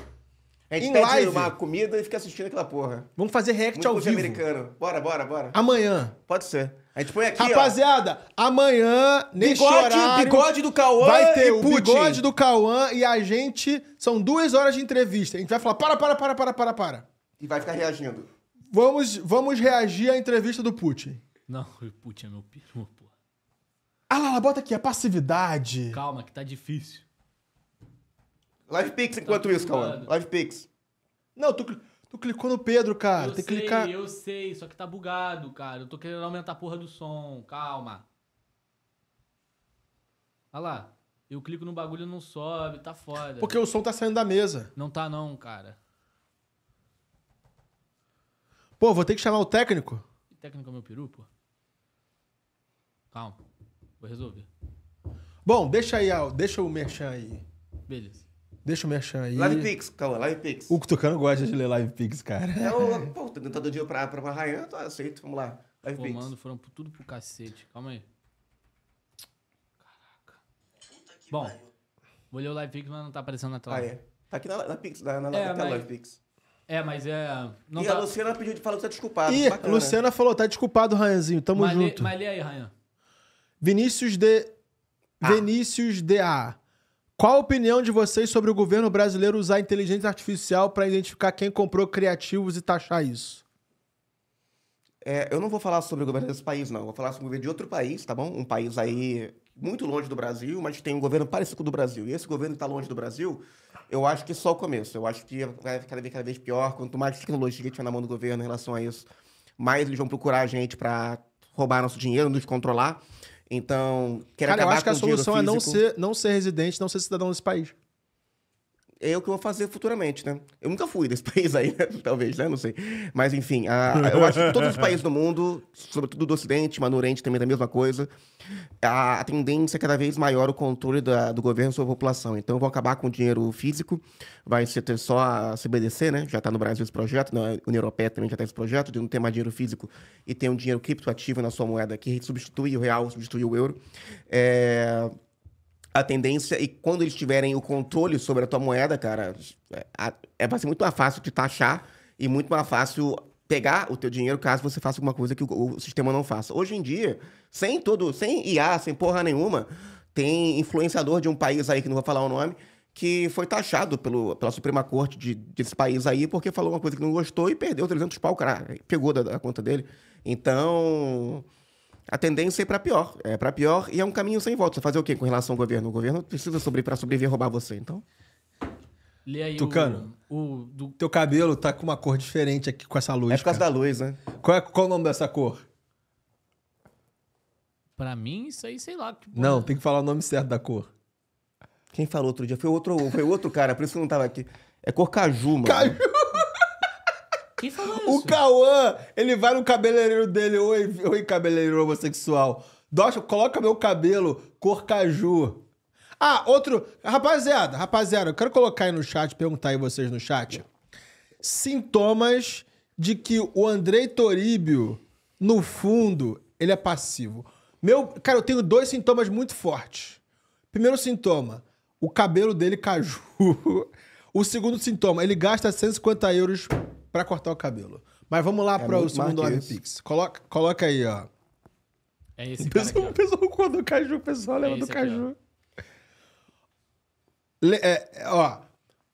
Speaker 1: A gente em pede live. uma comida e fica assistindo aquela porra.
Speaker 3: Vamos fazer react Muito ao vivo. americano.
Speaker 1: Bora, bora, bora. Amanhã. Pode ser.
Speaker 3: A gente põe aqui, Rapaziada, ó. amanhã, nesse bigode, horário... Bigode do Cauã Vai ter o Putin. bigode do Cauã e a gente... São duas horas de entrevista. A gente vai falar, para, para, para, para, para, para. E vai ficar reagindo. Vamos, vamos reagir à entrevista do Putin.
Speaker 4: Não, o *laughs* Putin é meu peru, porra.
Speaker 3: Ah lá, lá, bota aqui, a passividade. Calma, que tá difícil.
Speaker 4: Live Pix tá enquanto isso, calma Live Pix. Não, tu, tu
Speaker 3: clicou no Pedro, cara. Eu Tem sei, que clicar. Eu
Speaker 4: sei, só que tá bugado, cara. Eu tô querendo aumentar a porra do som. Calma. Olha lá. Eu clico no bagulho e não sobe, tá foda. Porque o som tá
Speaker 3: saindo da mesa. Não tá não, cara. Pô, vou ter que chamar o técnico.
Speaker 4: Que técnico é meu peru, pô? Calma. Vou resolver.
Speaker 3: Bom, deixa aí, deixa o merchan aí. Beleza. Deixa o merchan aí. Live Pix,
Speaker 4: calma, Live Pix. O Tucano gosta de
Speaker 3: ler Live Pix, cara.
Speaker 1: É, o. *laughs* pô, tô tentando dia pra, pra Marranhão, eu aceito, vamos lá. Live Pô, Pix. mano,
Speaker 4: foram tudo pro cacete. Calma aí. Caraca. Bom, vou ler o Live Pix, mas não tá aparecendo na tela. Ah, é. Tá aqui na, na Pix, na, na, é, na tela mas... Live Pix. É, mas é. e tá... a Luciana pediu de falar que tá desculpado. Ih, Bacana. Luciana
Speaker 3: falou, tá desculpado, Ranhanzinho. Tamo mas junto. Lê,
Speaker 4: mas lê aí,
Speaker 1: Ranhan.
Speaker 3: Vinícius de. Ah. Vinícius de A. Qual a opinião de vocês sobre o governo brasileiro usar inteligência artificial para identificar quem comprou criativos
Speaker 1: e taxar isso? É, eu não vou falar sobre o governo desse país, não. vou falar sobre o governo de outro país, tá bom? Um país aí muito longe do Brasil, mas tem um governo parecido com o do Brasil. E esse governo está longe do Brasil eu acho que só o começo. Eu acho que vai é cada vez, cada vez pior. Quanto mais tecnologia tiver na mão do governo em relação a isso, mais eles vão procurar a gente para roubar nosso dinheiro, nos controlar. Então, quero Cara, acabar eu acho que a solução é não ser, não ser residente,
Speaker 3: não ser cidadão desse
Speaker 1: país é o que eu vou fazer futuramente, né? Eu nunca fui desse *laughs* país aí, né? talvez, né? Não sei. Mas enfim, a, eu acho que todos os países do mundo, sobretudo do Ocidente, mas no Oriente também é a mesma coisa, a, a tendência é cada vez maior o controle da, do governo sobre a população. Então vou acabar com o dinheiro físico, vai ser ter só a CBDC, né? Já está no Brasil esse projeto, na União Europeia também já está esse projeto, de não ter mais dinheiro físico e ter um dinheiro criptoativo na sua moeda que substitui o real, substitui o euro. É a tendência e quando eles tiverem o controle sobre a tua moeda, cara, é, é, vai ser muito mais fácil de taxar e muito mais fácil pegar o teu dinheiro caso você faça alguma coisa que o, o sistema não faça. Hoje em dia, sem todo, sem IA, sem porra nenhuma, tem influenciador de um país aí que não vou falar o nome, que foi taxado pelo, pela Suprema Corte de, desse país aí porque falou uma coisa que não gostou e perdeu 300 pau, cara, pegou da, da conta dele. Então, a tendência é para pior. É para pior e é um caminho sem volta. Fazer o quê com relação ao governo? O governo precisa sobre para sobreviver roubar você, então.
Speaker 4: Lê aí Tucano,
Speaker 1: o, o do... teu cabelo tá com uma cor diferente
Speaker 3: aqui com essa luz. É por causa cara. da luz, né? Qual é qual o nome dessa cor?
Speaker 4: Pra mim, isso aí, sei lá.
Speaker 1: não, tem que falar o nome certo da cor. Quem falou outro dia? Foi outro, foi outro cara, por isso que não tava aqui. É cor caju, mano. Caju! Quem falou isso? O Cauã, ele vai no cabeleireiro dele. Oi, oi cabeleireiro homossexual.
Speaker 3: Docha, coloca meu cabelo cor caju. Ah, outro. Rapaziada, rapaziada, eu quero colocar aí no chat, perguntar aí vocês no chat. Sintomas de que o Andrei Toríbio, no fundo, ele é passivo. Meu, cara, eu tenho dois sintomas muito fortes. Primeiro sintoma, o cabelo dele caju. *laughs* O segundo sintoma, ele gasta 150 euros para cortar o cabelo. Mas vamos lá é para o segundo Marquês. Pix. Coloca, coloca aí, ó.
Speaker 2: É esse o pessoal, cara aqui, o
Speaker 3: pessoal quando caju, o pessoal leva é do caju. Aqui, ó. Le, é, ó.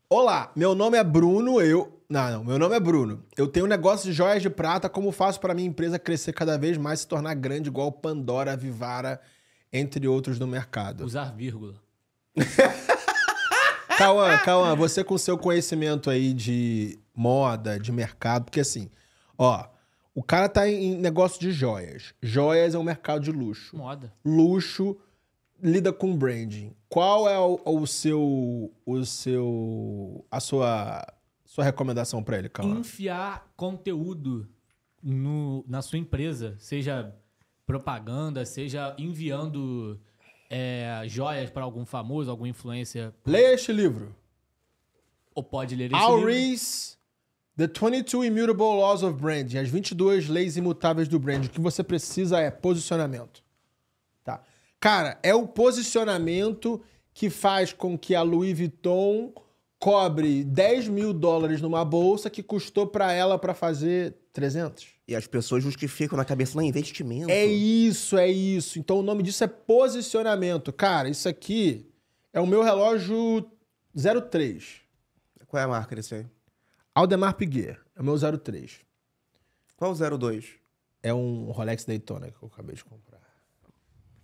Speaker 3: Olá, meu nome é Bruno, eu não, não, meu nome é Bruno. Eu tenho um negócio de joias de prata, como faço para minha empresa crescer cada vez mais se tornar grande igual Pandora, Vivara, entre outros no mercado.
Speaker 4: Usar vírgula. *laughs*
Speaker 3: Cauã, Cauã, você com seu conhecimento aí de moda, de mercado, porque assim, ó, o cara tá em negócio de joias. Joias é um mercado de luxo. Moda. Luxo lida com branding. Qual é o, o seu o seu a sua sua recomendação para ele, cara?
Speaker 4: Enfiar conteúdo no, na sua empresa, seja propaganda, seja enviando é, joias para algum famoso, algum influencer.
Speaker 3: Leia este livro.
Speaker 4: Ou pode ler este Al livro.
Speaker 3: The 22 Immutable Laws of Branding, as 22 leis imutáveis do branding. O que você precisa é posicionamento. Tá? Cara, é o posicionamento que faz com que a Louis Vuitton cobre 10 mil dólares numa bolsa que custou para ela para fazer 300. E as pessoas justificam na cabeça, não, é investimento. É isso, é isso. Então o nome disso é posicionamento. Cara, isso aqui é o meu relógio 03. Qual é a marca desse aí? Aldemar Piguet, é o meu 03. Qual é o 02? É um Rolex Daytona que eu acabei de comprar.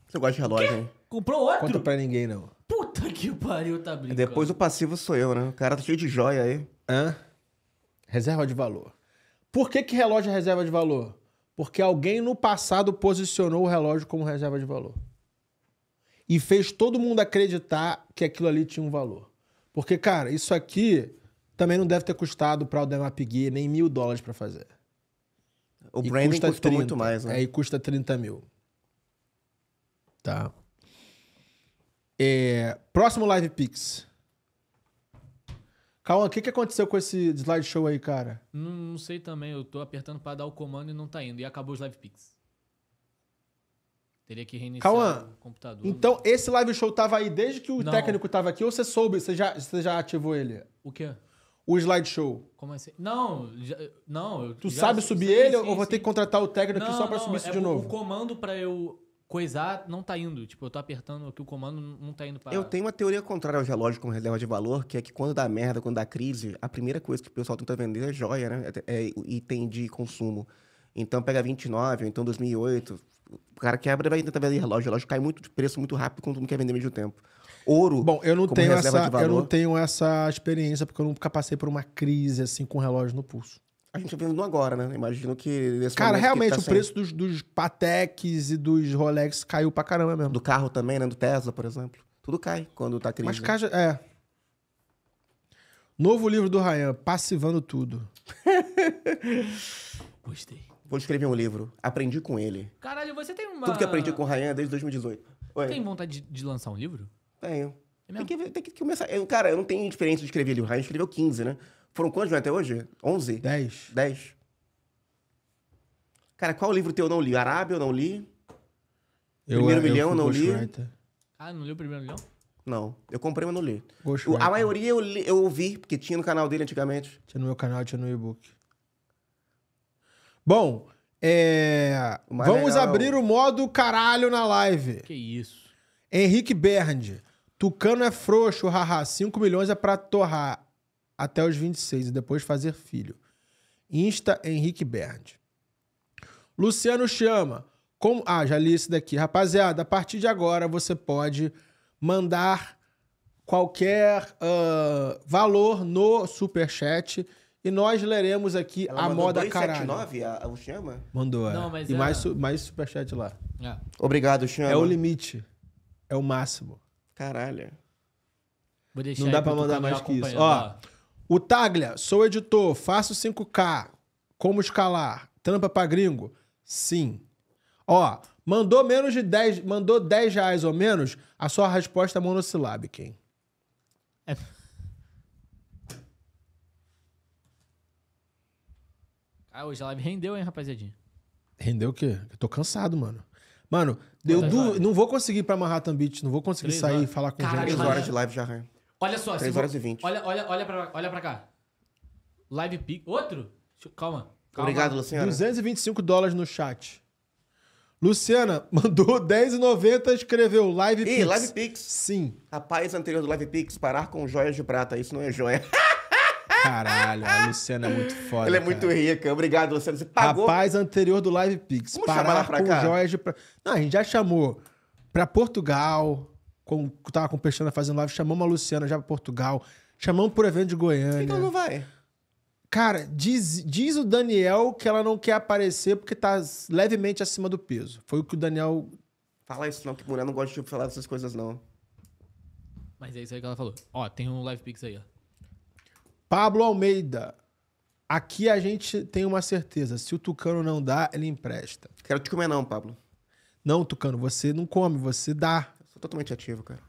Speaker 1: Você gosta de relógio, hein?
Speaker 4: Comprou outro? Conta
Speaker 1: pra ninguém, não.
Speaker 4: Puta que pariu, tá brincando. Depois o
Speaker 1: passivo sou eu, né? O cara tá cheio de joia aí. Hã? Reserva de valor.
Speaker 3: Por que, que relógio é reserva de valor? Porque alguém no passado posicionou o relógio como reserva de valor. E fez todo mundo acreditar que aquilo ali tinha um valor. Porque, cara, isso aqui também não deve ter custado para o Demar Gear nem mil dólares para fazer.
Speaker 1: O branding custa custou 30, muito mais, né? É, e
Speaker 3: custa 30 mil. Tá. É, próximo Live Pix. Calma, o que, que aconteceu com esse slideshow aí, cara?
Speaker 4: Não, não sei também. Eu tô apertando para dar o comando e não tá indo. E acabou os Live Pix. Teria que reiniciar Calma. o computador. Então,
Speaker 3: esse live show tava aí desde que o não. técnico tava aqui ou você soube? Você já, você já ativou ele? O quê? o slideshow.
Speaker 4: Como assim? Não, já, não. Tu já, sabe
Speaker 1: subir sim, ele sim, ou sim. vou ter que contratar o técnico
Speaker 3: não, aqui só para subir isso é de o, novo? O
Speaker 4: comando para eu coisar não tá indo. Tipo, eu tô apertando aqui o comando, não tá indo para. Eu
Speaker 1: tenho uma teoria contrária ao relógio com reserva de valor, que é que quando dá merda, quando dá crise, a primeira coisa que o pessoal tenta vender é joia, né? É, item de consumo. Então pega 29, ou então 2008. O cara quebra vai tentar vender relógio. O relógio cai muito de preço muito rápido quando não quer vender ao mesmo tempo ouro. Bom, eu não tenho essa, eu não
Speaker 3: tenho essa experiência porque eu nunca passei por uma crise assim com relógio no pulso.
Speaker 1: A gente tá vendo agora, né? Imagino que Cara, realmente que tá o sendo... preço dos, dos e dos Rolex caiu pra caramba mesmo. Do carro também, né? Do Tesla, por exemplo. Tudo cai quando tá crise. Mas caixa, é. Novo livro do Ryan, Passivando Tudo.
Speaker 4: *laughs*
Speaker 1: Gostei. Vou escrever um livro. Aprendi com ele.
Speaker 4: Caralho, você tem uma. Tudo que aprendi com
Speaker 1: o Ryan é desde 2018.
Speaker 4: Oi. Tem vontade de, de lançar um livro? Tenho. É tem, que, tem que começar.
Speaker 1: Eu, cara, eu não tenho experiência de escrever livro. Ryan tá? escreveu 15, né? Foram quantos até hoje? 11? 10. 10. Cara, qual livro teu eu não li? Arábia eu não li.
Speaker 3: Eu, primeiro eu, Milhão eu não li.
Speaker 4: Ah, não li o Primeiro Milhão?
Speaker 1: Não. Eu comprei, mas não li. O, a maioria eu, li, eu ouvi, porque tinha no canal dele antigamente.
Speaker 3: Tinha no meu canal, tinha no e-book. Bom, é... vamos legal. É abrir
Speaker 1: o modo caralho
Speaker 3: na live.
Speaker 4: Que isso.
Speaker 3: Henrique Bernd. Tucano é frouxo, haha. 5 milhões é para torrar até os 26 e depois fazer filho. Insta Henrique Bernd. Luciano chama. Ah, já li esse daqui. Rapaziada, a partir de agora você pode mandar qualquer uh, valor no superchat e nós leremos aqui Ela a moda 279,
Speaker 1: caralho. a chama? Mandou, é. Não, mas E é... mais,
Speaker 3: mais superchat lá. É.
Speaker 1: Obrigado, chama. É o limite.
Speaker 3: É o máximo. Caralho. Não dá pra mandar mais que isso. Ó, o Taglia, sou editor, faço 5K. Como escalar? Trampa pra gringo? Sim. Ó, mandou menos de 10, mandou 10 reais ou menos, a sua resposta é monossilábica, hein? É.
Speaker 4: Ah, hoje a live rendeu, hein, rapaziadinha?
Speaker 3: Rendeu o quê? Eu tô cansado, mano. Mano, eu du... não vou conseguir pra Manhattan Beach, não vou conseguir Três sair horas. e falar com Caraca, gente. 3 horas de live já, Ryan. Olha só, três horas e 20.
Speaker 4: Olha, olha, olha, pra, olha pra cá. Live Pick. Outro? Calma. Calma. Obrigado, Luciana.
Speaker 3: 225 dólares no chat. Luciana *laughs* mandou 10,90 escreveu Live Pix. Ih, Live
Speaker 1: Pix. Sim. A paz anterior do Live Pix, parar com joias de prata. Isso não é joia. *laughs* Caralho, a Luciana é muito foda. Ela é muito cara. rica. Obrigado, Luciana. Você pagou. Rapaz
Speaker 3: anterior do Live Pix. Vamos parar ela pra com cá. Jorge Pra... Não, a gente já chamou pra Portugal. Com... Tava com o Peixana fazendo live. Chamamos a Luciana já pra Portugal. Chamamos pro evento de Goiânia. Então não vai. Cara, diz, diz o Daniel que ela não quer aparecer porque tá levemente acima do peso. Foi o que o Daniel.
Speaker 1: Fala isso não, que mulher não gosta de falar dessas coisas não.
Speaker 4: Mas é isso aí que ela falou. Ó, tem um live pix aí, ó.
Speaker 1: Pablo Almeida. Aqui a gente
Speaker 3: tem uma certeza. Se o Tucano não dá, ele empresta. Quero te comer não, Pablo. Não, Tucano, você não come, você dá. Eu sou totalmente ativo, cara.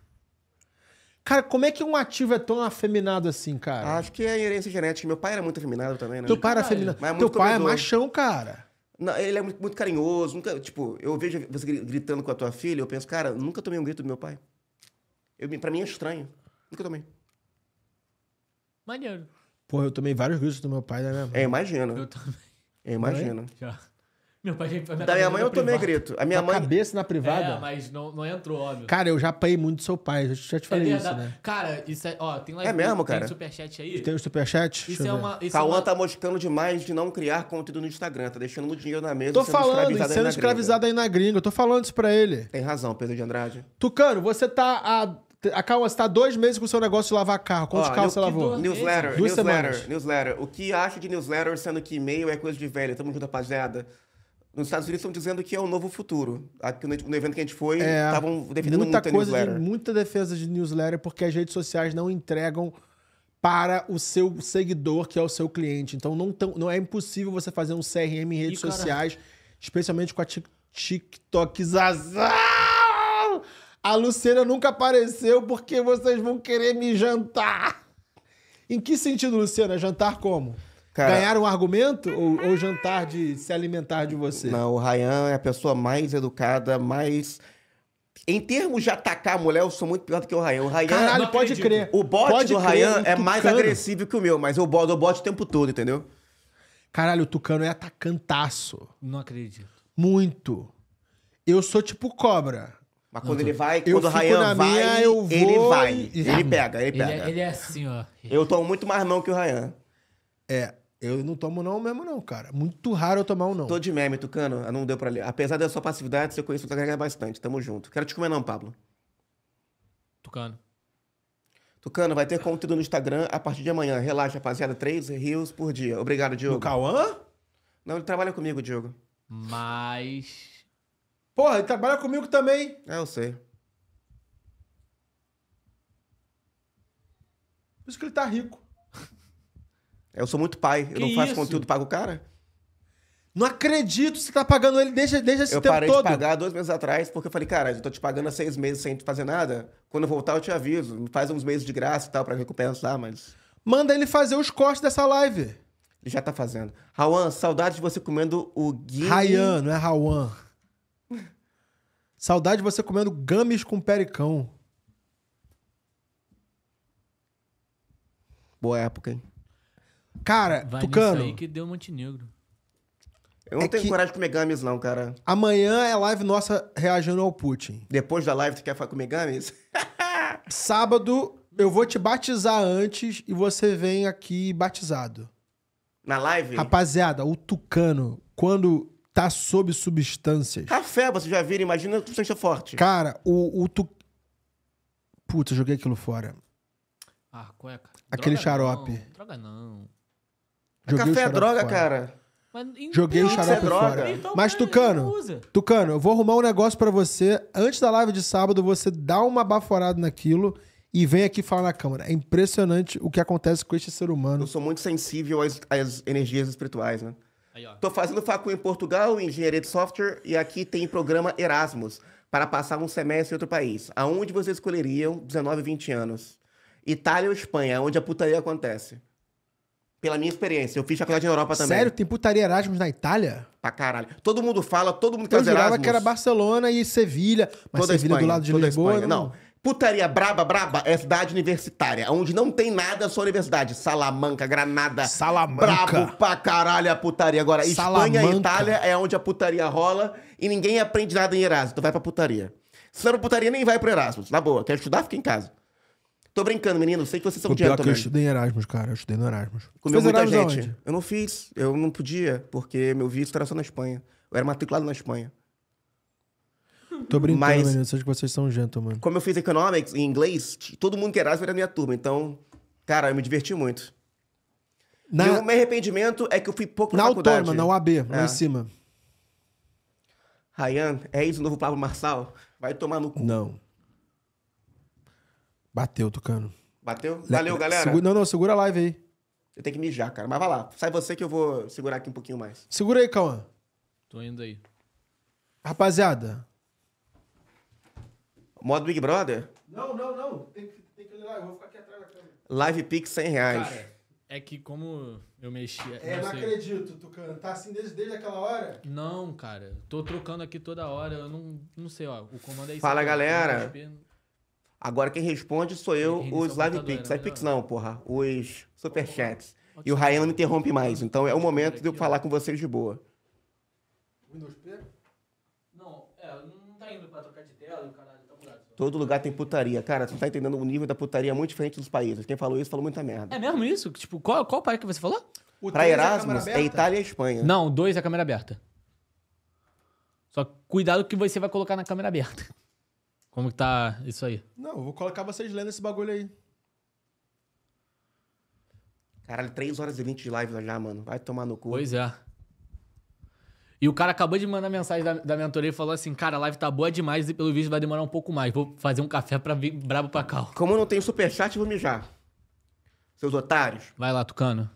Speaker 3: Cara, como é que um ativo é tão afeminado assim, cara? Ah, acho que é a herência genética. Meu pai era muito afeminado também, né? Teu pai era afeminado. Mas é Teu pai é comedor. é machão, cara.
Speaker 1: Não, ele é muito, muito, carinhoso. Nunca, tipo, eu vejo você gritando com a tua filha, eu penso, cara, nunca tomei um grito do meu pai. Eu, pra mim é estranho. Nunca tomei.
Speaker 4: Maneiro.
Speaker 3: Porra, eu tomei vários gritos do meu pai da minha mãe. É, imagina. Eu também. É, imagina. Já. Meu pai já minha Da minha mãe eu tomei grito. A minha mãe. cabeça na privada? É,
Speaker 4: mas não, não entrou, óbvio. Cara, eu já
Speaker 3: apanhei muito do seu pai. Eu já te falei é isso, né?
Speaker 4: Cara, isso é. Ó, tem lá. É mesmo, cara? Tem superchat aí. Tem o superchat?
Speaker 3: Isso é uma. Isso é Cauã é
Speaker 4: uma... tá moscando demais de não
Speaker 1: criar conteúdo no Instagram. Tá deixando muito dinheiro na mesa. Tô sendo falando, escravizado sendo aí escravizado
Speaker 3: aí na gringa. Eu tô falando isso pra
Speaker 1: ele. Tem razão, Pedro de Andrade.
Speaker 3: Tucano, você tá a a você tá dois meses com o seu negócio de lavar carro. Quantos oh, carros você lavou? newsletter, newsletter, semanas.
Speaker 1: newsletter. O que acha de newsletter, sendo que e-mail é coisa de velho? Tamo junto, rapaziada. Nos Estados Unidos estão dizendo que é o novo futuro. Aqui no evento que a gente foi, estavam é, defendendo muita, muita coisa newsletter. De,
Speaker 3: muita defesa de newsletter, porque as redes sociais não entregam para o seu seguidor, que é o seu cliente. Então não, tão, não é impossível você fazer um CRM em redes e, sociais, especialmente com a TikTok, TikTokização. A Luciana nunca apareceu porque vocês vão querer me jantar. Em que sentido, Luciana? Jantar como? Cara, Ganhar
Speaker 1: um argumento ou, ou, jantar de se alimentar de você? Não, o Ryan é a pessoa mais educada, mais. Em termos de atacar a mulher, eu sou muito pior do que o Ryan. O Ryan Caralho, é- pode crer. O bot pode do crer, Ryan é mais agressivo que o meu, mas eu boto o bot o tempo todo, entendeu? Caralho,
Speaker 3: o Tucano é atacantaço. Não acredito. Muito. Eu sou tipo cobra. Mas quando ele vai, quando o Ryan vai, minha, eu ele vai. Ele pega, ele Ele, é- pega. é- ele é assim, ó.
Speaker 1: Eu tomo muito mais não que o Ryan. É, eu não tomo não mesmo não, cara.
Speaker 4: Muito raro eu tomar um não.
Speaker 1: Tô de meme, Tucano. Não deu pra ler. Apesar da sua passividade, seu conhecimento Tucano bastante. Tamo junto. Quero te comer não, Pablo. Tucano. Tucano, vai ter conteúdo no Instagram a partir de amanhã. Relaxa, rapaziada. Três rios por dia. Obrigado, Diogo. Cauã? Não, ele trabalha comigo, Diogo. Mas. Porra, ele trabalha comigo também. É, eu sei.
Speaker 3: Por isso que ele tá rico. *laughs*
Speaker 1: Eu sou muito pai. Que eu não faço conteúdo, pago o cara. Não acredito que você tá pagando ele
Speaker 3: desde, desde esse eu tempo todo. Eu parei de pagar
Speaker 1: dois meses atrás, porque eu falei, cara, eu tô te pagando há seis meses sem fazer nada. Quando eu voltar, eu te aviso. Me faz uns meses de graça e tal, pra recompensar, tá? mas... Manda ele fazer os cortes dessa live. Ele já tá fazendo. Rauan, saudade de você comendo o Guine... Rayan, não é Rauan.
Speaker 3: *laughs* Saudade de você comendo games com pericão. Boa época, hein? Cara, Tucano. Isso aí
Speaker 4: que deu Montenegro.
Speaker 1: Eu não é tenho coragem de comer games, não, cara.
Speaker 3: Amanhã é live nossa reagindo
Speaker 1: ao Putin. Depois da live, tu quer comer games?
Speaker 3: *laughs* Sábado, eu vou te batizar antes e você vem aqui batizado. Na live? Rapaziada, o Tucano, quando tá sob substâncias.
Speaker 1: Café, você já vira, imagina substância
Speaker 4: forte. Cara,
Speaker 3: o, o tu. Putz, eu joguei aquilo fora.
Speaker 4: Ah, cueca. Aquele droga xarope. Não, droga não.
Speaker 3: É joguei café é droga, fora. cara.
Speaker 2: Mas, Joguei o xarope é fora. Então, Mas, é, Tucano,
Speaker 3: Tucano, eu vou arrumar um negócio para você. Antes da live de sábado, você dá uma baforada naquilo e vem aqui falar na câmera. É
Speaker 1: impressionante o que acontece com este ser humano. Eu sou muito sensível às, às energias espirituais, né? Tô fazendo facu em Portugal, em engenharia de software, e aqui tem programa Erasmus, para passar um semestre em outro país. Aonde vocês escolheriam 19, 20 anos? Itália ou Espanha, onde a putaria acontece? Pela minha experiência, eu fiz faculdade na Europa também. Sério? Tem
Speaker 3: putaria Erasmus na Itália?
Speaker 1: Pra caralho. Todo mundo fala, todo mundo eu faz Erasmus. Eu jurava que era Barcelona e Sevilha, mas toda Sevilha Espanha, do lado de Lisboa. não, Putaria braba, braba é cidade universitária, onde não tem nada, é só universidade. Salamanca, Granada. Salamanca. Brabo pra caralho a putaria. Agora, Salamanca. Espanha e Itália é onde a putaria rola e ninguém aprende nada em Erasmus. Tu vai pra putaria. Se não é pra putaria, nem vai pro Erasmus. Na boa, quer estudar? Fica em casa. Tô brincando, menino. Sei que vocês são diabo também. eu
Speaker 3: estudei em Erasmus, cara. Eu estudei no Erasmus. Comeu
Speaker 1: muita Erasmus gente. Eu não fiz. Eu não podia, porque meu visto era só na Espanha. Eu era matriculado na Espanha.
Speaker 3: Tô brincando, mas, menino, acho que vocês são gentleman.
Speaker 1: Como eu fiz economics em inglês, todo mundo que era era da minha turma. Então, cara, eu me diverti muito. Na... Meu, meu arrependimento é que eu fui pouco na, na Autônoma, na UAB, é. lá em é. cima. Ryan, é isso o novo Pablo Marçal? Vai tomar no cu. Não.
Speaker 3: Bateu, Tucano.
Speaker 1: Bateu? Valeu, galera. Segura...
Speaker 3: Não, não, segura a live aí.
Speaker 1: Eu tenho que mijar, cara. Mas vai lá. Sai você que eu vou segurar aqui um pouquinho mais.
Speaker 3: Segura aí, Cauã. Tô indo aí. Rapaziada,
Speaker 1: Modo Big Brother?
Speaker 3: Não, não, não. Tem, tem que olhar, eu vou ficar aqui atrás da câmera.
Speaker 4: Live Pix 100 reais. Cara, é que como eu mexi. É, não, não acredito,
Speaker 3: Tucano. Tá assim desde, desde aquela hora?
Speaker 4: Não, cara. Tô trocando aqui toda hora. Eu não, não sei, ó.
Speaker 2: O comando é isso. Fala, galera.
Speaker 1: Agora quem responde sou eu, os Live Pix. Né, Live Pix não, porra. Os Superchats. E o Rayan não interrompe mais. Então é o momento de eu falar com vocês de boa. Windows P? Todo lugar tem putaria. Cara, você tá entendendo o nível da putaria é muito diferente dos países. Quem falou isso falou muita merda.
Speaker 4: É mesmo isso? Tipo, qual, qual país que você falou? O Pra é Erasmus, é, Itália e Espanha. Não, dois é a câmera aberta. Só cuidado que você vai colocar na câmera aberta. *laughs* Como que tá isso aí?
Speaker 3: Não, eu vou colocar vocês lendo esse bagulho aí.
Speaker 4: Caralho, 3 horas e 20 de live já, mano. Vai tomar no cu. Pois é. E o cara acabou de mandar mensagem da, da mentoria e falou assim: Cara, a live tá boa demais e pelo visto vai demorar um pouco mais. Vou fazer um café pra vir brabo pra cá. Como eu não tenho superchat, vou mijar. Seus otários. Vai lá, Tucano.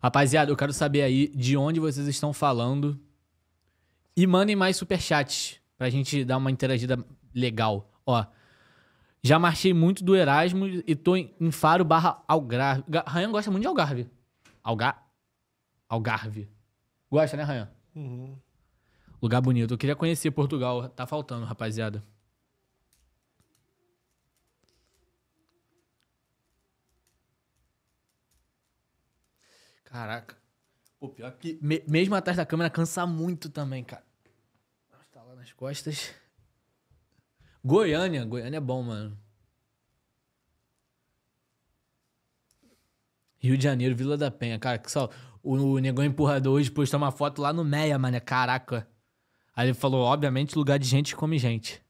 Speaker 4: Rapaziada, eu quero saber aí de onde vocês estão falando. E mandem mais superchats pra gente dar uma interagida legal. Ó. Já marchei muito do Erasmo e tô em, em Faro barra Algarve. Ryan gosta muito de Algarve. Algar... Algarve. Gosta, né, Rayan? Uhum. Lugar bonito. Eu queria conhecer Portugal. Tá faltando, rapaziada. Caraca. O pior que me, mesmo atrás da câmera cansa muito também, cara. Tá lá nas costas. Goiânia. Goiânia é bom, mano. Rio de Janeiro, Vila da Penha. Cara, que salve o negão empurrador hoje postou uma foto lá no Meia, mano. Caraca. Aí ele falou, obviamente, lugar de gente come gente.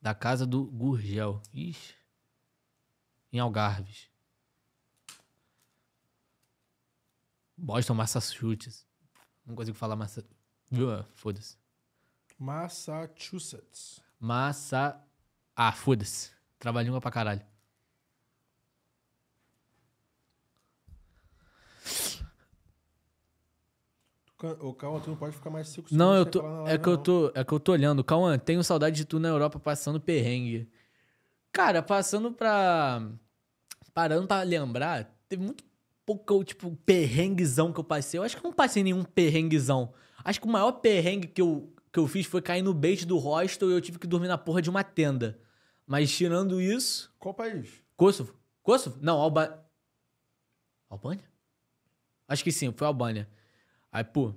Speaker 4: Da casa do Gurgel. Ixi. Em Algarves. Boston, Massachusetts. Não consigo falar Massa... Uh, foda-se.
Speaker 3: Massachusetts.
Speaker 4: Massa... Ah, foda-se. Trabalhinho pra caralho.
Speaker 3: O Cauã, tu não pode ficar mais 5 Não, eu tô,
Speaker 2: é que não. eu tô. É
Speaker 4: que eu tô olhando. Cauã, tenho saudade de tu na Europa passando perrengue. Cara, passando pra. Parando pra lembrar, teve muito pouco, tipo, perrenguezão que eu passei. Eu acho que eu não passei nenhum perrenguezão. Acho que o maior perrengue que eu, que eu fiz foi cair no bait do hostel e eu tive que dormir na porra de uma tenda. Mas tirando isso. Qual país? Kosovo. Kosovo? Não, Alba... Albânia? Acho que sim, foi Albânia. Aí, pô,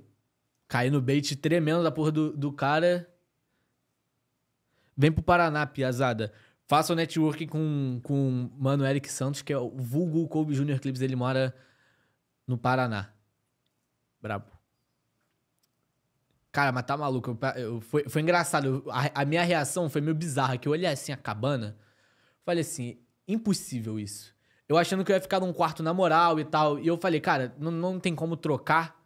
Speaker 4: caí no bait tremendo da porra do, do cara. Vem pro Paraná, piazada. Faça o networking com, com o Mano Eric Santos, que é o vulgo Kobe Junior Clips, ele mora no Paraná. Brabo. Cara, mas tá maluco. Eu, eu, foi, foi engraçado. a, a, minha reação foi meio bizarra, que eu olhei assim a cabana. Falei assim, impossível isso. Eu achando que eu ia ficar num quarto na moral e tal. E eu falei, cara, não, não tem como trocar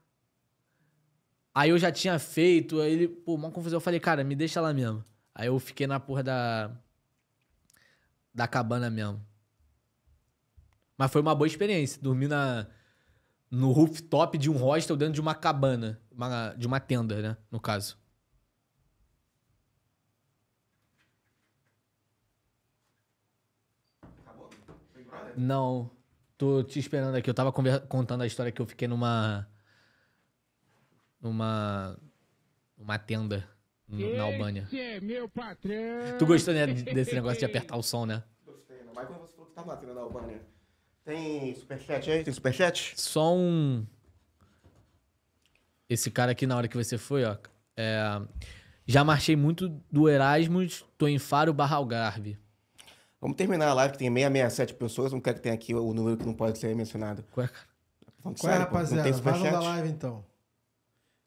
Speaker 4: Aí eu já tinha feito, aí ele, pô, mó confusão. Eu falei, cara, me deixa lá mesmo. Aí eu fiquei na porra da. da cabana mesmo. Mas foi uma boa experiência. Dormi na, no rooftop de um hostel dentro de uma cabana. Uma, de uma tenda, né? No caso. Acabou? Não. Tô te esperando aqui. Eu tava contando a história que eu fiquei numa numa, uma tenda no, na Albânia. É tu gostou né, desse negócio de apertar o som, né?
Speaker 1: Gostei, não. Mas quando você falou que tá batendo na Albânia, tem superchat aí? Tem
Speaker 4: superchat? Só um... Esse cara aqui, na hora que você foi, ó... É... Já marchei muito do Erasmus, tô em Faro barra Algarve. Vamos terminar a live que
Speaker 1: tem 667 pessoas, não quero que tenha aqui o número que não pode ser mencionado. Qual é, cara? Tá Qual é, rapaziada? Não da
Speaker 3: live então.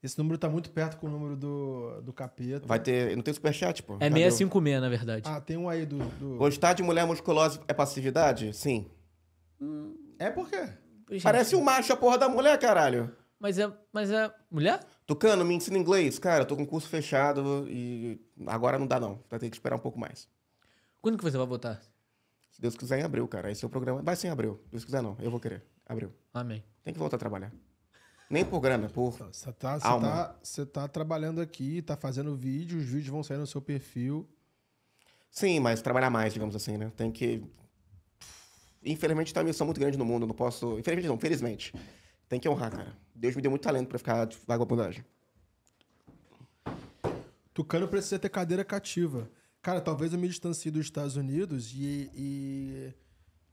Speaker 3: Esse número tá muito perto com o número do, do capeta. Vai ter. Não tem superchat, pô. É
Speaker 1: 656, na verdade.
Speaker 3: Ah, tem um aí do, do.
Speaker 1: Gostar de mulher musculosa é passividade? Sim.
Speaker 4: Hum, é por quê? Gente, Parece um
Speaker 1: macho a porra da mulher, caralho.
Speaker 4: Mas é. Mas é. Mulher?
Speaker 1: Tucano, me ensina inglês. Cara, eu tô com curso fechado e agora não dá, não. Vai ter que esperar um pouco mais.
Speaker 4: Quando que você vai votar?
Speaker 1: Se Deus quiser, em abril, cara. Esse é o programa. Vai ser em abril. Se Deus quiser, não. Eu vou querer. Abril. Amém. Tem que voltar a trabalhar. Nem por grana, tá, por. Você tá, tá alma.
Speaker 3: tá, tá trabalhando aqui, tá fazendo vídeo, os vídeos vão sair no seu perfil.
Speaker 1: Sim, mas trabalhar mais, digamos assim, né? Tem que. Infelizmente tá uma missão muito grande no mundo, não posso. Infelizmente não, felizmente. Tem que honrar, cara. Deus me deu muito talento para ficar de vagabundagem. Tucano
Speaker 3: precisa ter cadeira cativa. Cara, talvez eu me distancie dos Estados Unidos e, e...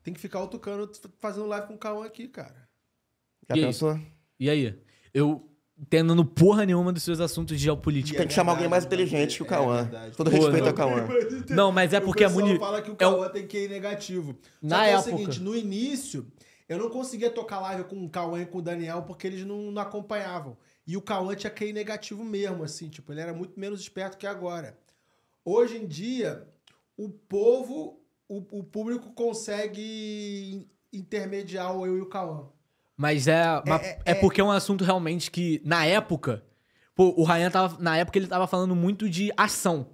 Speaker 3: tem que ficar o Tucano fazendo live com o Cauã aqui, cara. Já e
Speaker 4: pensou? Aí? E aí? Eu no porra nenhuma dos seus assuntos de geopolítica. Tem que chamar alguém mais inteligente que o é, é Cauã. Todo respeito não. ao Cauã. *laughs* Não, mas é porque é mundo
Speaker 3: fala que o é Cauã é... tem ir negativo.
Speaker 2: Na Só que época... é o seguinte,
Speaker 3: no início, eu não conseguia tocar live com o Cauã e com o Daniel porque eles não, não acompanhavam. E o Cauã tinha ir negativo mesmo, assim. Tipo, ele era muito menos esperto que agora. Hoje em dia, o povo, o, o público consegue intermediar o eu e o Cauã.
Speaker 4: Mas é é, é, é, é, porque é um assunto realmente que, na época. Pô, o Ryan tava. Na época ele tava falando muito de ação.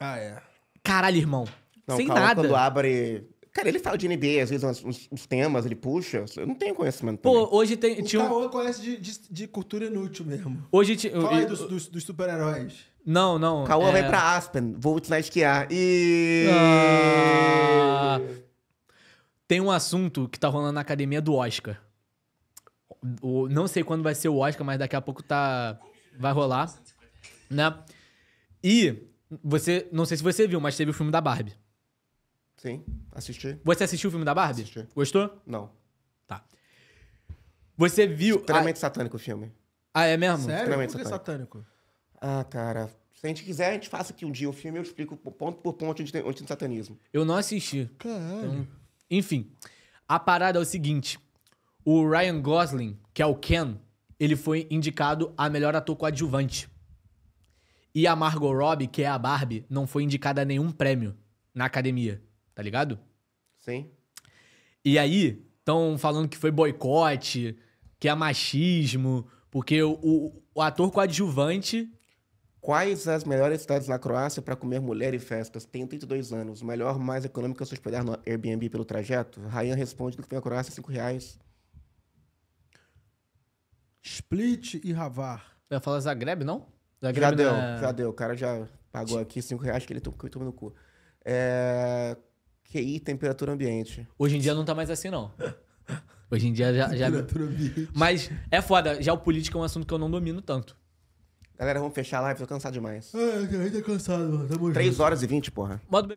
Speaker 4: Ah, é. Caralho, irmão. Não, Sem nada. Quando
Speaker 1: abre. Cara, ele fala de NBA, às vezes uns, uns temas ele puxa. Eu não tenho conhecimento. Pô,
Speaker 4: também. hoje tem. O tinha Caô um...
Speaker 3: conhece de, de, de, cultura inútil mesmo. Hoje tinha. Fala aí eu, dos, dos, dos super-heróis.
Speaker 1: Não, não. Caô é... vai pra
Speaker 4: Aspen, vou te esquiar. E. Ah... Tem um assunto que tá rolando na academia do Oscar. O, não sei quando vai ser o Oscar, mas daqui a pouco tá. Vai rolar. Né? E você. Não sei se você viu, mas teve o filme da Barbie. Sim, assisti. Você assistiu o filme da Barbie? Assisti. Gostou? Não. Tá. Você viu. Extremamente
Speaker 1: a... satânico o filme. Ah, é mesmo? Sério? Extremamente Por que é satânico? satânico? Ah, cara. Se a gente quiser,
Speaker 4: a gente faça aqui um dia o filme e eu explico ponto por ponto onde tem, onde tem satanismo. Eu não assisti. Caralho. Então, enfim. A parada é o seguinte. O Ryan Gosling, que é o Ken, ele foi indicado a melhor ator coadjuvante. E a Margot Robbie, que é a Barbie, não foi indicada a nenhum prêmio na academia, tá ligado? Sim. E aí, estão falando que foi boicote, que é machismo, porque o, o, ator coadjuvante. Quais as melhores
Speaker 1: cidades na Croácia para comer mulher e festas? Tenho 32 anos. Melhor, mais econômico é se hospedar no Airbnb pelo trajeto? Ryan responde que vem à Croácia 5 reais.
Speaker 4: Split e Ravar. Eu ia falar Zagreb, não? Zagreb já deu, já
Speaker 1: deu. O cara já pagou aqui 5 reais que ele tomou no cu. É... QI, temperatura
Speaker 4: ambiente. Hoje em dia não tá mais assim, não. Hoje em dia já. já... Mas é foda, já o político é um assunto que eu não domino tanto. Galera, vamos fechar a live, tô cansado demais. É, eu
Speaker 1: tô é
Speaker 2: cansado, mano. Tamo 3 horas e 20, porra. Modo